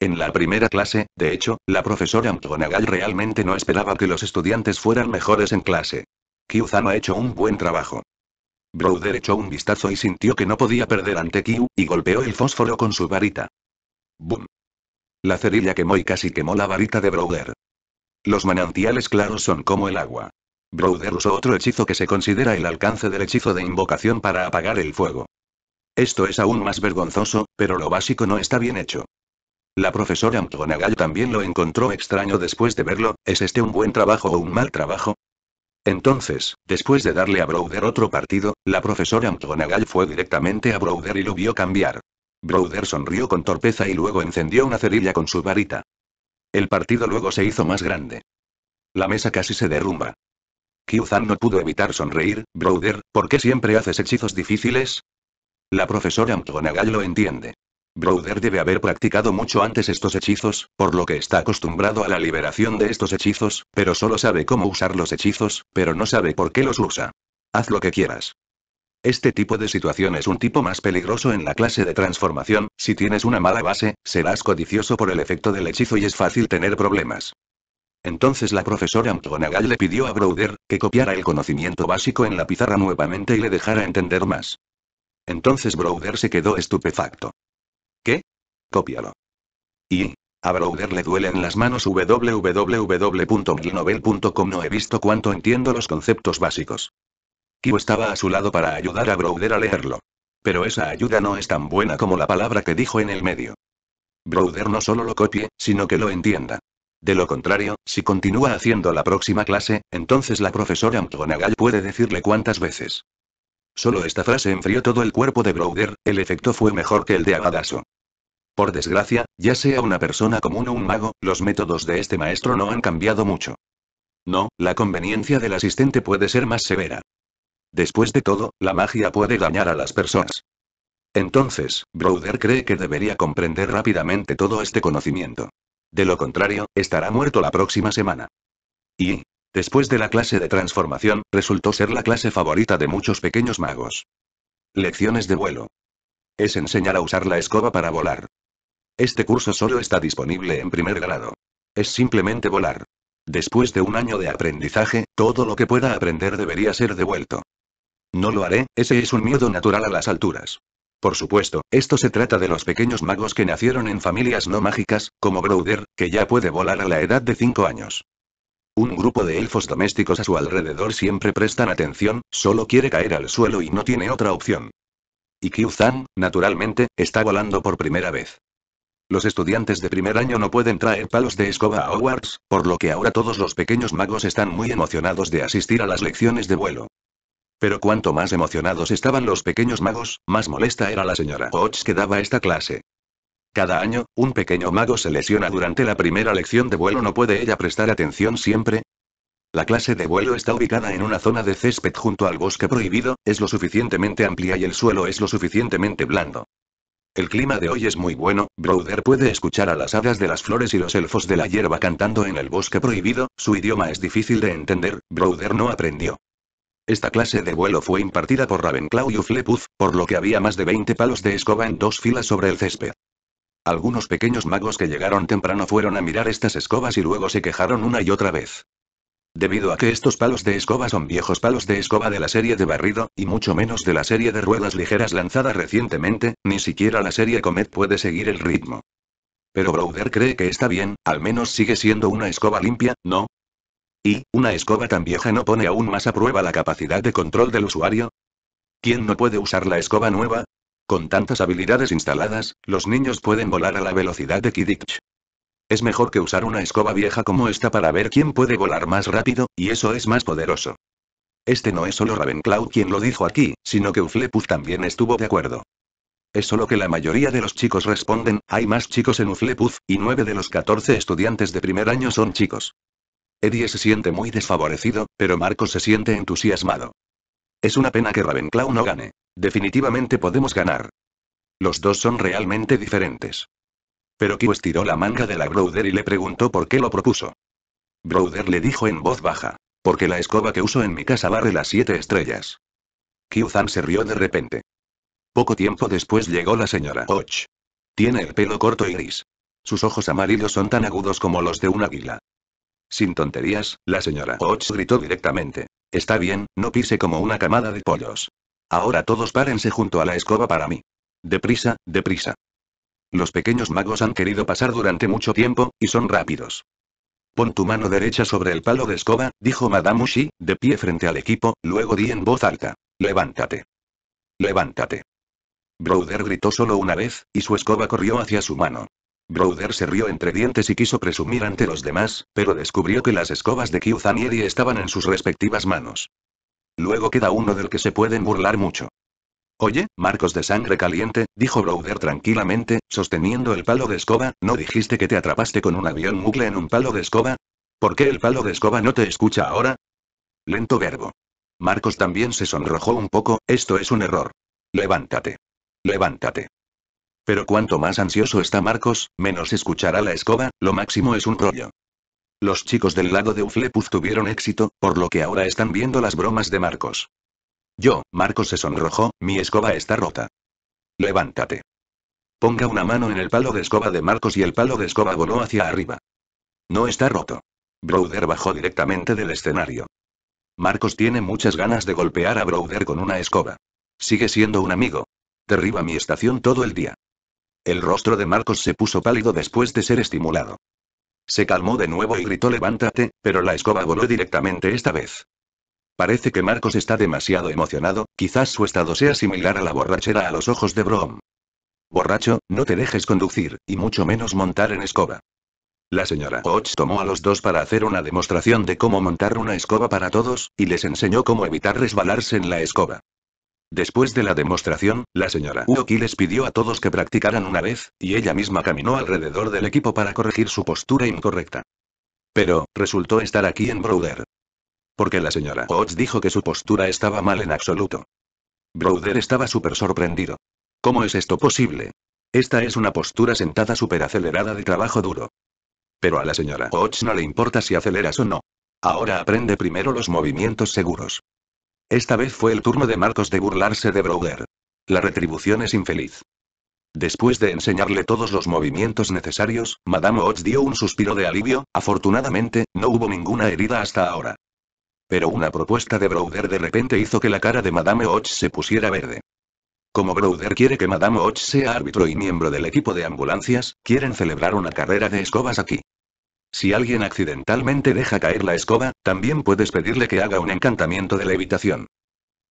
En la primera clase, de hecho, la profesora McGonagall realmente no esperaba que los estudiantes fueran mejores en clase. Kyuzan ha hecho un buen trabajo. Browder echó un vistazo y sintió que no podía perder ante Kyu, y golpeó el fósforo con su varita. Boom. La cerilla quemó y casi quemó la varita de Browder. Los manantiales claros son como el agua. Browder usó otro hechizo que se considera el alcance del hechizo de invocación para apagar el fuego. Esto es aún más vergonzoso, pero lo básico no está bien hecho. La profesora McGonagall también lo encontró extraño después de verlo, ¿es este un buen trabajo o un mal trabajo? Entonces, después de darle a Browder otro partido, la profesora McGonagall fue directamente a Browder y lo vio cambiar. Browder sonrió con torpeza y luego encendió una cerilla con su varita. El partido luego se hizo más grande. La mesa casi se derrumba. Kyuzan no pudo evitar sonreír, Broder, ¿por qué siempre haces hechizos difíciles? La profesora McGonagall lo entiende. Broder debe haber practicado mucho antes estos hechizos, por lo que está acostumbrado a la liberación de estos hechizos, pero solo sabe cómo usar los hechizos, pero no sabe por qué los usa. Haz lo que quieras. Este tipo de situación es un tipo más peligroso en la clase de transformación, si tienes una mala base, serás codicioso por el efecto del hechizo y es fácil tener problemas. Entonces la profesora McGonagall le pidió a Browder, que copiara el conocimiento básico en la pizarra nuevamente y le dejara entender más. Entonces Browder se quedó estupefacto. ¿Qué? Cópialo. Y, a Browder le duelen las manos www.glinovel.com No he visto cuánto entiendo los conceptos básicos. Kyo estaba a su lado para ayudar a Browder a leerlo. Pero esa ayuda no es tan buena como la palabra que dijo en el medio. Browder no solo lo copie, sino que lo entienda. De lo contrario, si continúa haciendo la próxima clase, entonces la profesora McGonagall puede decirle cuántas veces. Solo esta frase enfrió todo el cuerpo de Browder, el efecto fue mejor que el de Abadaso. Por desgracia, ya sea una persona común o un mago, los métodos de este maestro no han cambiado mucho. No, la conveniencia del asistente puede ser más severa. Después de todo, la magia puede dañar a las personas. Entonces, Browder cree que debería comprender rápidamente todo este conocimiento. De lo contrario, estará muerto la próxima semana. Y, después de la clase de transformación, resultó ser la clase favorita de muchos pequeños magos. Lecciones de vuelo. Es enseñar a usar la escoba para volar. Este curso solo está disponible en primer grado. Es simplemente volar. Después de un año de aprendizaje, todo lo que pueda aprender debería ser devuelto. No lo haré, ese es un miedo natural a las alturas. Por supuesto, esto se trata de los pequeños magos que nacieron en familias no mágicas, como Browder, que ya puede volar a la edad de 5 años. Un grupo de elfos domésticos a su alrededor siempre prestan atención, solo quiere caer al suelo y no tiene otra opción. Y q naturalmente, está volando por primera vez. Los estudiantes de primer año no pueden traer palos de escoba a Hogwarts, por lo que ahora todos los pequeños magos están muy emocionados de asistir a las lecciones de vuelo. Pero cuanto más emocionados estaban los pequeños magos, más molesta era la señora Hodge que daba esta clase. Cada año, un pequeño mago se lesiona durante la primera lección de vuelo. ¿No puede ella prestar atención siempre? La clase de vuelo está ubicada en una zona de césped junto al bosque prohibido, es lo suficientemente amplia y el suelo es lo suficientemente blando. El clima de hoy es muy bueno, Browder puede escuchar a las hadas de las flores y los elfos de la hierba cantando en el bosque prohibido, su idioma es difícil de entender, Broder no aprendió. Esta clase de vuelo fue impartida por Ravenclaw y Uflepuff, por lo que había más de 20 palos de escoba en dos filas sobre el césped. Algunos pequeños magos que llegaron temprano fueron a mirar estas escobas y luego se quejaron una y otra vez. Debido a que estos palos de escoba son viejos palos de escoba de la serie de barrido, y mucho menos de la serie de ruedas ligeras lanzada recientemente, ni siquiera la serie Comet puede seguir el ritmo. Pero Browder cree que está bien, al menos sigue siendo una escoba limpia, ¿no? Y, una escoba tan vieja no pone aún más a prueba la capacidad de control del usuario. ¿Quién no puede usar la escoba nueva? Con tantas habilidades instaladas, los niños pueden volar a la velocidad de Kidditch. Es mejor que usar una escoba vieja como esta para ver quién puede volar más rápido, y eso es más poderoso. Este no es solo Ravenclaw quien lo dijo aquí, sino que Uflepuff también estuvo de acuerdo. Es solo que la mayoría de los chicos responden, hay más chicos en Uflepuff, y 9 de los 14 estudiantes de primer año son chicos. Eddie se siente muy desfavorecido, pero Marco se siente entusiasmado. Es una pena que Ravenclaw no gane. Definitivamente podemos ganar. Los dos son realmente diferentes. Pero Qiu tiró la manga de la Browder y le preguntó por qué lo propuso. Browder le dijo en voz baja. Porque la escoba que uso en mi casa barre las siete estrellas. Q-Zan se rió de repente. Poco tiempo después llegó la señora Och. Tiene el pelo corto y gris. Sus ojos amarillos son tan agudos como los de un águila. Sin tonterías, la señora Hodge gritó directamente. Está bien, no pise como una camada de pollos. Ahora todos párense junto a la escoba para mí. Deprisa, deprisa. Los pequeños magos han querido pasar durante mucho tiempo, y son rápidos. Pon tu mano derecha sobre el palo de escoba, dijo Madame Ushi, de pie frente al equipo, luego di en voz alta. Levántate. Levántate. Browder gritó solo una vez, y su escoba corrió hacia su mano. Browder se rió entre dientes y quiso presumir ante los demás, pero descubrió que las escobas de Kyuzanieri estaban en sus respectivas manos. Luego queda uno del que se pueden burlar mucho. Oye, Marcos de sangre caliente, dijo Browder tranquilamente, sosteniendo el palo de escoba, ¿no dijiste que te atrapaste con un avión mugle en un palo de escoba? ¿Por qué el palo de escoba no te escucha ahora? Lento verbo. Marcos también se sonrojó un poco, esto es un error. Levántate. Levántate. Pero cuanto más ansioso está Marcos, menos escuchará la escoba, lo máximo es un rollo. Los chicos del lado de Uflepuz tuvieron éxito, por lo que ahora están viendo las bromas de Marcos. Yo, Marcos se sonrojó, mi escoba está rota. Levántate. Ponga una mano en el palo de escoba de Marcos y el palo de escoba voló hacia arriba. No está roto. Browder bajó directamente del escenario. Marcos tiene muchas ganas de golpear a Browder con una escoba. Sigue siendo un amigo. Derriba mi estación todo el día. El rostro de Marcos se puso pálido después de ser estimulado. Se calmó de nuevo y gritó levántate, pero la escoba voló directamente esta vez. Parece que Marcos está demasiado emocionado, quizás su estado sea similar a la borrachera a los ojos de Brom. Borracho, no te dejes conducir, y mucho menos montar en escoba. La señora Hodge tomó a los dos para hacer una demostración de cómo montar una escoba para todos, y les enseñó cómo evitar resbalarse en la escoba. Después de la demostración, la señora Uoki les pidió a todos que practicaran una vez, y ella misma caminó alrededor del equipo para corregir su postura incorrecta. Pero, resultó estar aquí en Browder. Porque la señora Hodge dijo que su postura estaba mal en absoluto. Browder estaba súper sorprendido. ¿Cómo es esto posible? Esta es una postura sentada súper acelerada de trabajo duro. Pero a la señora Hodge no le importa si aceleras o no. Ahora aprende primero los movimientos seguros. Esta vez fue el turno de Marcos de burlarse de Browder. La retribución es infeliz. Después de enseñarle todos los movimientos necesarios, Madame Hodge dio un suspiro de alivio, afortunadamente, no hubo ninguna herida hasta ahora. Pero una propuesta de Browder de repente hizo que la cara de Madame Hodge se pusiera verde. Como Browder quiere que Madame Hodge sea árbitro y miembro del equipo de ambulancias, quieren celebrar una carrera de escobas aquí. Si alguien accidentalmente deja caer la escoba, también puedes pedirle que haga un encantamiento de levitación.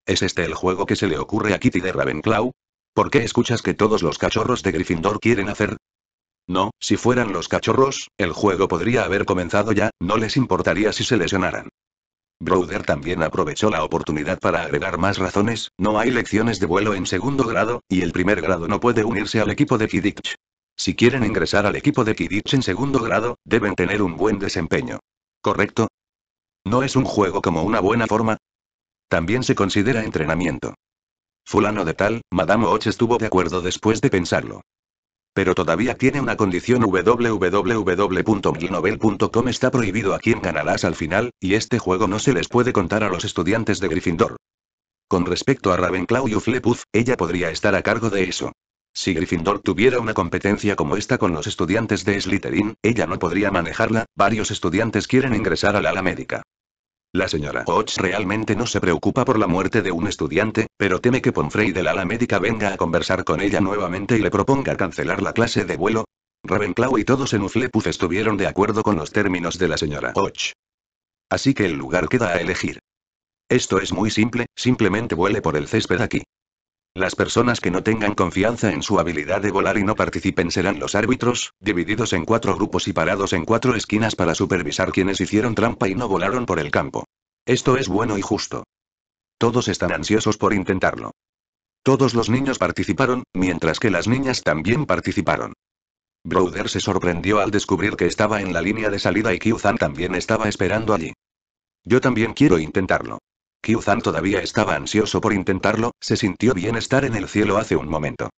¿Es este el juego que se le ocurre a Kitty de Ravenclaw? ¿Por qué escuchas que todos los cachorros de Gryffindor quieren hacer? No, si fueran los cachorros, el juego podría haber comenzado ya, no les importaría si se lesionaran. Browder también aprovechó la oportunidad para agregar más razones, no hay lecciones de vuelo en segundo grado, y el primer grado no puede unirse al equipo de Kidditch. Si quieren ingresar al equipo de Kidditch en segundo grado, deben tener un buen desempeño. ¿Correcto? ¿No es un juego como una buena forma? También se considera entrenamiento. Fulano de tal, Madame Och estuvo de acuerdo después de pensarlo. Pero todavía tiene una condición www.milnovel.com está prohibido a en ganarás al final, y este juego no se les puede contar a los estudiantes de Gryffindor. Con respecto a Ravenclaw y Uflepuff, ella podría estar a cargo de eso. Si Gryffindor tuviera una competencia como esta con los estudiantes de Slytherin, ella no podría manejarla, varios estudiantes quieren ingresar al ala médica. La señora Hodge realmente no se preocupa por la muerte de un estudiante, pero teme que Pomfrey del ala médica venga a conversar con ella nuevamente y le proponga cancelar la clase de vuelo. Ravenclaw y todos en Uflepuff estuvieron de acuerdo con los términos de la señora Hodge. Así que el lugar queda a elegir. Esto es muy simple, simplemente vuele por el césped aquí. Las personas que no tengan confianza en su habilidad de volar y no participen serán los árbitros, divididos en cuatro grupos y parados en cuatro esquinas para supervisar quienes hicieron trampa y no volaron por el campo. Esto es bueno y justo. Todos están ansiosos por intentarlo. Todos los niños participaron, mientras que las niñas también participaron. Browder se sorprendió al descubrir que estaba en la línea de salida y Kyuzan también estaba esperando allí. Yo también quiero intentarlo. Kyuzan todavía estaba ansioso por intentarlo, se sintió bien estar en el cielo hace un momento.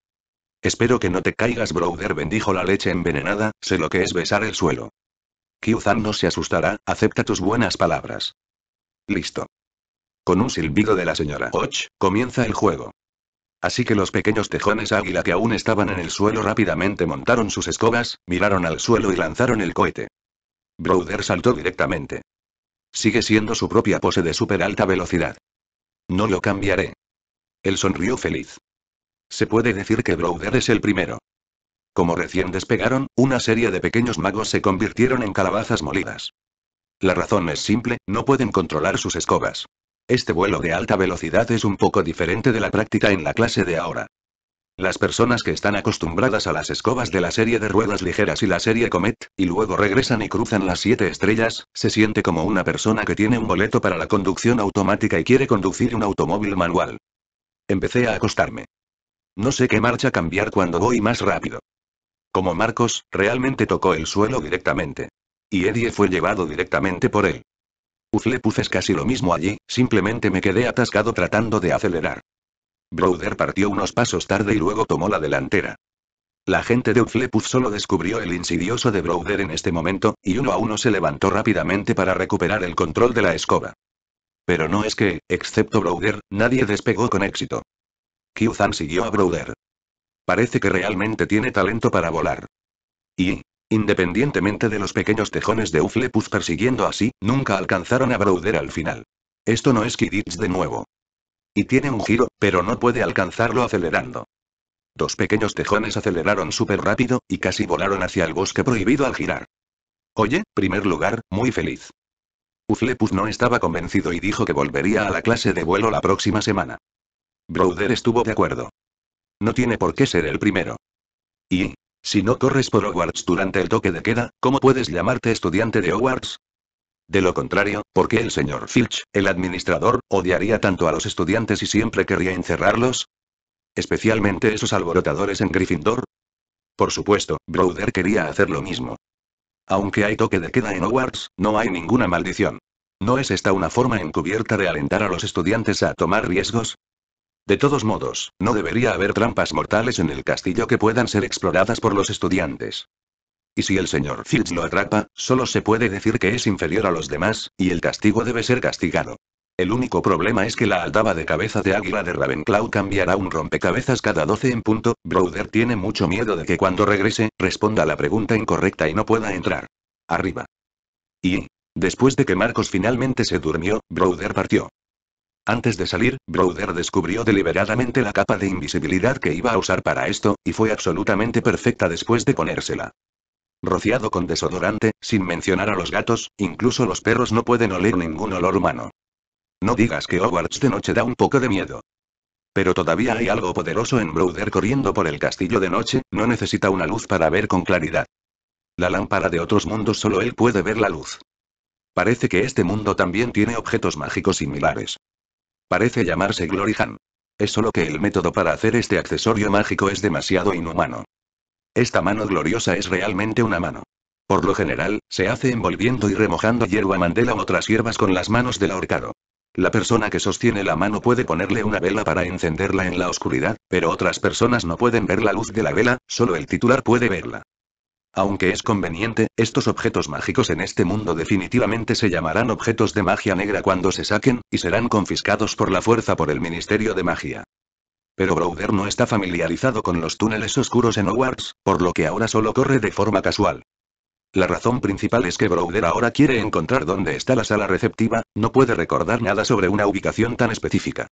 Espero que no te caigas, brother bendijo la leche envenenada, sé lo que es besar el suelo. Kyuzan no se asustará, acepta tus buenas palabras. Listo. Con un silbido de la señora Och, comienza el juego. Así que los pequeños tejones águila que aún estaban en el suelo rápidamente montaron sus escobas, miraron al suelo y lanzaron el cohete. Browder saltó directamente. Sigue siendo su propia pose de súper alta velocidad. No lo cambiaré. Él sonrió feliz. Se puede decir que Browder es el primero. Como recién despegaron, una serie de pequeños magos se convirtieron en calabazas molidas. La razón es simple, no pueden controlar sus escobas. Este vuelo de alta velocidad es un poco diferente de la práctica en la clase de ahora. Las personas que están acostumbradas a las escobas de la serie de ruedas ligeras y la serie Comet, y luego regresan y cruzan las siete estrellas, se siente como una persona que tiene un boleto para la conducción automática y quiere conducir un automóvil manual. Empecé a acostarme. No sé qué marcha cambiar cuando voy más rápido. Como Marcos, realmente tocó el suelo directamente. Y Eddie fue llevado directamente por él. Uflepuz es casi lo mismo allí, simplemente me quedé atascado tratando de acelerar. Browder partió unos pasos tarde y luego tomó la delantera. La gente de Uflepuz solo descubrió el insidioso de Browder en este momento, y uno a uno se levantó rápidamente para recuperar el control de la escoba. Pero no es que, excepto Browder, nadie despegó con éxito. Q-Zan siguió a Browder. Parece que realmente tiene talento para volar. Y, independientemente de los pequeños tejones de Uflepuz persiguiendo así, nunca alcanzaron a Browder al final. Esto no es Kidditch de nuevo. Y tiene un giro, pero no puede alcanzarlo acelerando. Dos pequeños tejones aceleraron súper rápido, y casi volaron hacia el bosque prohibido al girar. Oye, primer lugar, muy feliz. Uflepus no estaba convencido y dijo que volvería a la clase de vuelo la próxima semana. Browder estuvo de acuerdo. No tiene por qué ser el primero. Y, si no corres por Hogwarts durante el toque de queda, ¿cómo puedes llamarte estudiante de Hogwarts? De lo contrario, ¿por qué el señor Filch, el administrador, odiaría tanto a los estudiantes y siempre querría encerrarlos? Especialmente esos alborotadores en Gryffindor. Por supuesto, Browder quería hacer lo mismo. Aunque hay toque de queda en Hogwarts, no hay ninguna maldición. ¿No es esta una forma encubierta de alentar a los estudiantes a tomar riesgos? De todos modos, no debería haber trampas mortales en el castillo que puedan ser exploradas por los estudiantes. Y si el señor Fields lo atrapa, solo se puede decir que es inferior a los demás, y el castigo debe ser castigado. El único problema es que la aldaba de cabeza de águila de Ravenclaw cambiará un rompecabezas cada 12 en punto. Broder tiene mucho miedo de que cuando regrese, responda la pregunta incorrecta y no pueda entrar. Arriba. Y. Después de que Marcos finalmente se durmió, Broder partió. Antes de salir, Broder descubrió deliberadamente la capa de invisibilidad que iba a usar para esto, y fue absolutamente perfecta después de ponérsela rociado con desodorante, sin mencionar a los gatos, incluso los perros no pueden oler ningún olor humano. No digas que Hogwarts de noche da un poco de miedo. Pero todavía hay algo poderoso en brother corriendo por el castillo de noche, no necesita una luz para ver con claridad. La lámpara de otros mundos solo él puede ver la luz. Parece que este mundo también tiene objetos mágicos similares. Parece llamarse Gloryhan. Es solo que el método para hacer este accesorio mágico es demasiado inhumano. Esta mano gloriosa es realmente una mano. Por lo general, se hace envolviendo y remojando hierba mandela u otras hierbas con las manos del ahorcado. La persona que sostiene la mano puede ponerle una vela para encenderla en la oscuridad, pero otras personas no pueden ver la luz de la vela, solo el titular puede verla. Aunque es conveniente, estos objetos mágicos en este mundo definitivamente se llamarán objetos de magia negra cuando se saquen, y serán confiscados por la fuerza por el Ministerio de Magia. Pero Browder no está familiarizado con los túneles oscuros en Hogwarts, por lo que ahora solo corre de forma casual. La razón principal es que Browder ahora quiere encontrar dónde está la sala receptiva, no puede recordar nada sobre una ubicación tan específica.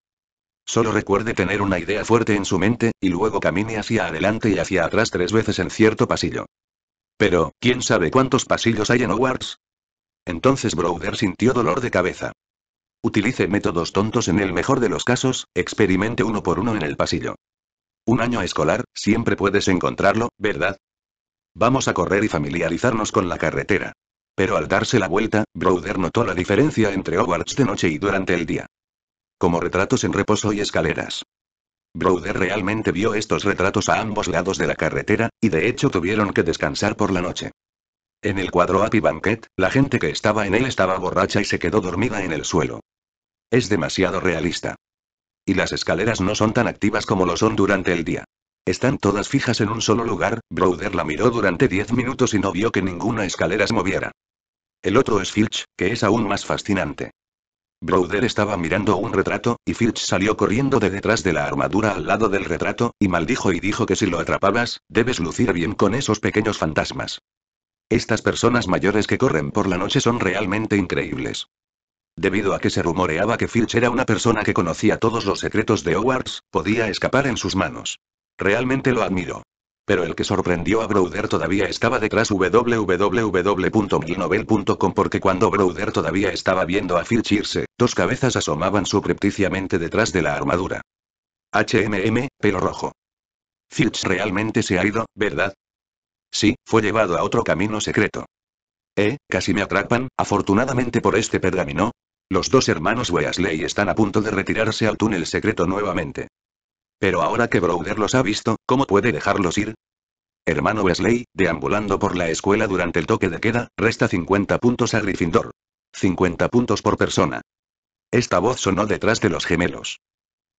Solo recuerde tener una idea fuerte en su mente, y luego camine hacia adelante y hacia atrás tres veces en cierto pasillo. Pero, ¿quién sabe cuántos pasillos hay en Hogwarts? Entonces Browder sintió dolor de cabeza. Utilice métodos tontos en el mejor de los casos, experimente uno por uno en el pasillo. Un año escolar, siempre puedes encontrarlo, ¿verdad? Vamos a correr y familiarizarnos con la carretera. Pero al darse la vuelta, Browder notó la diferencia entre Hogwarts de noche y durante el día. Como retratos en reposo y escaleras. Browder realmente vio estos retratos a ambos lados de la carretera, y de hecho tuvieron que descansar por la noche. En el cuadro Happy Banquet, la gente que estaba en él estaba borracha y se quedó dormida en el suelo. Es demasiado realista. Y las escaleras no son tan activas como lo son durante el día. Están todas fijas en un solo lugar, Browder la miró durante 10 minutos y no vio que ninguna escalera se moviera. El otro es Filch, que es aún más fascinante. Browder estaba mirando un retrato, y Filch salió corriendo de detrás de la armadura al lado del retrato, y maldijo y dijo que si lo atrapabas, debes lucir bien con esos pequeños fantasmas. Estas personas mayores que corren por la noche son realmente increíbles. Debido a que se rumoreaba que Filch era una persona que conocía todos los secretos de Hogwarts, podía escapar en sus manos. Realmente lo admiro. Pero el que sorprendió a Browder todavía estaba detrás www.milnovel.com porque cuando Browder todavía estaba viendo a Filch irse, dos cabezas asomaban suprepticiamente detrás de la armadura. HMM, pelo rojo. Filch realmente se ha ido, ¿verdad? Sí, fue llevado a otro camino secreto. Eh, casi me atrapan, afortunadamente por este pergamino, los dos hermanos Weasley están a punto de retirarse al túnel secreto nuevamente. Pero ahora que Browder los ha visto, ¿cómo puede dejarlos ir? Hermano Wesley, deambulando por la escuela durante el toque de queda, resta 50 puntos a Gryffindor. 50 puntos por persona. Esta voz sonó detrás de los gemelos.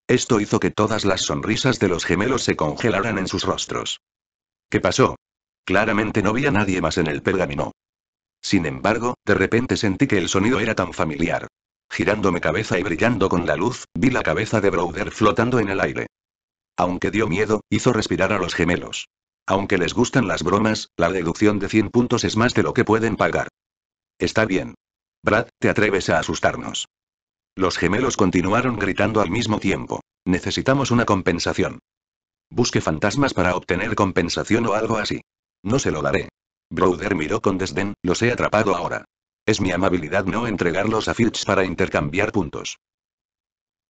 Esto hizo que todas las sonrisas de los gemelos se congelaran en sus rostros. ¿Qué pasó? Claramente no había nadie más en el pergamino. Sin embargo, de repente sentí que el sonido era tan familiar. Girándome cabeza y brillando con la luz, vi la cabeza de Browder flotando en el aire. Aunque dio miedo, hizo respirar a los gemelos. Aunque les gustan las bromas, la deducción de 100 puntos es más de lo que pueden pagar. Está bien. Brad, te atreves a asustarnos. Los gemelos continuaron gritando al mismo tiempo. Necesitamos una compensación. Busque fantasmas para obtener compensación o algo así. No se lo daré. Browder miró con desdén, los he atrapado ahora. Es mi amabilidad no entregarlos a Fitz para intercambiar puntos.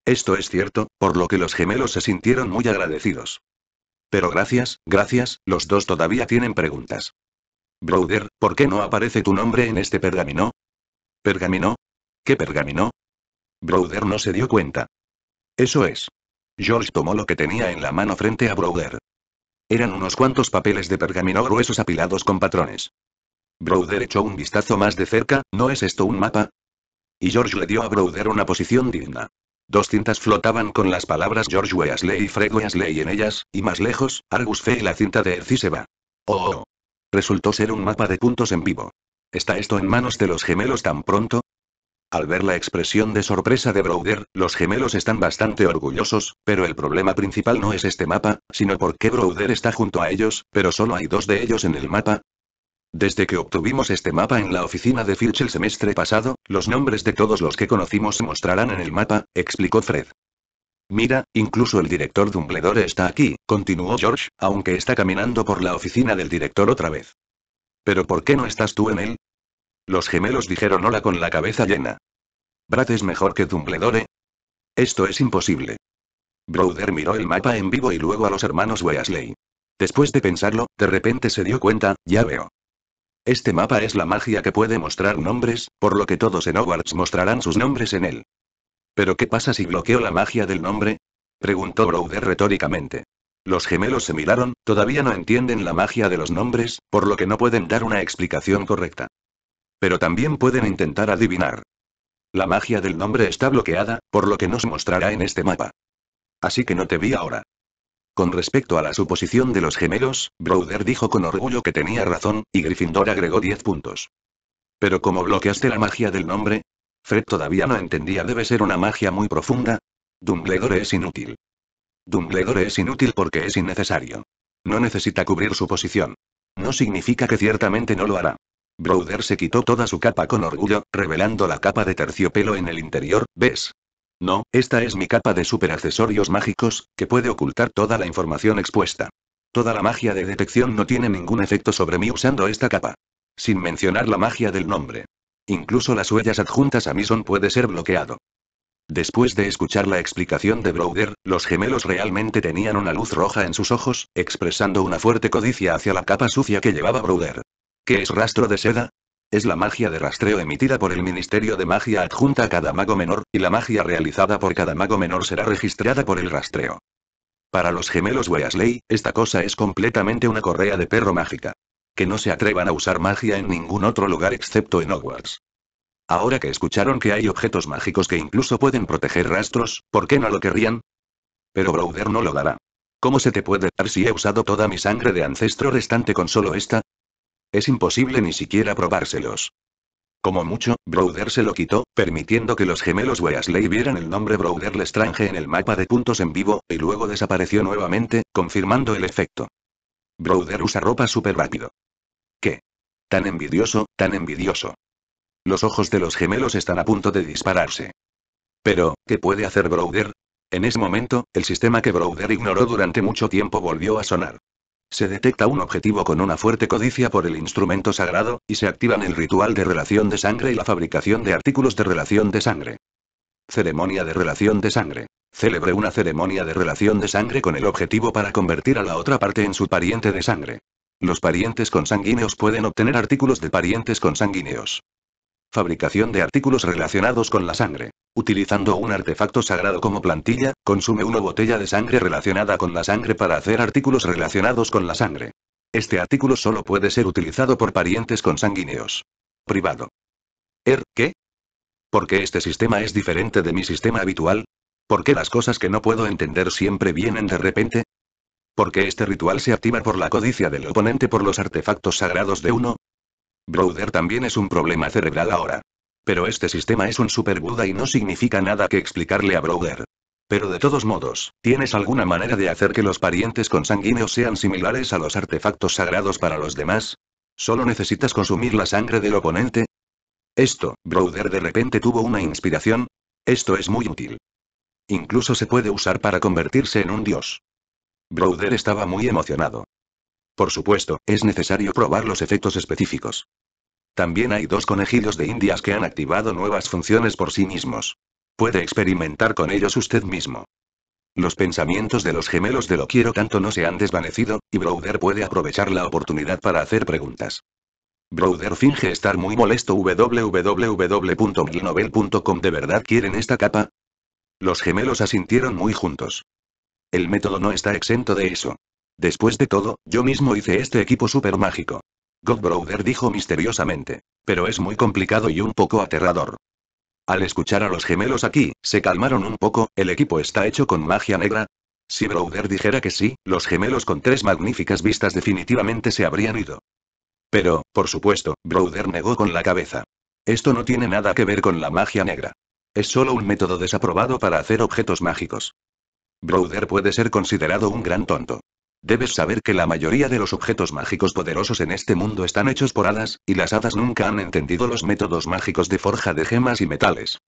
Esto es cierto, por lo que los gemelos se sintieron muy agradecidos. Pero gracias, gracias, los dos todavía tienen preguntas. Browder, ¿por qué no aparece tu nombre en este pergamino? ¿Pergamino? ¿Qué pergamino? Browder no se dio cuenta. Eso es. George tomó lo que tenía en la mano frente a Browder. Eran unos cuantos papeles de pergamino gruesos apilados con patrones. Browder echó un vistazo más de cerca, ¿no es esto un mapa? Y George le dio a Browder una posición digna. Dos cintas flotaban con las palabras George Weasley y Fred Weasley en ellas, y más lejos, Argus fe y la cinta de se oh, oh, oh. Resultó ser un mapa de puntos en vivo. ¿Está esto en manos de los gemelos tan pronto? Al ver la expresión de sorpresa de Browder, los gemelos están bastante orgullosos, pero el problema principal no es este mapa, sino por qué Browder está junto a ellos, pero solo hay dos de ellos en el mapa. Desde que obtuvimos este mapa en la oficina de Filch el semestre pasado, los nombres de todos los que conocimos se mostrarán en el mapa, explicó Fred. Mira, incluso el director Dumbledore está aquí, continuó George, aunque está caminando por la oficina del director otra vez. ¿Pero por qué no estás tú en él? Los gemelos dijeron hola con la cabeza llena. ¿Brat es mejor que Dumbledore? Esto es imposible. Browder miró el mapa en vivo y luego a los hermanos Weasley. Después de pensarlo, de repente se dio cuenta, ya veo. Este mapa es la magia que puede mostrar nombres, por lo que todos en Hogwarts mostrarán sus nombres en él. ¿Pero qué pasa si bloqueo la magia del nombre? Preguntó Browder retóricamente. Los gemelos se miraron, todavía no entienden la magia de los nombres, por lo que no pueden dar una explicación correcta. Pero también pueden intentar adivinar. La magia del nombre está bloqueada, por lo que nos mostrará en este mapa. Así que no te vi ahora. Con respecto a la suposición de los gemelos, Browder dijo con orgullo que tenía razón, y Gryffindor agregó 10 puntos. Pero como bloqueaste la magia del nombre? Fred todavía no entendía debe ser una magia muy profunda. Dumbledore es inútil. Dumbledore es inútil porque es innecesario. No necesita cubrir su posición. No significa que ciertamente no lo hará. Browder se quitó toda su capa con orgullo, revelando la capa de terciopelo en el interior, ¿ves? No, esta es mi capa de superaccesorios mágicos, que puede ocultar toda la información expuesta. Toda la magia de detección no tiene ningún efecto sobre mí usando esta capa. Sin mencionar la magia del nombre. Incluso las huellas adjuntas a Mison puede ser bloqueado. Después de escuchar la explicación de Browder, los gemelos realmente tenían una luz roja en sus ojos, expresando una fuerte codicia hacia la capa sucia que llevaba Browder. ¿Qué es rastro de seda? Es la magia de rastreo emitida por el Ministerio de Magia adjunta a cada mago menor, y la magia realizada por cada mago menor será registrada por el rastreo. Para los gemelos Weasley, esta cosa es completamente una correa de perro mágica. Que no se atrevan a usar magia en ningún otro lugar excepto en Hogwarts. Ahora que escucharon que hay objetos mágicos que incluso pueden proteger rastros, ¿por qué no lo querrían? Pero Browder no lo dará. ¿Cómo se te puede dar si he usado toda mi sangre de ancestro restante con solo esta? Es imposible ni siquiera probárselos. Como mucho, Browder se lo quitó, permitiendo que los gemelos Weasley vieran el nombre Browder Lestrange en el mapa de puntos en vivo, y luego desapareció nuevamente, confirmando el efecto. Browder usa ropa súper rápido. ¿Qué? Tan envidioso, tan envidioso. Los ojos de los gemelos están a punto de dispararse. Pero, ¿qué puede hacer Browder? En ese momento, el sistema que Browder ignoró durante mucho tiempo volvió a sonar. Se detecta un objetivo con una fuerte codicia por el instrumento sagrado, y se activan el ritual de relación de sangre y la fabricación de artículos de relación de sangre. Ceremonia de relación de sangre. Celebre una ceremonia de relación de sangre con el objetivo para convertir a la otra parte en su pariente de sangre. Los parientes consanguíneos pueden obtener artículos de parientes consanguíneos. Fabricación de artículos relacionados con la sangre. Utilizando un artefacto sagrado como plantilla, consume una botella de sangre relacionada con la sangre para hacer artículos relacionados con la sangre. Este artículo solo puede ser utilizado por parientes consanguíneos. Privado. Er, ¿qué? ¿Por qué este sistema es diferente de mi sistema habitual? ¿Por qué las cosas que no puedo entender siempre vienen de repente? ¿Por qué este ritual se activa por la codicia del oponente por los artefactos sagrados de uno? Browder también es un problema cerebral ahora. Pero este sistema es un super Buda y no significa nada que explicarle a Browder. Pero de todos modos, ¿tienes alguna manera de hacer que los parientes consanguíneos sean similares a los artefactos sagrados para los demás? ¿Solo necesitas consumir la sangre del oponente? Esto, Browder de repente tuvo una inspiración. Esto es muy útil. Incluso se puede usar para convertirse en un dios. Browder estaba muy emocionado. Por supuesto, es necesario probar los efectos específicos. También hay dos conejillos de indias que han activado nuevas funciones por sí mismos. Puede experimentar con ellos usted mismo. Los pensamientos de los gemelos de lo quiero tanto no se han desvanecido, y Browder puede aprovechar la oportunidad para hacer preguntas. Browder finge estar muy molesto www.glinovel.com ¿De verdad quieren esta capa? Los gemelos asintieron muy juntos. El método no está exento de eso. Después de todo, yo mismo hice este equipo súper mágico. Godbrother dijo misteriosamente. Pero es muy complicado y un poco aterrador. Al escuchar a los gemelos aquí, se calmaron un poco, el equipo está hecho con magia negra. Si Browder dijera que sí, los gemelos con tres magníficas vistas definitivamente se habrían ido. Pero, por supuesto, Browder negó con la cabeza. Esto no tiene nada que ver con la magia negra. Es solo un método desaprobado para hacer objetos mágicos. Browder puede ser considerado un gran tonto. Debes saber que la mayoría de los objetos mágicos poderosos en este mundo están hechos por hadas, y las hadas nunca han entendido los métodos mágicos de forja de gemas y metales.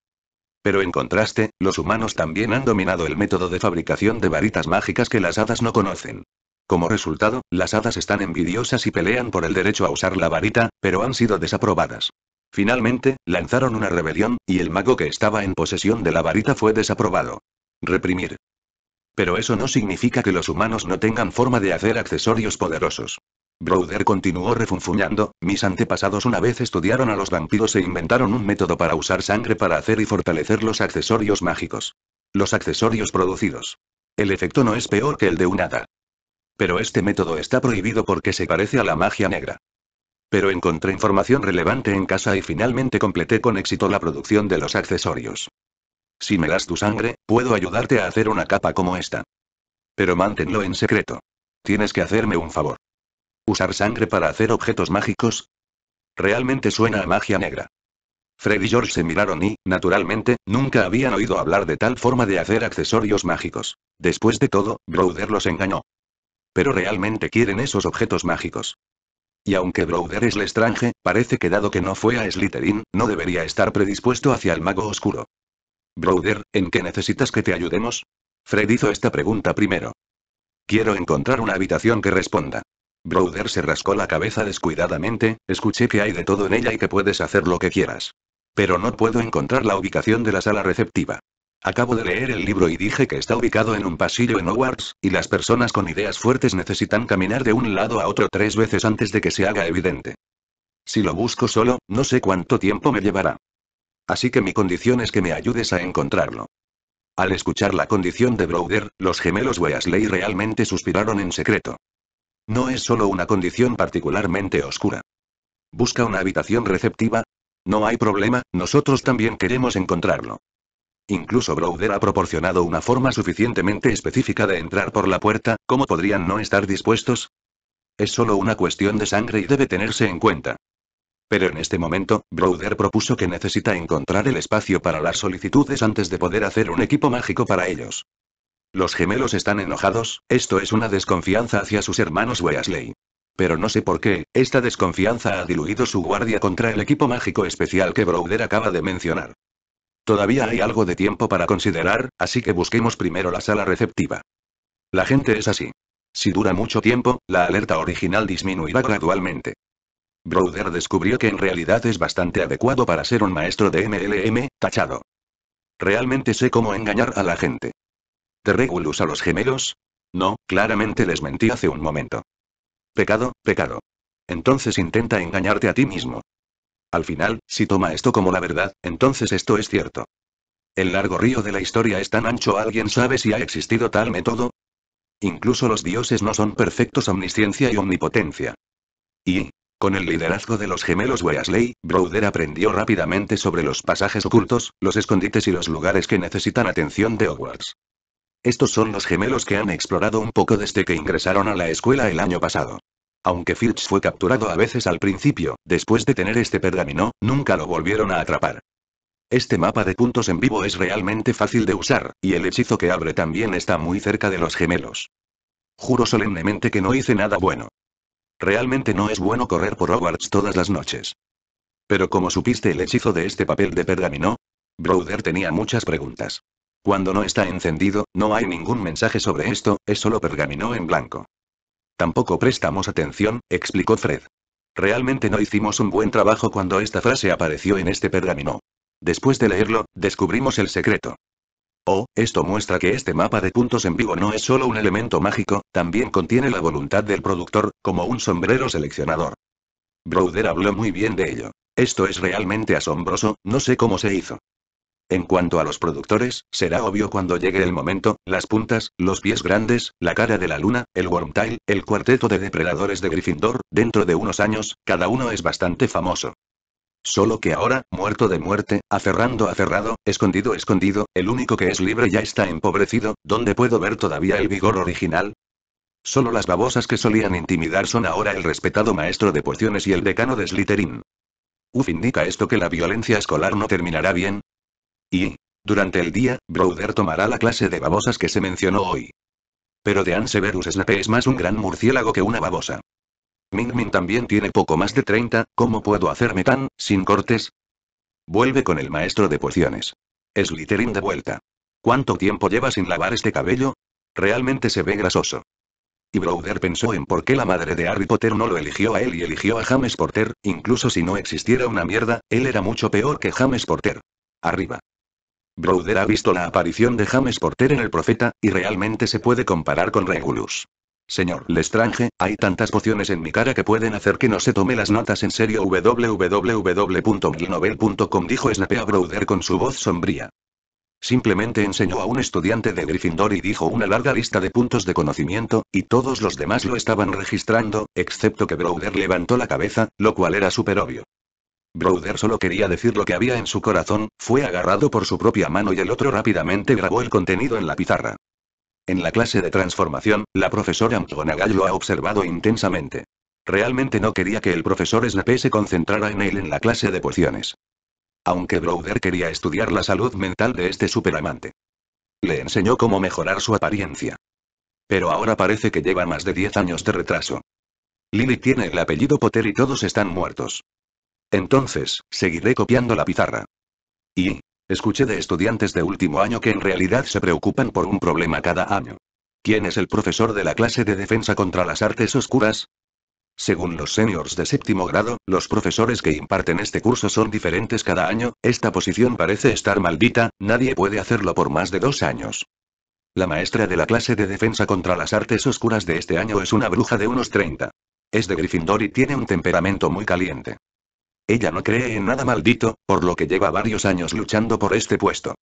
Pero en contraste, los humanos también han dominado el método de fabricación de varitas mágicas que las hadas no conocen. Como resultado, las hadas están envidiosas y pelean por el derecho a usar la varita, pero han sido desaprobadas. Finalmente, lanzaron una rebelión, y el mago que estaba en posesión de la varita fue desaprobado. Reprimir. Pero eso no significa que los humanos no tengan forma de hacer accesorios poderosos. Browder continuó refunfuñando, mis antepasados una vez estudiaron a los vampiros e inventaron un método para usar sangre para hacer y fortalecer los accesorios mágicos. Los accesorios producidos. El efecto no es peor que el de un hada. Pero este método está prohibido porque se parece a la magia negra. Pero encontré información relevante en casa y finalmente completé con éxito la producción de los accesorios. Si me das tu sangre, puedo ayudarte a hacer una capa como esta. Pero mántenlo en secreto. Tienes que hacerme un favor. ¿Usar sangre para hacer objetos mágicos? Realmente suena a magia negra. Fred y George se miraron y, naturalmente, nunca habían oído hablar de tal forma de hacer accesorios mágicos. Después de todo, Browder los engañó. Pero realmente quieren esos objetos mágicos. Y aunque Browder es el Lestrange, parece que dado que no fue a Slytherin, no debería estar predispuesto hacia el mago oscuro. Brother, ¿en qué necesitas que te ayudemos? Fred hizo esta pregunta primero. Quiero encontrar una habitación que responda. Brother se rascó la cabeza descuidadamente, escuché que hay de todo en ella y que puedes hacer lo que quieras. Pero no puedo encontrar la ubicación de la sala receptiva. Acabo de leer el libro y dije que está ubicado en un pasillo en Hogwarts, y las personas con ideas fuertes necesitan caminar de un lado a otro tres veces antes de que se haga evidente. Si lo busco solo, no sé cuánto tiempo me llevará. Así que mi condición es que me ayudes a encontrarlo. Al escuchar la condición de Browder, los gemelos Weasley realmente suspiraron en secreto. No es solo una condición particularmente oscura. Busca una habitación receptiva. No hay problema, nosotros también queremos encontrarlo. Incluso Browder ha proporcionado una forma suficientemente específica de entrar por la puerta, ¿cómo podrían no estar dispuestos? Es solo una cuestión de sangre y debe tenerse en cuenta. Pero en este momento, Browder propuso que necesita encontrar el espacio para las solicitudes antes de poder hacer un equipo mágico para ellos. Los gemelos están enojados, esto es una desconfianza hacia sus hermanos Weasley. Pero no sé por qué, esta desconfianza ha diluido su guardia contra el equipo mágico especial que Browder acaba de mencionar. Todavía hay algo de tiempo para considerar, así que busquemos primero la sala receptiva. La gente es así. Si dura mucho tiempo, la alerta original disminuirá gradualmente. Browder descubrió que en realidad es bastante adecuado para ser un maestro de MLM, tachado. Realmente sé cómo engañar a la gente. ¿Te regulus a los gemelos? No, claramente les mentí hace un momento. Pecado, pecado. Entonces intenta engañarte a ti mismo. Al final, si toma esto como la verdad, entonces esto es cierto. El largo río de la historia es tan ancho, ¿alguien sabe si ha existido tal método? Incluso los dioses no son perfectos omnisciencia y omnipotencia. Y, con el liderazgo de los gemelos Weasley, Browder aprendió rápidamente sobre los pasajes ocultos, los escondites y los lugares que necesitan atención de Hogwarts. Estos son los gemelos que han explorado un poco desde que ingresaron a la escuela el año pasado. Aunque Filch fue capturado a veces al principio, después de tener este pergamino, nunca lo volvieron a atrapar. Este mapa de puntos en vivo es realmente fácil de usar, y el hechizo que abre también está muy cerca de los gemelos. Juro solemnemente que no hice nada bueno. Realmente no es bueno correr por Hogwarts todas las noches. Pero como supiste el hechizo de este papel de pergamino? Browder tenía muchas preguntas. Cuando no está encendido, no hay ningún mensaje sobre esto, es solo pergamino en blanco. Tampoco prestamos atención, explicó Fred. Realmente no hicimos un buen trabajo cuando esta frase apareció en este pergamino. Después de leerlo, descubrimos el secreto. Oh, esto muestra que este mapa de puntos en vivo no es solo un elemento mágico, también contiene la voluntad del productor, como un sombrero seleccionador. Browder habló muy bien de ello. Esto es realmente asombroso, no sé cómo se hizo. En cuanto a los productores, será obvio cuando llegue el momento, las puntas, los pies grandes, la cara de la luna, el Wormtail, el cuarteto de depredadores de Gryffindor, dentro de unos años, cada uno es bastante famoso. Solo que ahora, muerto de muerte, aferrando aferrado, escondido escondido, el único que es libre ya está empobrecido, ¿dónde puedo ver todavía el vigor original? Solo las babosas que solían intimidar son ahora el respetado maestro de pociones y el decano de Slytherin. Uf, ¿indica esto que la violencia escolar no terminará bien? Y, durante el día, Browder tomará la clase de babosas que se mencionó hoy. Pero de Anseverus Snape es más un gran murciélago que una babosa. Ming también tiene poco más de 30, ¿cómo puedo hacerme tan, sin cortes? Vuelve con el maestro de pociones. Slytherin de vuelta. ¿Cuánto tiempo lleva sin lavar este cabello? Realmente se ve grasoso. Y Browder pensó en por qué la madre de Harry Potter no lo eligió a él y eligió a James Porter, incluso si no existiera una mierda, él era mucho peor que James Porter. Arriba. Browder ha visto la aparición de James Porter en El Profeta, y realmente se puede comparar con Regulus. Señor Lestrange, hay tantas pociones en mi cara que pueden hacer que no se tome las notas en serio. www.glinovel.com dijo Snape a Browder con su voz sombría. Simplemente enseñó a un estudiante de Gryffindor y dijo una larga lista de puntos de conocimiento, y todos los demás lo estaban registrando, excepto que Browder levantó la cabeza, lo cual era súper obvio. Browder solo quería decir lo que había en su corazón, fue agarrado por su propia mano y el otro rápidamente grabó el contenido en la pizarra. En la clase de transformación, la profesora McGonagall lo ha observado intensamente. Realmente no quería que el profesor Snape se concentrara en él en la clase de pociones. Aunque Browder quería estudiar la salud mental de este superamante. Le enseñó cómo mejorar su apariencia. Pero ahora parece que lleva más de 10 años de retraso. Lily tiene el apellido Potter y todos están muertos. Entonces, seguiré copiando la pizarra. Y, Escuché de estudiantes de último año que en realidad se preocupan por un problema cada año. ¿Quién es el profesor de la clase de defensa contra las artes oscuras? Según los seniors de séptimo grado, los profesores que imparten este curso son diferentes cada año, esta posición parece estar maldita, nadie puede hacerlo por más de dos años. La maestra de la clase de defensa contra las artes oscuras de este año es una bruja de unos 30. Es de Gryffindor y tiene un temperamento muy caliente. Ella no cree en nada maldito, por lo que lleva varios años luchando por este puesto.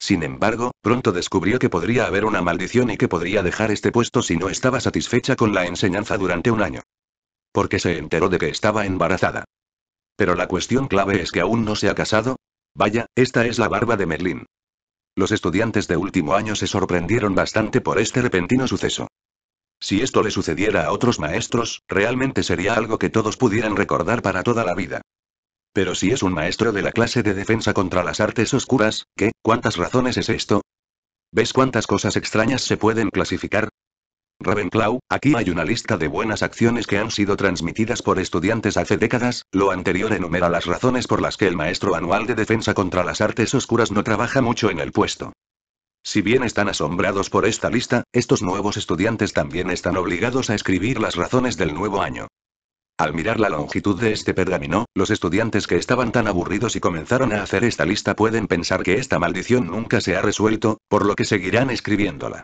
Sin embargo, pronto descubrió que podría haber una maldición y que podría dejar este puesto si no estaba satisfecha con la enseñanza durante un año. Porque se enteró de que estaba embarazada. Pero la cuestión clave es que aún no se ha casado. Vaya, esta es la barba de Merlín. Los estudiantes de último año se sorprendieron bastante por este repentino suceso. Si esto le sucediera a otros maestros, realmente sería algo que todos pudieran recordar para toda la vida. Pero si es un maestro de la clase de defensa contra las artes oscuras, ¿qué? ¿Cuántas razones es esto? ¿Ves cuántas cosas extrañas se pueden clasificar? Ravenclaw, aquí hay una lista de buenas acciones que han sido transmitidas por estudiantes hace décadas, lo anterior enumera las razones por las que el maestro anual de defensa contra las artes oscuras no trabaja mucho en el puesto. Si bien están asombrados por esta lista, estos nuevos estudiantes también están obligados a escribir las razones del nuevo año. Al mirar la longitud de este pergamino, los estudiantes que estaban tan aburridos y comenzaron a hacer esta lista pueden pensar que esta maldición nunca se ha resuelto, por lo que seguirán escribiéndola.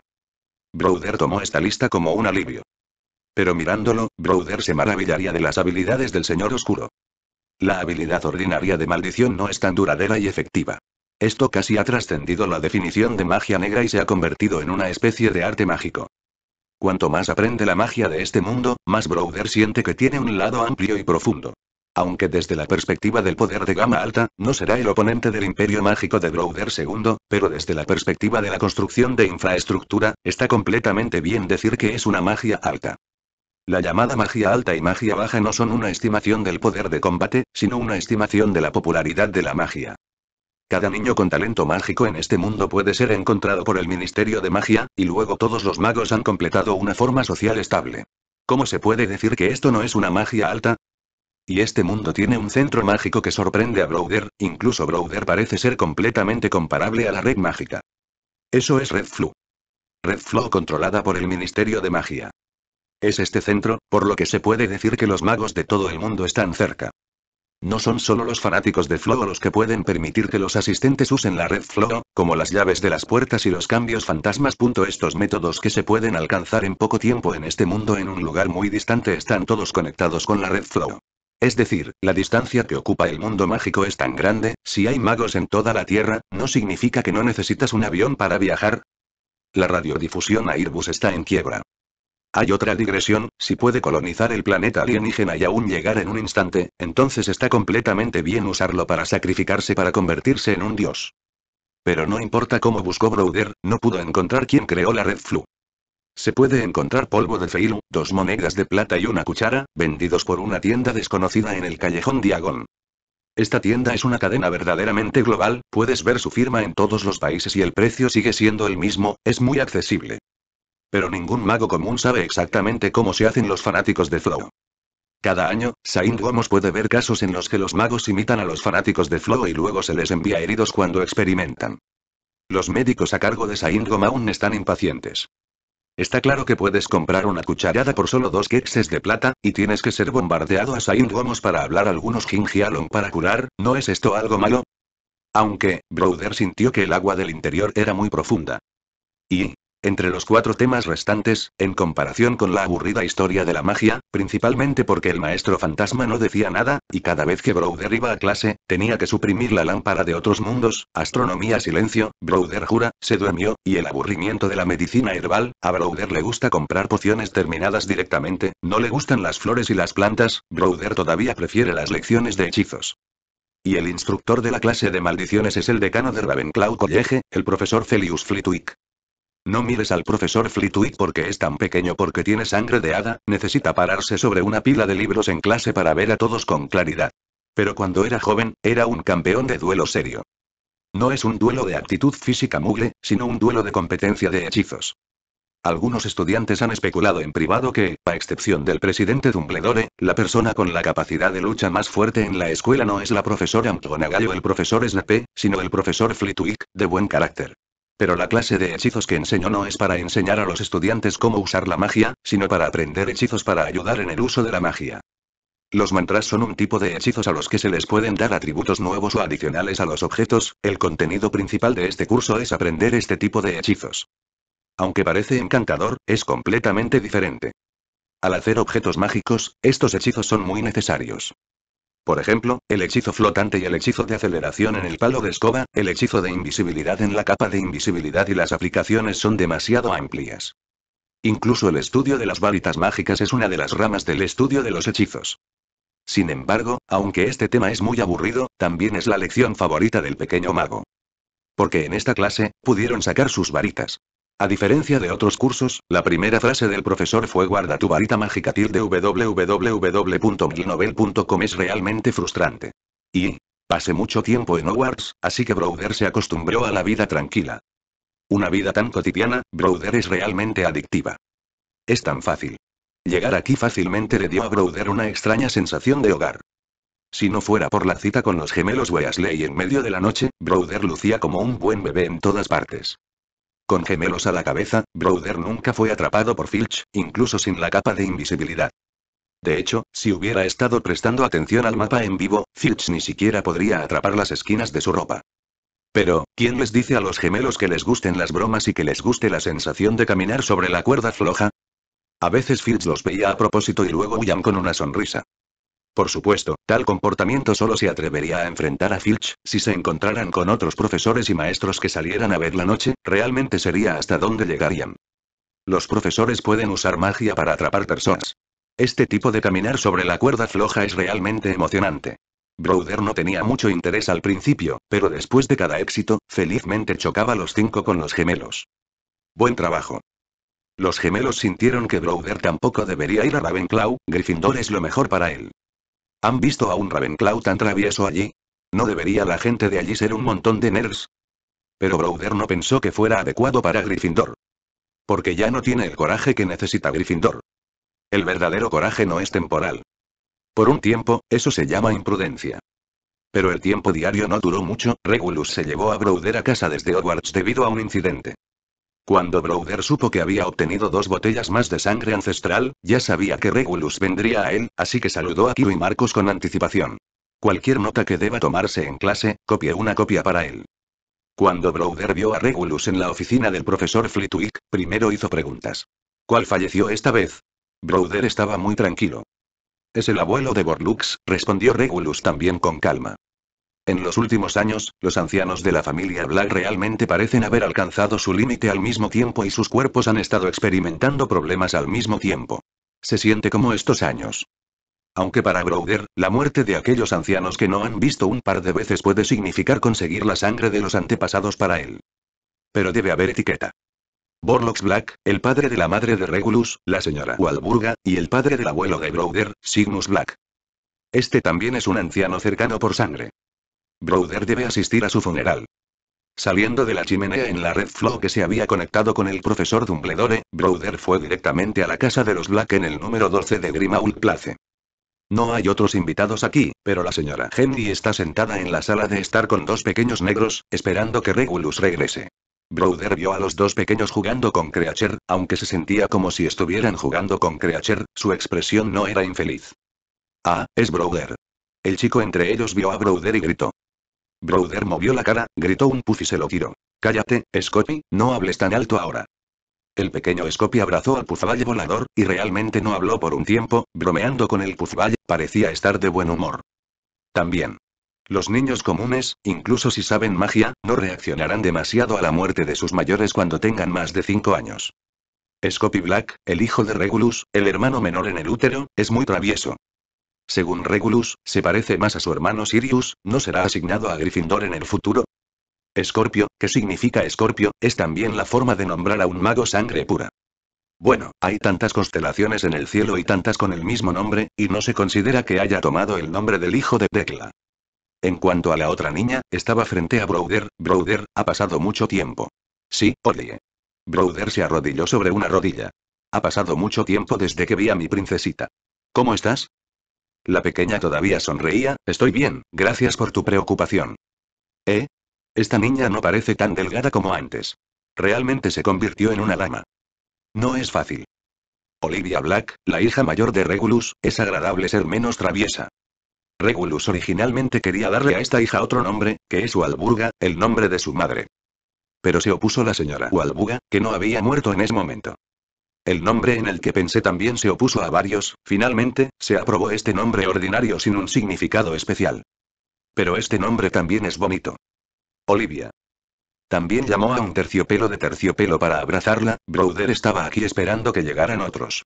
Broder tomó esta lista como un alivio. Pero mirándolo, Browder se maravillaría de las habilidades del señor oscuro. La habilidad ordinaria de maldición no es tan duradera y efectiva. Esto casi ha trascendido la definición de magia negra y se ha convertido en una especie de arte mágico. Cuanto más aprende la magia de este mundo, más Browder siente que tiene un lado amplio y profundo. Aunque desde la perspectiva del poder de gama alta, no será el oponente del imperio mágico de Browder II, pero desde la perspectiva de la construcción de infraestructura, está completamente bien decir que es una magia alta. La llamada magia alta y magia baja no son una estimación del poder de combate, sino una estimación de la popularidad de la magia. Cada niño con talento mágico en este mundo puede ser encontrado por el Ministerio de Magia, y luego todos los magos han completado una forma social estable. ¿Cómo se puede decir que esto no es una magia alta? Y este mundo tiene un centro mágico que sorprende a Browder, incluso Browder parece ser completamente comparable a la red mágica. Eso es Red Flu. Red Flow controlada por el Ministerio de Magia. Es este centro, por lo que se puede decir que los magos de todo el mundo están cerca. No son solo los fanáticos de Flow los que pueden permitir que los asistentes usen la red Flow, como las llaves de las puertas y los cambios fantasmas. Estos métodos que se pueden alcanzar en poco tiempo en este mundo en un lugar muy distante están todos conectados con la red Flow. Es decir, la distancia que ocupa el mundo mágico es tan grande, si hay magos en toda la Tierra, ¿no significa que no necesitas un avión para viajar? La radiodifusión Airbus está en quiebra. Hay otra digresión, si puede colonizar el planeta alienígena y aún llegar en un instante, entonces está completamente bien usarlo para sacrificarse para convertirse en un dios. Pero no importa cómo buscó Broder, no pudo encontrar quién creó la red Flu. Se puede encontrar polvo de feilu, dos monedas de plata y una cuchara, vendidos por una tienda desconocida en el callejón Diagón. Esta tienda es una cadena verdaderamente global, puedes ver su firma en todos los países y el precio sigue siendo el mismo, es muy accesible. Pero ningún mago común sabe exactamente cómo se hacen los fanáticos de Flow. Cada año, Saint Gomos puede ver casos en los que los magos imitan a los fanáticos de Flow y luego se les envía heridos cuando experimentan. Los médicos a cargo de Saint Gomos aún están impacientes. Está claro que puedes comprar una cucharada por solo dos quexes de plata, y tienes que ser bombardeado a Saint Gomos para hablar algunos gingialon para curar, ¿no es esto algo malo? Aunque, Browder sintió que el agua del interior era muy profunda. Y, entre los cuatro temas restantes, en comparación con la aburrida historia de la magia, principalmente porque el maestro fantasma no decía nada, y cada vez que Browder iba a clase, tenía que suprimir la lámpara de otros mundos, astronomía silencio, Browder jura, se durmió, y el aburrimiento de la medicina herbal, a Browder le gusta comprar pociones terminadas directamente, no le gustan las flores y las plantas, Browder todavía prefiere las lecciones de hechizos. Y el instructor de la clase de maldiciones es el decano de Ravenclaw College, el profesor Felius Flitwick. No mires al profesor Flitwick porque es tan pequeño porque tiene sangre de hada, necesita pararse sobre una pila de libros en clase para ver a todos con claridad. Pero cuando era joven, era un campeón de duelo serio. No es un duelo de actitud física mugle, sino un duelo de competencia de hechizos. Algunos estudiantes han especulado en privado que, a excepción del presidente Dumbledore, la persona con la capacidad de lucha más fuerte en la escuela no es la profesora McGonagall o el profesor Snape, sino el profesor Flitwick, de buen carácter. Pero la clase de hechizos que enseño no es para enseñar a los estudiantes cómo usar la magia, sino para aprender hechizos para ayudar en el uso de la magia. Los mantras son un tipo de hechizos a los que se les pueden dar atributos nuevos o adicionales a los objetos, el contenido principal de este curso es aprender este tipo de hechizos. Aunque parece encantador, es completamente diferente. Al hacer objetos mágicos, estos hechizos son muy necesarios. Por ejemplo, el hechizo flotante y el hechizo de aceleración en el palo de escoba, el hechizo de invisibilidad en la capa de invisibilidad y las aplicaciones son demasiado amplias. Incluso el estudio de las varitas mágicas es una de las ramas del estudio de los hechizos. Sin embargo, aunque este tema es muy aburrido, también es la lección favorita del pequeño mago. Porque en esta clase, pudieron sacar sus varitas. A diferencia de otros cursos, la primera frase del profesor fue guarda tu varita mágica tilde www.glinovel.com es realmente frustrante. Y, pasé mucho tiempo en Hogwarts, así que Browder se acostumbró a la vida tranquila. Una vida tan cotidiana, Browder es realmente adictiva. Es tan fácil. Llegar aquí fácilmente le dio a Browder una extraña sensación de hogar. Si no fuera por la cita con los gemelos Weasley en medio de la noche, Browder lucía como un buen bebé en todas partes. Con gemelos a la cabeza, Browder nunca fue atrapado por Filch, incluso sin la capa de invisibilidad. De hecho, si hubiera estado prestando atención al mapa en vivo, Filch ni siquiera podría atrapar las esquinas de su ropa. Pero, ¿quién les dice a los gemelos que les gusten las bromas y que les guste la sensación de caminar sobre la cuerda floja? A veces Filch los veía a propósito y luego huían con una sonrisa. Por supuesto, tal comportamiento solo se atrevería a enfrentar a Filch, si se encontraran con otros profesores y maestros que salieran a ver la noche, realmente sería hasta dónde llegarían. Los profesores pueden usar magia para atrapar personas. Este tipo de caminar sobre la cuerda floja es realmente emocionante. Browder no tenía mucho interés al principio, pero después de cada éxito, felizmente chocaba los cinco con los gemelos. Buen trabajo. Los gemelos sintieron que Browder tampoco debería ir a Ravenclaw, Gryffindor es lo mejor para él. ¿Han visto a un Ravenclaw tan travieso allí? ¿No debería la gente de allí ser un montón de nerds? Pero Browder no pensó que fuera adecuado para Gryffindor. Porque ya no tiene el coraje que necesita Gryffindor. El verdadero coraje no es temporal. Por un tiempo, eso se llama imprudencia. Pero el tiempo diario no duró mucho, Regulus se llevó a Browder a casa desde Hogwarts debido a un incidente. Cuando Browder supo que había obtenido dos botellas más de sangre ancestral, ya sabía que Regulus vendría a él, así que saludó a Kiro y Marcos con anticipación. Cualquier nota que deba tomarse en clase, copie una copia para él. Cuando Browder vio a Regulus en la oficina del profesor Flitwick, primero hizo preguntas. ¿Cuál falleció esta vez? Browder estaba muy tranquilo. Es el abuelo de Borlux, respondió Regulus también con calma. En los últimos años, los ancianos de la familia Black realmente parecen haber alcanzado su límite al mismo tiempo y sus cuerpos han estado experimentando problemas al mismo tiempo. Se siente como estos años. Aunque para Broder, la muerte de aquellos ancianos que no han visto un par de veces puede significar conseguir la sangre de los antepasados para él. Pero debe haber etiqueta. Borlox Black, el padre de la madre de Regulus, la señora Walburga, y el padre del abuelo de Broder, Signus Black. Este también es un anciano cercano por sangre. Browder debe asistir a su funeral. Saliendo de la chimenea en la red flow que se había conectado con el profesor Dumbledore, Browder fue directamente a la casa de los Black en el número 12 de Grimauld Place. No hay otros invitados aquí, pero la señora Henry está sentada en la sala de estar con dos pequeños negros, esperando que Regulus regrese. Browder vio a los dos pequeños jugando con creature aunque se sentía como si estuvieran jugando con creature su expresión no era infeliz. Ah, es Browder. El chico entre ellos vio a Browder y gritó. Broder movió la cara, gritó un puz y se lo tiró. Cállate, Scopy, no hables tan alto ahora. El pequeño Scopy abrazó al puzvalle volador, y realmente no habló por un tiempo, bromeando con el puzvalle, parecía estar de buen humor. También. Los niños comunes, incluso si saben magia, no reaccionarán demasiado a la muerte de sus mayores cuando tengan más de 5 años. Scopy Black, el hijo de Regulus, el hermano menor en el útero, es muy travieso, según Regulus, se parece más a su hermano Sirius, ¿no será asignado a Gryffindor en el futuro? Escorpio, que significa escorpio, es también la forma de nombrar a un mago sangre pura. Bueno, hay tantas constelaciones en el cielo y tantas con el mismo nombre, y no se considera que haya tomado el nombre del hijo de Tecla. En cuanto a la otra niña, estaba frente a Browder, Broder, ha pasado mucho tiempo. Sí, odie. Broder se arrodilló sobre una rodilla. Ha pasado mucho tiempo desde que vi a mi princesita. ¿Cómo estás? La pequeña todavía sonreía, estoy bien, gracias por tu preocupación. ¿Eh? Esta niña no parece tan delgada como antes. Realmente se convirtió en una dama. No es fácil. Olivia Black, la hija mayor de Regulus, es agradable ser menos traviesa. Regulus originalmente quería darle a esta hija otro nombre, que es Walburga, el nombre de su madre. Pero se opuso la señora Walburga, que no había muerto en ese momento. El nombre en el que pensé también se opuso a varios, finalmente, se aprobó este nombre ordinario sin un significado especial. Pero este nombre también es bonito. Olivia. También llamó a un terciopelo de terciopelo para abrazarla, Browder estaba aquí esperando que llegaran otros.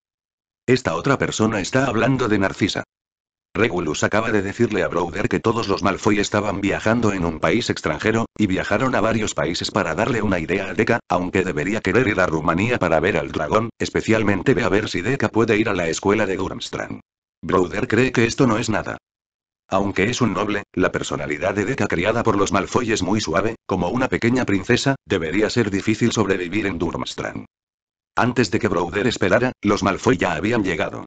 Esta otra persona está hablando de Narcisa. Regulus acaba de decirle a Browder que todos los Malfoy estaban viajando en un país extranjero, y viajaron a varios países para darle una idea a Deca, aunque debería querer ir a Rumanía para ver al dragón, especialmente ve a ver si Deca puede ir a la escuela de Durmstrang. Browder cree que esto no es nada. Aunque es un noble, la personalidad de Deca criada por los Malfoy es muy suave, como una pequeña princesa, debería ser difícil sobrevivir en Durmstrang. Antes de que Browder esperara, los Malfoy ya habían llegado.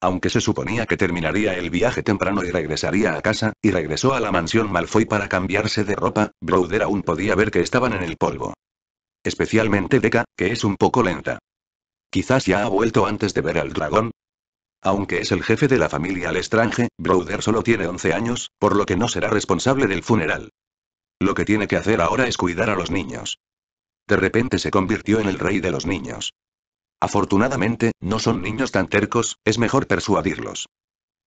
Aunque se suponía que terminaría el viaje temprano y regresaría a casa, y regresó a la mansión Malfoy para cambiarse de ropa, Browder aún podía ver que estaban en el polvo. Especialmente Deca, que es un poco lenta. Quizás ya ha vuelto antes de ver al dragón, aunque es el jefe de la familia al Lestrange, Browder solo tiene 11 años, por lo que no será responsable del funeral. Lo que tiene que hacer ahora es cuidar a los niños. De repente se convirtió en el rey de los niños. Afortunadamente, no son niños tan tercos, es mejor persuadirlos.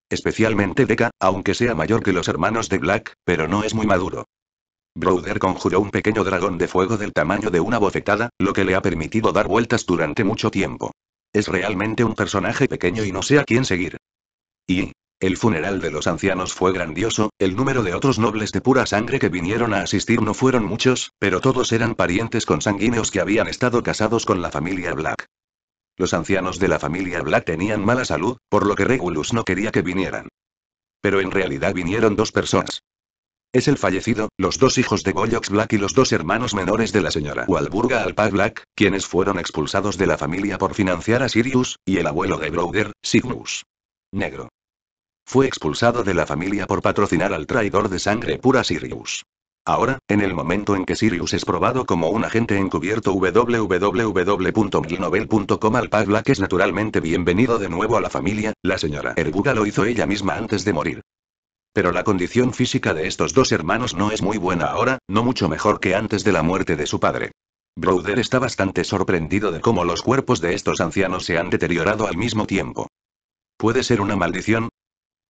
Especialmente Deca, aunque sea mayor que los hermanos de Black, pero no es muy maduro. Broder conjuró un pequeño dragón de fuego del tamaño de una bofetada, lo que le ha permitido dar vueltas durante mucho tiempo. Es realmente un personaje pequeño y no sé a quién seguir. Y... El funeral de los ancianos fue grandioso, el número de otros nobles de pura sangre que vinieron a asistir no fueron muchos, pero todos eran parientes consanguíneos que habían estado casados con la familia Black. Los ancianos de la familia Black tenían mala salud, por lo que Regulus no quería que vinieran. Pero en realidad vinieron dos personas. Es el fallecido, los dos hijos de Goyox Black y los dos hermanos menores de la señora Walburga Alpa Black, quienes fueron expulsados de la familia por financiar a Sirius, y el abuelo de Broder, Cygnus. Negro. Fue expulsado de la familia por patrocinar al traidor de sangre pura Sirius. Ahora, en el momento en que Sirius es probado como un agente encubierto www.milnovel.com al Black es naturalmente bienvenido de nuevo a la familia, la señora Erbuga lo hizo ella misma antes de morir. Pero la condición física de estos dos hermanos no es muy buena ahora, no mucho mejor que antes de la muerte de su padre. Broder está bastante sorprendido de cómo los cuerpos de estos ancianos se han deteriorado al mismo tiempo. ¿Puede ser una maldición?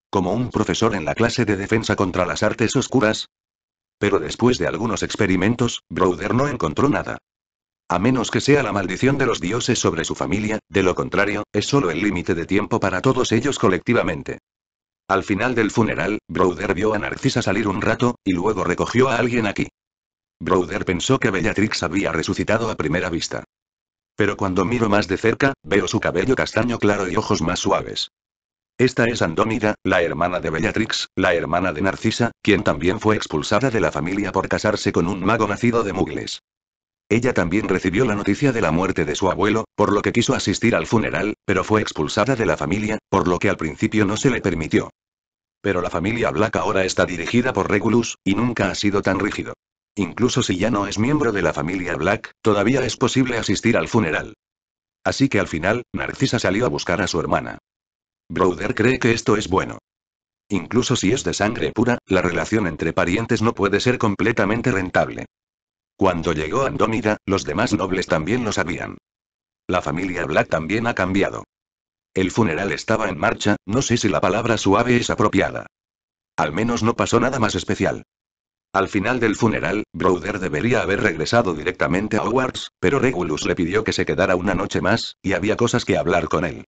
Como un profesor en la clase de defensa contra las artes oscuras, pero después de algunos experimentos, Browder no encontró nada. A menos que sea la maldición de los dioses sobre su familia, de lo contrario, es solo el límite de tiempo para todos ellos colectivamente. Al final del funeral, Browder vio a Narcisa salir un rato, y luego recogió a alguien aquí. Browder pensó que Bellatrix había resucitado a primera vista. Pero cuando miro más de cerca, veo su cabello castaño claro y ojos más suaves. Esta es Andónida, la hermana de Bellatrix, la hermana de Narcisa, quien también fue expulsada de la familia por casarse con un mago nacido de Mugles. Ella también recibió la noticia de la muerte de su abuelo, por lo que quiso asistir al funeral, pero fue expulsada de la familia, por lo que al principio no se le permitió. Pero la familia Black ahora está dirigida por Regulus, y nunca ha sido tan rígido. Incluso si ya no es miembro de la familia Black, todavía es posible asistir al funeral. Así que al final, Narcisa salió a buscar a su hermana. Broder cree que esto es bueno. Incluso si es de sangre pura, la relación entre parientes no puede ser completamente rentable. Cuando llegó Andómida, los demás nobles también lo sabían. La familia Black también ha cambiado. El funeral estaba en marcha, no sé si la palabra suave es apropiada. Al menos no pasó nada más especial. Al final del funeral, Broder debería haber regresado directamente a Hogwarts, pero Regulus le pidió que se quedara una noche más, y había cosas que hablar con él.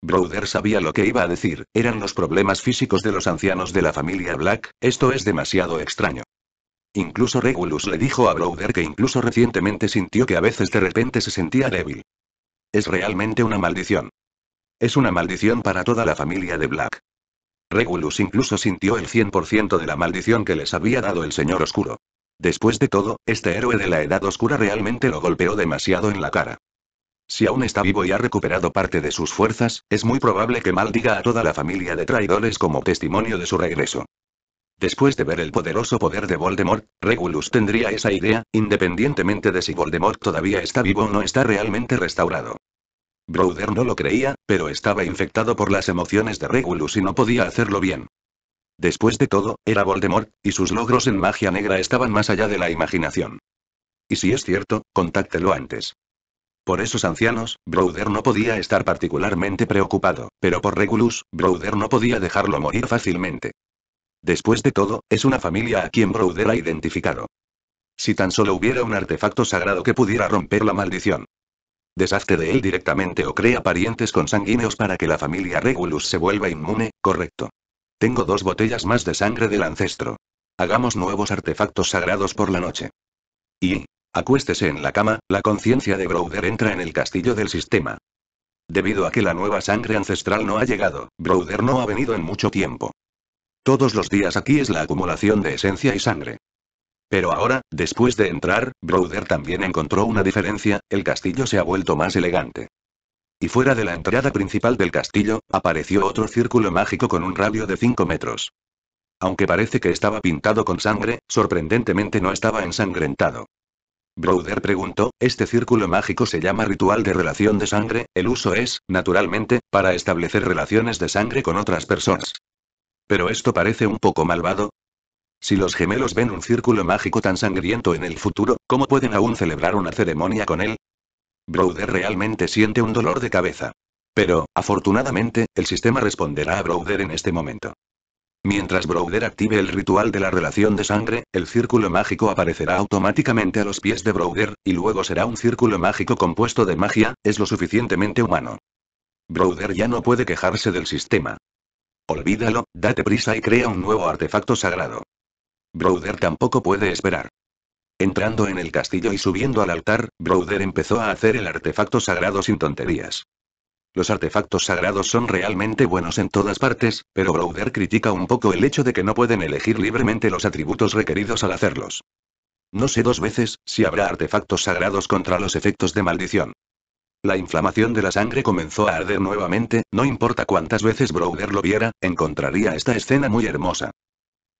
Browder sabía lo que iba a decir, eran los problemas físicos de los ancianos de la familia Black, esto es demasiado extraño. Incluso Regulus le dijo a Browder que incluso recientemente sintió que a veces de repente se sentía débil. Es realmente una maldición. Es una maldición para toda la familia de Black. Regulus incluso sintió el 100% de la maldición que les había dado el Señor Oscuro. Después de todo, este héroe de la Edad Oscura realmente lo golpeó demasiado en la cara. Si aún está vivo y ha recuperado parte de sus fuerzas, es muy probable que maldiga a toda la familia de traidores como testimonio de su regreso. Después de ver el poderoso poder de Voldemort, Regulus tendría esa idea, independientemente de si Voldemort todavía está vivo o no está realmente restaurado. Broder no lo creía, pero estaba infectado por las emociones de Regulus y no podía hacerlo bien. Después de todo, era Voldemort, y sus logros en magia negra estaban más allá de la imaginación. Y si es cierto, contáctelo antes. Por esos ancianos, Browder no podía estar particularmente preocupado, pero por Regulus, Browder no podía dejarlo morir fácilmente. Después de todo, es una familia a quien Browder ha identificado. Si tan solo hubiera un artefacto sagrado que pudiera romper la maldición. Deshazte de él directamente o crea parientes consanguíneos para que la familia Regulus se vuelva inmune, correcto. Tengo dos botellas más de sangre del ancestro. Hagamos nuevos artefactos sagrados por la noche. Y, Acuéstese en la cama, la conciencia de Broder entra en el castillo del sistema. Debido a que la nueva sangre ancestral no ha llegado, Broder no ha venido en mucho tiempo. Todos los días aquí es la acumulación de esencia y sangre. Pero ahora, después de entrar, Browder también encontró una diferencia, el castillo se ha vuelto más elegante. Y fuera de la entrada principal del castillo, apareció otro círculo mágico con un radio de 5 metros. Aunque parece que estaba pintado con sangre, sorprendentemente no estaba ensangrentado. Browder preguntó, este círculo mágico se llama ritual de relación de sangre, el uso es, naturalmente, para establecer relaciones de sangre con otras personas. Pero esto parece un poco malvado. Si los gemelos ven un círculo mágico tan sangriento en el futuro, ¿cómo pueden aún celebrar una ceremonia con él? Browder realmente siente un dolor de cabeza. Pero, afortunadamente, el sistema responderá a Browder en este momento. Mientras Browder active el ritual de la relación de sangre, el círculo mágico aparecerá automáticamente a los pies de Browder, y luego será un círculo mágico compuesto de magia, es lo suficientemente humano. Browder ya no puede quejarse del sistema. Olvídalo, date prisa y crea un nuevo artefacto sagrado. Browder tampoco puede esperar. Entrando en el castillo y subiendo al altar, Browder empezó a hacer el artefacto sagrado sin tonterías. Los artefactos sagrados son realmente buenos en todas partes, pero Browder critica un poco el hecho de que no pueden elegir libremente los atributos requeridos al hacerlos. No sé dos veces si habrá artefactos sagrados contra los efectos de maldición. La inflamación de la sangre comenzó a arder nuevamente, no importa cuántas veces Browder lo viera, encontraría esta escena muy hermosa.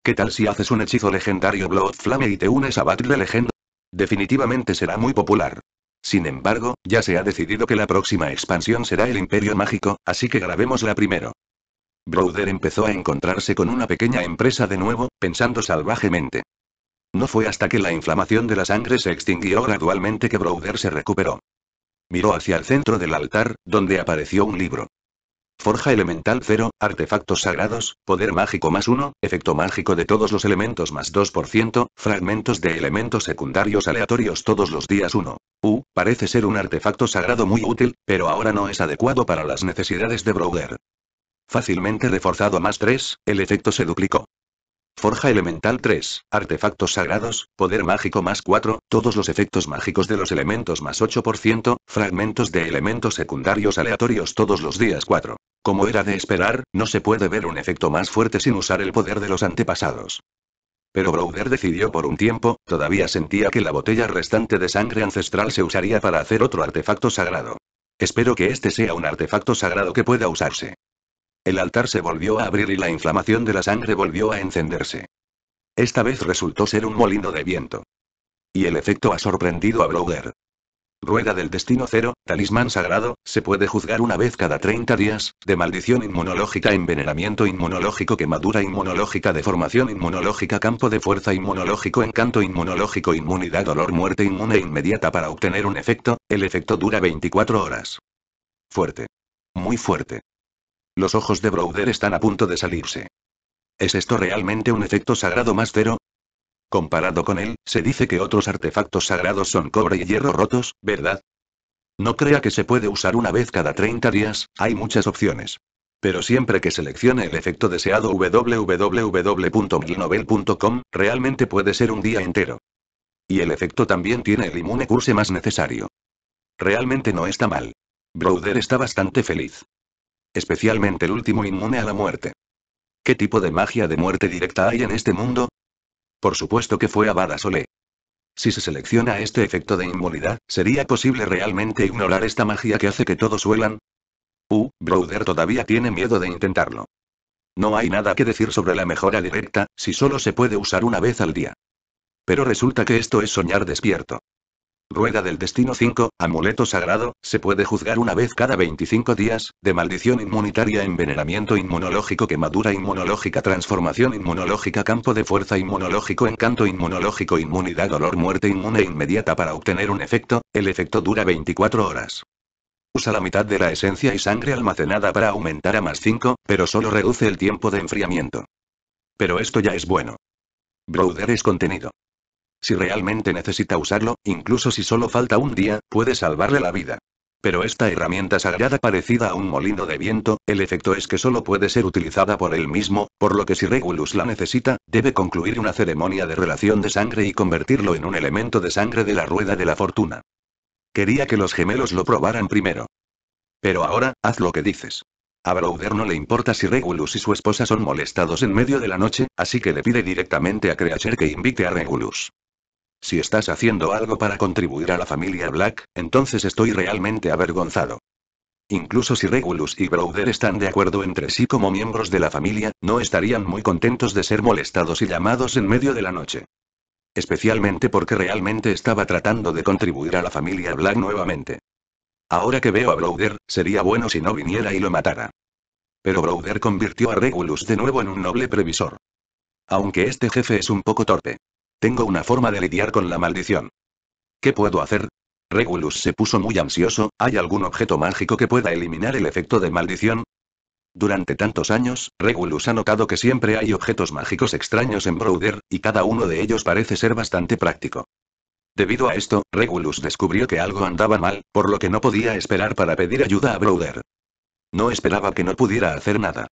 ¿Qué tal si haces un hechizo legendario Bloodflame y te unes a Battle Legend? Definitivamente será muy popular. Sin embargo, ya se ha decidido que la próxima expansión será el Imperio Mágico, así que grabemos la primero. Broder empezó a encontrarse con una pequeña empresa de nuevo, pensando salvajemente. No fue hasta que la inflamación de la sangre se extinguió gradualmente que Broder se recuperó. Miró hacia el centro del altar, donde apareció un libro. Forja elemental 0, artefactos sagrados, poder mágico más 1, efecto mágico de todos los elementos más 2%, fragmentos de elementos secundarios aleatorios todos los días 1. U, parece ser un artefacto sagrado muy útil, pero ahora no es adecuado para las necesidades de Browder. Fácilmente reforzado más 3, el efecto se duplicó. Forja elemental 3, artefactos sagrados, poder mágico más 4, todos los efectos mágicos de los elementos más 8%, fragmentos de elementos secundarios aleatorios todos los días 4. Como era de esperar, no se puede ver un efecto más fuerte sin usar el poder de los antepasados. Pero Browder decidió por un tiempo, todavía sentía que la botella restante de sangre ancestral se usaría para hacer otro artefacto sagrado. Espero que este sea un artefacto sagrado que pueda usarse. El altar se volvió a abrir y la inflamación de la sangre volvió a encenderse. Esta vez resultó ser un molino de viento. Y el efecto ha sorprendido a blogger Rueda del destino cero, talismán sagrado, se puede juzgar una vez cada 30 días, de maldición inmunológica, envenenamiento inmunológico, quemadura inmunológica, deformación inmunológica, campo de fuerza inmunológico, encanto inmunológico, inmunidad, dolor, muerte inmune e inmediata para obtener un efecto, el efecto dura 24 horas. Fuerte. Muy fuerte. Los ojos de Browder están a punto de salirse. ¿Es esto realmente un efecto sagrado más cero? Comparado con él, se dice que otros artefactos sagrados son cobre y hierro rotos, ¿verdad? No crea que se puede usar una vez cada 30 días, hay muchas opciones. Pero siempre que seleccione el efecto deseado www.milnovel.com, realmente puede ser un día entero. Y el efecto también tiene el inmune curse más necesario. Realmente no está mal. Browder está bastante feliz. Especialmente el último inmune a la muerte. ¿Qué tipo de magia de muerte directa hay en este mundo? Por supuesto que fue Abada Sole. Si se selecciona este efecto de inmunidad, ¿sería posible realmente ignorar esta magia que hace que todos huelan? Uh, Browder todavía tiene miedo de intentarlo. No hay nada que decir sobre la mejora directa, si solo se puede usar una vez al día. Pero resulta que esto es soñar despierto. Rueda del Destino 5, Amuleto Sagrado, se puede juzgar una vez cada 25 días, de maldición inmunitaria envenenamiento inmunológico quemadura inmunológica transformación inmunológica campo de fuerza inmunológico encanto inmunológico inmunidad dolor muerte inmune inmediata para obtener un efecto, el efecto dura 24 horas. Usa la mitad de la esencia y sangre almacenada para aumentar a más 5, pero solo reduce el tiempo de enfriamiento. Pero esto ya es bueno. Browder es contenido. Si realmente necesita usarlo, incluso si solo falta un día, puede salvarle la vida. Pero esta herramienta sagrada parecida a un molino de viento, el efecto es que solo puede ser utilizada por él mismo, por lo que si Regulus la necesita, debe concluir una ceremonia de relación de sangre y convertirlo en un elemento de sangre de la rueda de la fortuna. Quería que los gemelos lo probaran primero. Pero ahora, haz lo que dices. A Browder no le importa si Regulus y su esposa son molestados en medio de la noche, así que le pide directamente a Kreacher que invite a Regulus. Si estás haciendo algo para contribuir a la familia Black, entonces estoy realmente avergonzado. Incluso si Regulus y Browder están de acuerdo entre sí como miembros de la familia, no estarían muy contentos de ser molestados y llamados en medio de la noche. Especialmente porque realmente estaba tratando de contribuir a la familia Black nuevamente. Ahora que veo a Browder, sería bueno si no viniera y lo matara. Pero Browder convirtió a Regulus de nuevo en un noble previsor. Aunque este jefe es un poco torpe. Tengo una forma de lidiar con la maldición. ¿Qué puedo hacer? Regulus se puso muy ansioso, ¿hay algún objeto mágico que pueda eliminar el efecto de maldición? Durante tantos años, Regulus ha notado que siempre hay objetos mágicos extraños en Browder, y cada uno de ellos parece ser bastante práctico. Debido a esto, Regulus descubrió que algo andaba mal, por lo que no podía esperar para pedir ayuda a Browder. No esperaba que no pudiera hacer nada.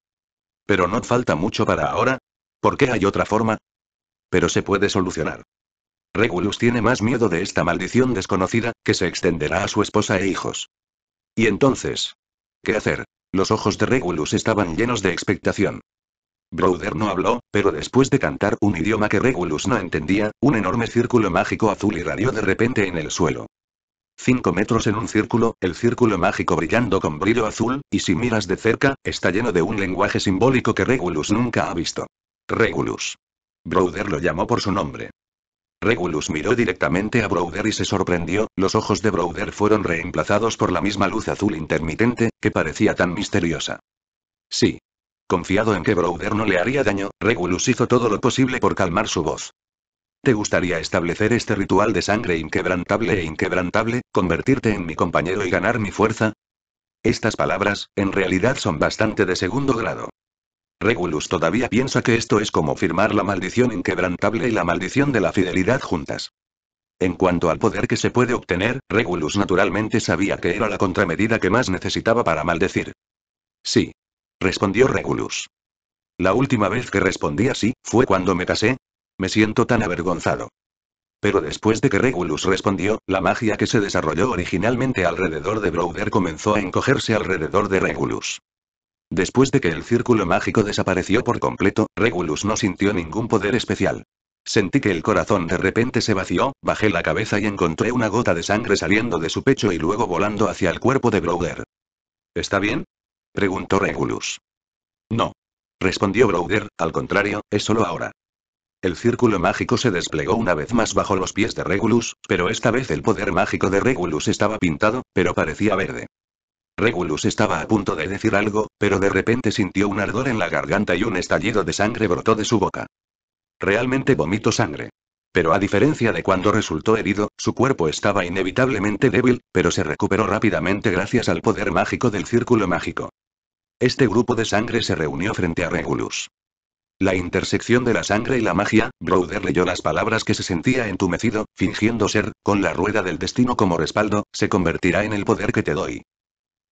Pero no falta mucho para ahora. ¿Por qué hay otra forma? Pero se puede solucionar. Regulus tiene más miedo de esta maldición desconocida, que se extenderá a su esposa e hijos. ¿Y entonces? ¿Qué hacer? Los ojos de Regulus estaban llenos de expectación. Browder no habló, pero después de cantar un idioma que Regulus no entendía, un enorme círculo mágico azul irradió de repente en el suelo. Cinco metros en un círculo, el círculo mágico brillando con brillo azul, y si miras de cerca, está lleno de un lenguaje simbólico que Regulus nunca ha visto. Regulus. Browder lo llamó por su nombre. Regulus miró directamente a Browder y se sorprendió, los ojos de Browder fueron reemplazados por la misma luz azul intermitente, que parecía tan misteriosa. Sí. Confiado en que Browder no le haría daño, Regulus hizo todo lo posible por calmar su voz. ¿Te gustaría establecer este ritual de sangre inquebrantable e inquebrantable, convertirte en mi compañero y ganar mi fuerza? Estas palabras, en realidad son bastante de segundo grado. Regulus todavía piensa que esto es como firmar la maldición inquebrantable y la maldición de la fidelidad juntas. En cuanto al poder que se puede obtener, Regulus naturalmente sabía que era la contramedida que más necesitaba para maldecir. Sí. Respondió Regulus. La última vez que respondí así, fue cuando me casé. Me siento tan avergonzado. Pero después de que Regulus respondió, la magia que se desarrolló originalmente alrededor de Browder comenzó a encogerse alrededor de Regulus. Después de que el círculo mágico desapareció por completo, Regulus no sintió ningún poder especial. Sentí que el corazón de repente se vació, bajé la cabeza y encontré una gota de sangre saliendo de su pecho y luego volando hacia el cuerpo de Browder. ¿Está bien? preguntó Regulus. No. Respondió Browder, al contrario, es solo ahora. El círculo mágico se desplegó una vez más bajo los pies de Regulus, pero esta vez el poder mágico de Regulus estaba pintado, pero parecía verde. Regulus estaba a punto de decir algo, pero de repente sintió un ardor en la garganta y un estallido de sangre brotó de su boca. Realmente vomitó sangre. Pero a diferencia de cuando resultó herido, su cuerpo estaba inevitablemente débil, pero se recuperó rápidamente gracias al poder mágico del círculo mágico. Este grupo de sangre se reunió frente a Regulus. La intersección de la sangre y la magia, brother leyó las palabras que se sentía entumecido, fingiendo ser, con la rueda del destino como respaldo, se convertirá en el poder que te doy.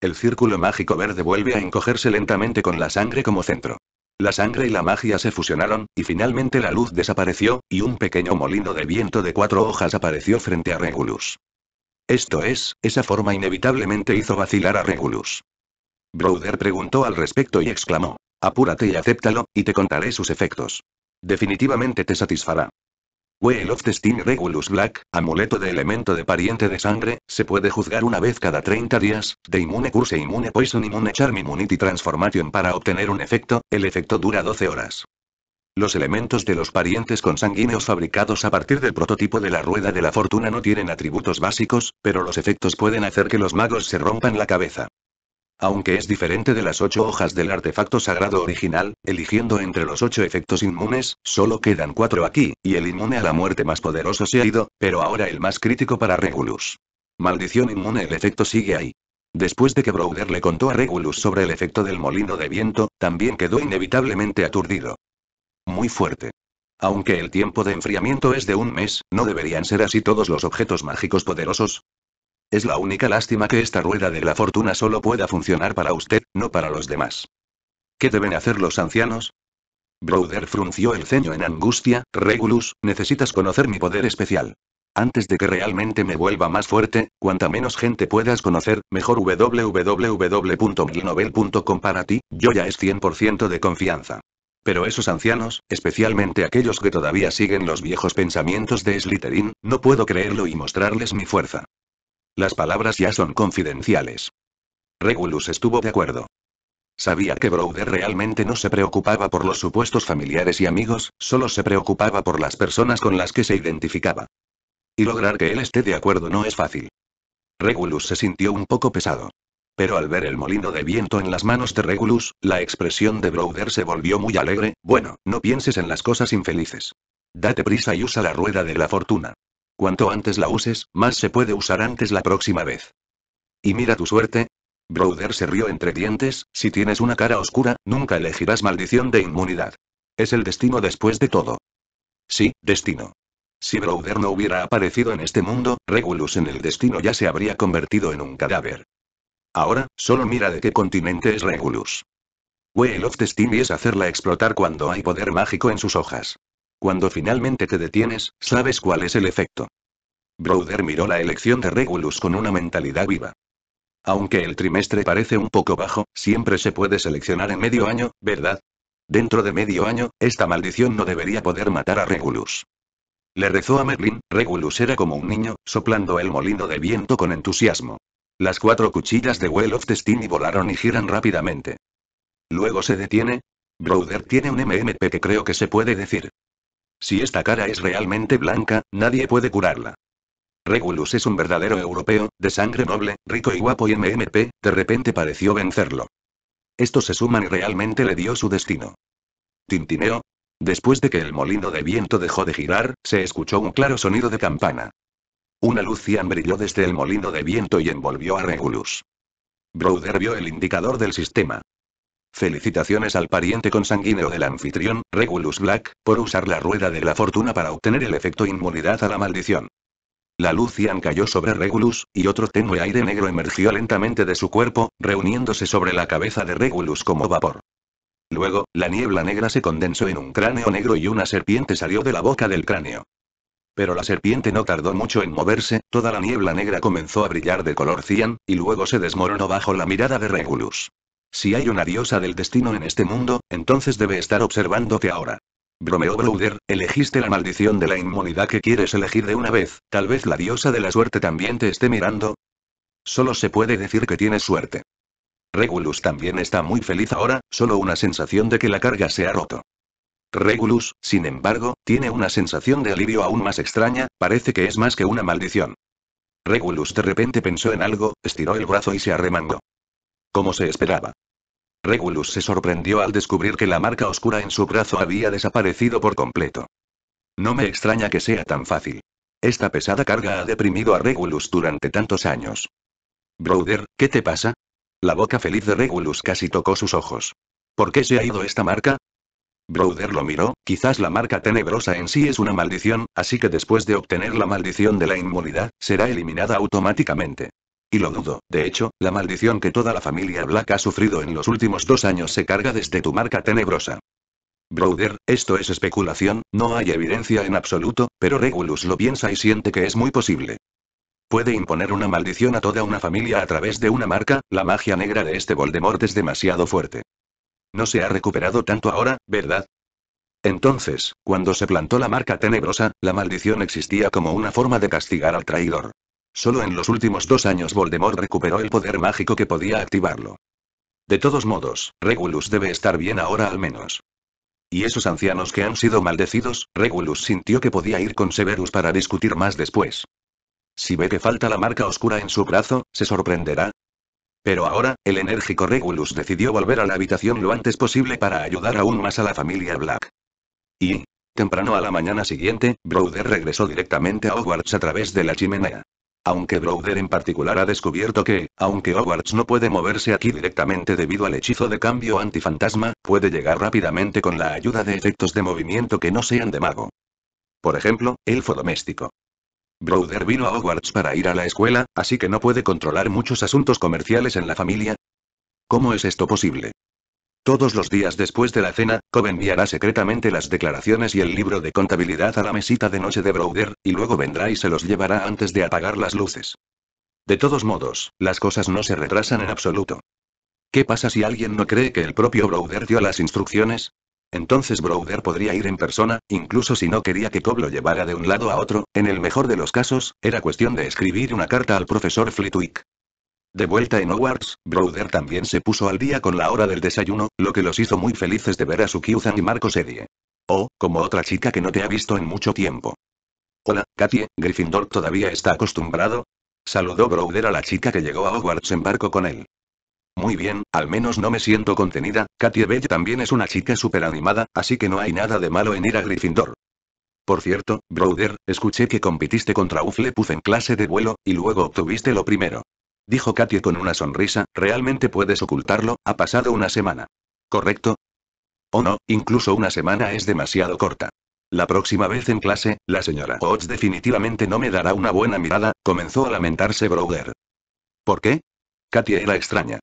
El círculo mágico verde vuelve a encogerse lentamente con la sangre como centro. La sangre y la magia se fusionaron, y finalmente la luz desapareció, y un pequeño molino de viento de cuatro hojas apareció frente a Regulus. Esto es, esa forma inevitablemente hizo vacilar a Regulus. Browder preguntó al respecto y exclamó, apúrate y acéptalo, y te contaré sus efectos. Definitivamente te satisfará. Wheel of Destiny Regulus Black, amuleto de elemento de pariente de sangre, se puede juzgar una vez cada 30 días, de inmune curse inmune poison inmune charm immunity transformation para obtener un efecto, el efecto dura 12 horas. Los elementos de los parientes consanguíneos fabricados a partir del prototipo de la Rueda de la Fortuna no tienen atributos básicos, pero los efectos pueden hacer que los magos se rompan la cabeza. Aunque es diferente de las ocho hojas del artefacto sagrado original, eligiendo entre los ocho efectos inmunes, solo quedan cuatro aquí, y el inmune a la muerte más poderoso se ha ido, pero ahora el más crítico para Regulus. Maldición inmune el efecto sigue ahí. Después de que Browder le contó a Regulus sobre el efecto del molino de viento, también quedó inevitablemente aturdido. Muy fuerte. Aunque el tiempo de enfriamiento es de un mes, ¿no deberían ser así todos los objetos mágicos poderosos? Es la única lástima que esta rueda de la fortuna solo pueda funcionar para usted, no para los demás. ¿Qué deben hacer los ancianos? Browder frunció el ceño en angustia, Regulus, necesitas conocer mi poder especial. Antes de que realmente me vuelva más fuerte, cuanta menos gente puedas conocer, mejor www.milnovel.com para ti, yo ya es 100% de confianza. Pero esos ancianos, especialmente aquellos que todavía siguen los viejos pensamientos de Slytherin, no puedo creerlo y mostrarles mi fuerza. Las palabras ya son confidenciales. Regulus estuvo de acuerdo. Sabía que Browder realmente no se preocupaba por los supuestos familiares y amigos, solo se preocupaba por las personas con las que se identificaba. Y lograr que él esté de acuerdo no es fácil. Regulus se sintió un poco pesado. Pero al ver el molino de viento en las manos de Regulus, la expresión de Browder se volvió muy alegre, bueno, no pienses en las cosas infelices. Date prisa y usa la rueda de la fortuna. Cuanto antes la uses, más se puede usar antes la próxima vez. Y mira tu suerte. Browder se rió entre dientes, si tienes una cara oscura, nunca elegirás maldición de inmunidad. Es el destino después de todo. Sí, destino. Si Broder no hubiera aparecido en este mundo, Regulus en el destino ya se habría convertido en un cadáver. Ahora, solo mira de qué continente es Regulus. Wheel of Destiny es hacerla explotar cuando hay poder mágico en sus hojas. Cuando finalmente te detienes, sabes cuál es el efecto. Browder miró la elección de Regulus con una mentalidad viva. Aunque el trimestre parece un poco bajo, siempre se puede seleccionar en medio año, ¿verdad? Dentro de medio año, esta maldición no debería poder matar a Regulus. Le rezó a Merlin, Regulus era como un niño, soplando el molino de viento con entusiasmo. Las cuatro cuchillas de Well of Destiny volaron y giran rápidamente. Luego se detiene. Browder tiene un MMP que creo que se puede decir. Si esta cara es realmente blanca, nadie puede curarla. Regulus es un verdadero europeo, de sangre noble, rico y guapo y MMP, de repente pareció vencerlo. Esto se suman y realmente le dio su destino. Tintineo. Después de que el molino de viento dejó de girar, se escuchó un claro sonido de campana. Una luz cian brilló desde el molino de viento y envolvió a Regulus. Broder vio el indicador del sistema. Felicitaciones al pariente consanguíneo del anfitrión, Regulus Black, por usar la rueda de la fortuna para obtener el efecto inmunidad a la maldición. La luz cian cayó sobre Regulus, y otro tenue aire negro emergió lentamente de su cuerpo, reuniéndose sobre la cabeza de Regulus como vapor. Luego, la niebla negra se condensó en un cráneo negro y una serpiente salió de la boca del cráneo. Pero la serpiente no tardó mucho en moverse, toda la niebla negra comenzó a brillar de color cian, y luego se desmoronó bajo la mirada de Regulus. Si hay una diosa del destino en este mundo, entonces debe estar observándote ahora. Bromeó Browder, elegiste la maldición de la inmunidad que quieres elegir de una vez, tal vez la diosa de la suerte también te esté mirando. Solo se puede decir que tienes suerte. Regulus también está muy feliz ahora, solo una sensación de que la carga se ha roto. Regulus, sin embargo, tiene una sensación de alivio aún más extraña, parece que es más que una maldición. Regulus de repente pensó en algo, estiró el brazo y se arremangó. Como se esperaba. Regulus se sorprendió al descubrir que la marca oscura en su brazo había desaparecido por completo. No me extraña que sea tan fácil. Esta pesada carga ha deprimido a Regulus durante tantos años. Brother, ¿qué te pasa? La boca feliz de Regulus casi tocó sus ojos. ¿Por qué se ha ido esta marca? Broder lo miró, quizás la marca tenebrosa en sí es una maldición, así que después de obtener la maldición de la inmunidad, será eliminada automáticamente. Y lo dudo. De hecho, la maldición que toda la familia Black ha sufrido en los últimos dos años se carga desde tu marca tenebrosa. Brother, esto es especulación, no hay evidencia en absoluto, pero Regulus lo piensa y siente que es muy posible. Puede imponer una maldición a toda una familia a través de una marca, la magia negra de este Voldemort es demasiado fuerte. No se ha recuperado tanto ahora, ¿verdad? Entonces, cuando se plantó la marca tenebrosa, la maldición existía como una forma de castigar al traidor. Solo en los últimos dos años Voldemort recuperó el poder mágico que podía activarlo. De todos modos, Regulus debe estar bien ahora al menos. Y esos ancianos que han sido maldecidos, Regulus sintió que podía ir con Severus para discutir más después. Si ve que falta la marca oscura en su brazo, se sorprenderá. Pero ahora, el enérgico Regulus decidió volver a la habitación lo antes posible para ayudar aún más a la familia Black. Y, temprano a la mañana siguiente, Browder regresó directamente a Hogwarts a través de la chimenea. Aunque Browder en particular ha descubierto que, aunque Hogwarts no puede moverse aquí directamente debido al hechizo de cambio antifantasma, puede llegar rápidamente con la ayuda de efectos de movimiento que no sean de mago. Por ejemplo, elfo doméstico. Browder vino a Hogwarts para ir a la escuela, así que no puede controlar muchos asuntos comerciales en la familia. ¿Cómo es esto posible? Todos los días después de la cena, Cobb enviará secretamente las declaraciones y el libro de contabilidad a la mesita de noche de Browder, y luego vendrá y se los llevará antes de apagar las luces. De todos modos, las cosas no se retrasan en absoluto. ¿Qué pasa si alguien no cree que el propio Browder dio las instrucciones? Entonces Broder podría ir en persona, incluso si no quería que Cobb lo llevara de un lado a otro, en el mejor de los casos, era cuestión de escribir una carta al profesor Flitwick. De vuelta en Hogwarts, Browder también se puso al día con la hora del desayuno, lo que los hizo muy felices de ver a Q-Zan y Marco Edie. Oh, como otra chica que no te ha visto en mucho tiempo. Hola, Katie, Gryffindor todavía está acostumbrado. Saludó Browder a la chica que llegó a Hogwarts en barco con él. Muy bien, al menos no me siento contenida, Katie Bell también es una chica súper animada, así que no hay nada de malo en ir a Gryffindor. Por cierto, Browder, escuché que compitiste contra Uflepuz en clase de vuelo, y luego obtuviste lo primero. Dijo Katie con una sonrisa, realmente puedes ocultarlo, ha pasado una semana. ¿Correcto? O no, incluso una semana es demasiado corta. La próxima vez en clase, la señora Hodge definitivamente no me dará una buena mirada, comenzó a lamentarse Broger ¿Por qué? Katie era extraña.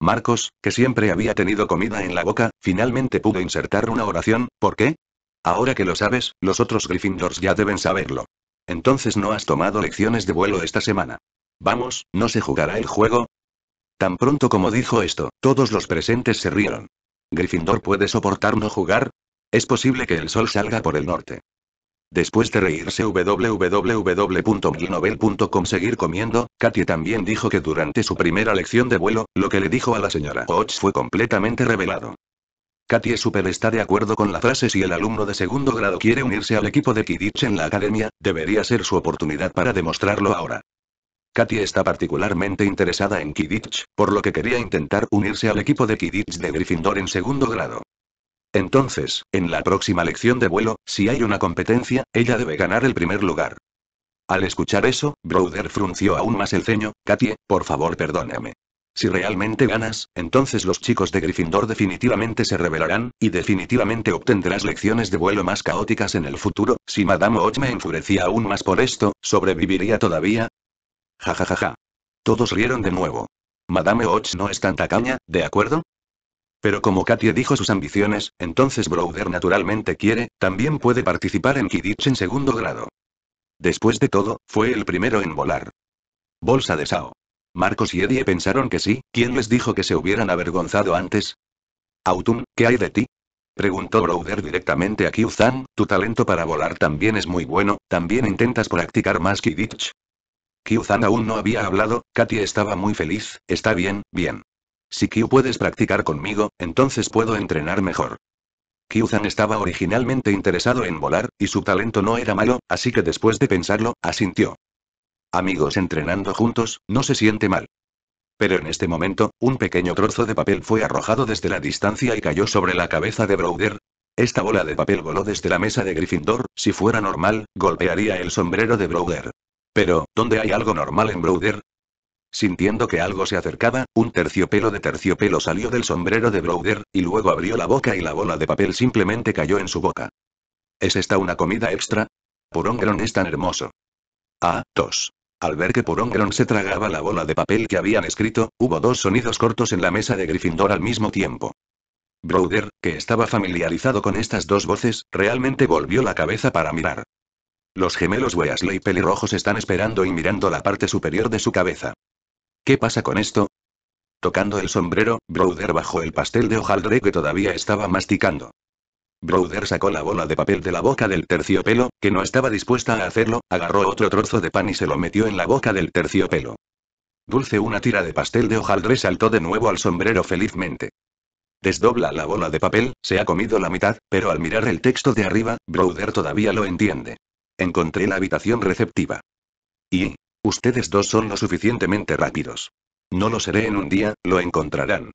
Marcos, que siempre había tenido comida en la boca, finalmente pudo insertar una oración, ¿por qué? Ahora que lo sabes, los otros Gryffindors ya deben saberlo. Entonces no has tomado lecciones de vuelo esta semana. Vamos, ¿no se jugará el juego? Tan pronto como dijo esto, todos los presentes se rieron. ¿Gryffindor puede soportar no jugar? Es posible que el sol salga por el norte. Después de reírse www.milnovel.com seguir comiendo, Katie también dijo que durante su primera lección de vuelo, lo que le dijo a la señora Hodge fue completamente revelado. Katie Super está de acuerdo con la frase si el alumno de segundo grado quiere unirse al equipo de Kidditch en la academia, debería ser su oportunidad para demostrarlo ahora. Katy está particularmente interesada en Kidditch, por lo que quería intentar unirse al equipo de Kidditch de Gryffindor en segundo grado. Entonces, en la próxima lección de vuelo, si hay una competencia, ella debe ganar el primer lugar. Al escuchar eso, Browder frunció aún más el ceño, Katie, por favor perdóname. Si realmente ganas, entonces los chicos de Gryffindor definitivamente se rebelarán, y definitivamente obtendrás lecciones de vuelo más caóticas en el futuro, si Madame Hodge me enfurecía aún más por esto, ¿sobreviviría todavía? Jajajaja. Todos rieron de nuevo. Madame Ots no es tan tacaña, ¿de acuerdo? Pero como Katia dijo sus ambiciones, entonces Browder naturalmente quiere, también puede participar en Kidditch en segundo grado. Después de todo, fue el primero en volar. Bolsa de Sao. Marcos y Eddie pensaron que sí, ¿quién les dijo que se hubieran avergonzado antes? Autumn, ¿qué hay de ti? Preguntó Browder directamente a kiu tu talento para volar también es muy bueno, ¿también intentas practicar más Kidditch? kyu aún no había hablado, Katy estaba muy feliz, está bien, bien. Si Kyu puedes practicar conmigo, entonces puedo entrenar mejor. Kiu-Zan estaba originalmente interesado en volar, y su talento no era malo, así que después de pensarlo, asintió. Amigos entrenando juntos, no se siente mal. Pero en este momento, un pequeño trozo de papel fue arrojado desde la distancia y cayó sobre la cabeza de Browder. Esta bola de papel voló desde la mesa de Gryffindor, si fuera normal, golpearía el sombrero de Browder. Pero, ¿dónde hay algo normal en Browder? Sintiendo que algo se acercaba, un terciopelo de terciopelo salió del sombrero de Browder, y luego abrió la boca y la bola de papel simplemente cayó en su boca. ¿Es esta una comida extra? Porongron es tan hermoso. Ah, tos. Al ver que Porongron se tragaba la bola de papel que habían escrito, hubo dos sonidos cortos en la mesa de Gryffindor al mismo tiempo. Browder, que estaba familiarizado con estas dos voces, realmente volvió la cabeza para mirar. Los gemelos Weasley pelirrojos están esperando y mirando la parte superior de su cabeza. ¿Qué pasa con esto? Tocando el sombrero, Browder bajó el pastel de hojaldre que todavía estaba masticando. Browder sacó la bola de papel de la boca del terciopelo, que no estaba dispuesta a hacerlo, agarró otro trozo de pan y se lo metió en la boca del terciopelo. Dulce una tira de pastel de hojaldre saltó de nuevo al sombrero felizmente. Desdobla la bola de papel, se ha comido la mitad, pero al mirar el texto de arriba, Browder todavía lo entiende. Encontré la habitación receptiva. Y... Ustedes dos son lo suficientemente rápidos. No lo seré en un día, lo encontrarán.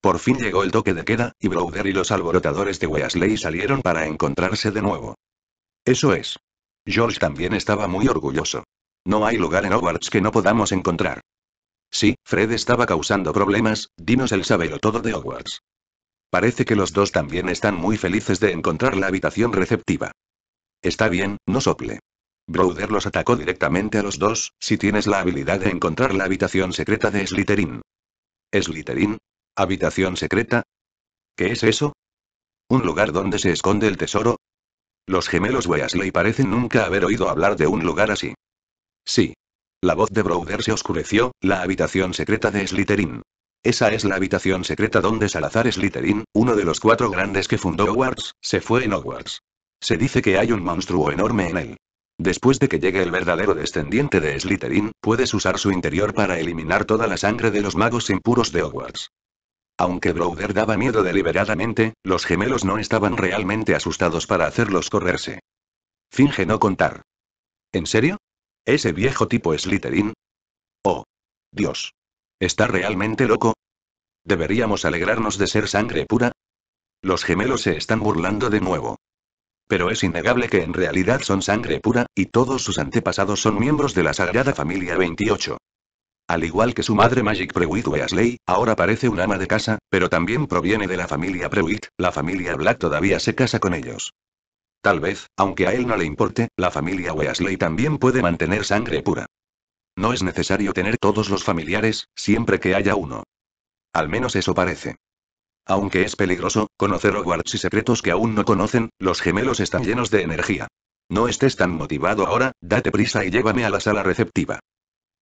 Por fin llegó el toque de queda, y Browder y los alborotadores de Weasley salieron para encontrarse de nuevo. Eso es. George también estaba muy orgulloso. No hay lugar en Hogwarts que no podamos encontrar. Sí, Fred estaba causando problemas, dinos el saberlo todo de Hogwarts. Parece que los dos también están muy felices de encontrar la habitación receptiva. Está bien, no sople. Browder los atacó directamente a los dos, si tienes la habilidad de encontrar la habitación secreta de Slytherin. ¿Slytherin? ¿Habitación secreta? ¿Qué es eso? ¿Un lugar donde se esconde el tesoro? Los gemelos Weasley parecen nunca haber oído hablar de un lugar así. Sí. La voz de Browder se oscureció, la habitación secreta de Slytherin. Esa es la habitación secreta donde Salazar Slytherin, uno de los cuatro grandes que fundó Hogwarts, se fue en Hogwarts. Se dice que hay un monstruo enorme en él. Después de que llegue el verdadero descendiente de Slytherin, puedes usar su interior para eliminar toda la sangre de los magos impuros de Hogwarts. Aunque Browder daba miedo deliberadamente, los gemelos no estaban realmente asustados para hacerlos correrse. Finge no contar. ¿En serio? ¿Ese viejo tipo Slytherin? Oh. Dios. ¿Está realmente loco? ¿Deberíamos alegrarnos de ser sangre pura? Los gemelos se están burlando de nuevo pero es innegable que en realidad son sangre pura, y todos sus antepasados son miembros de la Sagrada Familia 28. Al igual que su madre Magic Prewitt Weasley, ahora parece un ama de casa, pero también proviene de la familia Prewitt, la familia Black todavía se casa con ellos. Tal vez, aunque a él no le importe, la familia Weasley también puede mantener sangre pura. No es necesario tener todos los familiares, siempre que haya uno. Al menos eso parece. Aunque es peligroso, conocer Hogwarts y secretos que aún no conocen, los gemelos están llenos de energía. No estés tan motivado ahora, date prisa y llévame a la sala receptiva.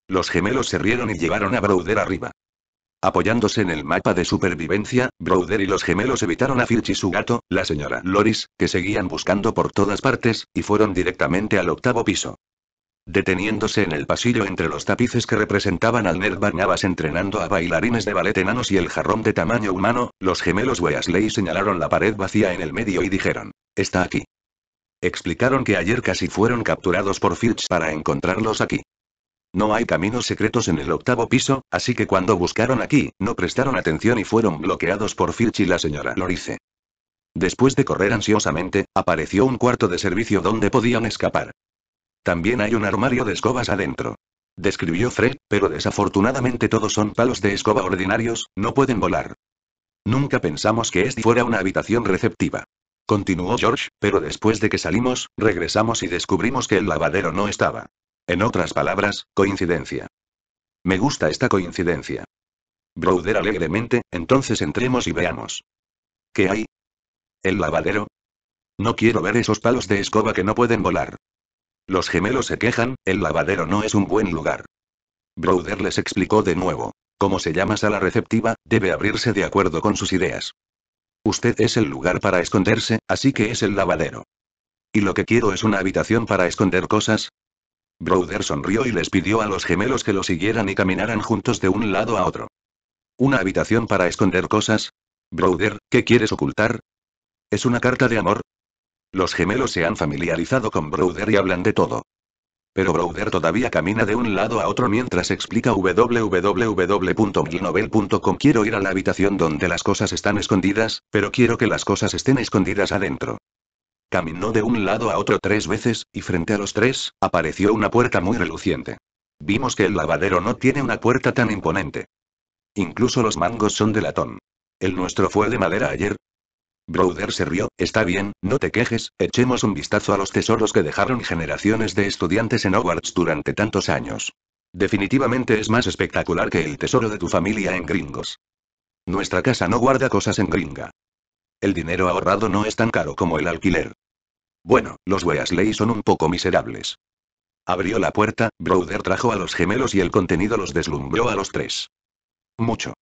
Los gemelos se rieron y llevaron a Browder arriba. Apoyándose en el mapa de supervivencia, Browder y los gemelos evitaron a Filch y su gato, la señora Loris, que seguían buscando por todas partes, y fueron directamente al octavo piso. Deteniéndose en el pasillo entre los tapices que representaban al nerd Barnabas entrenando a bailarines de ballet enanos y el jarrón de tamaño humano, los gemelos Weasley señalaron la pared vacía en el medio y dijeron: Está aquí. Explicaron que ayer casi fueron capturados por Fitch para encontrarlos aquí. No hay caminos secretos en el octavo piso, así que cuando buscaron aquí, no prestaron atención y fueron bloqueados por Fitch y la señora Lorice. Después de correr ansiosamente, apareció un cuarto de servicio donde podían escapar. También hay un armario de escobas adentro. Describió Fred, pero desafortunadamente todos son palos de escoba ordinarios, no pueden volar. Nunca pensamos que este fuera una habitación receptiva. Continuó George, pero después de que salimos, regresamos y descubrimos que el lavadero no estaba. En otras palabras, coincidencia. Me gusta esta coincidencia. Browder alegremente, entonces entremos y veamos. ¿Qué hay? ¿El lavadero? No quiero ver esos palos de escoba que no pueden volar. Los gemelos se quejan, el lavadero no es un buen lugar. Browder les explicó de nuevo. Como se llama sala receptiva, debe abrirse de acuerdo con sus ideas. Usted es el lugar para esconderse, así que es el lavadero. ¿Y lo que quiero es una habitación para esconder cosas? Browder sonrió y les pidió a los gemelos que lo siguieran y caminaran juntos de un lado a otro. ¿Una habitación para esconder cosas? Browder, ¿qué quieres ocultar? ¿Es una carta de amor? Los gemelos se han familiarizado con Browder y hablan de todo. Pero Browder todavía camina de un lado a otro mientras explica www.milnovel.com Quiero ir a la habitación donde las cosas están escondidas, pero quiero que las cosas estén escondidas adentro. Caminó de un lado a otro tres veces, y frente a los tres, apareció una puerta muy reluciente. Vimos que el lavadero no tiene una puerta tan imponente. Incluso los mangos son de latón. El nuestro fue de madera ayer, Browder se rió, está bien, no te quejes, echemos un vistazo a los tesoros que dejaron generaciones de estudiantes en Hogwarts durante tantos años. Definitivamente es más espectacular que el tesoro de tu familia en gringos. Nuestra casa no guarda cosas en gringa. El dinero ahorrado no es tan caro como el alquiler. Bueno, los Weasley son un poco miserables. Abrió la puerta, Browder trajo a los gemelos y el contenido los deslumbró a los tres. Mucho.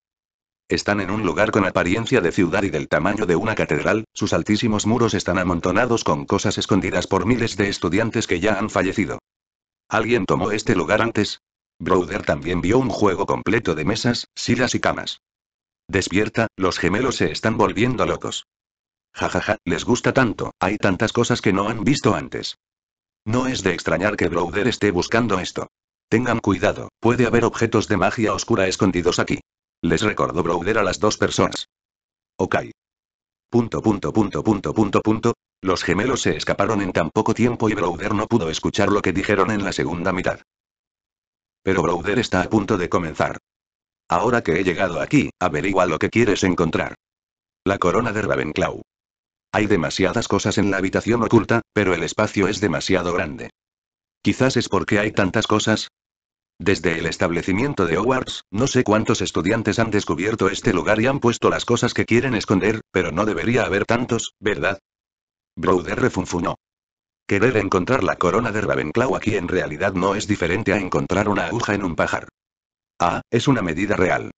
Están en un lugar con apariencia de ciudad y del tamaño de una catedral, sus altísimos muros están amontonados con cosas escondidas por miles de estudiantes que ya han fallecido. ¿Alguien tomó este lugar antes? Browder también vio un juego completo de mesas, sillas y camas. Despierta, los gemelos se están volviendo locos. Jajaja, ja, ja, les gusta tanto, hay tantas cosas que no han visto antes. No es de extrañar que Browder esté buscando esto. Tengan cuidado, puede haber objetos de magia oscura escondidos aquí. Les recordó Browder a las dos personas. Ok. Punto punto punto punto punto punto. Los gemelos se escaparon en tan poco tiempo y Browder no pudo escuchar lo que dijeron en la segunda mitad. Pero Browder está a punto de comenzar. Ahora que he llegado aquí, averigua lo que quieres encontrar. La corona de Ravenclaw. Hay demasiadas cosas en la habitación oculta, pero el espacio es demasiado grande. Quizás es porque hay tantas cosas, desde el establecimiento de Hogwarts, no sé cuántos estudiantes han descubierto este lugar y han puesto las cosas que quieren esconder, pero no debería haber tantos, ¿verdad? Browder refunfunó. Querer encontrar la corona de Ravenclaw aquí en realidad no es diferente a encontrar una aguja en un pajar. Ah, es una medida real.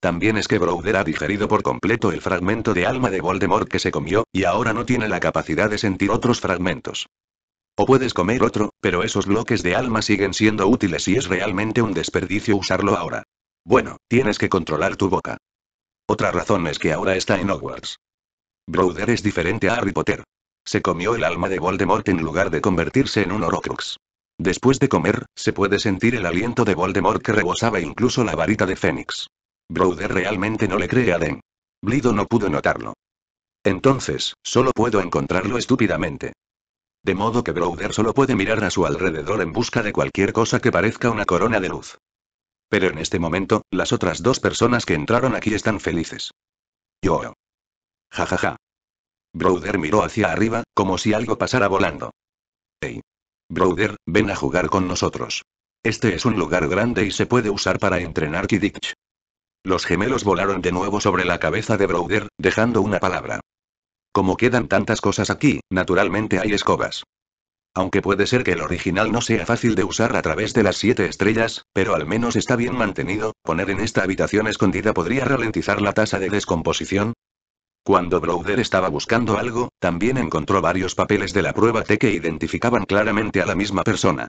También es que Browder ha digerido por completo el fragmento de alma de Voldemort que se comió, y ahora no tiene la capacidad de sentir otros fragmentos. O puedes comer otro, pero esos bloques de alma siguen siendo útiles y es realmente un desperdicio usarlo ahora. Bueno, tienes que controlar tu boca. Otra razón es que ahora está en Hogwarts. Browder es diferente a Harry Potter. Se comió el alma de Voldemort en lugar de convertirse en un Horocrux. Después de comer, se puede sentir el aliento de Voldemort que rebosaba incluso la varita de Fénix. Browder realmente no le cree a Den. Blido no pudo notarlo. Entonces, solo puedo encontrarlo estúpidamente. De modo que Browder solo puede mirar a su alrededor en busca de cualquier cosa que parezca una corona de luz. Pero en este momento, las otras dos personas que entraron aquí están felices. Yo. Ja ja ja. Browder miró hacia arriba, como si algo pasara volando. Hey. Browder, ven a jugar con nosotros. Este es un lugar grande y se puede usar para entrenar Kidditch. Los gemelos volaron de nuevo sobre la cabeza de Browder, dejando una palabra. Como quedan tantas cosas aquí, naturalmente hay escobas. Aunque puede ser que el original no sea fácil de usar a través de las siete estrellas, pero al menos está bien mantenido, poner en esta habitación escondida podría ralentizar la tasa de descomposición. Cuando Browder estaba buscando algo, también encontró varios papeles de la prueba T que identificaban claramente a la misma persona.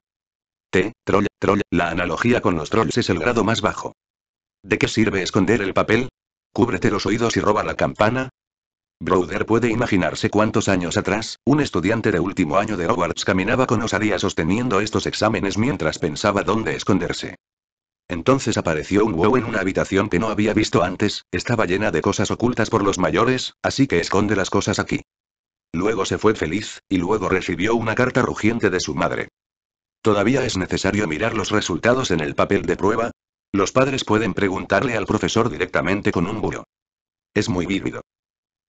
T, troll, troll, la analogía con los trolls es el grado más bajo. ¿De qué sirve esconder el papel? Cúbrete los oídos y roba la campana, Browder puede imaginarse cuántos años atrás, un estudiante de último año de Hogwarts caminaba con osadía sosteniendo estos exámenes mientras pensaba dónde esconderse. Entonces apareció un huevo en una habitación que no había visto antes, estaba llena de cosas ocultas por los mayores, así que esconde las cosas aquí. Luego se fue feliz, y luego recibió una carta rugiente de su madre. ¿Todavía es necesario mirar los resultados en el papel de prueba? Los padres pueden preguntarle al profesor directamente con un buro. Es muy vívido.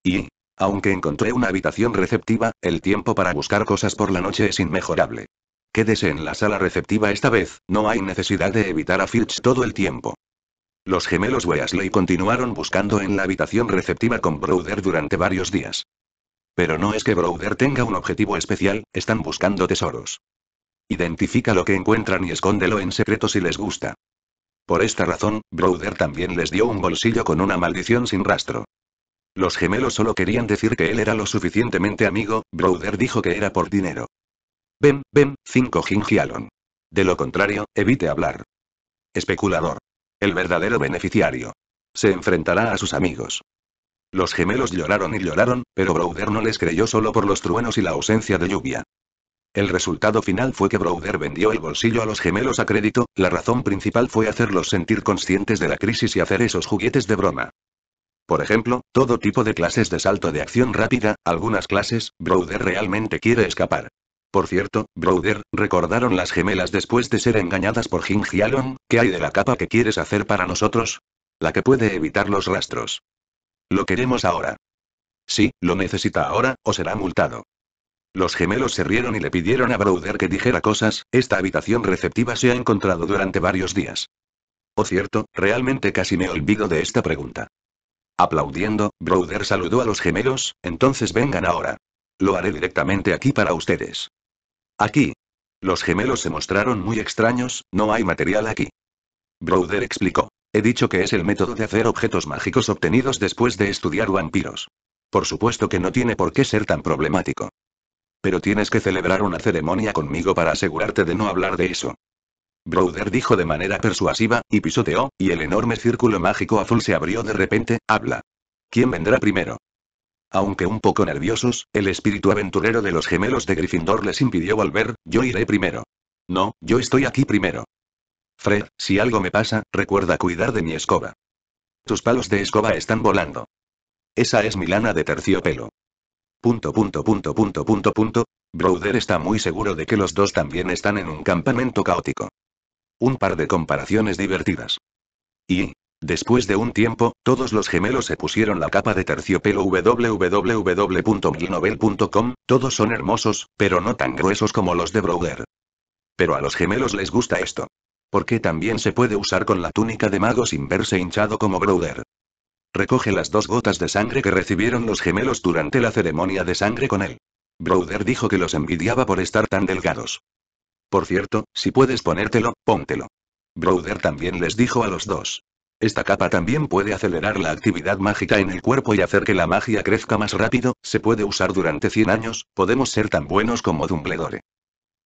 Y, aunque encontré una habitación receptiva, el tiempo para buscar cosas por la noche es inmejorable. Quédese en la sala receptiva esta vez, no hay necesidad de evitar a Fitch todo el tiempo. Los gemelos Weasley continuaron buscando en la habitación receptiva con Browder durante varios días. Pero no es que Browder tenga un objetivo especial, están buscando tesoros. Identifica lo que encuentran y escóndelo en secreto si les gusta. Por esta razón, Browder también les dio un bolsillo con una maldición sin rastro. Los gemelos solo querían decir que él era lo suficientemente amigo, Browder dijo que era por dinero. Ven, ven, 5 Gingialon. De lo contrario, evite hablar. Especulador. El verdadero beneficiario. Se enfrentará a sus amigos. Los gemelos lloraron y lloraron, pero Browder no les creyó solo por los truenos y la ausencia de lluvia. El resultado final fue que Browder vendió el bolsillo a los gemelos a crédito, la razón principal fue hacerlos sentir conscientes de la crisis y hacer esos juguetes de broma. Por ejemplo, todo tipo de clases de salto de acción rápida, algunas clases, Browder realmente quiere escapar. Por cierto, Browder, recordaron las gemelas después de ser engañadas por Jing ¿qué hay de la capa que quieres hacer para nosotros? La que puede evitar los rastros. Lo queremos ahora. Sí, lo necesita ahora, o será multado. Los gemelos se rieron y le pidieron a Broder que dijera cosas, esta habitación receptiva se ha encontrado durante varios días. O oh, cierto, realmente casi me olvido de esta pregunta. Aplaudiendo, Browder saludó a los gemelos, entonces vengan ahora. Lo haré directamente aquí para ustedes. Aquí. Los gemelos se mostraron muy extraños, no hay material aquí. Browder explicó. He dicho que es el método de hacer objetos mágicos obtenidos después de estudiar vampiros. Por supuesto que no tiene por qué ser tan problemático. Pero tienes que celebrar una ceremonia conmigo para asegurarte de no hablar de eso. Browder dijo de manera persuasiva, y pisoteó, y el enorme círculo mágico azul se abrió de repente, habla. ¿Quién vendrá primero? Aunque un poco nerviosos, el espíritu aventurero de los gemelos de Gryffindor les impidió volver, yo iré primero. No, yo estoy aquí primero. Fred, si algo me pasa, recuerda cuidar de mi escoba. Tus palos de escoba están volando. Esa es mi lana de terciopelo. Punto punto punto punto punto punto. Browder está muy seguro de que los dos también están en un campamento caótico. Un par de comparaciones divertidas. Y, Después de un tiempo, todos los gemelos se pusieron la capa de terciopelo www.milnovel.com, todos son hermosos, pero no tan gruesos como los de Browder. Pero a los gemelos les gusta esto. Porque también se puede usar con la túnica de mago sin verse hinchado como Browder. Recoge las dos gotas de sangre que recibieron los gemelos durante la ceremonia de sangre con él. Broder dijo que los envidiaba por estar tan delgados. Por cierto, si puedes ponértelo, póntelo. Browder también les dijo a los dos. Esta capa también puede acelerar la actividad mágica en el cuerpo y hacer que la magia crezca más rápido, se puede usar durante 100 años, podemos ser tan buenos como Dumbledore.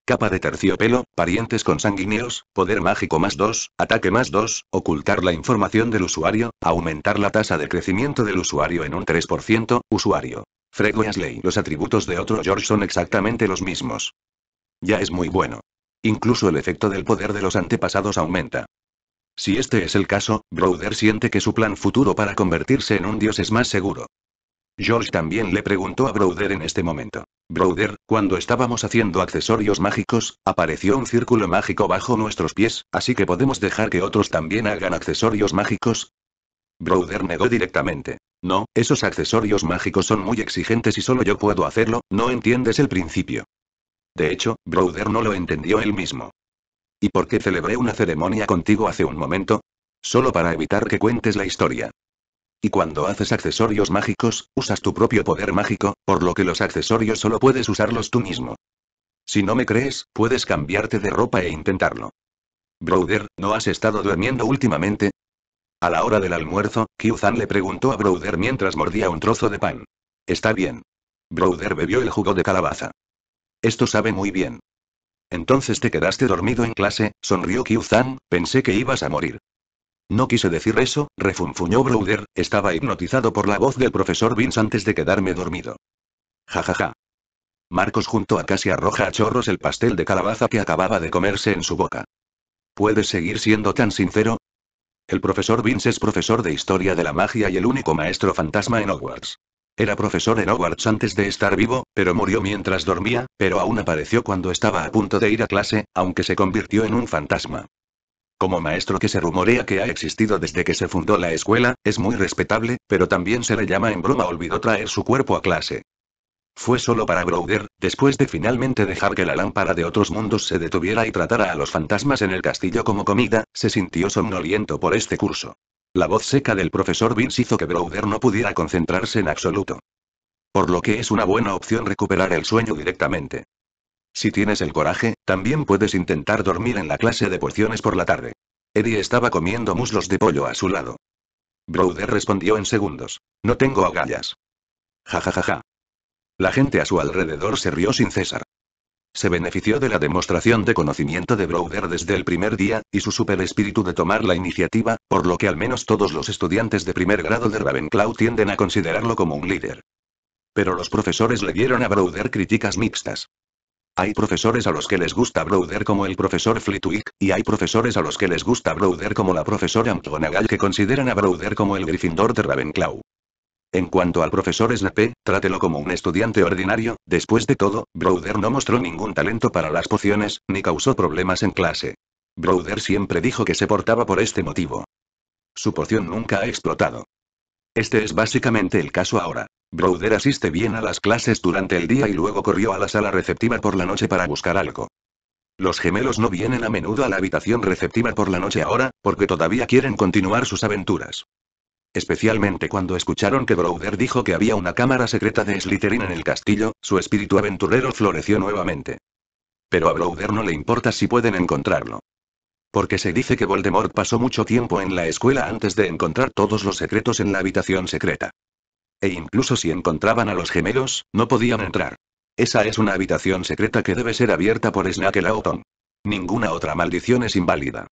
Capa de terciopelo, parientes con sanguíneos, poder mágico más 2, ataque más 2, ocultar la información del usuario, aumentar la tasa de crecimiento del usuario en un 3%, usuario. Fred Weasley. Los atributos de otro George son exactamente los mismos. Ya es muy bueno. Incluso el efecto del poder de los antepasados aumenta. Si este es el caso, Browder siente que su plan futuro para convertirse en un dios es más seguro. George también le preguntó a Browder en este momento. Browder, cuando estábamos haciendo accesorios mágicos, apareció un círculo mágico bajo nuestros pies, así que podemos dejar que otros también hagan accesorios mágicos. Browder negó directamente. No, esos accesorios mágicos son muy exigentes y solo yo puedo hacerlo, no entiendes el principio. De hecho, Browder no lo entendió él mismo. ¿Y por qué celebré una ceremonia contigo hace un momento? Solo para evitar que cuentes la historia. Y cuando haces accesorios mágicos, usas tu propio poder mágico, por lo que los accesorios solo puedes usarlos tú mismo. Si no me crees, puedes cambiarte de ropa e intentarlo. Broder, ¿no has estado durmiendo últimamente? A la hora del almuerzo, Kyuzan le preguntó a Browder mientras mordía un trozo de pan. Está bien. Browder bebió el jugo de calabaza. Esto sabe muy bien. Entonces te quedaste dormido en clase, sonrió Kyuzan. pensé que ibas a morir. No quise decir eso, refunfuñó Browder, estaba hipnotizado por la voz del profesor Vince antes de quedarme dormido. Jajaja. Ja, ja. Marcos junto a casi arroja a chorros el pastel de calabaza que acababa de comerse en su boca. ¿Puedes seguir siendo tan sincero? El profesor Vince es profesor de historia de la magia y el único maestro fantasma en Hogwarts. Era profesor en Hogwarts antes de estar vivo, pero murió mientras dormía, pero aún apareció cuando estaba a punto de ir a clase, aunque se convirtió en un fantasma. Como maestro que se rumorea que ha existido desde que se fundó la escuela, es muy respetable, pero también se le llama en broma olvidó traer su cuerpo a clase. Fue solo para Broder, después de finalmente dejar que la lámpara de otros mundos se detuviera y tratara a los fantasmas en el castillo como comida, se sintió somnoliento por este curso. La voz seca del profesor Vince hizo que Browder no pudiera concentrarse en absoluto. Por lo que es una buena opción recuperar el sueño directamente. Si tienes el coraje, también puedes intentar dormir en la clase de porciones por la tarde. Eddie estaba comiendo muslos de pollo a su lado. Browder respondió en segundos. No tengo agallas. Ja ja ja ja. La gente a su alrededor se rió sin cesar. Se benefició de la demostración de conocimiento de Browder desde el primer día, y su super espíritu de tomar la iniciativa, por lo que al menos todos los estudiantes de primer grado de Ravenclaw tienden a considerarlo como un líder. Pero los profesores le dieron a Browder críticas mixtas. Hay profesores a los que les gusta Browder como el profesor Flitwick, y hay profesores a los que les gusta Browder como la profesora McGonagall que consideran a Browder como el Gryffindor de Ravenclaw. En cuanto al profesor Snape, trátelo como un estudiante ordinario, después de todo, Browder no mostró ningún talento para las pociones, ni causó problemas en clase. Browder siempre dijo que se portaba por este motivo. Su poción nunca ha explotado. Este es básicamente el caso ahora. Browder asiste bien a las clases durante el día y luego corrió a la sala receptiva por la noche para buscar algo. Los gemelos no vienen a menudo a la habitación receptiva por la noche ahora, porque todavía quieren continuar sus aventuras. Especialmente cuando escucharon que Browder dijo que había una cámara secreta de Slytherin en el castillo, su espíritu aventurero floreció nuevamente. Pero a Browder no le importa si pueden encontrarlo. Porque se dice que Voldemort pasó mucho tiempo en la escuela antes de encontrar todos los secretos en la habitación secreta. E incluso si encontraban a los gemelos, no podían entrar. Esa es una habitación secreta que debe ser abierta por Snakelauton. Ninguna otra maldición es inválida.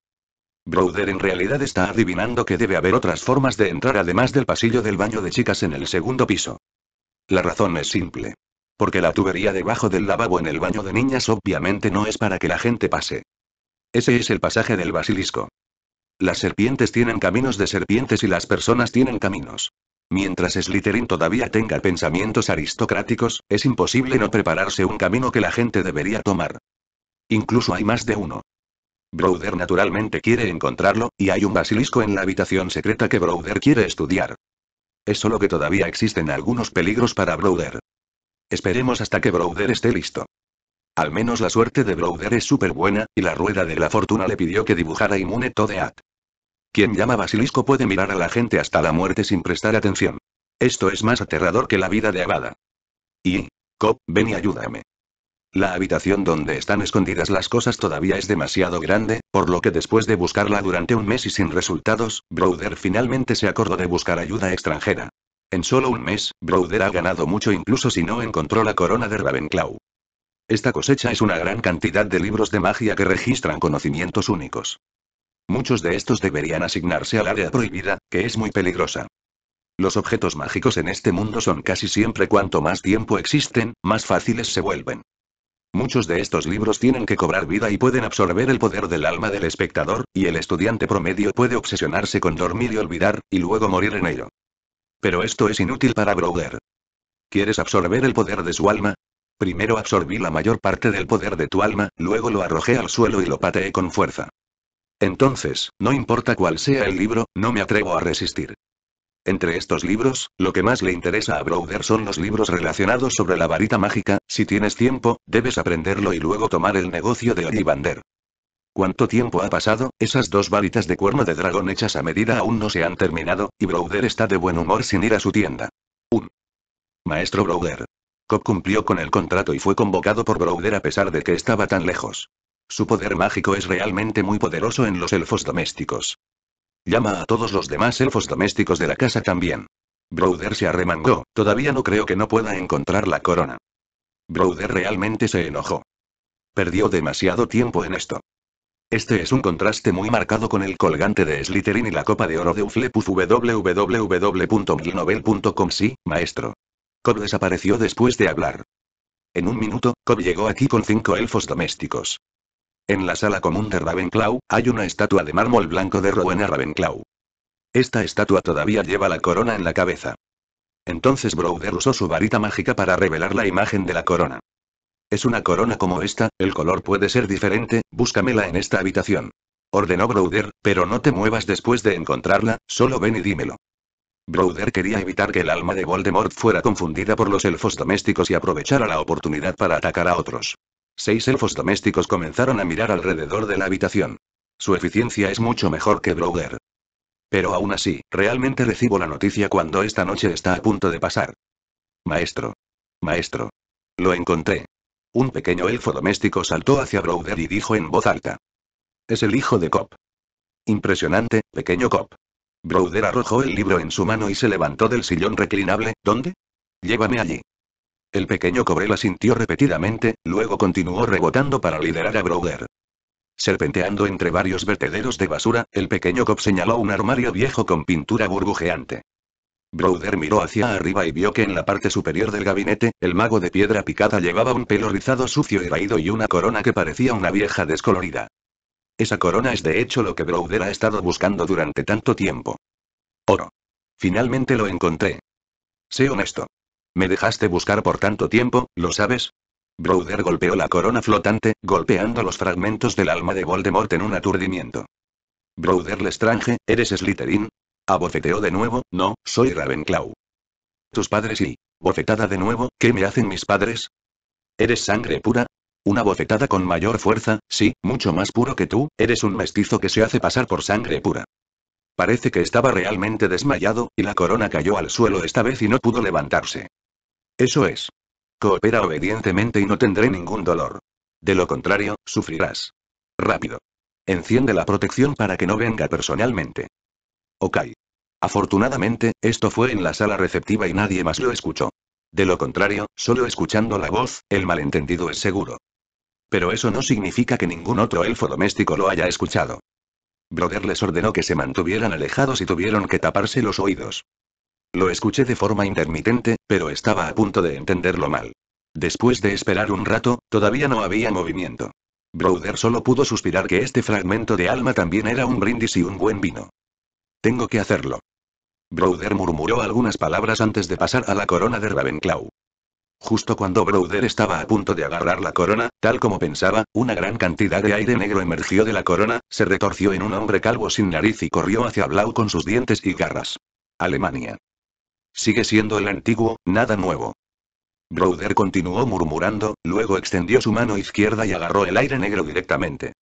Broder en realidad está adivinando que debe haber otras formas de entrar además del pasillo del baño de chicas en el segundo piso. La razón es simple. Porque la tubería debajo del lavabo en el baño de niñas obviamente no es para que la gente pase. Ese es el pasaje del basilisco. Las serpientes tienen caminos de serpientes y las personas tienen caminos. Mientras Slytherin todavía tenga pensamientos aristocráticos, es imposible no prepararse un camino que la gente debería tomar. Incluso hay más de uno. Browder naturalmente quiere encontrarlo, y hay un basilisco en la habitación secreta que Browder quiere estudiar. Es solo que todavía existen algunos peligros para Browder. Esperemos hasta que Browder esté listo. Al menos la suerte de Browder es súper buena, y la rueda de la fortuna le pidió que dibujara Inmune de at. Quien llama basilisco puede mirar a la gente hasta la muerte sin prestar atención. Esto es más aterrador que la vida de Abada. Y, Cop, ven y ayúdame. La habitación donde están escondidas las cosas todavía es demasiado grande, por lo que después de buscarla durante un mes y sin resultados, Browder finalmente se acordó de buscar ayuda extranjera. En solo un mes, Browder ha ganado mucho incluso si no encontró la corona de Ravenclaw. Esta cosecha es una gran cantidad de libros de magia que registran conocimientos únicos. Muchos de estos deberían asignarse al área prohibida, que es muy peligrosa. Los objetos mágicos en este mundo son casi siempre cuanto más tiempo existen, más fáciles se vuelven. Muchos de estos libros tienen que cobrar vida y pueden absorber el poder del alma del espectador, y el estudiante promedio puede obsesionarse con dormir y olvidar, y luego morir en ello. Pero esto es inútil para Broder. ¿Quieres absorber el poder de su alma? Primero absorbí la mayor parte del poder de tu alma, luego lo arrojé al suelo y lo pateé con fuerza. Entonces, no importa cuál sea el libro, no me atrevo a resistir. Entre estos libros, lo que más le interesa a Browder son los libros relacionados sobre la varita mágica, si tienes tiempo, debes aprenderlo y luego tomar el negocio de Ollivander. ¿Cuánto tiempo ha pasado? Esas dos varitas de cuerno de dragón hechas a medida aún no se han terminado, y Browder está de buen humor sin ir a su tienda. 1. Maestro Browder. Cobb cumplió con el contrato y fue convocado por Browder a pesar de que estaba tan lejos. Su poder mágico es realmente muy poderoso en los elfos domésticos. Llama a todos los demás elfos domésticos de la casa también. Broder se arremangó, todavía no creo que no pueda encontrar la corona. Browder realmente se enojó. Perdió demasiado tiempo en esto. Este es un contraste muy marcado con el colgante de Slytherin y la copa de oro de Uflepuff www.milnovel.com Sí, maestro. Cobb desapareció después de hablar. En un minuto, Cobb llegó aquí con cinco elfos domésticos. En la sala común de Ravenclaw, hay una estatua de mármol blanco de Rowena Ravenclaw. Esta estatua todavía lleva la corona en la cabeza. Entonces Browder usó su varita mágica para revelar la imagen de la corona. Es una corona como esta, el color puede ser diferente, búscamela en esta habitación. Ordenó Browder, pero no te muevas después de encontrarla, solo ven y dímelo. Browder quería evitar que el alma de Voldemort fuera confundida por los elfos domésticos y aprovechara la oportunidad para atacar a otros. Seis elfos domésticos comenzaron a mirar alrededor de la habitación. Su eficiencia es mucho mejor que Broger. Pero aún así, realmente recibo la noticia cuando esta noche está a punto de pasar. Maestro. Maestro. Lo encontré. Un pequeño elfo doméstico saltó hacia Broder y dijo en voz alta. Es el hijo de Cop. Impresionante, pequeño Cop. Broder arrojó el libro en su mano y se levantó del sillón reclinable, ¿dónde? Llévame allí. El pequeño cobre la sintió repetidamente, luego continuó rebotando para liderar a Broder, Serpenteando entre varios vertederos de basura, el pequeño Cob señaló un armario viejo con pintura burbujeante. Browder miró hacia arriba y vio que en la parte superior del gabinete, el mago de piedra picada llevaba un pelo rizado sucio y raído y una corona que parecía una vieja descolorida. Esa corona es de hecho lo que Browder ha estado buscando durante tanto tiempo. Oro. Finalmente lo encontré. Sé honesto. Me dejaste buscar por tanto tiempo, ¿lo sabes? Browder golpeó la corona flotante, golpeando los fragmentos del alma de Voldemort en un aturdimiento. le Lestrange, ¿eres Slytherin? Abofeteó de nuevo, no, soy Ravenclaw. Tus padres y... Bofetada de nuevo, ¿qué me hacen mis padres? ¿Eres sangre pura? Una bofetada con mayor fuerza, sí, mucho más puro que tú, eres un mestizo que se hace pasar por sangre pura. Parece que estaba realmente desmayado, y la corona cayó al suelo esta vez y no pudo levantarse. Eso es. Coopera obedientemente y no tendré ningún dolor. De lo contrario, sufrirás. Rápido. Enciende la protección para que no venga personalmente. Ok. Afortunadamente, esto fue en la sala receptiva y nadie más lo escuchó. De lo contrario, solo escuchando la voz, el malentendido es seguro. Pero eso no significa que ningún otro elfo doméstico lo haya escuchado. Brother les ordenó que se mantuvieran alejados y tuvieron que taparse los oídos. Lo escuché de forma intermitente, pero estaba a punto de entenderlo mal. Después de esperar un rato, todavía no había movimiento. Browder solo pudo suspirar que este fragmento de alma también era un brindis y un buen vino. Tengo que hacerlo. Browder murmuró algunas palabras antes de pasar a la corona de Ravenclaw. Justo cuando Browder estaba a punto de agarrar la corona, tal como pensaba, una gran cantidad de aire negro emergió de la corona, se retorció en un hombre calvo sin nariz y corrió hacia Blau con sus dientes y garras. Alemania. Sigue siendo el antiguo, nada nuevo. Browder continuó murmurando, luego extendió su mano izquierda y agarró el aire negro directamente.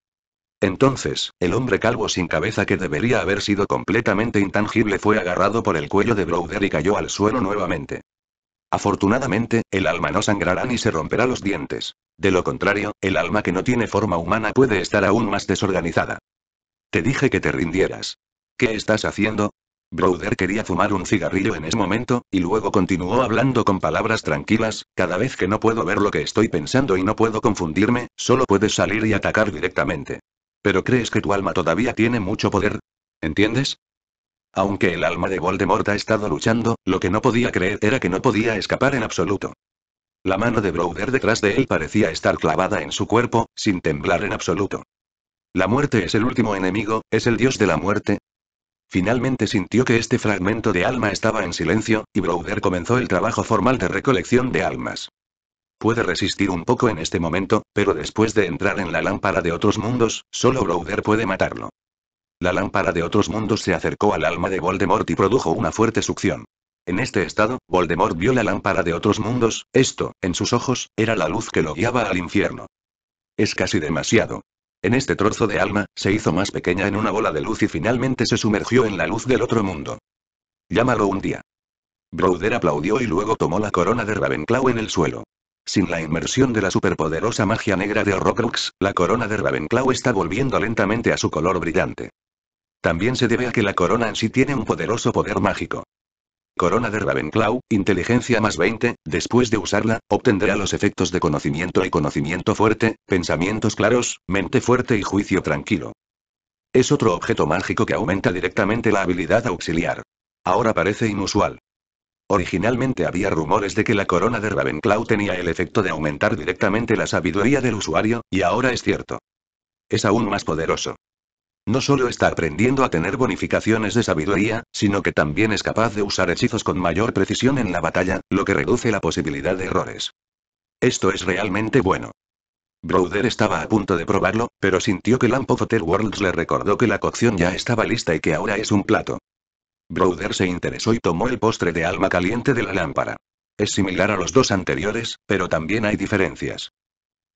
Entonces, el hombre calvo sin cabeza que debería haber sido completamente intangible fue agarrado por el cuello de Browder y cayó al suelo nuevamente. Afortunadamente, el alma no sangrará ni se romperá los dientes. De lo contrario, el alma que no tiene forma humana puede estar aún más desorganizada. Te dije que te rindieras. ¿Qué estás haciendo? Browder quería fumar un cigarrillo en ese momento, y luego continuó hablando con palabras tranquilas, cada vez que no puedo ver lo que estoy pensando y no puedo confundirme, solo puedes salir y atacar directamente. ¿Pero crees que tu alma todavía tiene mucho poder? ¿Entiendes? Aunque el alma de Voldemort ha estado luchando, lo que no podía creer era que no podía escapar en absoluto. La mano de Browder detrás de él parecía estar clavada en su cuerpo, sin temblar en absoluto. La muerte es el último enemigo, es el dios de la muerte, Finalmente sintió que este fragmento de alma estaba en silencio, y Browder comenzó el trabajo formal de recolección de almas. Puede resistir un poco en este momento, pero después de entrar en la lámpara de otros mundos, solo Browder puede matarlo. La lámpara de otros mundos se acercó al alma de Voldemort y produjo una fuerte succión. En este estado, Voldemort vio la lámpara de otros mundos, esto, en sus ojos, era la luz que lo guiaba al infierno. Es casi demasiado. En este trozo de alma, se hizo más pequeña en una bola de luz y finalmente se sumergió en la luz del otro mundo. Llámalo un día. Broder aplaudió y luego tomó la corona de Ravenclaw en el suelo. Sin la inmersión de la superpoderosa magia negra de Horrocrux, la corona de Ravenclaw está volviendo lentamente a su color brillante. También se debe a que la corona en sí tiene un poderoso poder mágico. Corona de Ravenclaw, inteligencia más 20, después de usarla, obtendrá los efectos de conocimiento y conocimiento fuerte, pensamientos claros, mente fuerte y juicio tranquilo. Es otro objeto mágico que aumenta directamente la habilidad auxiliar. Ahora parece inusual. Originalmente había rumores de que la corona de Ravenclaw tenía el efecto de aumentar directamente la sabiduría del usuario, y ahora es cierto. Es aún más poderoso. No solo está aprendiendo a tener bonificaciones de sabiduría, sino que también es capaz de usar hechizos con mayor precisión en la batalla, lo que reduce la posibilidad de errores. Esto es realmente bueno. Browder estaba a punto de probarlo, pero sintió que Lamp of Worlds le recordó que la cocción ya estaba lista y que ahora es un plato. Browder se interesó y tomó el postre de alma caliente de la lámpara. Es similar a los dos anteriores, pero también hay diferencias.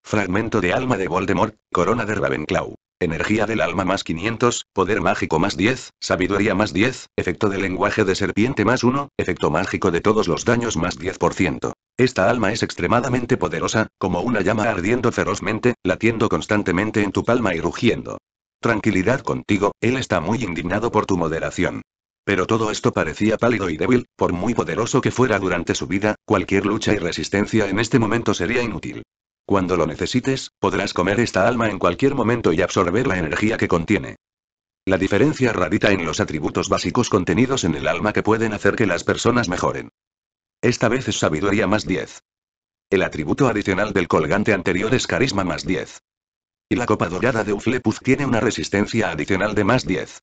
Fragmento de alma de Voldemort, corona de Ravenclaw energía del alma más 500, poder mágico más 10, sabiduría más 10, efecto de lenguaje de serpiente más 1, efecto mágico de todos los daños más 10%. Esta alma es extremadamente poderosa, como una llama ardiendo ferozmente, latiendo constantemente en tu palma y rugiendo. Tranquilidad contigo, él está muy indignado por tu moderación. Pero todo esto parecía pálido y débil, por muy poderoso que fuera durante su vida, cualquier lucha y resistencia en este momento sería inútil. Cuando lo necesites, podrás comer esta alma en cualquier momento y absorber la energía que contiene. La diferencia radica en los atributos básicos contenidos en el alma que pueden hacer que las personas mejoren. Esta vez es sabiduría más 10. El atributo adicional del colgante anterior es carisma más 10. Y la copa dorada de Uflepuz tiene una resistencia adicional de más 10.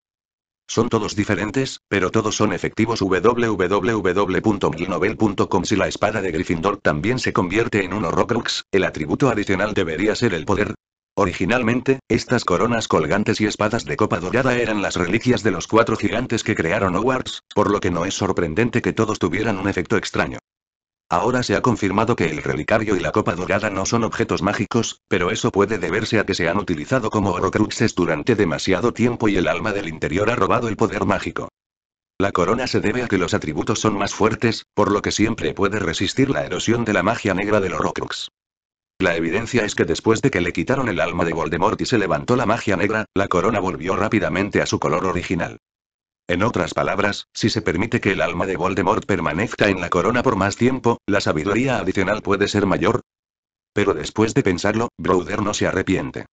Son todos diferentes, pero todos son efectivos www.milnovel.com Si la espada de Gryffindor también se convierte en un Horrocrux, el atributo adicional debería ser el poder. Originalmente, estas coronas colgantes y espadas de copa dorada eran las reliquias de los cuatro gigantes que crearon Hogwarts, por lo que no es sorprendente que todos tuvieran un efecto extraño. Ahora se ha confirmado que el relicario y la copa dorada no son objetos mágicos, pero eso puede deberse a que se han utilizado como orocruxes durante demasiado tiempo y el alma del interior ha robado el poder mágico. La corona se debe a que los atributos son más fuertes, por lo que siempre puede resistir la erosión de la magia negra del Orocrux. La evidencia es que después de que le quitaron el alma de Voldemort y se levantó la magia negra, la corona volvió rápidamente a su color original. En otras palabras, si se permite que el alma de Voldemort permanezca en la corona por más tiempo, la sabiduría adicional puede ser mayor. Pero después de pensarlo, Browder no se arrepiente.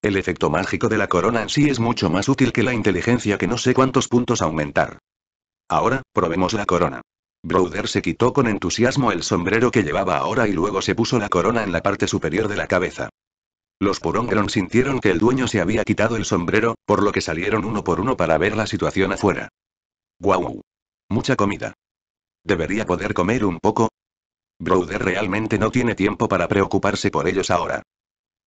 El efecto mágico de la corona en sí es mucho más útil que la inteligencia que no sé cuántos puntos aumentar. Ahora, probemos la corona. Browder se quitó con entusiasmo el sombrero que llevaba ahora y luego se puso la corona en la parte superior de la cabeza. Los Purongron sintieron que el dueño se había quitado el sombrero, por lo que salieron uno por uno para ver la situación afuera. ¡Guau! Mucha comida. ¿Debería poder comer un poco? Browder realmente no tiene tiempo para preocuparse por ellos ahora.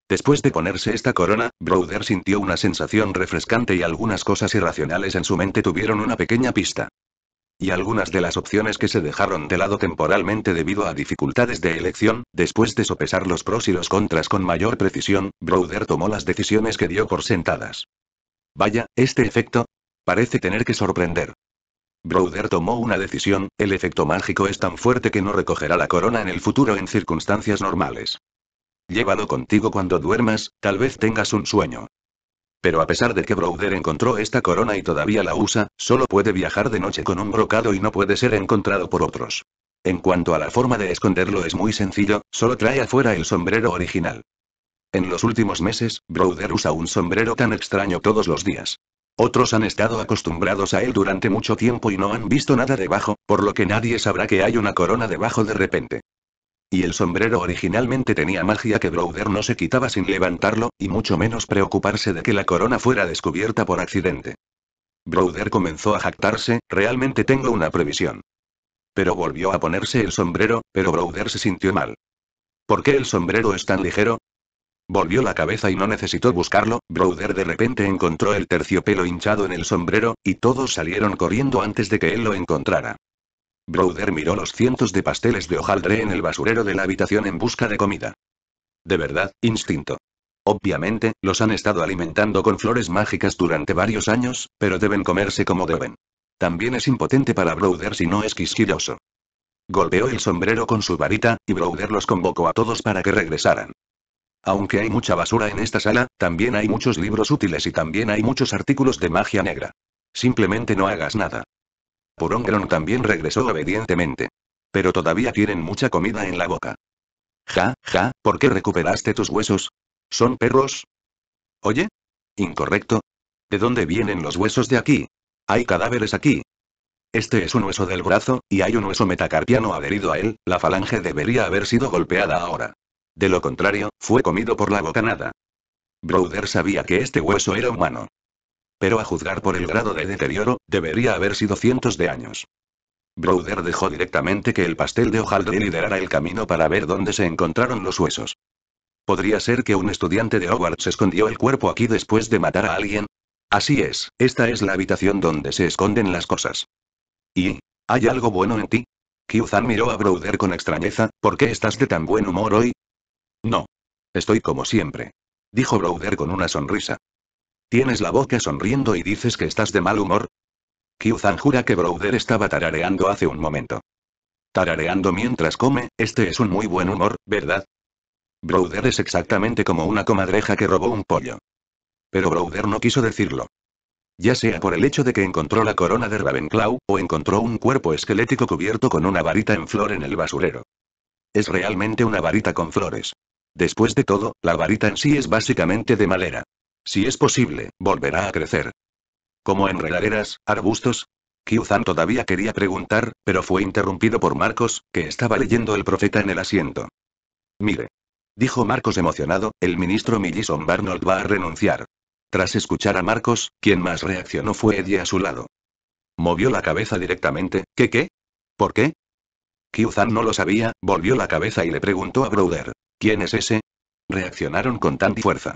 Después de ponerse esta corona, Browder sintió una sensación refrescante y algunas cosas irracionales en su mente tuvieron una pequeña pista y algunas de las opciones que se dejaron de lado temporalmente debido a dificultades de elección, después de sopesar los pros y los contras con mayor precisión, Browder tomó las decisiones que dio por sentadas. Vaya, este efecto parece tener que sorprender. Browder tomó una decisión, el efecto mágico es tan fuerte que no recogerá la corona en el futuro en circunstancias normales. Llévalo contigo cuando duermas, tal vez tengas un sueño. Pero a pesar de que Browder encontró esta corona y todavía la usa, solo puede viajar de noche con un brocado y no puede ser encontrado por otros. En cuanto a la forma de esconderlo es muy sencillo, solo trae afuera el sombrero original. En los últimos meses, Browder usa un sombrero tan extraño todos los días. Otros han estado acostumbrados a él durante mucho tiempo y no han visto nada debajo, por lo que nadie sabrá que hay una corona debajo de repente. Y el sombrero originalmente tenía magia que Browder no se quitaba sin levantarlo, y mucho menos preocuparse de que la corona fuera descubierta por accidente. Browder comenzó a jactarse, realmente tengo una previsión. Pero volvió a ponerse el sombrero, pero Browder se sintió mal. ¿Por qué el sombrero es tan ligero? Volvió la cabeza y no necesitó buscarlo, Browder de repente encontró el terciopelo hinchado en el sombrero, y todos salieron corriendo antes de que él lo encontrara. Browder miró los cientos de pasteles de hojaldre en el basurero de la habitación en busca de comida. De verdad, instinto. Obviamente, los han estado alimentando con flores mágicas durante varios años, pero deben comerse como deben. También es impotente para Browder si no es quisquilloso. Golpeó el sombrero con su varita, y Browder los convocó a todos para que regresaran. Aunque hay mucha basura en esta sala, también hay muchos libros útiles y también hay muchos artículos de magia negra. Simplemente no hagas nada. Porongron también regresó obedientemente. Pero todavía tienen mucha comida en la boca. Ja, ja, ¿por qué recuperaste tus huesos? ¿Son perros? Oye. Incorrecto. ¿De dónde vienen los huesos de aquí? Hay cadáveres aquí. Este es un hueso del brazo, y hay un hueso metacarpiano adherido a él, la falange debería haber sido golpeada ahora. De lo contrario, fue comido por la bocanada. Browder sabía que este hueso era humano. Pero a juzgar por el grado de deterioro, debería haber sido cientos de años. Browder dejó directamente que el pastel de hojaldre liderara el camino para ver dónde se encontraron los huesos. ¿Podría ser que un estudiante de Hogwarts escondió el cuerpo aquí después de matar a alguien? Así es, esta es la habitación donde se esconden las cosas. ¿Y? ¿Hay algo bueno en ti? Kyuzan miró a Browder con extrañeza, ¿por qué estás de tan buen humor hoy? No. Estoy como siempre. Dijo Browder con una sonrisa. Tienes la boca sonriendo y dices que estás de mal humor. Kiu-Zan jura que Browder estaba tarareando hace un momento. Tarareando mientras come, este es un muy buen humor, ¿verdad? Browder es exactamente como una comadreja que robó un pollo. Pero Browder no quiso decirlo. Ya sea por el hecho de que encontró la corona de Ravenclaw, o encontró un cuerpo esquelético cubierto con una varita en flor en el basurero. Es realmente una varita con flores. Después de todo, la varita en sí es básicamente de madera. Si es posible, volverá a crecer. Como enredaderas, arbustos. Kyuzan todavía quería preguntar, pero fue interrumpido por Marcos, que estaba leyendo el profeta en el asiento. Mire. Dijo Marcos emocionado, el ministro Millison Barnold va a renunciar. Tras escuchar a Marcos, quien más reaccionó fue Eddie a su lado. Movió la cabeza directamente, ¿qué qué? ¿Por qué? Kyuzan no lo sabía, volvió la cabeza y le preguntó a Broder, ¿Quién es ese? Reaccionaron con tanta fuerza.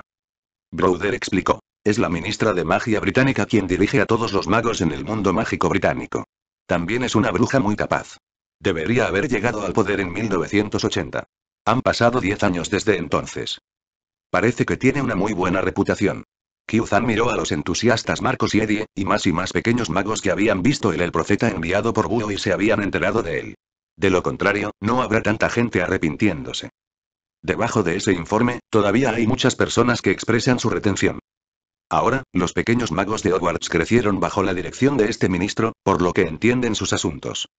Browder explicó. Es la ministra de magia británica quien dirige a todos los magos en el mundo mágico británico. También es una bruja muy capaz. Debería haber llegado al poder en 1980. Han pasado 10 años desde entonces. Parece que tiene una muy buena reputación. Kyuzan miró a los entusiastas Marcos y Eddie, y más y más pequeños magos que habían visto el el profeta enviado por Búho y se habían enterado de él. De lo contrario, no habrá tanta gente arrepintiéndose. Debajo de ese informe, todavía hay muchas personas que expresan su retención. Ahora, los pequeños magos de Hogwarts crecieron bajo la dirección de este ministro, por lo que entienden sus asuntos.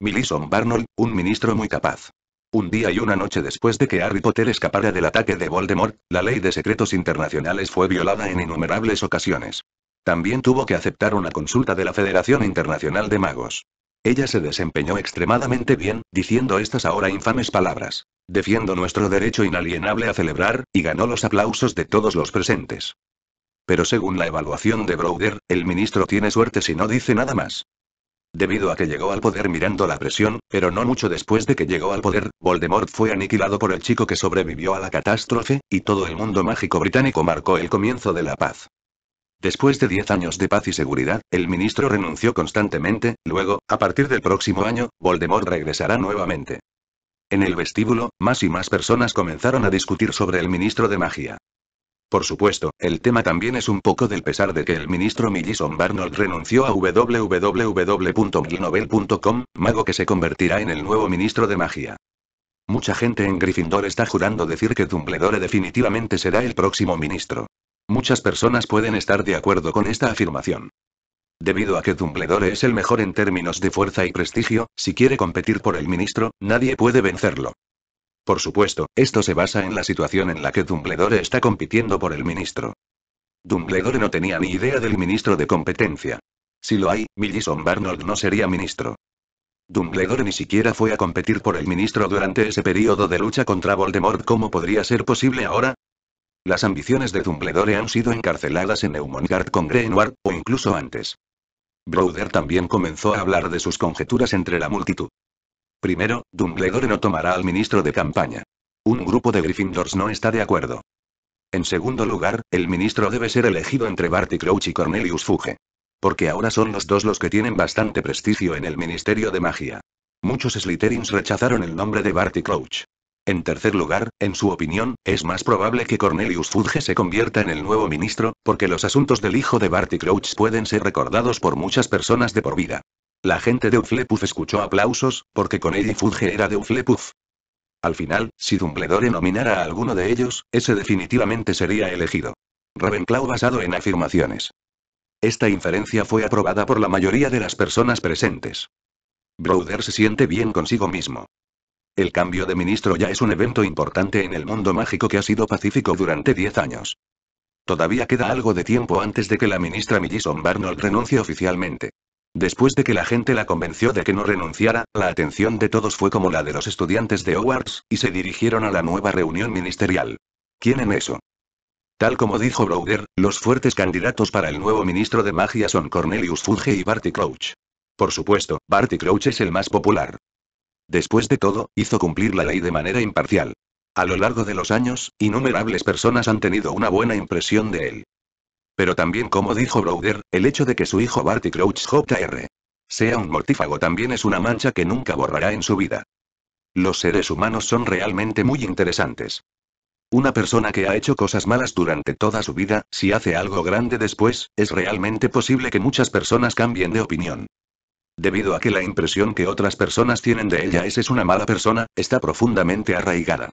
Millison Barnold, un ministro muy capaz. Un día y una noche después de que Harry Potter escapara del ataque de Voldemort, la ley de secretos internacionales fue violada en innumerables ocasiones. También tuvo que aceptar una consulta de la Federación Internacional de Magos. Ella se desempeñó extremadamente bien, diciendo estas ahora infames palabras. Defiendo nuestro derecho inalienable a celebrar, y ganó los aplausos de todos los presentes. Pero según la evaluación de Browder, el ministro tiene suerte si no dice nada más. Debido a que llegó al poder mirando la presión, pero no mucho después de que llegó al poder, Voldemort fue aniquilado por el chico que sobrevivió a la catástrofe, y todo el mundo mágico británico marcó el comienzo de la paz. Después de 10 años de paz y seguridad, el ministro renunció constantemente, luego, a partir del próximo año, Voldemort regresará nuevamente. En el vestíbulo, más y más personas comenzaron a discutir sobre el ministro de magia. Por supuesto, el tema también es un poco del pesar de que el ministro Millison Barnold renunció a www.milnovel.com, mago que se convertirá en el nuevo ministro de magia. Mucha gente en Gryffindor está jurando decir que Dumbledore definitivamente será el próximo ministro. Muchas personas pueden estar de acuerdo con esta afirmación. Debido a que Dumbledore es el mejor en términos de fuerza y prestigio, si quiere competir por el ministro, nadie puede vencerlo. Por supuesto, esto se basa en la situación en la que Dumbledore está compitiendo por el ministro. Dumbledore no tenía ni idea del ministro de competencia. Si lo hay, Millison Barnold no sería ministro. Dumbledore ni siquiera fue a competir por el ministro durante ese periodo de lucha contra Voldemort. ¿Cómo podría ser posible ahora? Las ambiciones de Dumbledore han sido encarceladas en Eumongard con Grenoir, o incluso antes. Broder también comenzó a hablar de sus conjeturas entre la multitud. Primero, Dumbledore no tomará al ministro de campaña. Un grupo de Gryffindors no está de acuerdo. En segundo lugar, el ministro debe ser elegido entre Barty Crouch y Cornelius Fuge. Porque ahora son los dos los que tienen bastante prestigio en el Ministerio de Magia. Muchos Slytherins rechazaron el nombre de Barty Crouch. En tercer lugar, en su opinión, es más probable que Cornelius Fudge se convierta en el nuevo ministro, porque los asuntos del hijo de Barty Crouch pueden ser recordados por muchas personas de por vida. La gente de Uflepuff escuchó aplausos, porque Cornelius Fudge era de Uflepuff. Al final, si Dumbledore nominara a alguno de ellos, ese definitivamente sería elegido. Ravenclaw basado en afirmaciones. Esta inferencia fue aprobada por la mayoría de las personas presentes. Browder se siente bien consigo mismo. El cambio de ministro ya es un evento importante en el mundo mágico que ha sido pacífico durante 10 años. Todavía queda algo de tiempo antes de que la ministra Millison Barnold renuncie oficialmente. Después de que la gente la convenció de que no renunciara, la atención de todos fue como la de los estudiantes de Hogwarts, y se dirigieron a la nueva reunión ministerial. ¿Quién en eso? Tal como dijo Browder, los fuertes candidatos para el nuevo ministro de magia son Cornelius Fudge y Barty Crouch. Por supuesto, Barty Crouch es el más popular. Después de todo, hizo cumplir la ley de manera imparcial. A lo largo de los años, innumerables personas han tenido una buena impresión de él. Pero también como dijo Broder, el hecho de que su hijo Barty Crouch Jr. sea un mortífago también es una mancha que nunca borrará en su vida. Los seres humanos son realmente muy interesantes. Una persona que ha hecho cosas malas durante toda su vida, si hace algo grande después, es realmente posible que muchas personas cambien de opinión. Debido a que la impresión que otras personas tienen de ella es es una mala persona, está profundamente arraigada.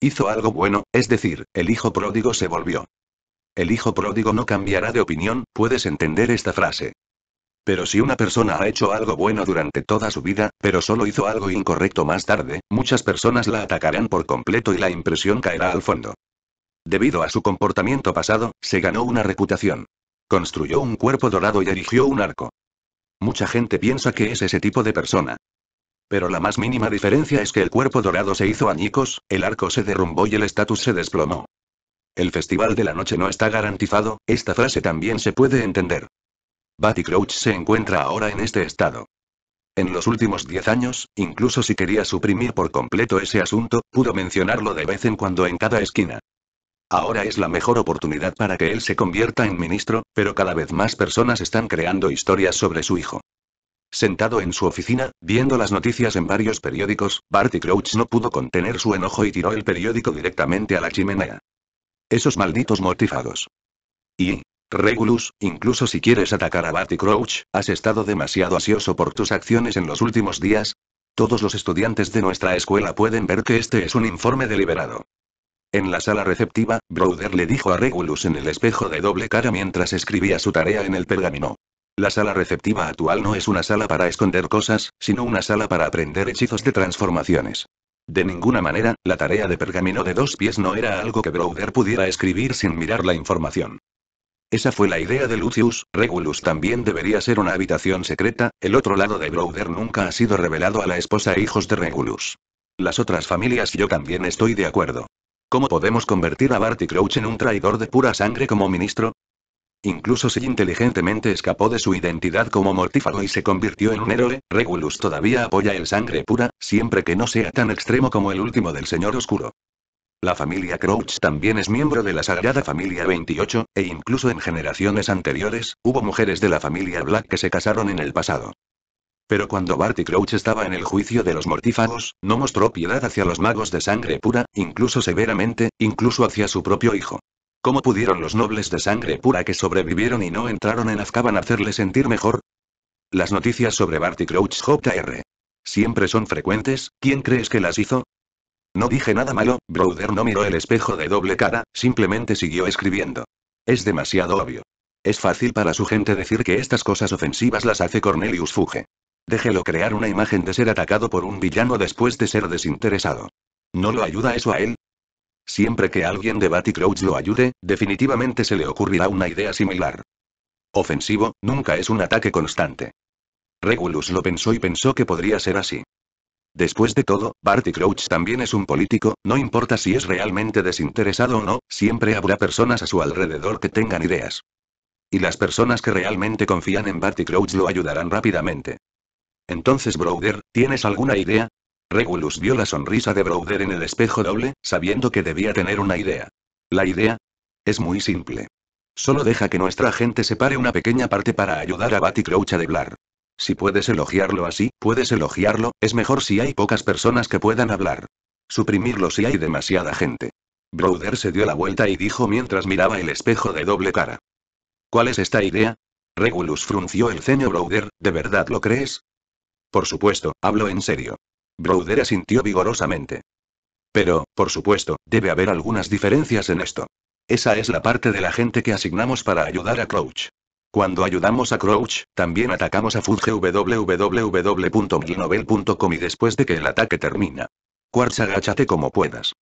Hizo algo bueno, es decir, el hijo pródigo se volvió. El hijo pródigo no cambiará de opinión, puedes entender esta frase. Pero si una persona ha hecho algo bueno durante toda su vida, pero solo hizo algo incorrecto más tarde, muchas personas la atacarán por completo y la impresión caerá al fondo. Debido a su comportamiento pasado, se ganó una reputación. Construyó un cuerpo dorado y erigió un arco. Mucha gente piensa que es ese tipo de persona. Pero la más mínima diferencia es que el cuerpo dorado se hizo añicos, el arco se derrumbó y el estatus se desplomó. El festival de la noche no está garantizado, esta frase también se puede entender. Batty Crouch se encuentra ahora en este estado. En los últimos 10 años, incluso si quería suprimir por completo ese asunto, pudo mencionarlo de vez en cuando en cada esquina. Ahora es la mejor oportunidad para que él se convierta en ministro, pero cada vez más personas están creando historias sobre su hijo. Sentado en su oficina, viendo las noticias en varios periódicos, Barty Crouch no pudo contener su enojo y tiró el periódico directamente a la chimenea. Esos malditos motifados. Y, Regulus, incluso si quieres atacar a Barty Crouch, has estado demasiado ansioso por tus acciones en los últimos días. Todos los estudiantes de nuestra escuela pueden ver que este es un informe deliberado. En la sala receptiva, Browder le dijo a Regulus en el espejo de doble cara mientras escribía su tarea en el pergamino. La sala receptiva actual no es una sala para esconder cosas, sino una sala para aprender hechizos de transformaciones. De ninguna manera, la tarea de pergamino de dos pies no era algo que Browder pudiera escribir sin mirar la información. Esa fue la idea de Lucius, Regulus también debería ser una habitación secreta, el otro lado de Browder nunca ha sido revelado a la esposa e hijos de Regulus. Las otras familias yo también estoy de acuerdo. ¿Cómo podemos convertir a Barty Crouch en un traidor de pura sangre como ministro? Incluso si inteligentemente escapó de su identidad como mortífago y se convirtió en un héroe, Regulus todavía apoya el sangre pura, siempre que no sea tan extremo como el último del Señor Oscuro. La familia Crouch también es miembro de la Sagrada Familia 28, e incluso en generaciones anteriores, hubo mujeres de la familia Black que se casaron en el pasado. Pero cuando Barty Crouch estaba en el juicio de los mortífagos, no mostró piedad hacia los magos de sangre pura, incluso severamente, incluso hacia su propio hijo. ¿Cómo pudieron los nobles de sangre pura que sobrevivieron y no entraron en Azkaban hacerle sentir mejor? Las noticias sobre Barty Crouch Jr. Siempre son frecuentes, ¿quién crees que las hizo? No dije nada malo, Browder no miró el espejo de doble cara, simplemente siguió escribiendo. Es demasiado obvio. Es fácil para su gente decir que estas cosas ofensivas las hace Cornelius Fuge. Déjelo crear una imagen de ser atacado por un villano después de ser desinteresado. ¿No lo ayuda eso a él? Siempre que alguien de Barty Crouch lo ayude, definitivamente se le ocurrirá una idea similar. Ofensivo, nunca es un ataque constante. Regulus lo pensó y pensó que podría ser así. Después de todo, Barty Crouch también es un político, no importa si es realmente desinteresado o no, siempre habrá personas a su alrededor que tengan ideas. Y las personas que realmente confían en Barty Crouch lo ayudarán rápidamente. Entonces, Browder, ¿tienes alguna idea? Regulus vio la sonrisa de Browder en el espejo doble, sabiendo que debía tener una idea. ¿La idea? Es muy simple. Solo deja que nuestra gente separe una pequeña parte para ayudar a Batty Crouch a hablar. Si puedes elogiarlo así, puedes elogiarlo, es mejor si hay pocas personas que puedan hablar. Suprimirlo si hay demasiada gente. Browder se dio la vuelta y dijo mientras miraba el espejo de doble cara. ¿Cuál es esta idea? Regulus frunció el ceño Broder, ¿de verdad lo crees? Por supuesto, hablo en serio. Broder asintió vigorosamente. Pero, por supuesto, debe haber algunas diferencias en esto. Esa es la parte de la gente que asignamos para ayudar a Crouch. Cuando ayudamos a Crouch, también atacamos a Fudge www.milnovel.com y después de que el ataque termina. Quartz agáchate como puedas.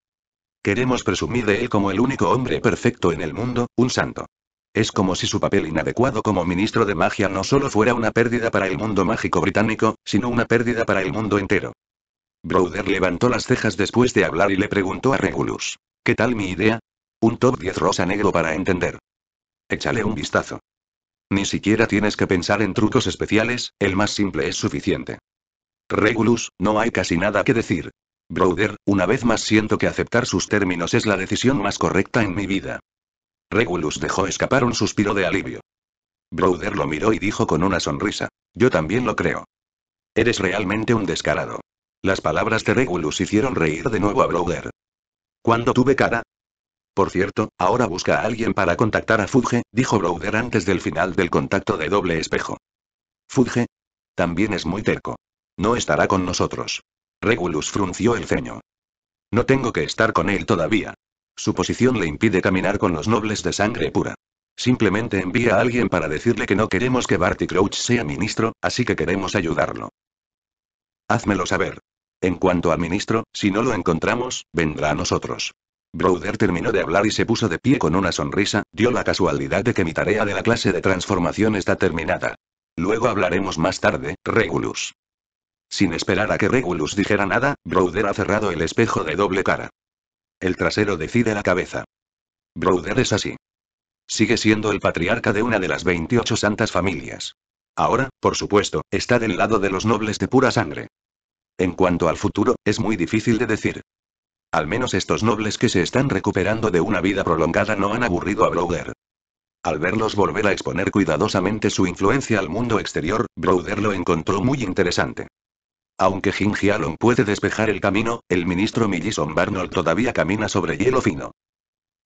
Queremos presumir de él como el único hombre perfecto en el mundo, un santo. Es como si su papel inadecuado como ministro de magia no solo fuera una pérdida para el mundo mágico británico, sino una pérdida para el mundo entero. Browder levantó las cejas después de hablar y le preguntó a Regulus. ¿Qué tal mi idea? Un top 10 rosa negro para entender. Échale un vistazo. Ni siquiera tienes que pensar en trucos especiales, el más simple es suficiente. Regulus, no hay casi nada que decir. Browder, una vez más siento que aceptar sus términos es la decisión más correcta en mi vida. Regulus dejó escapar un suspiro de alivio. Browder lo miró y dijo con una sonrisa. Yo también lo creo. Eres realmente un descarado. Las palabras de Regulus hicieron reír de nuevo a Browder. ¿Cuándo tuve cara? Por cierto, ahora busca a alguien para contactar a Fudge, dijo Browder antes del final del contacto de doble espejo. Fudge. También es muy terco. No estará con nosotros. Regulus frunció el ceño. No tengo que estar con él todavía. Su posición le impide caminar con los nobles de sangre pura. Simplemente envía a alguien para decirle que no queremos que Barty Crouch sea ministro, así que queremos ayudarlo. Házmelo saber. En cuanto al ministro, si no lo encontramos, vendrá a nosotros. Browder terminó de hablar y se puso de pie con una sonrisa, dio la casualidad de que mi tarea de la clase de transformación está terminada. Luego hablaremos más tarde, Regulus. Sin esperar a que Regulus dijera nada, Browder ha cerrado el espejo de doble cara. El trasero decide la cabeza. Broder es así. Sigue siendo el patriarca de una de las 28 santas familias. Ahora, por supuesto, está del lado de los nobles de pura sangre. En cuanto al futuro, es muy difícil de decir. Al menos estos nobles que se están recuperando de una vida prolongada no han aburrido a Broder. Al verlos volver a exponer cuidadosamente su influencia al mundo exterior, Broder lo encontró muy interesante. Aunque Gingy puede despejar el camino, el ministro Millison Barnold todavía camina sobre hielo fino.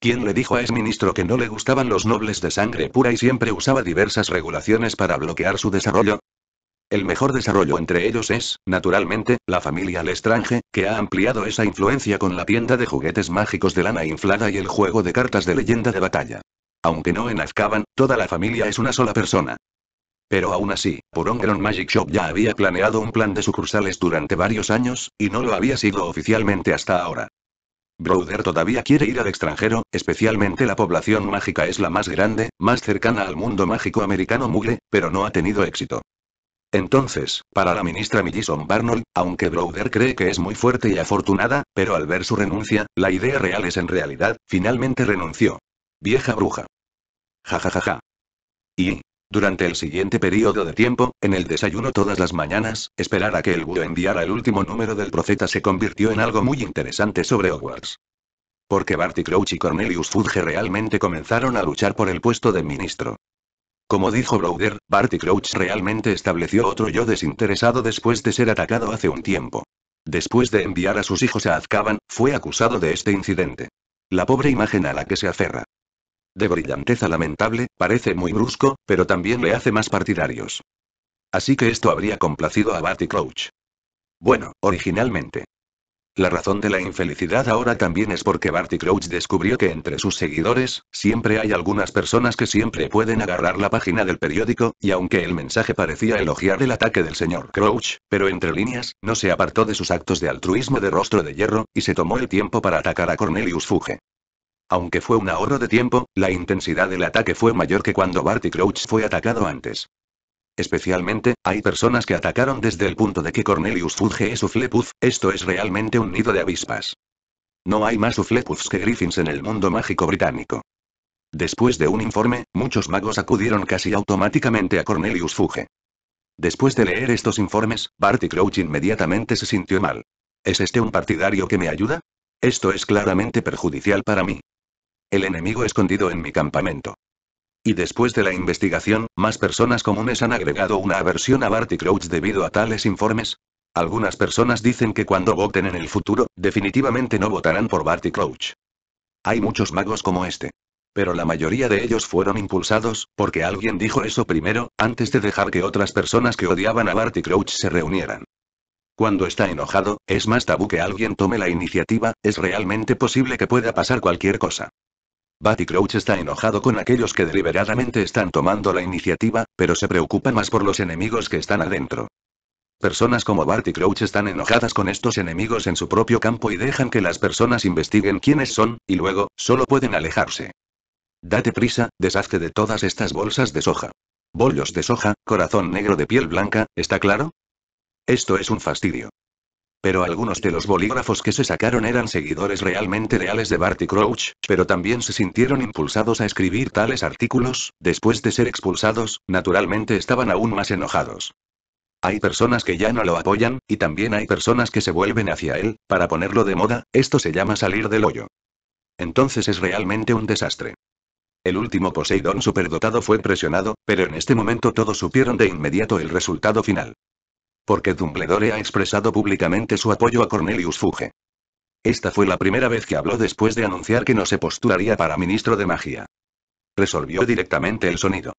¿Quién le dijo a ese ministro que no le gustaban los nobles de sangre pura y siempre usaba diversas regulaciones para bloquear su desarrollo? El mejor desarrollo entre ellos es, naturalmente, la familia Lestrange, que ha ampliado esa influencia con la tienda de juguetes mágicos de lana inflada y el juego de cartas de leyenda de batalla. Aunque no en Azkaban, toda la familia es una sola persona. Pero aún así, por Magic Shop ya había planeado un plan de sucursales durante varios años, y no lo había sido oficialmente hasta ahora. Browder todavía quiere ir al extranjero, especialmente la población mágica es la más grande, más cercana al mundo mágico americano Mugle, pero no ha tenido éxito. Entonces, para la ministra Millison Barnold, aunque Browder cree que es muy fuerte y afortunada, pero al ver su renuncia, la idea real es en realidad, finalmente renunció. Vieja bruja. Ja ja ja ja. Y, durante el siguiente periodo de tiempo, en el desayuno todas las mañanas, esperar a que el búho enviara el último número del profeta se convirtió en algo muy interesante sobre Hogwarts. Porque Barty Crouch y Cornelius Fudge realmente comenzaron a luchar por el puesto de ministro. Como dijo Browder, Barty Crouch realmente estableció otro yo desinteresado después de ser atacado hace un tiempo. Después de enviar a sus hijos a Azkaban, fue acusado de este incidente. La pobre imagen a la que se aferra de brillanteza lamentable, parece muy brusco, pero también le hace más partidarios. Así que esto habría complacido a Barty Crouch. Bueno, originalmente. La razón de la infelicidad ahora también es porque Barty Crouch descubrió que entre sus seguidores, siempre hay algunas personas que siempre pueden agarrar la página del periódico, y aunque el mensaje parecía elogiar el ataque del señor Crouch, pero entre líneas, no se apartó de sus actos de altruismo de rostro de hierro, y se tomó el tiempo para atacar a Cornelius Fuge. Aunque fue un ahorro de tiempo, la intensidad del ataque fue mayor que cuando Barty Crouch fue atacado antes. Especialmente, hay personas que atacaron desde el punto de que Cornelius Fuge es Uflepuff, esto es realmente un nido de avispas. No hay más Uflepuffs que Griffins en el mundo mágico británico. Después de un informe, muchos magos acudieron casi automáticamente a Cornelius Fuge. Después de leer estos informes, Barty Crouch inmediatamente se sintió mal. ¿Es este un partidario que me ayuda? Esto es claramente perjudicial para mí. El enemigo escondido en mi campamento. Y después de la investigación, más personas comunes han agregado una aversión a Barty Crouch debido a tales informes. Algunas personas dicen que cuando voten en el futuro, definitivamente no votarán por Barty Crouch. Hay muchos magos como este. Pero la mayoría de ellos fueron impulsados, porque alguien dijo eso primero, antes de dejar que otras personas que odiaban a Barty Crouch se reunieran. Cuando está enojado, es más tabú que alguien tome la iniciativa, es realmente posible que pueda pasar cualquier cosa. Barty Crouch está enojado con aquellos que deliberadamente están tomando la iniciativa, pero se preocupa más por los enemigos que están adentro. Personas como Barty Crouch están enojadas con estos enemigos en su propio campo y dejan que las personas investiguen quiénes son, y luego, solo pueden alejarse. Date prisa, deshazte de todas estas bolsas de soja. Bollos de soja, corazón negro de piel blanca, ¿está claro? Esto es un fastidio. Pero algunos de los bolígrafos que se sacaron eran seguidores realmente reales de Barty Crouch, pero también se sintieron impulsados a escribir tales artículos, después de ser expulsados, naturalmente estaban aún más enojados. Hay personas que ya no lo apoyan, y también hay personas que se vuelven hacia él, para ponerlo de moda, esto se llama salir del hoyo. Entonces es realmente un desastre. El último Poseidón superdotado fue presionado, pero en este momento todos supieron de inmediato el resultado final. Porque Dumbledore ha expresado públicamente su apoyo a Cornelius Fuge. Esta fue la primera vez que habló después de anunciar que no se postularía para ministro de magia. Resolvió directamente el sonido.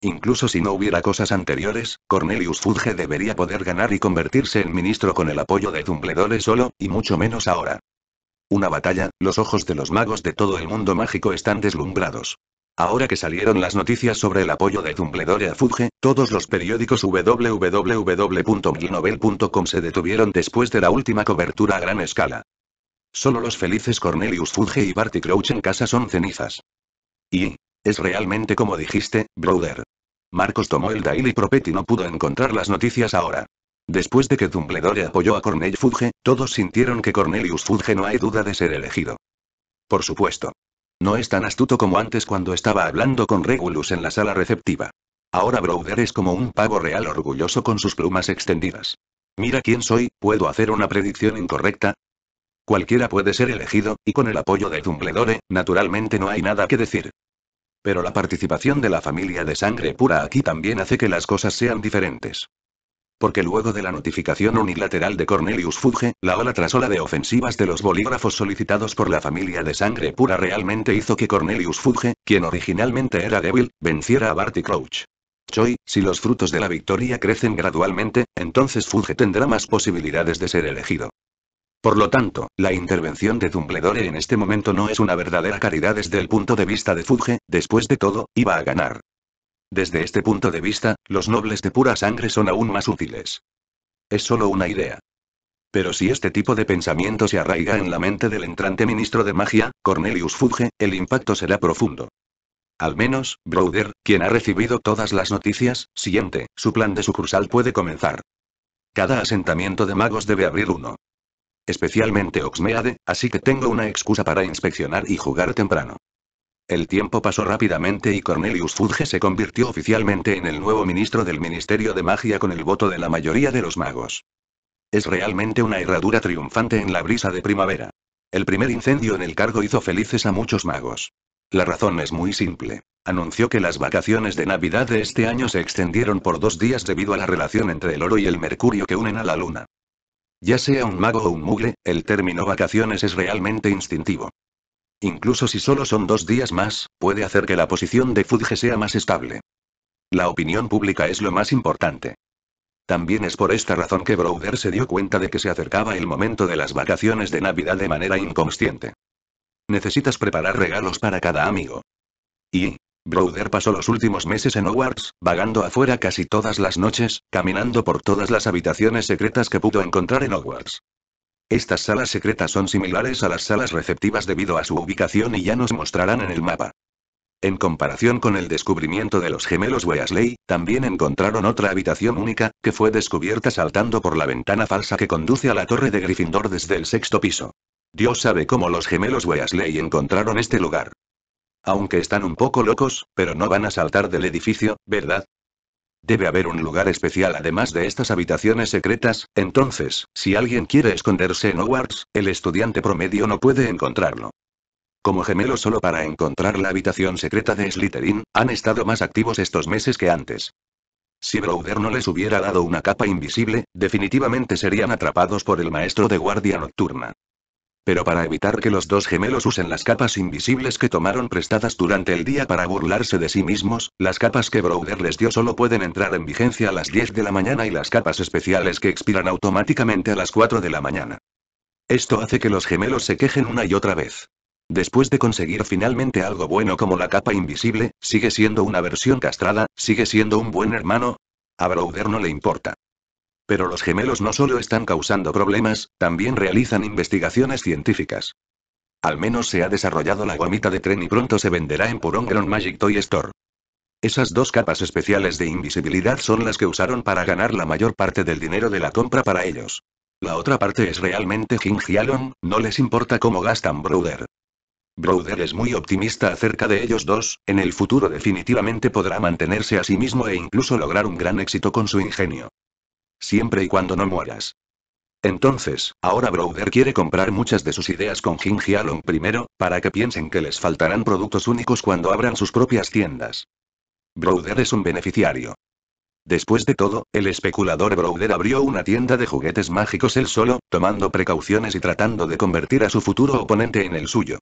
Incluso si no hubiera cosas anteriores, Cornelius Fudge debería poder ganar y convertirse en ministro con el apoyo de Dumbledore solo, y mucho menos ahora. Una batalla, los ojos de los magos de todo el mundo mágico están deslumbrados. Ahora que salieron las noticias sobre el apoyo de Dumbledore a Fudge, todos los periódicos www.milnovel.com se detuvieron después de la última cobertura a gran escala. Solo los felices Cornelius Fudge y Barty Crouch en casa son cenizas. Y... Es realmente como dijiste, brother. Marcos tomó el Daily Propet y no pudo encontrar las noticias ahora. Después de que Dumbledore apoyó a Cornelius Fudge, todos sintieron que Cornelius Fudge no hay duda de ser elegido. Por supuesto. No es tan astuto como antes cuando estaba hablando con Regulus en la sala receptiva. Ahora Browder es como un pavo real orgulloso con sus plumas extendidas. Mira quién soy, ¿puedo hacer una predicción incorrecta? Cualquiera puede ser elegido, y con el apoyo de Dumbledore, naturalmente no hay nada que decir. Pero la participación de la familia de sangre pura aquí también hace que las cosas sean diferentes. Porque luego de la notificación unilateral de Cornelius Fudge, la ola tras ola de ofensivas de los bolígrafos solicitados por la familia de sangre pura realmente hizo que Cornelius Fudge, quien originalmente era débil, venciera a Barty Crouch. Choi, si los frutos de la victoria crecen gradualmente, entonces Fudge tendrá más posibilidades de ser elegido. Por lo tanto, la intervención de Dumbledore en este momento no es una verdadera caridad desde el punto de vista de Fudge, después de todo, iba a ganar. Desde este punto de vista, los nobles de pura sangre son aún más útiles. Es solo una idea. Pero si este tipo de pensamiento se arraiga en la mente del entrante ministro de magia, Cornelius Fudge, el impacto será profundo. Al menos, Browder, quien ha recibido todas las noticias, siguiente, su plan de sucursal puede comenzar. Cada asentamiento de magos debe abrir uno. Especialmente Oxmeade, así que tengo una excusa para inspeccionar y jugar temprano. El tiempo pasó rápidamente y Cornelius Fudge se convirtió oficialmente en el nuevo ministro del Ministerio de Magia con el voto de la mayoría de los magos. Es realmente una herradura triunfante en la brisa de primavera. El primer incendio en el cargo hizo felices a muchos magos. La razón es muy simple. Anunció que las vacaciones de Navidad de este año se extendieron por dos días debido a la relación entre el oro y el mercurio que unen a la luna. Ya sea un mago o un mugle, el término vacaciones es realmente instintivo. Incluso si solo son dos días más, puede hacer que la posición de Fudge sea más estable. La opinión pública es lo más importante. También es por esta razón que Browder se dio cuenta de que se acercaba el momento de las vacaciones de Navidad de manera inconsciente. Necesitas preparar regalos para cada amigo. Y, Browder pasó los últimos meses en Hogwarts, vagando afuera casi todas las noches, caminando por todas las habitaciones secretas que pudo encontrar en Hogwarts. Estas salas secretas son similares a las salas receptivas debido a su ubicación y ya nos mostrarán en el mapa. En comparación con el descubrimiento de los gemelos Weasley, también encontraron otra habitación única, que fue descubierta saltando por la ventana falsa que conduce a la torre de Gryffindor desde el sexto piso. Dios sabe cómo los gemelos Weasley encontraron este lugar. Aunque están un poco locos, pero no van a saltar del edificio, ¿verdad? Debe haber un lugar especial además de estas habitaciones secretas, entonces, si alguien quiere esconderse en Hogwarts, el estudiante promedio no puede encontrarlo. Como gemelo solo para encontrar la habitación secreta de Slytherin, han estado más activos estos meses que antes. Si Browder no les hubiera dado una capa invisible, definitivamente serían atrapados por el maestro de guardia nocturna. Pero para evitar que los dos gemelos usen las capas invisibles que tomaron prestadas durante el día para burlarse de sí mismos, las capas que Broder les dio solo pueden entrar en vigencia a las 10 de la mañana y las capas especiales que expiran automáticamente a las 4 de la mañana. Esto hace que los gemelos se quejen una y otra vez. Después de conseguir finalmente algo bueno como la capa invisible, sigue siendo una versión castrada, sigue siendo un buen hermano. A Broder no le importa. Pero los gemelos no solo están causando problemas, también realizan investigaciones científicas. Al menos se ha desarrollado la gomita de tren y pronto se venderá en Purongron Magic Toy Store. Esas dos capas especiales de invisibilidad son las que usaron para ganar la mayor parte del dinero de la compra para ellos. La otra parte es realmente King no les importa cómo gastan Browder. Brother es muy optimista acerca de ellos dos, en el futuro definitivamente podrá mantenerse a sí mismo e incluso lograr un gran éxito con su ingenio. Siempre y cuando no mueras. Entonces, ahora Browder quiere comprar muchas de sus ideas con Gingy Alon primero, para que piensen que les faltarán productos únicos cuando abran sus propias tiendas. Browder es un beneficiario. Después de todo, el especulador Browder abrió una tienda de juguetes mágicos él solo, tomando precauciones y tratando de convertir a su futuro oponente en el suyo.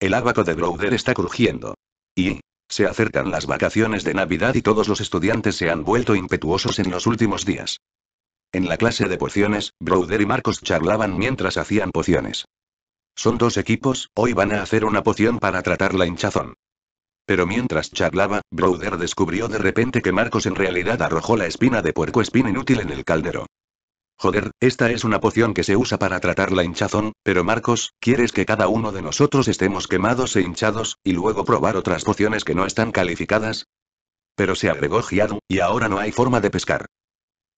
El abaco de Browder está crujiendo. Y, se acercan las vacaciones de Navidad y todos los estudiantes se han vuelto impetuosos en los últimos días. En la clase de pociones, Browder y Marcos charlaban mientras hacían pociones. Son dos equipos, hoy van a hacer una poción para tratar la hinchazón. Pero mientras charlaba, Browder descubrió de repente que Marcos en realidad arrojó la espina de puerco espina inútil en el caldero. Joder, esta es una poción que se usa para tratar la hinchazón, pero Marcos, ¿quieres que cada uno de nosotros estemos quemados e hinchados, y luego probar otras pociones que no están calificadas? Pero se agregó Giadu, y ahora no hay forma de pescar.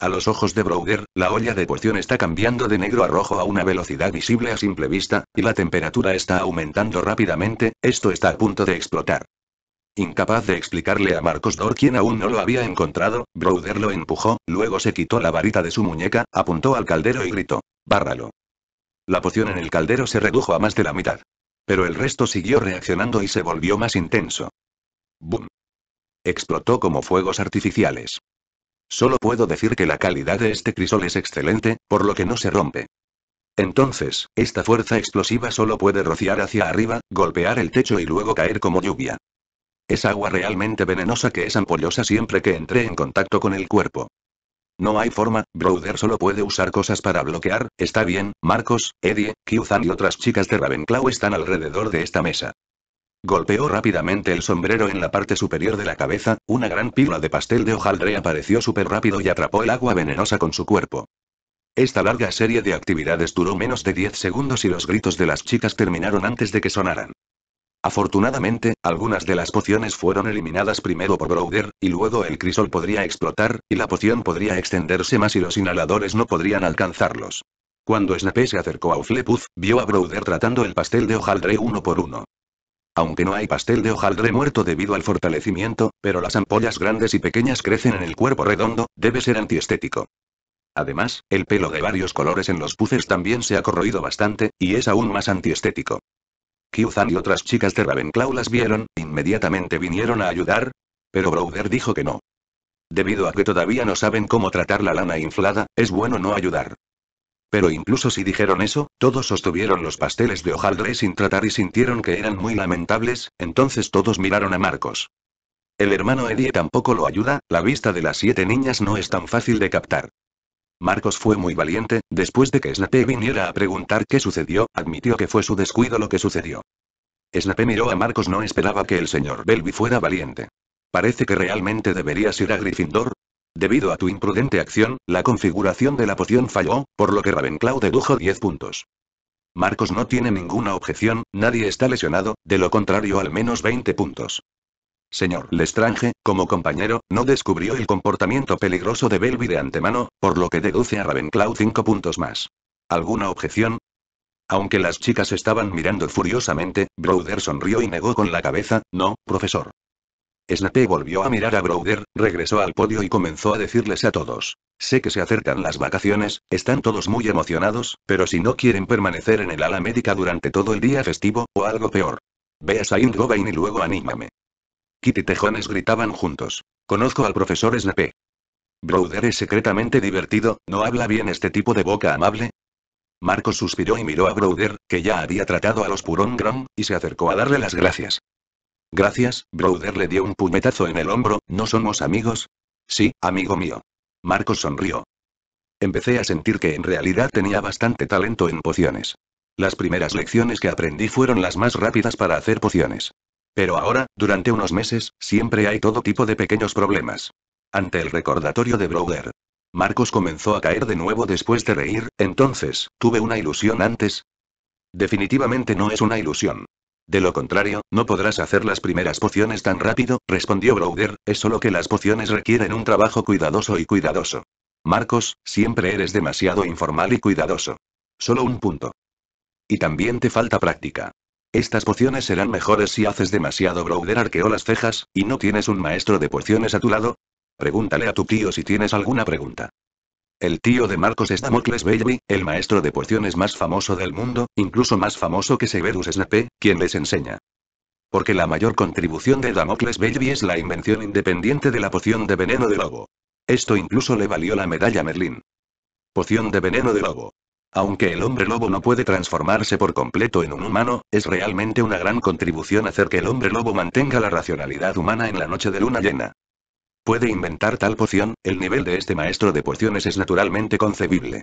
A los ojos de Broger, la olla de poción está cambiando de negro a rojo a una velocidad visible a simple vista, y la temperatura está aumentando rápidamente, esto está a punto de explotar. Incapaz de explicarle a Marcos Dor quien aún no lo había encontrado, Broder lo empujó, luego se quitó la varita de su muñeca, apuntó al caldero y gritó. ¡Bárralo! La poción en el caldero se redujo a más de la mitad. Pero el resto siguió reaccionando y se volvió más intenso. ¡Bum! Explotó como fuegos artificiales. Solo puedo decir que la calidad de este crisol es excelente, por lo que no se rompe. Entonces, esta fuerza explosiva solo puede rociar hacia arriba, golpear el techo y luego caer como lluvia. Es agua realmente venenosa que es ampollosa siempre que entre en contacto con el cuerpo. No hay forma, brother. solo puede usar cosas para bloquear, está bien, Marcos, Eddie, Kyuzan y otras chicas de Ravenclaw están alrededor de esta mesa. Golpeó rápidamente el sombrero en la parte superior de la cabeza, una gran pila de pastel de hojaldre apareció súper rápido y atrapó el agua venenosa con su cuerpo. Esta larga serie de actividades duró menos de 10 segundos y los gritos de las chicas terminaron antes de que sonaran. Afortunadamente, algunas de las pociones fueron eliminadas primero por Broder, y luego el crisol podría explotar, y la poción podría extenderse más y los inhaladores no podrían alcanzarlos. Cuando Snape se acercó a Uflepuz, vio a Browder tratando el pastel de hojaldre uno por uno. Aunque no hay pastel de hojaldre muerto debido al fortalecimiento, pero las ampollas grandes y pequeñas crecen en el cuerpo redondo, debe ser antiestético. Además, el pelo de varios colores en los puces también se ha corroído bastante, y es aún más antiestético. Kyuzan y otras chicas de Ravenclaw las vieron, inmediatamente vinieron a ayudar. Pero Browder dijo que no. Debido a que todavía no saben cómo tratar la lana inflada, es bueno no ayudar. Pero incluso si dijeron eso, todos sostuvieron los pasteles de hojaldre sin tratar y sintieron que eran muy lamentables, entonces todos miraron a Marcos. El hermano Eddie tampoco lo ayuda, la vista de las siete niñas no es tan fácil de captar. Marcos fue muy valiente, después de que Snape viniera a preguntar qué sucedió, admitió que fue su descuido lo que sucedió. Snape miró a Marcos no esperaba que el señor Belby fuera valiente. Parece que realmente deberías ir a Gryffindor. Debido a tu imprudente acción, la configuración de la poción falló, por lo que Ravenclaw dedujo 10 puntos. Marcos no tiene ninguna objeción, nadie está lesionado, de lo contrario al menos 20 puntos. Señor Lestrange, como compañero, no descubrió el comportamiento peligroso de Belby de antemano, por lo que deduce a Ravenclaw cinco puntos más. ¿Alguna objeción? Aunque las chicas estaban mirando furiosamente, Browder sonrió y negó con la cabeza, no, profesor. Snape volvió a mirar a Browder, regresó al podio y comenzó a decirles a todos. Sé que se acercan las vacaciones, están todos muy emocionados, pero si no quieren permanecer en el ala médica durante todo el día festivo, o algo peor. Ve a Saint Gobain y luego anímame. Kit Tejones gritaban juntos. Conozco al profesor Snape. Browder es secretamente divertido, ¿no habla bien este tipo de boca amable? Marco suspiró y miró a Browder, que ya había tratado a los Purongram, y se acercó a darle las gracias. Gracias, Browder le dio un puñetazo en el hombro, ¿no somos amigos? Sí, amigo mío. Marco sonrió. Empecé a sentir que en realidad tenía bastante talento en pociones. Las primeras lecciones que aprendí fueron las más rápidas para hacer pociones. Pero ahora, durante unos meses, siempre hay todo tipo de pequeños problemas. Ante el recordatorio de Browder. Marcos comenzó a caer de nuevo después de reír, entonces, ¿tuve una ilusión antes? Definitivamente no es una ilusión. De lo contrario, no podrás hacer las primeras pociones tan rápido, respondió Browder, es solo que las pociones requieren un trabajo cuidadoso y cuidadoso. Marcos, siempre eres demasiado informal y cuidadoso. Solo un punto. Y también te falta práctica. Estas pociones serán mejores si haces demasiado. Browder arqueo las cejas, ¿y no tienes un maestro de pociones a tu lado? Pregúntale a tu tío si tienes alguna pregunta. El tío de Marcos es Damocles el maestro de pociones más famoso del mundo, incluso más famoso que Severus Snape, quien les enseña. Porque la mayor contribución de Damocles Bailey es la invención independiente de la poción de veneno de lobo. Esto incluso le valió la medalla Merlin. Poción de veneno de lobo. Aunque el hombre lobo no puede transformarse por completo en un humano, es realmente una gran contribución hacer que el hombre lobo mantenga la racionalidad humana en la noche de luna llena. Puede inventar tal poción, el nivel de este maestro de pociones es naturalmente concebible.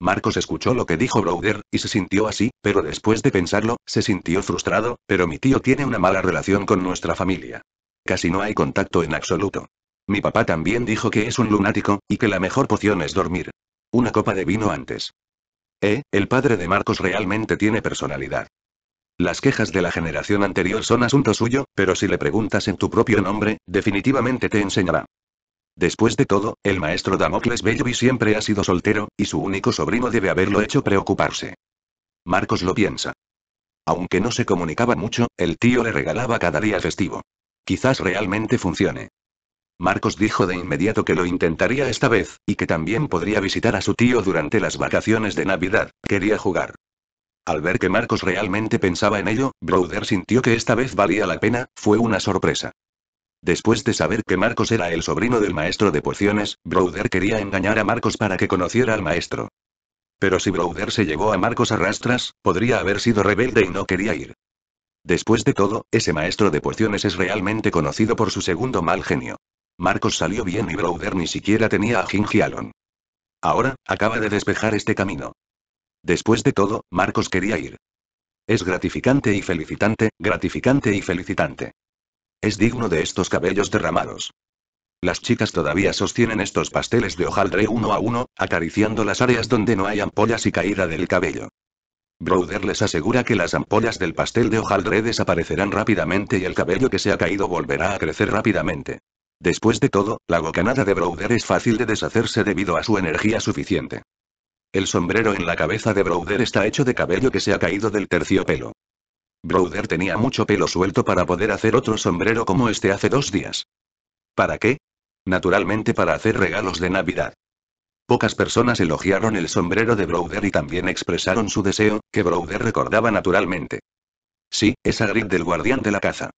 Marcos escuchó lo que dijo Browder, y se sintió así, pero después de pensarlo, se sintió frustrado, pero mi tío tiene una mala relación con nuestra familia. Casi no hay contacto en absoluto. Mi papá también dijo que es un lunático, y que la mejor poción es dormir. Una copa de vino antes. Eh, el padre de Marcos realmente tiene personalidad. Las quejas de la generación anterior son asunto suyo, pero si le preguntas en tu propio nombre, definitivamente te enseñará. Después de todo, el maestro Damocles Bellovi siempre ha sido soltero, y su único sobrino debe haberlo hecho preocuparse. Marcos lo piensa. Aunque no se comunicaba mucho, el tío le regalaba cada día festivo. Quizás realmente funcione. Marcos dijo de inmediato que lo intentaría esta vez, y que también podría visitar a su tío durante las vacaciones de Navidad, quería jugar. Al ver que Marcos realmente pensaba en ello, Browder sintió que esta vez valía la pena, fue una sorpresa. Después de saber que Marcos era el sobrino del maestro de pociones, Browder quería engañar a Marcos para que conociera al maestro. Pero si Browder se llevó a Marcos a rastras, podría haber sido rebelde y no quería ir. Después de todo, ese maestro de pociones es realmente conocido por su segundo mal genio. Marcos salió bien y Browder ni siquiera tenía a Gingialon. Ahora, acaba de despejar este camino. Después de todo, Marcos quería ir. Es gratificante y felicitante, gratificante y felicitante. Es digno de estos cabellos derramados. Las chicas todavía sostienen estos pasteles de hojaldre uno a uno, acariciando las áreas donde no hay ampollas y caída del cabello. Browder les asegura que las ampollas del pastel de hojaldre desaparecerán rápidamente y el cabello que se ha caído volverá a crecer rápidamente. Después de todo, la bocanada de Browder es fácil de deshacerse debido a su energía suficiente. El sombrero en la cabeza de Browder está hecho de cabello que se ha caído del terciopelo. Browder tenía mucho pelo suelto para poder hacer otro sombrero como este hace dos días. ¿Para qué? Naturalmente para hacer regalos de Navidad. Pocas personas elogiaron el sombrero de Browder y también expresaron su deseo, que Browder recordaba naturalmente. Sí, esa grid del guardián de la caza.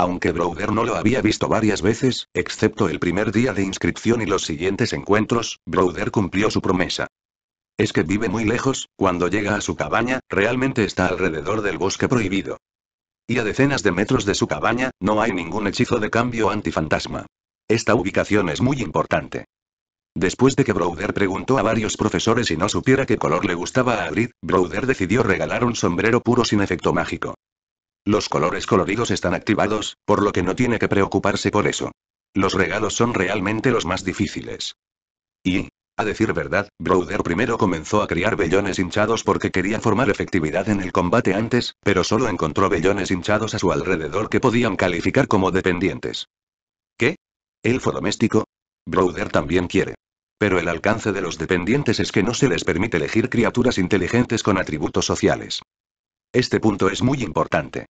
Aunque Browder no lo había visto varias veces, excepto el primer día de inscripción y los siguientes encuentros, Browder cumplió su promesa. Es que vive muy lejos, cuando llega a su cabaña, realmente está alrededor del bosque prohibido. Y a decenas de metros de su cabaña, no hay ningún hechizo de cambio antifantasma. Esta ubicación es muy importante. Después de que Browder preguntó a varios profesores y no supiera qué color le gustaba a Grid, Browder decidió regalar un sombrero puro sin efecto mágico. Los colores coloridos están activados, por lo que no tiene que preocuparse por eso. Los regalos son realmente los más difíciles. Y, a decir verdad, Browder primero comenzó a criar vellones hinchados porque quería formar efectividad en el combate antes, pero solo encontró vellones hinchados a su alrededor que podían calificar como dependientes. ¿Qué? ¿Elfo doméstico? Browder también quiere. Pero el alcance de los dependientes es que no se les permite elegir criaturas inteligentes con atributos sociales. Este punto es muy importante.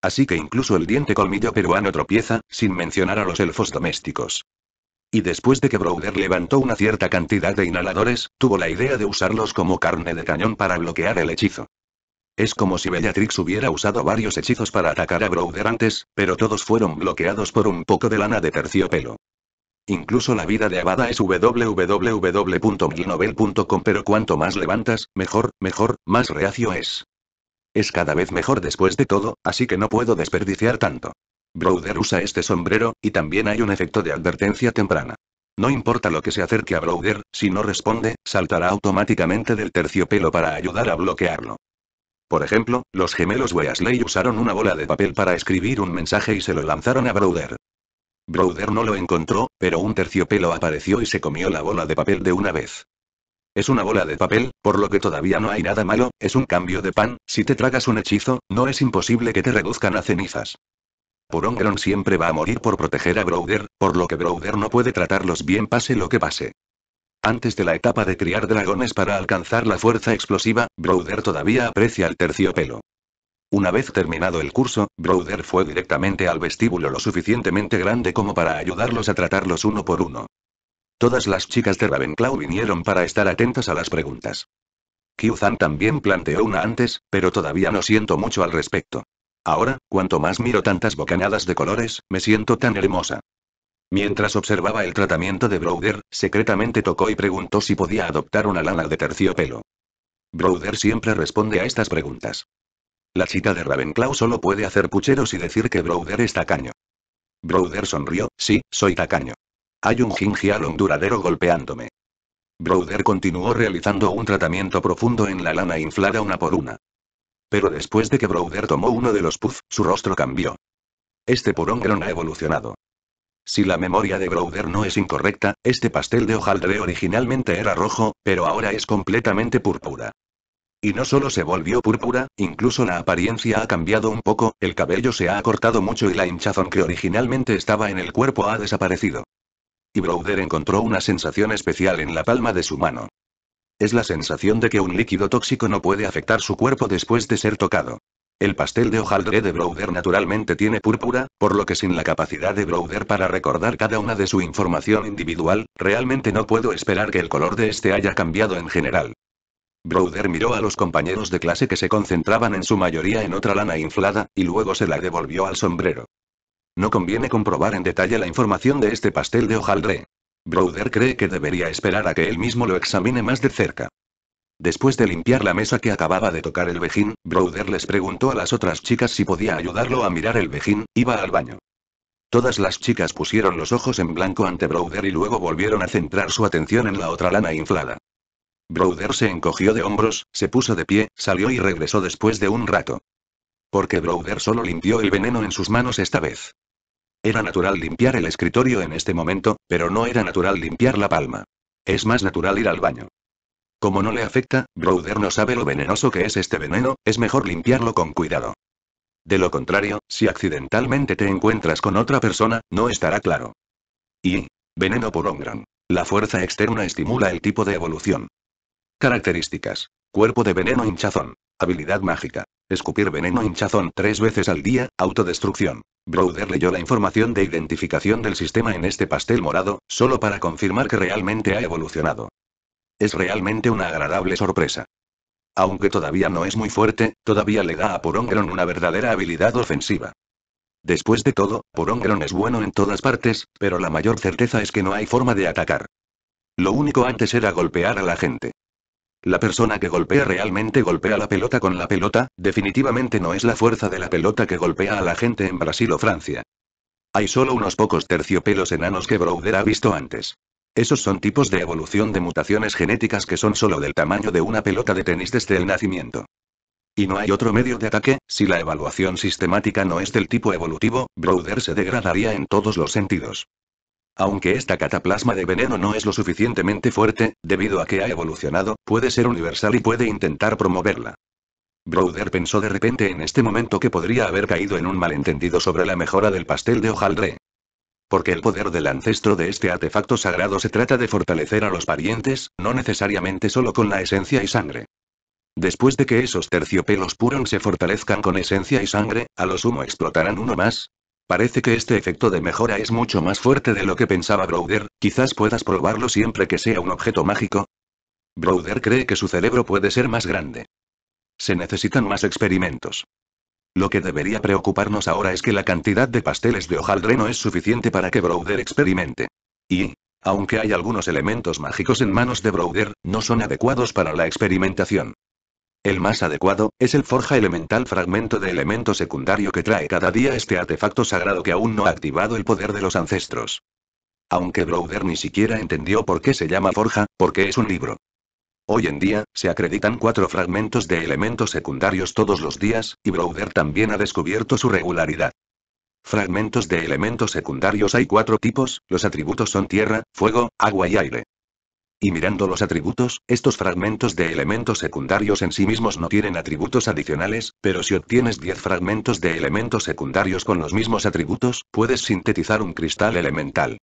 Así que incluso el diente colmillo peruano tropieza, sin mencionar a los elfos domésticos. Y después de que Browder levantó una cierta cantidad de inhaladores, tuvo la idea de usarlos como carne de cañón para bloquear el hechizo. Es como si Bellatrix hubiera usado varios hechizos para atacar a Browder antes, pero todos fueron bloqueados por un poco de lana de terciopelo. Incluso la vida de Abada es www.milnovel.com pero cuanto más levantas, mejor, mejor, más reacio es. Es cada vez mejor después de todo, así que no puedo desperdiciar tanto. Browder usa este sombrero, y también hay un efecto de advertencia temprana. No importa lo que se acerque a Browder, si no responde, saltará automáticamente del terciopelo para ayudar a bloquearlo. Por ejemplo, los gemelos Weasley usaron una bola de papel para escribir un mensaje y se lo lanzaron a Browder. Browder no lo encontró, pero un terciopelo apareció y se comió la bola de papel de una vez. Es una bola de papel, por lo que todavía no hay nada malo, es un cambio de pan, si te tragas un hechizo, no es imposible que te reduzcan a cenizas. Porongron siempre va a morir por proteger a Browder, por lo que Browder no puede tratarlos bien pase lo que pase. Antes de la etapa de criar dragones para alcanzar la fuerza explosiva, Browder todavía aprecia el terciopelo. Una vez terminado el curso, Browder fue directamente al vestíbulo lo suficientemente grande como para ayudarlos a tratarlos uno por uno. Todas las chicas de Ravenclaw vinieron para estar atentas a las preguntas. Kyuzan también planteó una antes, pero todavía no siento mucho al respecto. Ahora, cuanto más miro tantas bocanadas de colores, me siento tan hermosa. Mientras observaba el tratamiento de Browder, secretamente tocó y preguntó si podía adoptar una lana de terciopelo. Browder siempre responde a estas preguntas. La chica de Ravenclaw solo puede hacer pucheros y decir que Browder es tacaño. Browder sonrió, sí, soy tacaño. Hay un gingial duradero golpeándome. Browder continuó realizando un tratamiento profundo en la lana inflada una por una. Pero después de que Browder tomó uno de los puffs, su rostro cambió. Este porongrón ha evolucionado. Si la memoria de Browder no es incorrecta, este pastel de hojaldre originalmente era rojo, pero ahora es completamente púrpura. Y no solo se volvió púrpura, incluso la apariencia ha cambiado un poco, el cabello se ha acortado mucho y la hinchazón que originalmente estaba en el cuerpo ha desaparecido y Browder encontró una sensación especial en la palma de su mano. Es la sensación de que un líquido tóxico no puede afectar su cuerpo después de ser tocado. El pastel de hojaldre de Browder naturalmente tiene púrpura, por lo que sin la capacidad de Browder para recordar cada una de su información individual, realmente no puedo esperar que el color de este haya cambiado en general. Browder miró a los compañeros de clase que se concentraban en su mayoría en otra lana inflada, y luego se la devolvió al sombrero. No conviene comprobar en detalle la información de este pastel de hojaldre. Browder cree que debería esperar a que él mismo lo examine más de cerca. Después de limpiar la mesa que acababa de tocar el vejín, Browder les preguntó a las otras chicas si podía ayudarlo a mirar el vejín, iba al baño. Todas las chicas pusieron los ojos en blanco ante Browder y luego volvieron a centrar su atención en la otra lana inflada. Browder se encogió de hombros, se puso de pie, salió y regresó después de un rato. Porque Browder solo limpió el veneno en sus manos esta vez. Era natural limpiar el escritorio en este momento, pero no era natural limpiar la palma. Es más natural ir al baño. Como no le afecta, Browder no sabe lo venenoso que es este veneno, es mejor limpiarlo con cuidado. De lo contrario, si accidentalmente te encuentras con otra persona, no estará claro. Y. Veneno por gran. La fuerza externa estimula el tipo de evolución. Características. Cuerpo de veneno hinchazón. Habilidad mágica. Escupir veneno hinchazón tres veces al día, autodestrucción. Browder leyó la información de identificación del sistema en este pastel morado, solo para confirmar que realmente ha evolucionado. Es realmente una agradable sorpresa. Aunque todavía no es muy fuerte, todavía le da a Porongron una verdadera habilidad ofensiva. Después de todo, Porongron es bueno en todas partes, pero la mayor certeza es que no hay forma de atacar. Lo único antes era golpear a la gente. La persona que golpea realmente golpea la pelota con la pelota, definitivamente no es la fuerza de la pelota que golpea a la gente en Brasil o Francia. Hay solo unos pocos terciopelos enanos que Broder ha visto antes. Esos son tipos de evolución de mutaciones genéticas que son solo del tamaño de una pelota de tenis desde el nacimiento. Y no hay otro medio de ataque, si la evaluación sistemática no es del tipo evolutivo, Browder se degradaría en todos los sentidos. Aunque esta cataplasma de veneno no es lo suficientemente fuerte, debido a que ha evolucionado, puede ser universal y puede intentar promoverla. Browder pensó de repente en este momento que podría haber caído en un malentendido sobre la mejora del pastel de hojaldre. Porque el poder del ancestro de este artefacto sagrado se trata de fortalecer a los parientes, no necesariamente solo con la esencia y sangre. Después de que esos terciopelos puros se fortalezcan con esencia y sangre, a lo sumo explotarán uno más, Parece que este efecto de mejora es mucho más fuerte de lo que pensaba Browder, quizás puedas probarlo siempre que sea un objeto mágico. Browder cree que su cerebro puede ser más grande. Se necesitan más experimentos. Lo que debería preocuparnos ahora es que la cantidad de pasteles de hojaldre no es suficiente para que Browder experimente. Y, aunque hay algunos elementos mágicos en manos de Browder, no son adecuados para la experimentación. El más adecuado, es el forja elemental fragmento de elemento secundario que trae cada día este artefacto sagrado que aún no ha activado el poder de los ancestros. Aunque Browder ni siquiera entendió por qué se llama forja, porque es un libro. Hoy en día, se acreditan cuatro fragmentos de elementos secundarios todos los días, y Browder también ha descubierto su regularidad. Fragmentos de elementos secundarios hay cuatro tipos, los atributos son tierra, fuego, agua y aire. Y mirando los atributos, estos fragmentos de elementos secundarios en sí mismos no tienen atributos adicionales, pero si obtienes 10 fragmentos de elementos secundarios con los mismos atributos, puedes sintetizar un cristal elemental.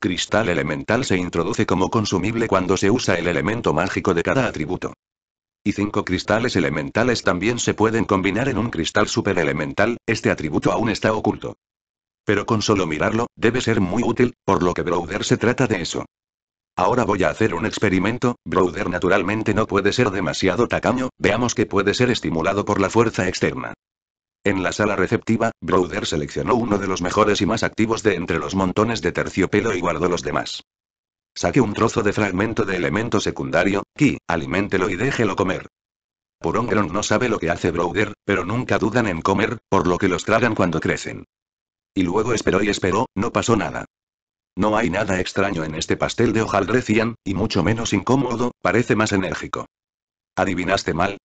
Cristal elemental se introduce como consumible cuando se usa el elemento mágico de cada atributo. Y 5 cristales elementales también se pueden combinar en un cristal elemental, este atributo aún está oculto. Pero con solo mirarlo, debe ser muy útil, por lo que Browder se trata de eso. Ahora voy a hacer un experimento, Browder naturalmente no puede ser demasiado tacaño, veamos que puede ser estimulado por la fuerza externa. En la sala receptiva, Browder seleccionó uno de los mejores y más activos de entre los montones de terciopelo y guardó los demás. Saque un trozo de fragmento de elemento secundario, ki, aliméntelo y déjelo comer. Por no sabe lo que hace Browder, pero nunca dudan en comer, por lo que los tragan cuando crecen. Y luego esperó y esperó, no pasó nada. No hay nada extraño en este pastel de hojaldre cian, y mucho menos incómodo, parece más enérgico. ¿Adivinaste mal?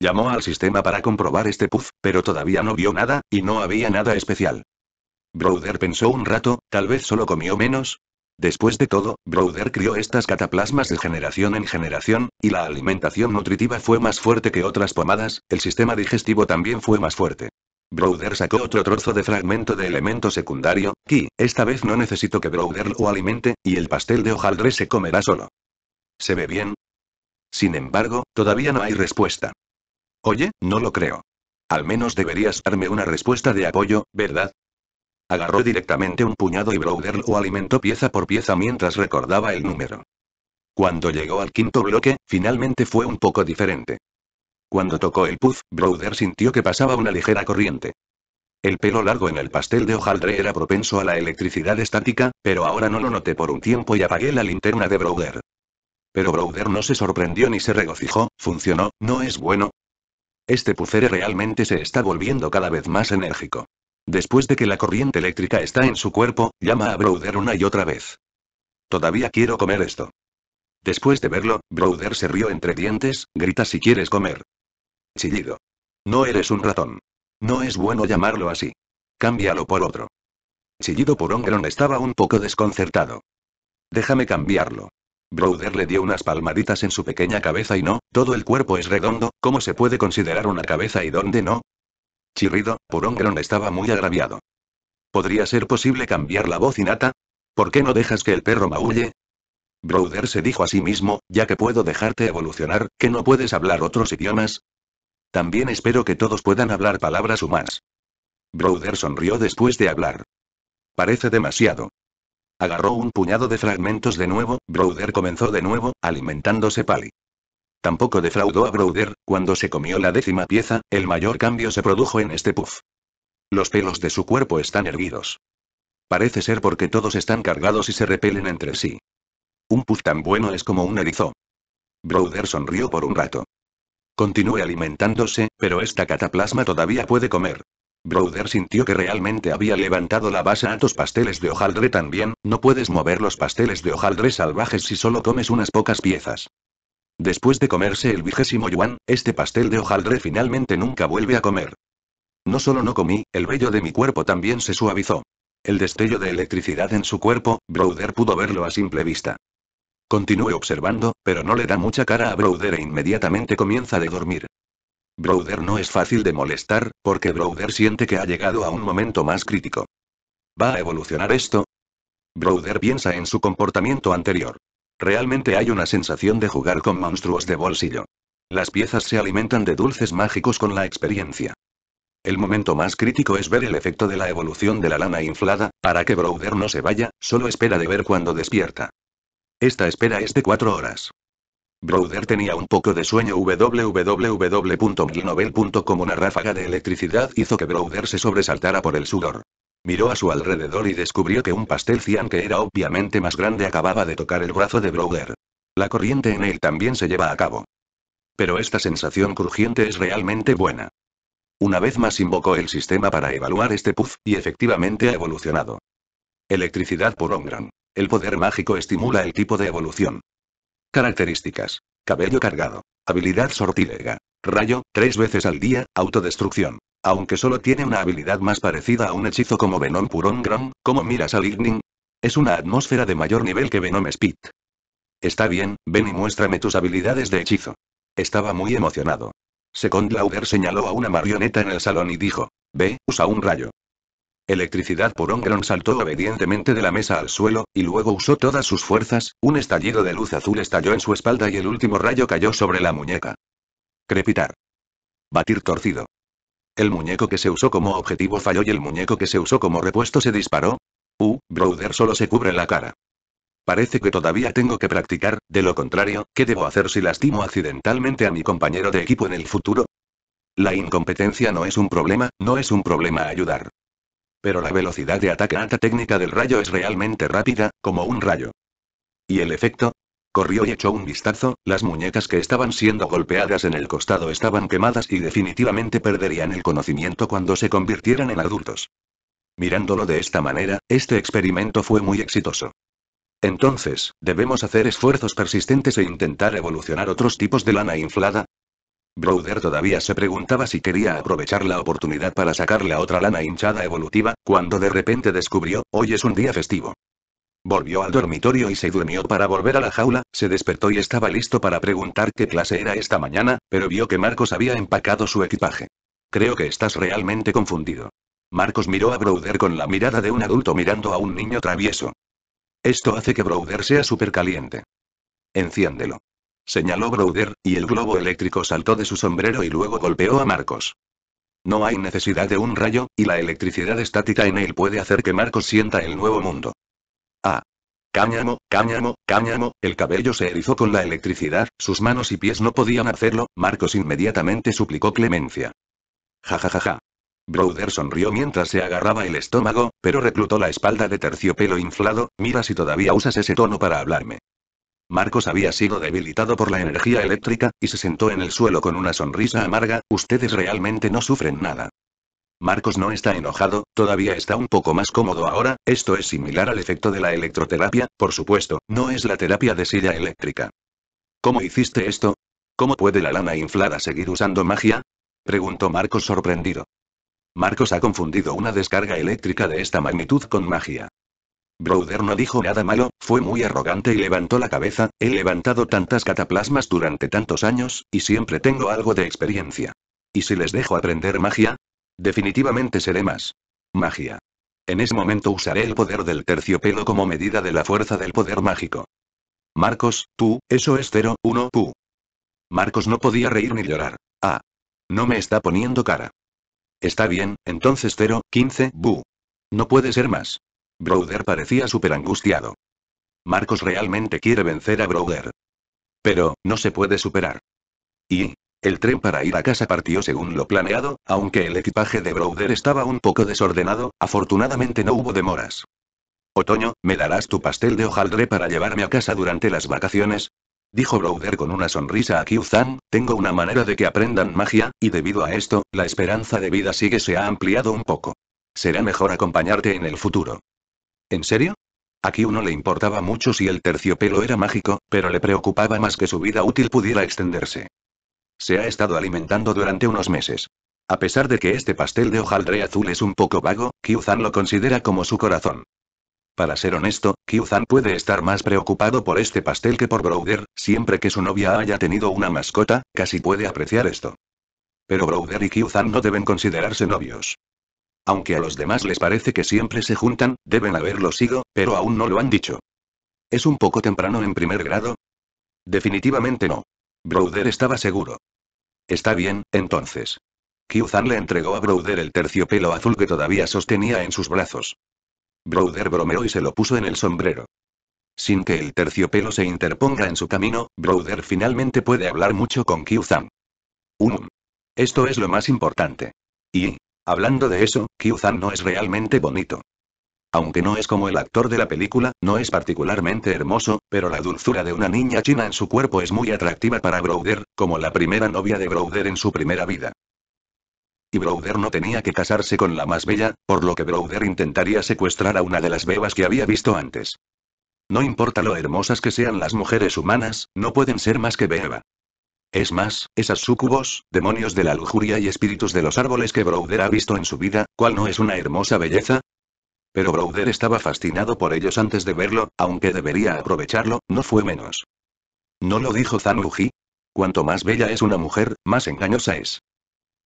Llamó al sistema para comprobar este puff, pero todavía no vio nada, y no había nada especial. Browder pensó un rato, tal vez solo comió menos, Después de todo, Browder crió estas cataplasmas de generación en generación, y la alimentación nutritiva fue más fuerte que otras pomadas, el sistema digestivo también fue más fuerte. Browder sacó otro trozo de fragmento de elemento secundario, Ki, esta vez no necesito que Browder lo alimente, y el pastel de hojaldre se comerá solo. ¿Se ve bien? Sin embargo, todavía no hay respuesta. Oye, no lo creo. Al menos deberías darme una respuesta de apoyo, ¿verdad? Agarró directamente un puñado y Browder lo alimentó pieza por pieza mientras recordaba el número. Cuando llegó al quinto bloque, finalmente fue un poco diferente. Cuando tocó el puz, Browder sintió que pasaba una ligera corriente. El pelo largo en el pastel de hojaldre era propenso a la electricidad estática, pero ahora no lo noté por un tiempo y apagué la linterna de Browder. Pero Browder no se sorprendió ni se regocijó, funcionó, no es bueno. Este puzere realmente se está volviendo cada vez más enérgico. Después de que la corriente eléctrica está en su cuerpo, llama a Browder una y otra vez. Todavía quiero comer esto. Después de verlo, Browder se rió entre dientes, grita si quieres comer. Chillido. No eres un ratón. No es bueno llamarlo así. Cámbialo por otro. Chillido por estaba un poco desconcertado. Déjame cambiarlo. Browder le dio unas palmaditas en su pequeña cabeza y no, todo el cuerpo es redondo, ¿cómo se puede considerar una cabeza y dónde no? Chirrido, por estaba muy agraviado. ¿Podría ser posible cambiar la voz innata? ¿Por qué no dejas que el perro maulle? Browder se dijo a sí mismo, ya que puedo dejarte evolucionar, que no puedes hablar otros idiomas, también espero que todos puedan hablar palabras humanas. Broder sonrió después de hablar. Parece demasiado. Agarró un puñado de fragmentos de nuevo, Broder comenzó de nuevo, alimentándose Pali. Tampoco defraudó a Browder, cuando se comió la décima pieza, el mayor cambio se produjo en este puff. Los pelos de su cuerpo están erguidos. Parece ser porque todos están cargados y se repelen entre sí. Un puff tan bueno es como un erizo. Broder sonrió por un rato. Continúe alimentándose, pero esta cataplasma todavía puede comer. Broder sintió que realmente había levantado la base a tus pasteles de hojaldre también, no puedes mover los pasteles de hojaldre salvajes si solo comes unas pocas piezas. Después de comerse el vigésimo yuan, este pastel de hojaldre finalmente nunca vuelve a comer. No solo no comí, el vello de mi cuerpo también se suavizó. El destello de electricidad en su cuerpo, Broder pudo verlo a simple vista. Continúe observando, pero no le da mucha cara a Browder e inmediatamente comienza de dormir. Browder no es fácil de molestar, porque Browder siente que ha llegado a un momento más crítico. ¿Va a evolucionar esto? Browder piensa en su comportamiento anterior. Realmente hay una sensación de jugar con monstruos de bolsillo. Las piezas se alimentan de dulces mágicos con la experiencia. El momento más crítico es ver el efecto de la evolución de la lana inflada, para que Browder no se vaya, solo espera de ver cuando despierta. Esta espera es de cuatro horas. Browder tenía un poco de sueño. www.milnovel.com Una ráfaga de electricidad hizo que Browder se sobresaltara por el sudor. Miró a su alrededor y descubrió que un pastel cian que era obviamente más grande acababa de tocar el brazo de Browder. La corriente en él también se lleva a cabo. Pero esta sensación crujiente es realmente buena. Una vez más invocó el sistema para evaluar este puff, y efectivamente ha evolucionado. Electricidad por Ongran. El poder mágico estimula el tipo de evolución. Características. Cabello cargado. Habilidad sortilega, Rayo, tres veces al día, autodestrucción. Aunque solo tiene una habilidad más parecida a un hechizo como Venom Purongram, como miras al Lightning? Es una atmósfera de mayor nivel que Venom Speed. Está bien, ven y muéstrame tus habilidades de hechizo. Estaba muy emocionado. Second Lauder señaló a una marioneta en el salón y dijo, ve, usa un rayo. Electricidad por Ongron saltó obedientemente de la mesa al suelo, y luego usó todas sus fuerzas, un estallido de luz azul estalló en su espalda y el último rayo cayó sobre la muñeca. Crepitar. Batir torcido. El muñeco que se usó como objetivo falló y el muñeco que se usó como repuesto se disparó. Uh, Broder solo se cubre la cara. Parece que todavía tengo que practicar, de lo contrario, ¿qué debo hacer si lastimo accidentalmente a mi compañero de equipo en el futuro? La incompetencia no es un problema, no es un problema ayudar. Pero la velocidad de ataque alta técnica del rayo es realmente rápida, como un rayo. ¿Y el efecto? Corrió y echó un vistazo, las muñecas que estaban siendo golpeadas en el costado estaban quemadas y definitivamente perderían el conocimiento cuando se convirtieran en adultos. Mirándolo de esta manera, este experimento fue muy exitoso. Entonces, ¿debemos hacer esfuerzos persistentes e intentar evolucionar otros tipos de lana inflada? Browder todavía se preguntaba si quería aprovechar la oportunidad para sacar la otra lana hinchada evolutiva, cuando de repente descubrió, hoy es un día festivo. Volvió al dormitorio y se durmió para volver a la jaula, se despertó y estaba listo para preguntar qué clase era esta mañana, pero vio que Marcos había empacado su equipaje. Creo que estás realmente confundido. Marcos miró a Browder con la mirada de un adulto mirando a un niño travieso. Esto hace que Browder sea súper caliente. Enciéndelo señaló Browder, y el globo eléctrico saltó de su sombrero y luego golpeó a Marcos. No hay necesidad de un rayo, y la electricidad estática en él puede hacer que Marcos sienta el nuevo mundo. Ah. Cáñamo, cáñamo, cáñamo, el cabello se erizó con la electricidad, sus manos y pies no podían hacerlo, Marcos inmediatamente suplicó clemencia. Jajajaja. ja Browder sonrió mientras se agarraba el estómago, pero reclutó la espalda de terciopelo inflado, mira si todavía usas ese tono para hablarme. Marcos había sido debilitado por la energía eléctrica, y se sentó en el suelo con una sonrisa amarga, ustedes realmente no sufren nada. Marcos no está enojado, todavía está un poco más cómodo ahora, esto es similar al efecto de la electroterapia, por supuesto, no es la terapia de silla eléctrica. ¿Cómo hiciste esto? ¿Cómo puede la lana inflada seguir usando magia? preguntó Marcos sorprendido. Marcos ha confundido una descarga eléctrica de esta magnitud con magia. Broder no dijo nada malo, fue muy arrogante y levantó la cabeza, he levantado tantas cataplasmas durante tantos años, y siempre tengo algo de experiencia. ¿Y si les dejo aprender magia? Definitivamente seré más. Magia. En ese momento usaré el poder del terciopelo como medida de la fuerza del poder mágico. Marcos, tú, eso es 0-1 Marcos no podía reír ni llorar. Ah. No me está poniendo cara. Está bien, entonces 0-15 bu. No puede ser más. Browder parecía súper angustiado. Marcos realmente quiere vencer a Broder. Pero, no se puede superar. Y, el tren para ir a casa partió según lo planeado, aunque el equipaje de Browder estaba un poco desordenado, afortunadamente no hubo demoras. Otoño, ¿me darás tu pastel de hojaldre para llevarme a casa durante las vacaciones? Dijo Browder con una sonrisa a qiu tengo una manera de que aprendan magia, y debido a esto, la esperanza de vida sigue se ha ampliado un poco. Será mejor acompañarte en el futuro. ¿En serio? A uno no le importaba mucho si el terciopelo era mágico, pero le preocupaba más que su vida útil pudiera extenderse. Se ha estado alimentando durante unos meses. A pesar de que este pastel de hojaldre azul es un poco vago, Kyuzan lo considera como su corazón. Para ser honesto, Kyuzan puede estar más preocupado por este pastel que por Broder, siempre que su novia haya tenido una mascota, casi puede apreciar esto. Pero Broder y Kyuzan no deben considerarse novios. Aunque a los demás les parece que siempre se juntan, deben haberlo sido, pero aún no lo han dicho. ¿Es un poco temprano en primer grado? Definitivamente no. Browder estaba seguro. Está bien, entonces. Kyuzan le entregó a Browder el terciopelo azul que todavía sostenía en sus brazos. Browder bromeó y se lo puso en el sombrero. Sin que el terciopelo se interponga en su camino, Browder finalmente puede hablar mucho con Kyuzan. Um. Esto es lo más importante. Y, Hablando de eso, kyu no es realmente bonito. Aunque no es como el actor de la película, no es particularmente hermoso, pero la dulzura de una niña china en su cuerpo es muy atractiva para Browder, como la primera novia de Browder en su primera vida. Y Browder no tenía que casarse con la más bella, por lo que Browder intentaría secuestrar a una de las bebas que había visto antes. No importa lo hermosas que sean las mujeres humanas, no pueden ser más que beba. Es más, esas súcubos, demonios de la lujuria y espíritus de los árboles que Browder ha visto en su vida, ¿cuál no es una hermosa belleza? Pero Browder estaba fascinado por ellos antes de verlo, aunque debería aprovecharlo, no fue menos. ¿No lo dijo Zanuji? Cuanto más bella es una mujer, más engañosa es.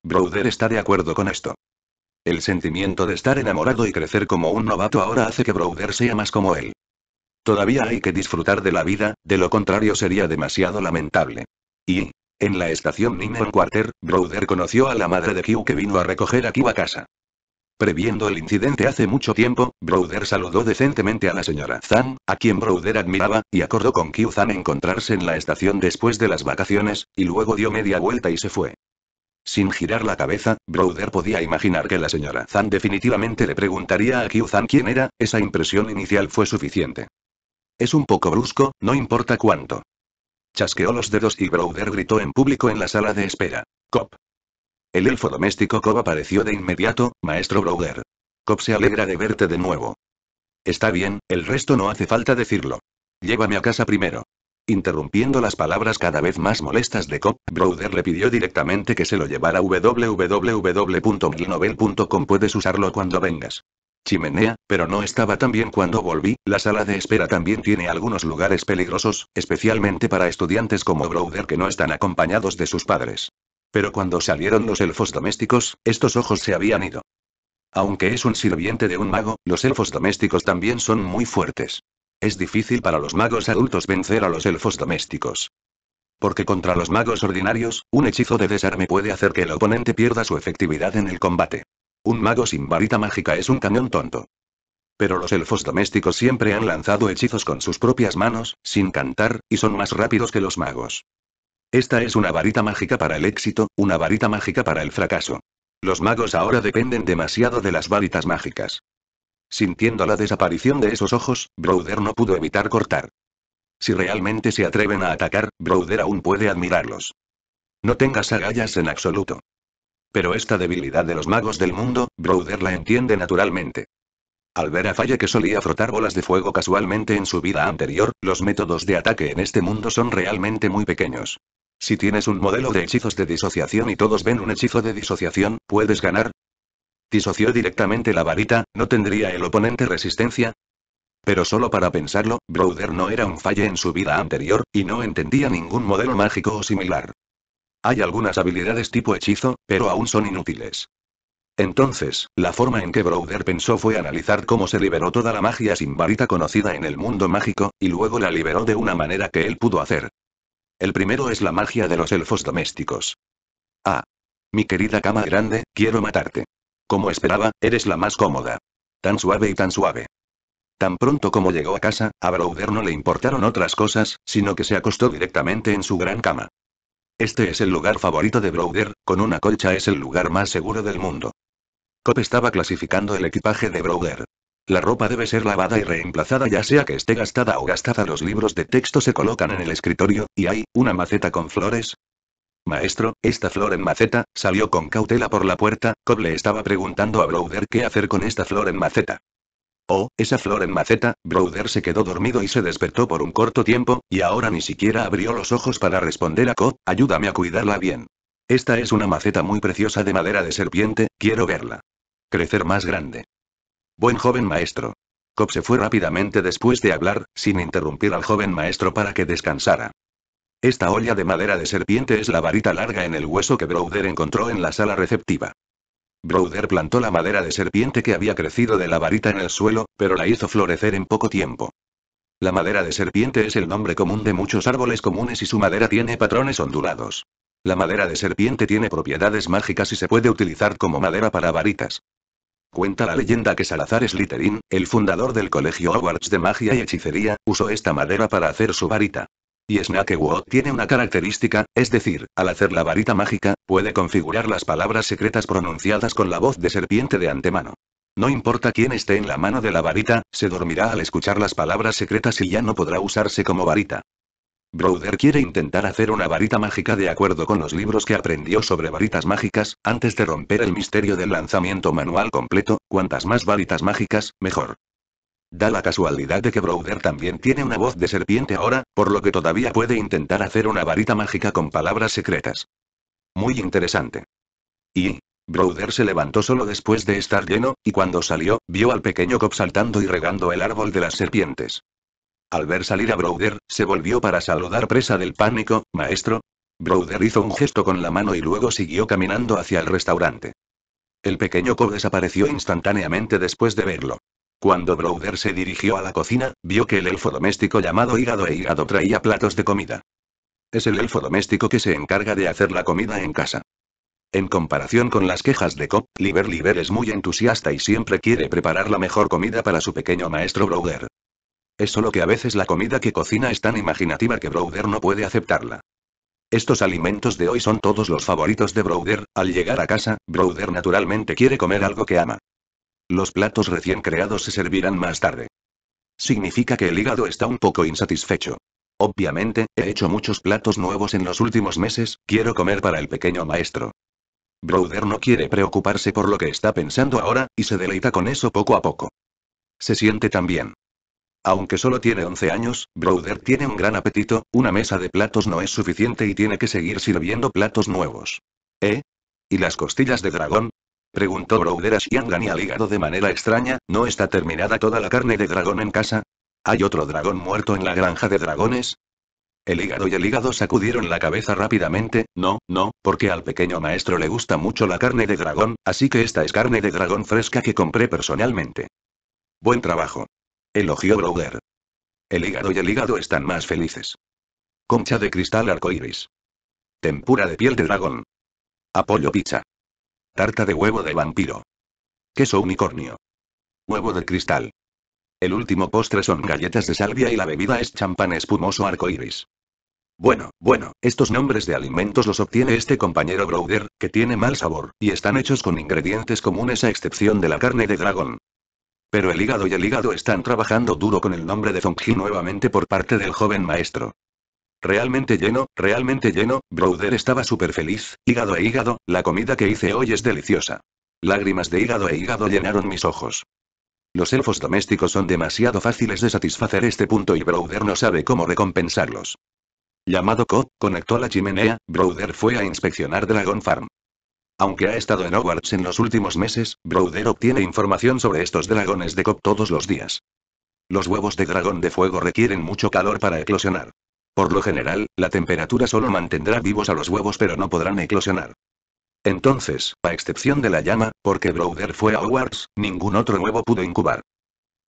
Browder está de acuerdo con esto. El sentimiento de estar enamorado y crecer como un novato ahora hace que Browder sea más como él. Todavía hay que disfrutar de la vida, de lo contrario sería demasiado lamentable. Y. En la estación Nimer Quarter, Browder conoció a la madre de Q que vino a recoger a Q a casa. Previendo el incidente hace mucho tiempo, Browder saludó decentemente a la señora Zan, a quien Browder admiraba, y acordó con Q Zan encontrarse en la estación después de las vacaciones, y luego dio media vuelta y se fue. Sin girar la cabeza, Browder podía imaginar que la señora Zan definitivamente le preguntaría a Q Zan quién era, esa impresión inicial fue suficiente. Es un poco brusco, no importa cuánto. Chasqueó los dedos y Browder gritó en público en la sala de espera. Cop. El elfo doméstico Cobb apareció de inmediato, maestro Browder. Cop se alegra de verte de nuevo. Está bien, el resto no hace falta decirlo. Llévame a casa primero. Interrumpiendo las palabras cada vez más molestas de Cop, Browder le pidió directamente que se lo llevara a www.milnovel.com Puedes usarlo cuando vengas chimenea, pero no estaba tan bien cuando volví, la sala de espera también tiene algunos lugares peligrosos, especialmente para estudiantes como Browder que no están acompañados de sus padres. Pero cuando salieron los elfos domésticos, estos ojos se habían ido. Aunque es un sirviente de un mago, los elfos domésticos también son muy fuertes. Es difícil para los magos adultos vencer a los elfos domésticos. Porque contra los magos ordinarios, un hechizo de desarme puede hacer que el oponente pierda su efectividad en el combate. Un mago sin varita mágica es un cañón tonto. Pero los elfos domésticos siempre han lanzado hechizos con sus propias manos, sin cantar, y son más rápidos que los magos. Esta es una varita mágica para el éxito, una varita mágica para el fracaso. Los magos ahora dependen demasiado de las varitas mágicas. Sintiendo la desaparición de esos ojos, Browder no pudo evitar cortar. Si realmente se atreven a atacar, Broder aún puede admirarlos. No tengas agallas en absoluto. Pero esta debilidad de los magos del mundo, Broder la entiende naturalmente. Al ver a Falle que solía frotar bolas de fuego casualmente en su vida anterior, los métodos de ataque en este mundo son realmente muy pequeños. Si tienes un modelo de hechizos de disociación y todos ven un hechizo de disociación, ¿puedes ganar? Disoció directamente la varita, ¿no tendría el oponente resistencia? Pero solo para pensarlo, Broder no era un Falle en su vida anterior, y no entendía ningún modelo mágico o similar. Hay algunas habilidades tipo hechizo, pero aún son inútiles. Entonces, la forma en que Browder pensó fue analizar cómo se liberó toda la magia sin varita conocida en el mundo mágico, y luego la liberó de una manera que él pudo hacer. El primero es la magia de los elfos domésticos. Ah. Mi querida cama grande, quiero matarte. Como esperaba, eres la más cómoda. Tan suave y tan suave. Tan pronto como llegó a casa, a Browder no le importaron otras cosas, sino que se acostó directamente en su gran cama. Este es el lugar favorito de Browder, con una colcha es el lugar más seguro del mundo. Cobb estaba clasificando el equipaje de Browder. La ropa debe ser lavada y reemplazada ya sea que esté gastada o gastada. Los libros de texto se colocan en el escritorio, y hay, una maceta con flores. Maestro, esta flor en maceta, salió con cautela por la puerta, Cobb le estaba preguntando a Browder qué hacer con esta flor en maceta. Oh, esa flor en maceta, Browder se quedó dormido y se despertó por un corto tiempo, y ahora ni siquiera abrió los ojos para responder a Co, ayúdame a cuidarla bien. Esta es una maceta muy preciosa de madera de serpiente, quiero verla. Crecer más grande. Buen joven maestro. Cobb se fue rápidamente después de hablar, sin interrumpir al joven maestro para que descansara. Esta olla de madera de serpiente es la varita larga en el hueso que Browder encontró en la sala receptiva. Broder plantó la madera de serpiente que había crecido de la varita en el suelo, pero la hizo florecer en poco tiempo. La madera de serpiente es el nombre común de muchos árboles comunes y su madera tiene patrones ondulados. La madera de serpiente tiene propiedades mágicas y se puede utilizar como madera para varitas. Cuenta la leyenda que Salazar Slytherin, el fundador del colegio Hogwarts de magia y hechicería, usó esta madera para hacer su varita. Y Snake tiene una característica, es decir, al hacer la varita mágica, puede configurar las palabras secretas pronunciadas con la voz de serpiente de antemano. No importa quién esté en la mano de la varita, se dormirá al escuchar las palabras secretas y ya no podrá usarse como varita. Browder quiere intentar hacer una varita mágica de acuerdo con los libros que aprendió sobre varitas mágicas, antes de romper el misterio del lanzamiento manual completo, cuantas más varitas mágicas, mejor. Da la casualidad de que Browder también tiene una voz de serpiente ahora, por lo que todavía puede intentar hacer una varita mágica con palabras secretas. Muy interesante. Y, Browder se levantó solo después de estar lleno, y cuando salió, vio al pequeño Cobb saltando y regando el árbol de las serpientes. Al ver salir a Browder, se volvió para saludar presa del pánico, maestro. Browder hizo un gesto con la mano y luego siguió caminando hacia el restaurante. El pequeño Cobb desapareció instantáneamente después de verlo. Cuando Browder se dirigió a la cocina, vio que el elfo doméstico llamado Hígado e Hígado traía platos de comida. Es el elfo doméstico que se encarga de hacer la comida en casa. En comparación con las quejas de Cop, Liber Liber es muy entusiasta y siempre quiere preparar la mejor comida para su pequeño maestro Browder. Es solo que a veces la comida que cocina es tan imaginativa que Browder no puede aceptarla. Estos alimentos de hoy son todos los favoritos de Browder, al llegar a casa, Browder naturalmente quiere comer algo que ama. Los platos recién creados se servirán más tarde. Significa que el hígado está un poco insatisfecho. Obviamente, he hecho muchos platos nuevos en los últimos meses, quiero comer para el pequeño maestro. Browder no quiere preocuparse por lo que está pensando ahora, y se deleita con eso poco a poco. Se siente tan bien. Aunque solo tiene 11 años, Browder tiene un gran apetito, una mesa de platos no es suficiente y tiene que seguir sirviendo platos nuevos. ¿Eh? ¿Y las costillas de dragón? Preguntó Browder a y al hígado de manera extraña, ¿no está terminada toda la carne de dragón en casa? ¿Hay otro dragón muerto en la granja de dragones? El hígado y el hígado sacudieron la cabeza rápidamente, no, no, porque al pequeño maestro le gusta mucho la carne de dragón, así que esta es carne de dragón fresca que compré personalmente. Buen trabajo. Elogió Browder. El hígado y el hígado están más felices. Concha de cristal arcoíris. Tempura de piel de dragón. Apoyo pizza. Tarta de huevo de vampiro. Queso unicornio. Huevo de cristal. El último postre son galletas de salvia y la bebida es champán espumoso iris. Bueno, bueno, estos nombres de alimentos los obtiene este compañero Browder, que tiene mal sabor, y están hechos con ingredientes comunes a excepción de la carne de dragón. Pero el hígado y el hígado están trabajando duro con el nombre de Zongji nuevamente por parte del joven maestro. Realmente lleno, realmente lleno, Browder estaba súper feliz, hígado e hígado, la comida que hice hoy es deliciosa. Lágrimas de hígado e hígado llenaron mis ojos. Los elfos domésticos son demasiado fáciles de satisfacer este punto y Browder no sabe cómo recompensarlos. Llamado Co, conectó la chimenea, Browder fue a inspeccionar Dragon Farm. Aunque ha estado en Hogwarts en los últimos meses, Browder obtiene información sobre estos dragones de Cop todos los días. Los huevos de dragón de fuego requieren mucho calor para eclosionar. Por lo general, la temperatura solo mantendrá vivos a los huevos pero no podrán eclosionar. Entonces, a excepción de la llama, porque Browder fue a Hogwarts, ningún otro huevo pudo incubar.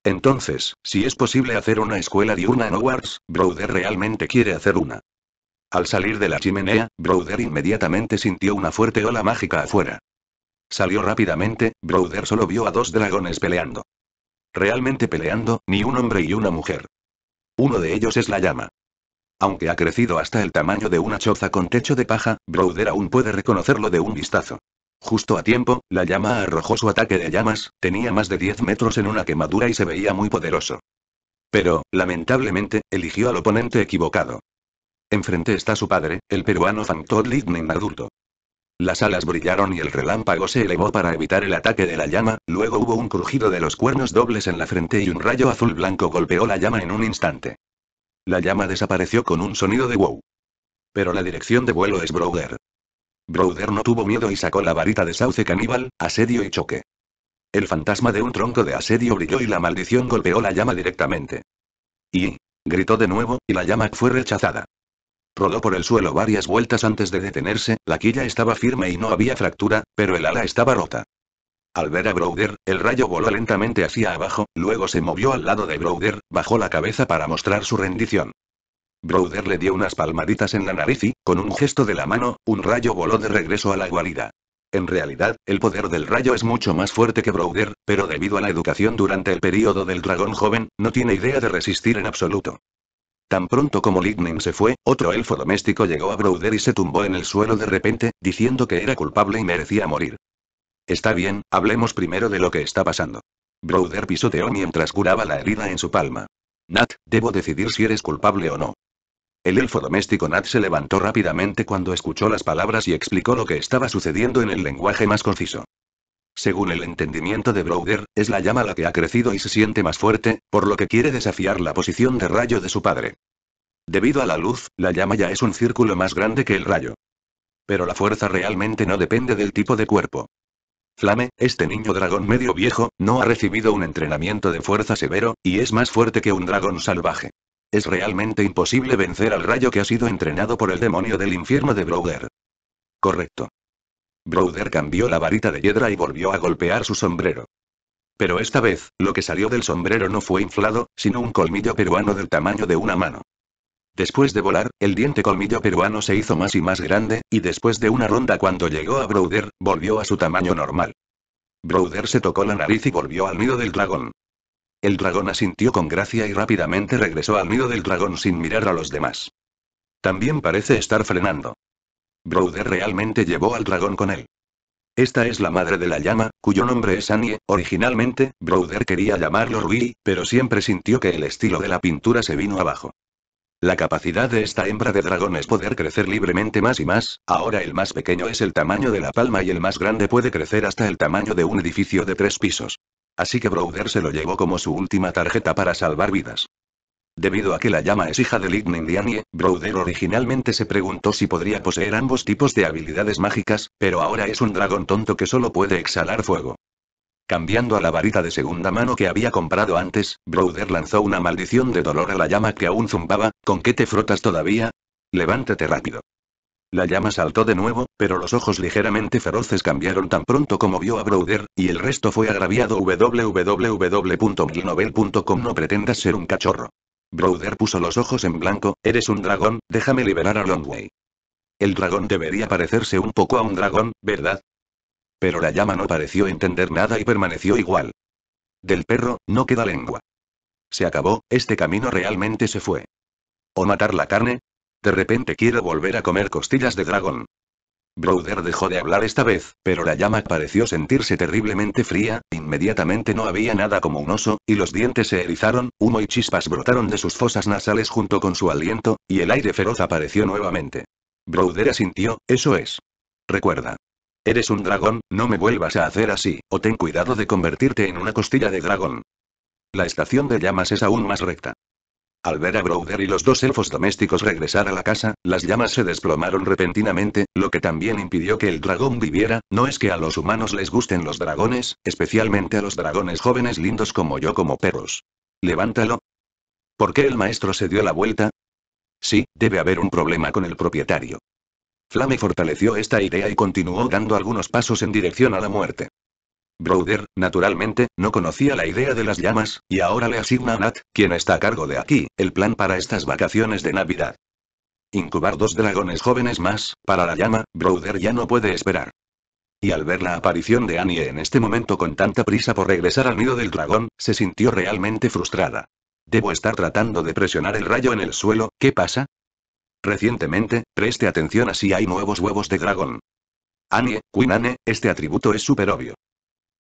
Entonces, si es posible hacer una escuela diurna en Hogwarts, Browder realmente quiere hacer una. Al salir de la chimenea, Browder inmediatamente sintió una fuerte ola mágica afuera. Salió rápidamente, Browder solo vio a dos dragones peleando. Realmente peleando, ni un hombre y una mujer. Uno de ellos es la llama. Aunque ha crecido hasta el tamaño de una choza con techo de paja, Browder aún puede reconocerlo de un vistazo. Justo a tiempo, la llama arrojó su ataque de llamas, tenía más de 10 metros en una quemadura y se veía muy poderoso. Pero, lamentablemente, eligió al oponente equivocado. Enfrente está su padre, el peruano Fantor Lignin adulto. Las alas brillaron y el relámpago se elevó para evitar el ataque de la llama, luego hubo un crujido de los cuernos dobles en la frente y un rayo azul blanco golpeó la llama en un instante. La llama desapareció con un sonido de wow. Pero la dirección de vuelo es Browder. Broder no tuvo miedo y sacó la varita de sauce caníbal, asedio y choque. El fantasma de un tronco de asedio brilló y la maldición golpeó la llama directamente. Y. gritó de nuevo, y la llama fue rechazada. Rodó por el suelo varias vueltas antes de detenerse, la quilla estaba firme y no había fractura, pero el ala estaba rota. Al ver a Browder, el rayo voló lentamente hacia abajo, luego se movió al lado de Browder, bajó la cabeza para mostrar su rendición. Browder le dio unas palmaditas en la nariz y, con un gesto de la mano, un rayo voló de regreso a la guarida. En realidad, el poder del rayo es mucho más fuerte que Browder, pero debido a la educación durante el período del dragón joven, no tiene idea de resistir en absoluto. Tan pronto como Lightning se fue, otro elfo doméstico llegó a Browder y se tumbó en el suelo de repente, diciendo que era culpable y merecía morir. Está bien, hablemos primero de lo que está pasando. Browder pisoteó mientras curaba la herida en su palma. Nat, debo decidir si eres culpable o no. El elfo doméstico Nat se levantó rápidamente cuando escuchó las palabras y explicó lo que estaba sucediendo en el lenguaje más conciso. Según el entendimiento de Browder, es la llama la que ha crecido y se siente más fuerte, por lo que quiere desafiar la posición de rayo de su padre. Debido a la luz, la llama ya es un círculo más grande que el rayo. Pero la fuerza realmente no depende del tipo de cuerpo. Flame, este niño dragón medio viejo, no ha recibido un entrenamiento de fuerza severo, y es más fuerte que un dragón salvaje. Es realmente imposible vencer al rayo que ha sido entrenado por el demonio del infierno de Browder. Correcto. Browder cambió la varita de hiedra y volvió a golpear su sombrero. Pero esta vez, lo que salió del sombrero no fue inflado, sino un colmillo peruano del tamaño de una mano. Después de volar, el diente colmillo peruano se hizo más y más grande, y después de una ronda cuando llegó a Browder, volvió a su tamaño normal. Browder se tocó la nariz y volvió al nido del dragón. El dragón asintió con gracia y rápidamente regresó al nido del dragón sin mirar a los demás. También parece estar frenando. Browder realmente llevó al dragón con él. Esta es la madre de la llama, cuyo nombre es Annie. Originalmente, Browder quería llamarlo Rui, pero siempre sintió que el estilo de la pintura se vino abajo. La capacidad de esta hembra de dragón es poder crecer libremente más y más, ahora el más pequeño es el tamaño de la palma y el más grande puede crecer hasta el tamaño de un edificio de tres pisos. Así que Browder se lo llevó como su última tarjeta para salvar vidas. Debido a que la llama es hija de Dianie, eh, Browder originalmente se preguntó si podría poseer ambos tipos de habilidades mágicas, pero ahora es un dragón tonto que solo puede exhalar fuego. Cambiando a la varita de segunda mano que había comprado antes, Browder lanzó una maldición de dolor a la llama que aún zumbaba, ¿con qué te frotas todavía? Levántate rápido. La llama saltó de nuevo, pero los ojos ligeramente feroces cambiaron tan pronto como vio a Browder, y el resto fue agraviado www.milnovel.com No pretendas ser un cachorro. Browder puso los ojos en blanco, eres un dragón, déjame liberar a Longway. El dragón debería parecerse un poco a un dragón, ¿verdad? Pero la llama no pareció entender nada y permaneció igual. Del perro, no queda lengua. Se acabó, este camino realmente se fue. ¿O matar la carne? De repente quiero volver a comer costillas de dragón. Broder dejó de hablar esta vez, pero la llama pareció sentirse terriblemente fría, inmediatamente no había nada como un oso, y los dientes se erizaron, humo y chispas brotaron de sus fosas nasales junto con su aliento, y el aire feroz apareció nuevamente. Broder asintió, eso es. Recuerda. Eres un dragón, no me vuelvas a hacer así, o ten cuidado de convertirte en una costilla de dragón. La estación de llamas es aún más recta. Al ver a Browder y los dos elfos domésticos regresar a la casa, las llamas se desplomaron repentinamente, lo que también impidió que el dragón viviera, no es que a los humanos les gusten los dragones, especialmente a los dragones jóvenes lindos como yo como perros. Levántalo. ¿Por qué el maestro se dio la vuelta? Sí, debe haber un problema con el propietario. Flame fortaleció esta idea y continuó dando algunos pasos en dirección a la muerte. Broder, naturalmente, no conocía la idea de las llamas, y ahora le asigna a Nat, quien está a cargo de aquí, el plan para estas vacaciones de Navidad. Incubar dos dragones jóvenes más, para la llama, Broder ya no puede esperar. Y al ver la aparición de Annie en este momento con tanta prisa por regresar al nido del dragón, se sintió realmente frustrada. Debo estar tratando de presionar el rayo en el suelo, ¿qué pasa? Recientemente, preste atención a si hay nuevos huevos de dragón. Annie, Anne, este atributo es súper obvio.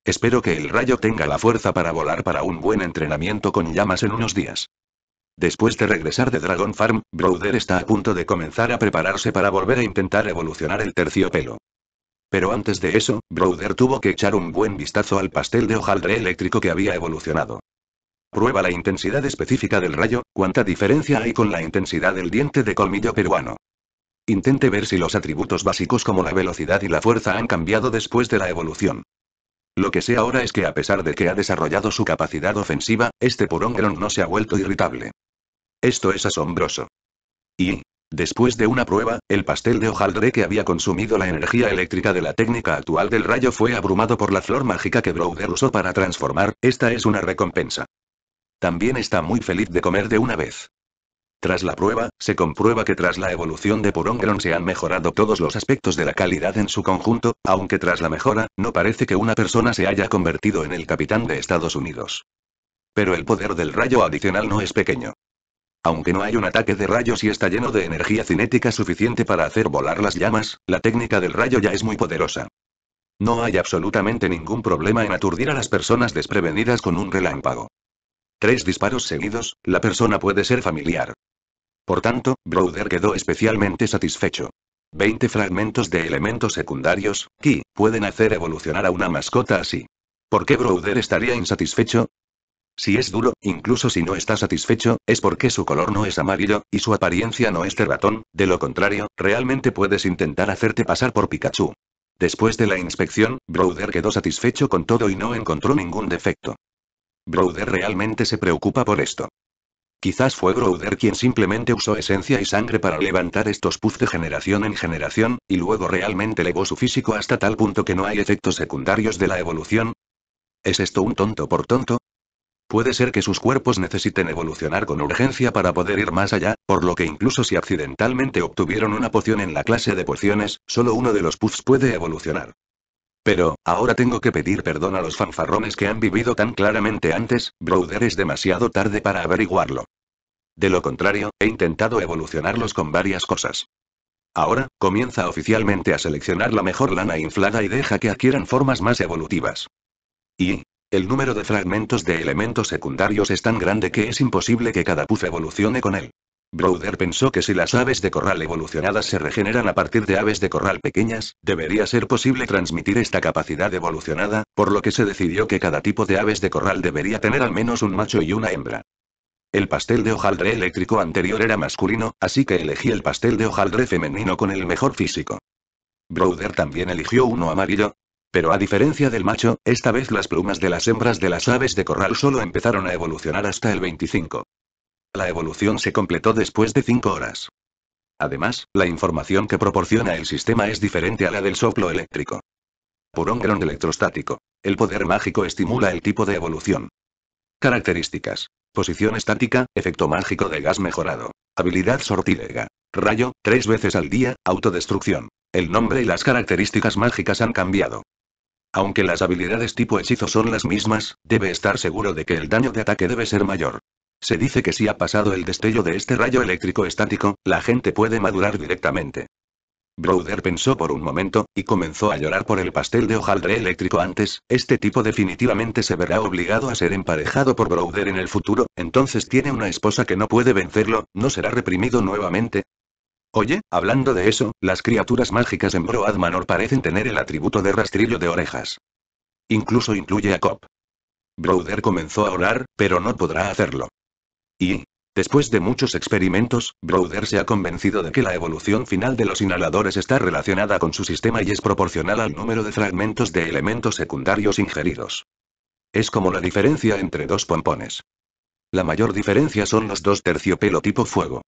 Espero que el rayo tenga la fuerza para volar para un buen entrenamiento con llamas en unos días. Después de regresar de Dragon Farm, Browder está a punto de comenzar a prepararse para volver a intentar evolucionar el terciopelo. Pero antes de eso, Browder tuvo que echar un buen vistazo al pastel de hojaldre eléctrico que había evolucionado. Prueba la intensidad específica del rayo, cuánta diferencia hay con la intensidad del diente de colmillo peruano. Intente ver si los atributos básicos como la velocidad y la fuerza han cambiado después de la evolución. Lo que sé ahora es que a pesar de que ha desarrollado su capacidad ofensiva, este Porongron no se ha vuelto irritable. Esto es asombroso. Y, después de una prueba, el pastel de hojaldre que había consumido la energía eléctrica de la técnica actual del rayo fue abrumado por la flor mágica que Browder usó para transformar, esta es una recompensa. También está muy feliz de comer de una vez. Tras la prueba, se comprueba que tras la evolución de Purongron se han mejorado todos los aspectos de la calidad en su conjunto, aunque tras la mejora, no parece que una persona se haya convertido en el capitán de Estados Unidos. Pero el poder del rayo adicional no es pequeño. Aunque no hay un ataque de rayos y está lleno de energía cinética suficiente para hacer volar las llamas, la técnica del rayo ya es muy poderosa. No hay absolutamente ningún problema en aturdir a las personas desprevenidas con un relámpago tres disparos seguidos, la persona puede ser familiar. Por tanto, Browder quedó especialmente satisfecho. 20 fragmentos de elementos secundarios, Ki, pueden hacer evolucionar a una mascota así. ¿Por qué Browder estaría insatisfecho? Si es duro, incluso si no está satisfecho, es porque su color no es amarillo, y su apariencia no es de ratón, de lo contrario, realmente puedes intentar hacerte pasar por Pikachu. Después de la inspección, Browder quedó satisfecho con todo y no encontró ningún defecto. Browder realmente se preocupa por esto. Quizás fue Browder quien simplemente usó esencia y sangre para levantar estos puffs de generación en generación, y luego realmente elevó su físico hasta tal punto que no hay efectos secundarios de la evolución. ¿Es esto un tonto por tonto? Puede ser que sus cuerpos necesiten evolucionar con urgencia para poder ir más allá, por lo que incluso si accidentalmente obtuvieron una poción en la clase de pociones, solo uno de los puffs puede evolucionar. Pero, ahora tengo que pedir perdón a los fanfarrones que han vivido tan claramente antes, Browder es demasiado tarde para averiguarlo. De lo contrario, he intentado evolucionarlos con varias cosas. Ahora, comienza oficialmente a seleccionar la mejor lana inflada y deja que adquieran formas más evolutivas. Y, el número de fragmentos de elementos secundarios es tan grande que es imposible que cada puff evolucione con él. Browder pensó que si las aves de corral evolucionadas se regeneran a partir de aves de corral pequeñas, debería ser posible transmitir esta capacidad evolucionada, por lo que se decidió que cada tipo de aves de corral debería tener al menos un macho y una hembra. El pastel de hojaldre eléctrico anterior era masculino, así que elegí el pastel de hojaldre femenino con el mejor físico. Browder también eligió uno amarillo, pero a diferencia del macho, esta vez las plumas de las hembras de las aves de corral solo empezaron a evolucionar hasta el 25. La evolución se completó después de 5 horas. Además, la información que proporciona el sistema es diferente a la del soplo eléctrico. Por un electrostático. El poder mágico estimula el tipo de evolución. Características. Posición estática, efecto mágico de gas mejorado. Habilidad sortilega, Rayo, tres veces al día, autodestrucción. El nombre y las características mágicas han cambiado. Aunque las habilidades tipo hechizo son las mismas, debe estar seguro de que el daño de ataque debe ser mayor. Se dice que si ha pasado el destello de este rayo eléctrico estático, la gente puede madurar directamente. Broder pensó por un momento, y comenzó a llorar por el pastel de hojaldre eléctrico antes, este tipo definitivamente se verá obligado a ser emparejado por Broder en el futuro, entonces tiene una esposa que no puede vencerlo, ¿no será reprimido nuevamente? Oye, hablando de eso, las criaturas mágicas en Broad Manor parecen tener el atributo de rastrillo de orejas. Incluso incluye a Cop. Broder comenzó a orar, pero no podrá hacerlo. Y, después de muchos experimentos, Browder se ha convencido de que la evolución final de los inhaladores está relacionada con su sistema y es proporcional al número de fragmentos de elementos secundarios ingeridos. Es como la diferencia entre dos pompones. La mayor diferencia son los dos terciopelo tipo fuego.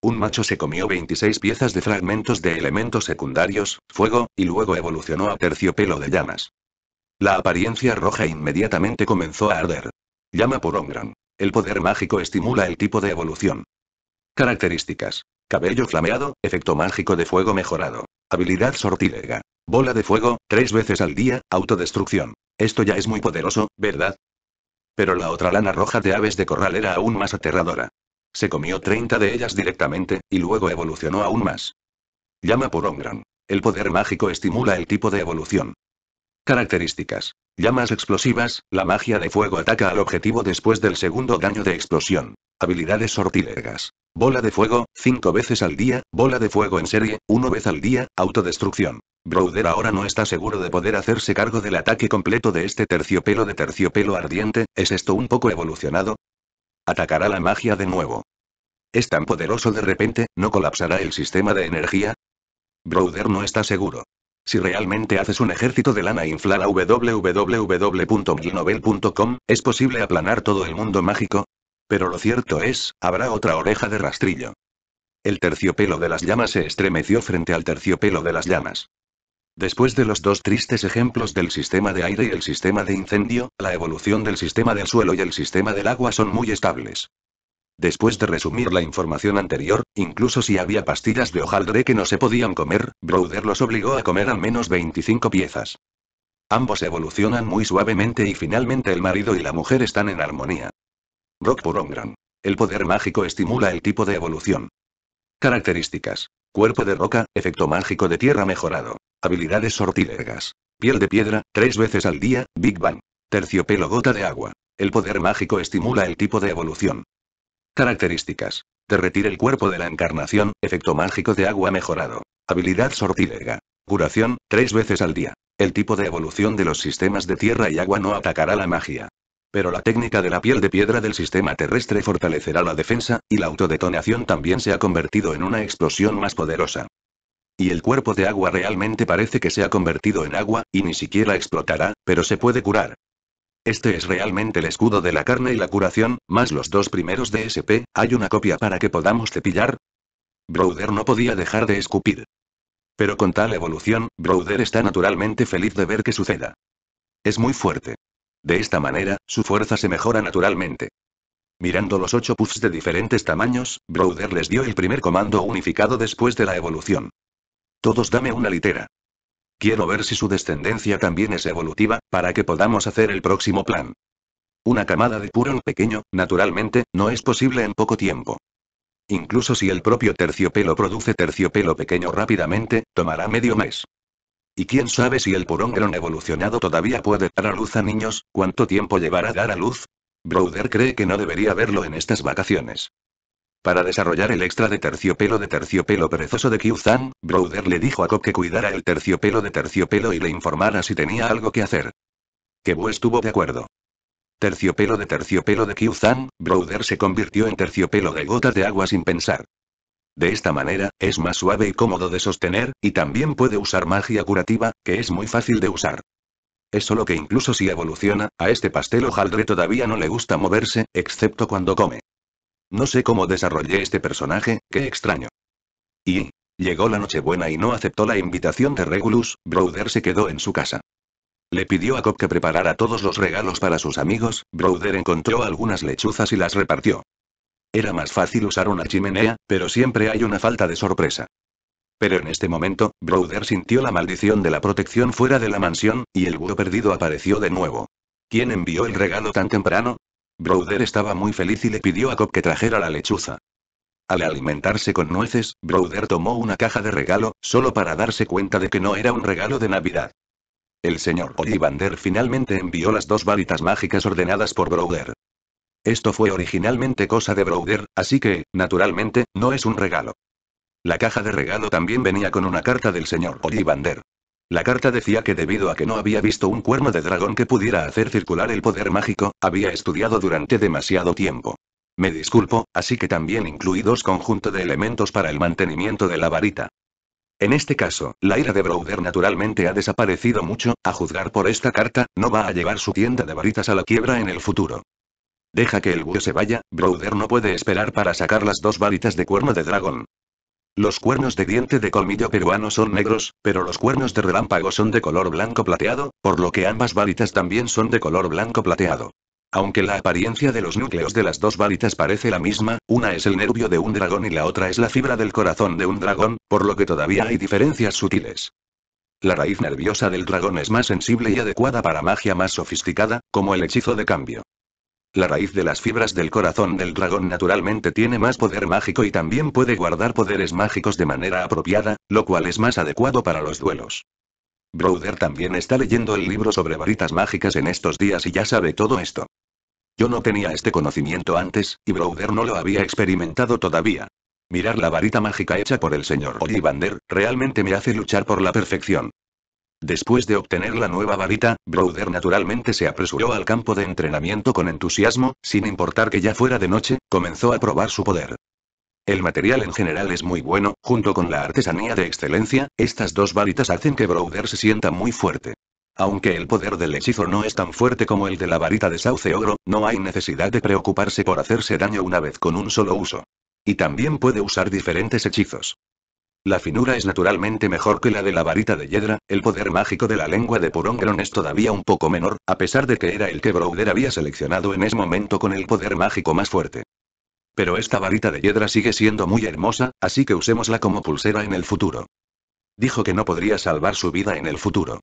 Un macho se comió 26 piezas de fragmentos de elementos secundarios, fuego, y luego evolucionó a terciopelo de llamas. La apariencia roja inmediatamente comenzó a arder. Llama por Ongran. El poder mágico estimula el tipo de evolución. Características. Cabello flameado, efecto mágico de fuego mejorado. Habilidad sortilega, Bola de fuego, tres veces al día, autodestrucción. Esto ya es muy poderoso, ¿verdad? Pero la otra lana roja de aves de corral era aún más aterradora. Se comió 30 de ellas directamente, y luego evolucionó aún más. Llama por Omgran. El poder mágico estimula el tipo de evolución. Características. Llamas explosivas, la magia de fuego ataca al objetivo después del segundo daño de explosión. Habilidades sortílegas. Bola de fuego, 5 veces al día, bola de fuego en serie, 1 vez al día, autodestrucción. Broder ahora no está seguro de poder hacerse cargo del ataque completo de este terciopelo de terciopelo ardiente, ¿es esto un poco evolucionado? Atacará la magia de nuevo. ¿Es tan poderoso de repente, no colapsará el sistema de energía? Broder no está seguro. Si realmente haces un ejército de lana e inflar a es posible aplanar todo el mundo mágico. Pero lo cierto es, habrá otra oreja de rastrillo. El terciopelo de las llamas se estremeció frente al terciopelo de las llamas. Después de los dos tristes ejemplos del sistema de aire y el sistema de incendio, la evolución del sistema del suelo y el sistema del agua son muy estables. Después de resumir la información anterior, incluso si había pastillas de hojaldre que no se podían comer, Broder los obligó a comer al menos 25 piezas. Ambos evolucionan muy suavemente y finalmente el marido y la mujer están en armonía. Brock por Ongran. El poder mágico estimula el tipo de evolución. Características. Cuerpo de roca, efecto mágico de tierra mejorado. Habilidades sortilegas, Piel de piedra, tres veces al día, Big Bang. Terciopelo gota de agua. El poder mágico estimula el tipo de evolución. Características. Te Derretir el cuerpo de la encarnación, efecto mágico de agua mejorado. Habilidad sortilega, Curación, tres veces al día. El tipo de evolución de los sistemas de tierra y agua no atacará la magia. Pero la técnica de la piel de piedra del sistema terrestre fortalecerá la defensa, y la autodetonación también se ha convertido en una explosión más poderosa. Y el cuerpo de agua realmente parece que se ha convertido en agua, y ni siquiera explotará, pero se puede curar. Este es realmente el escudo de la carne y la curación, más los dos primeros de SP, ¿hay una copia para que podamos cepillar? Broder no podía dejar de escupir. Pero con tal evolución, Broder está naturalmente feliz de ver que suceda. Es muy fuerte. De esta manera, su fuerza se mejora naturalmente. Mirando los ocho puffs de diferentes tamaños, Broder les dio el primer comando unificado después de la evolución. Todos dame una litera. Quiero ver si su descendencia también es evolutiva, para que podamos hacer el próximo plan. Una camada de purón pequeño, naturalmente, no es posible en poco tiempo. Incluso si el propio terciopelo produce terciopelo pequeño rápidamente, tomará medio mes. Y quién sabe si el purón gran evolucionado todavía puede dar a luz a niños, cuánto tiempo llevará a dar a luz. Browder cree que no debería verlo en estas vacaciones. Para desarrollar el extra de terciopelo de terciopelo perezoso de Kyuzan, Browder le dijo a Cobb que cuidara el terciopelo de terciopelo y le informara si tenía algo que hacer. Kebu estuvo de acuerdo. Terciopelo de terciopelo de Kyuzan, Browder se convirtió en terciopelo de gotas de agua sin pensar. De esta manera, es más suave y cómodo de sostener, y también puede usar magia curativa, que es muy fácil de usar. Es solo que incluso si evoluciona, a este pastel hojaldre todavía no le gusta moverse, excepto cuando come. No sé cómo desarrollé este personaje, qué extraño. Y... Llegó la Nochebuena y no aceptó la invitación de Regulus, Browder se quedó en su casa. Le pidió a Cobb que preparara todos los regalos para sus amigos, Browder encontró algunas lechuzas y las repartió. Era más fácil usar una chimenea, pero siempre hay una falta de sorpresa. Pero en este momento, Browder sintió la maldición de la protección fuera de la mansión, y el búho perdido apareció de nuevo. ¿Quién envió el regalo tan temprano? Browder estaba muy feliz y le pidió a Cobb que trajera la lechuza. Al alimentarse con nueces, Browder tomó una caja de regalo, solo para darse cuenta de que no era un regalo de Navidad. El señor Ollivander finalmente envió las dos varitas mágicas ordenadas por Browder. Esto fue originalmente cosa de Browder, así que, naturalmente, no es un regalo. La caja de regalo también venía con una carta del señor Ollivander. La carta decía que debido a que no había visto un cuerno de dragón que pudiera hacer circular el poder mágico, había estudiado durante demasiado tiempo. Me disculpo, así que también incluí dos conjuntos de elementos para el mantenimiento de la varita. En este caso, la ira de Browder naturalmente ha desaparecido mucho, a juzgar por esta carta, no va a llevar su tienda de varitas a la quiebra en el futuro. Deja que el búho se vaya, Browder no puede esperar para sacar las dos varitas de cuerno de dragón. Los cuernos de diente de colmillo peruano son negros, pero los cuernos de relámpago son de color blanco plateado, por lo que ambas varitas también son de color blanco plateado. Aunque la apariencia de los núcleos de las dos varitas parece la misma, una es el nervio de un dragón y la otra es la fibra del corazón de un dragón, por lo que todavía hay diferencias sutiles. La raíz nerviosa del dragón es más sensible y adecuada para magia más sofisticada, como el hechizo de cambio. La raíz de las fibras del corazón del dragón naturalmente tiene más poder mágico y también puede guardar poderes mágicos de manera apropiada, lo cual es más adecuado para los duelos. Browder también está leyendo el libro sobre varitas mágicas en estos días y ya sabe todo esto. Yo no tenía este conocimiento antes, y Browder no lo había experimentado todavía. Mirar la varita mágica hecha por el señor Ollivander, realmente me hace luchar por la perfección. Después de obtener la nueva varita, Browder naturalmente se apresuró al campo de entrenamiento con entusiasmo, sin importar que ya fuera de noche, comenzó a probar su poder. El material en general es muy bueno, junto con la artesanía de excelencia, estas dos varitas hacen que Browder se sienta muy fuerte. Aunque el poder del hechizo no es tan fuerte como el de la varita de sauce oro, no hay necesidad de preocuparse por hacerse daño una vez con un solo uso. Y también puede usar diferentes hechizos. La finura es naturalmente mejor que la de la varita de Yedra, el poder mágico de la lengua de Purongron es todavía un poco menor, a pesar de que era el que Browder había seleccionado en ese momento con el poder mágico más fuerte. Pero esta varita de Yedra sigue siendo muy hermosa, así que usémosla como pulsera en el futuro. Dijo que no podría salvar su vida en el futuro.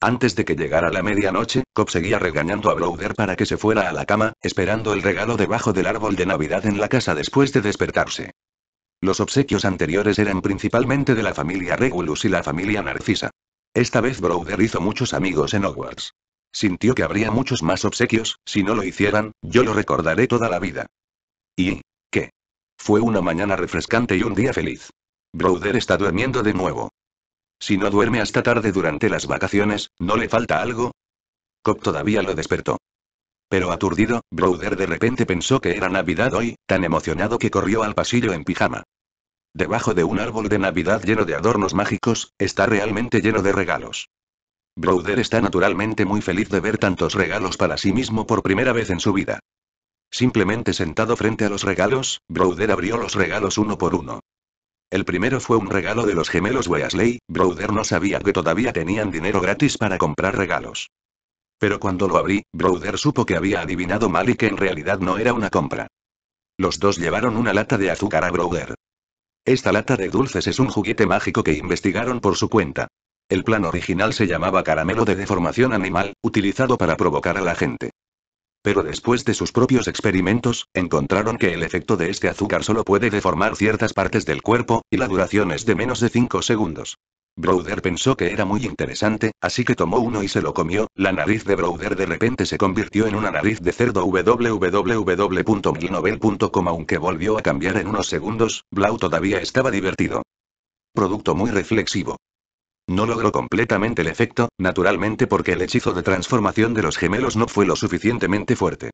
Antes de que llegara la medianoche, Cobb seguía regañando a Browder para que se fuera a la cama, esperando el regalo debajo del árbol de Navidad en la casa después de despertarse. Los obsequios anteriores eran principalmente de la familia Regulus y la familia Narcisa. Esta vez Browder hizo muchos amigos en Hogwarts. Sintió que habría muchos más obsequios, si no lo hicieran, yo lo recordaré toda la vida. ¿Y qué? Fue una mañana refrescante y un día feliz. Browder está durmiendo de nuevo. Si no duerme hasta tarde durante las vacaciones, ¿no le falta algo? Cop todavía lo despertó. Pero aturdido, Browder de repente pensó que era Navidad hoy, tan emocionado que corrió al pasillo en pijama. Debajo de un árbol de Navidad lleno de adornos mágicos, está realmente lleno de regalos. Browder está naturalmente muy feliz de ver tantos regalos para sí mismo por primera vez en su vida. Simplemente sentado frente a los regalos, Browder abrió los regalos uno por uno. El primero fue un regalo de los gemelos Weasley, Browder no sabía que todavía tenían dinero gratis para comprar regalos. Pero cuando lo abrí, Browder supo que había adivinado mal y que en realidad no era una compra. Los dos llevaron una lata de azúcar a Browder. Esta lata de dulces es un juguete mágico que investigaron por su cuenta. El plan original se llamaba caramelo de deformación animal, utilizado para provocar a la gente. Pero después de sus propios experimentos, encontraron que el efecto de este azúcar solo puede deformar ciertas partes del cuerpo, y la duración es de menos de 5 segundos. Browder pensó que era muy interesante, así que tomó uno y se lo comió. La nariz de Browder de repente se convirtió en una nariz de cerdo www.milnovel.com aunque volvió a cambiar en unos segundos, Blau todavía estaba divertido. Producto muy reflexivo. No logró completamente el efecto, naturalmente porque el hechizo de transformación de los gemelos no fue lo suficientemente fuerte.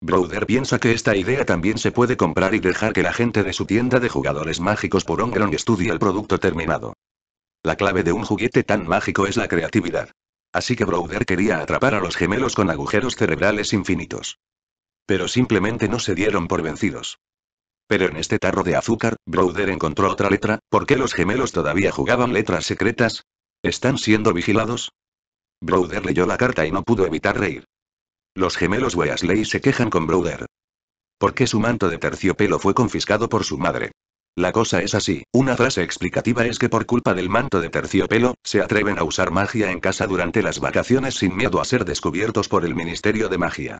Browder piensa que esta idea también se puede comprar y dejar que la gente de su tienda de jugadores mágicos por Ongron estudie el producto terminado. La clave de un juguete tan mágico es la creatividad. Así que Browder quería atrapar a los gemelos con agujeros cerebrales infinitos. Pero simplemente no se dieron por vencidos. Pero en este tarro de azúcar, Browder encontró otra letra, ¿por qué los gemelos todavía jugaban letras secretas? ¿Están siendo vigilados? Browder leyó la carta y no pudo evitar reír. Los gemelos Weasley se quejan con Browder. Porque su manto de terciopelo fue confiscado por su madre? La cosa es así, una frase explicativa es que por culpa del manto de terciopelo, se atreven a usar magia en casa durante las vacaciones sin miedo a ser descubiertos por el Ministerio de Magia.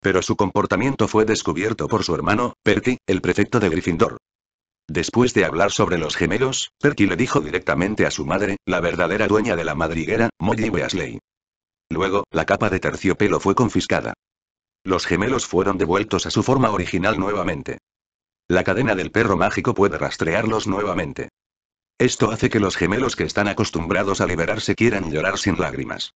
Pero su comportamiento fue descubierto por su hermano, Perky, el prefecto de Gryffindor. Después de hablar sobre los gemelos, Perky le dijo directamente a su madre, la verdadera dueña de la madriguera, Molly Weasley. Luego, la capa de terciopelo fue confiscada. Los gemelos fueron devueltos a su forma original nuevamente. La cadena del perro mágico puede rastrearlos nuevamente. Esto hace que los gemelos que están acostumbrados a liberarse quieran llorar sin lágrimas.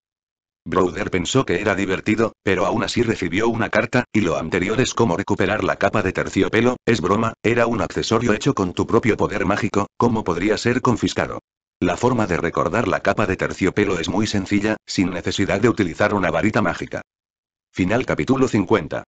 Browder pensó que era divertido, pero aún así recibió una carta, y lo anterior es como recuperar la capa de terciopelo, es broma, era un accesorio hecho con tu propio poder mágico, ¿cómo podría ser confiscado? La forma de recordar la capa de terciopelo es muy sencilla, sin necesidad de utilizar una varita mágica. Final capítulo 50.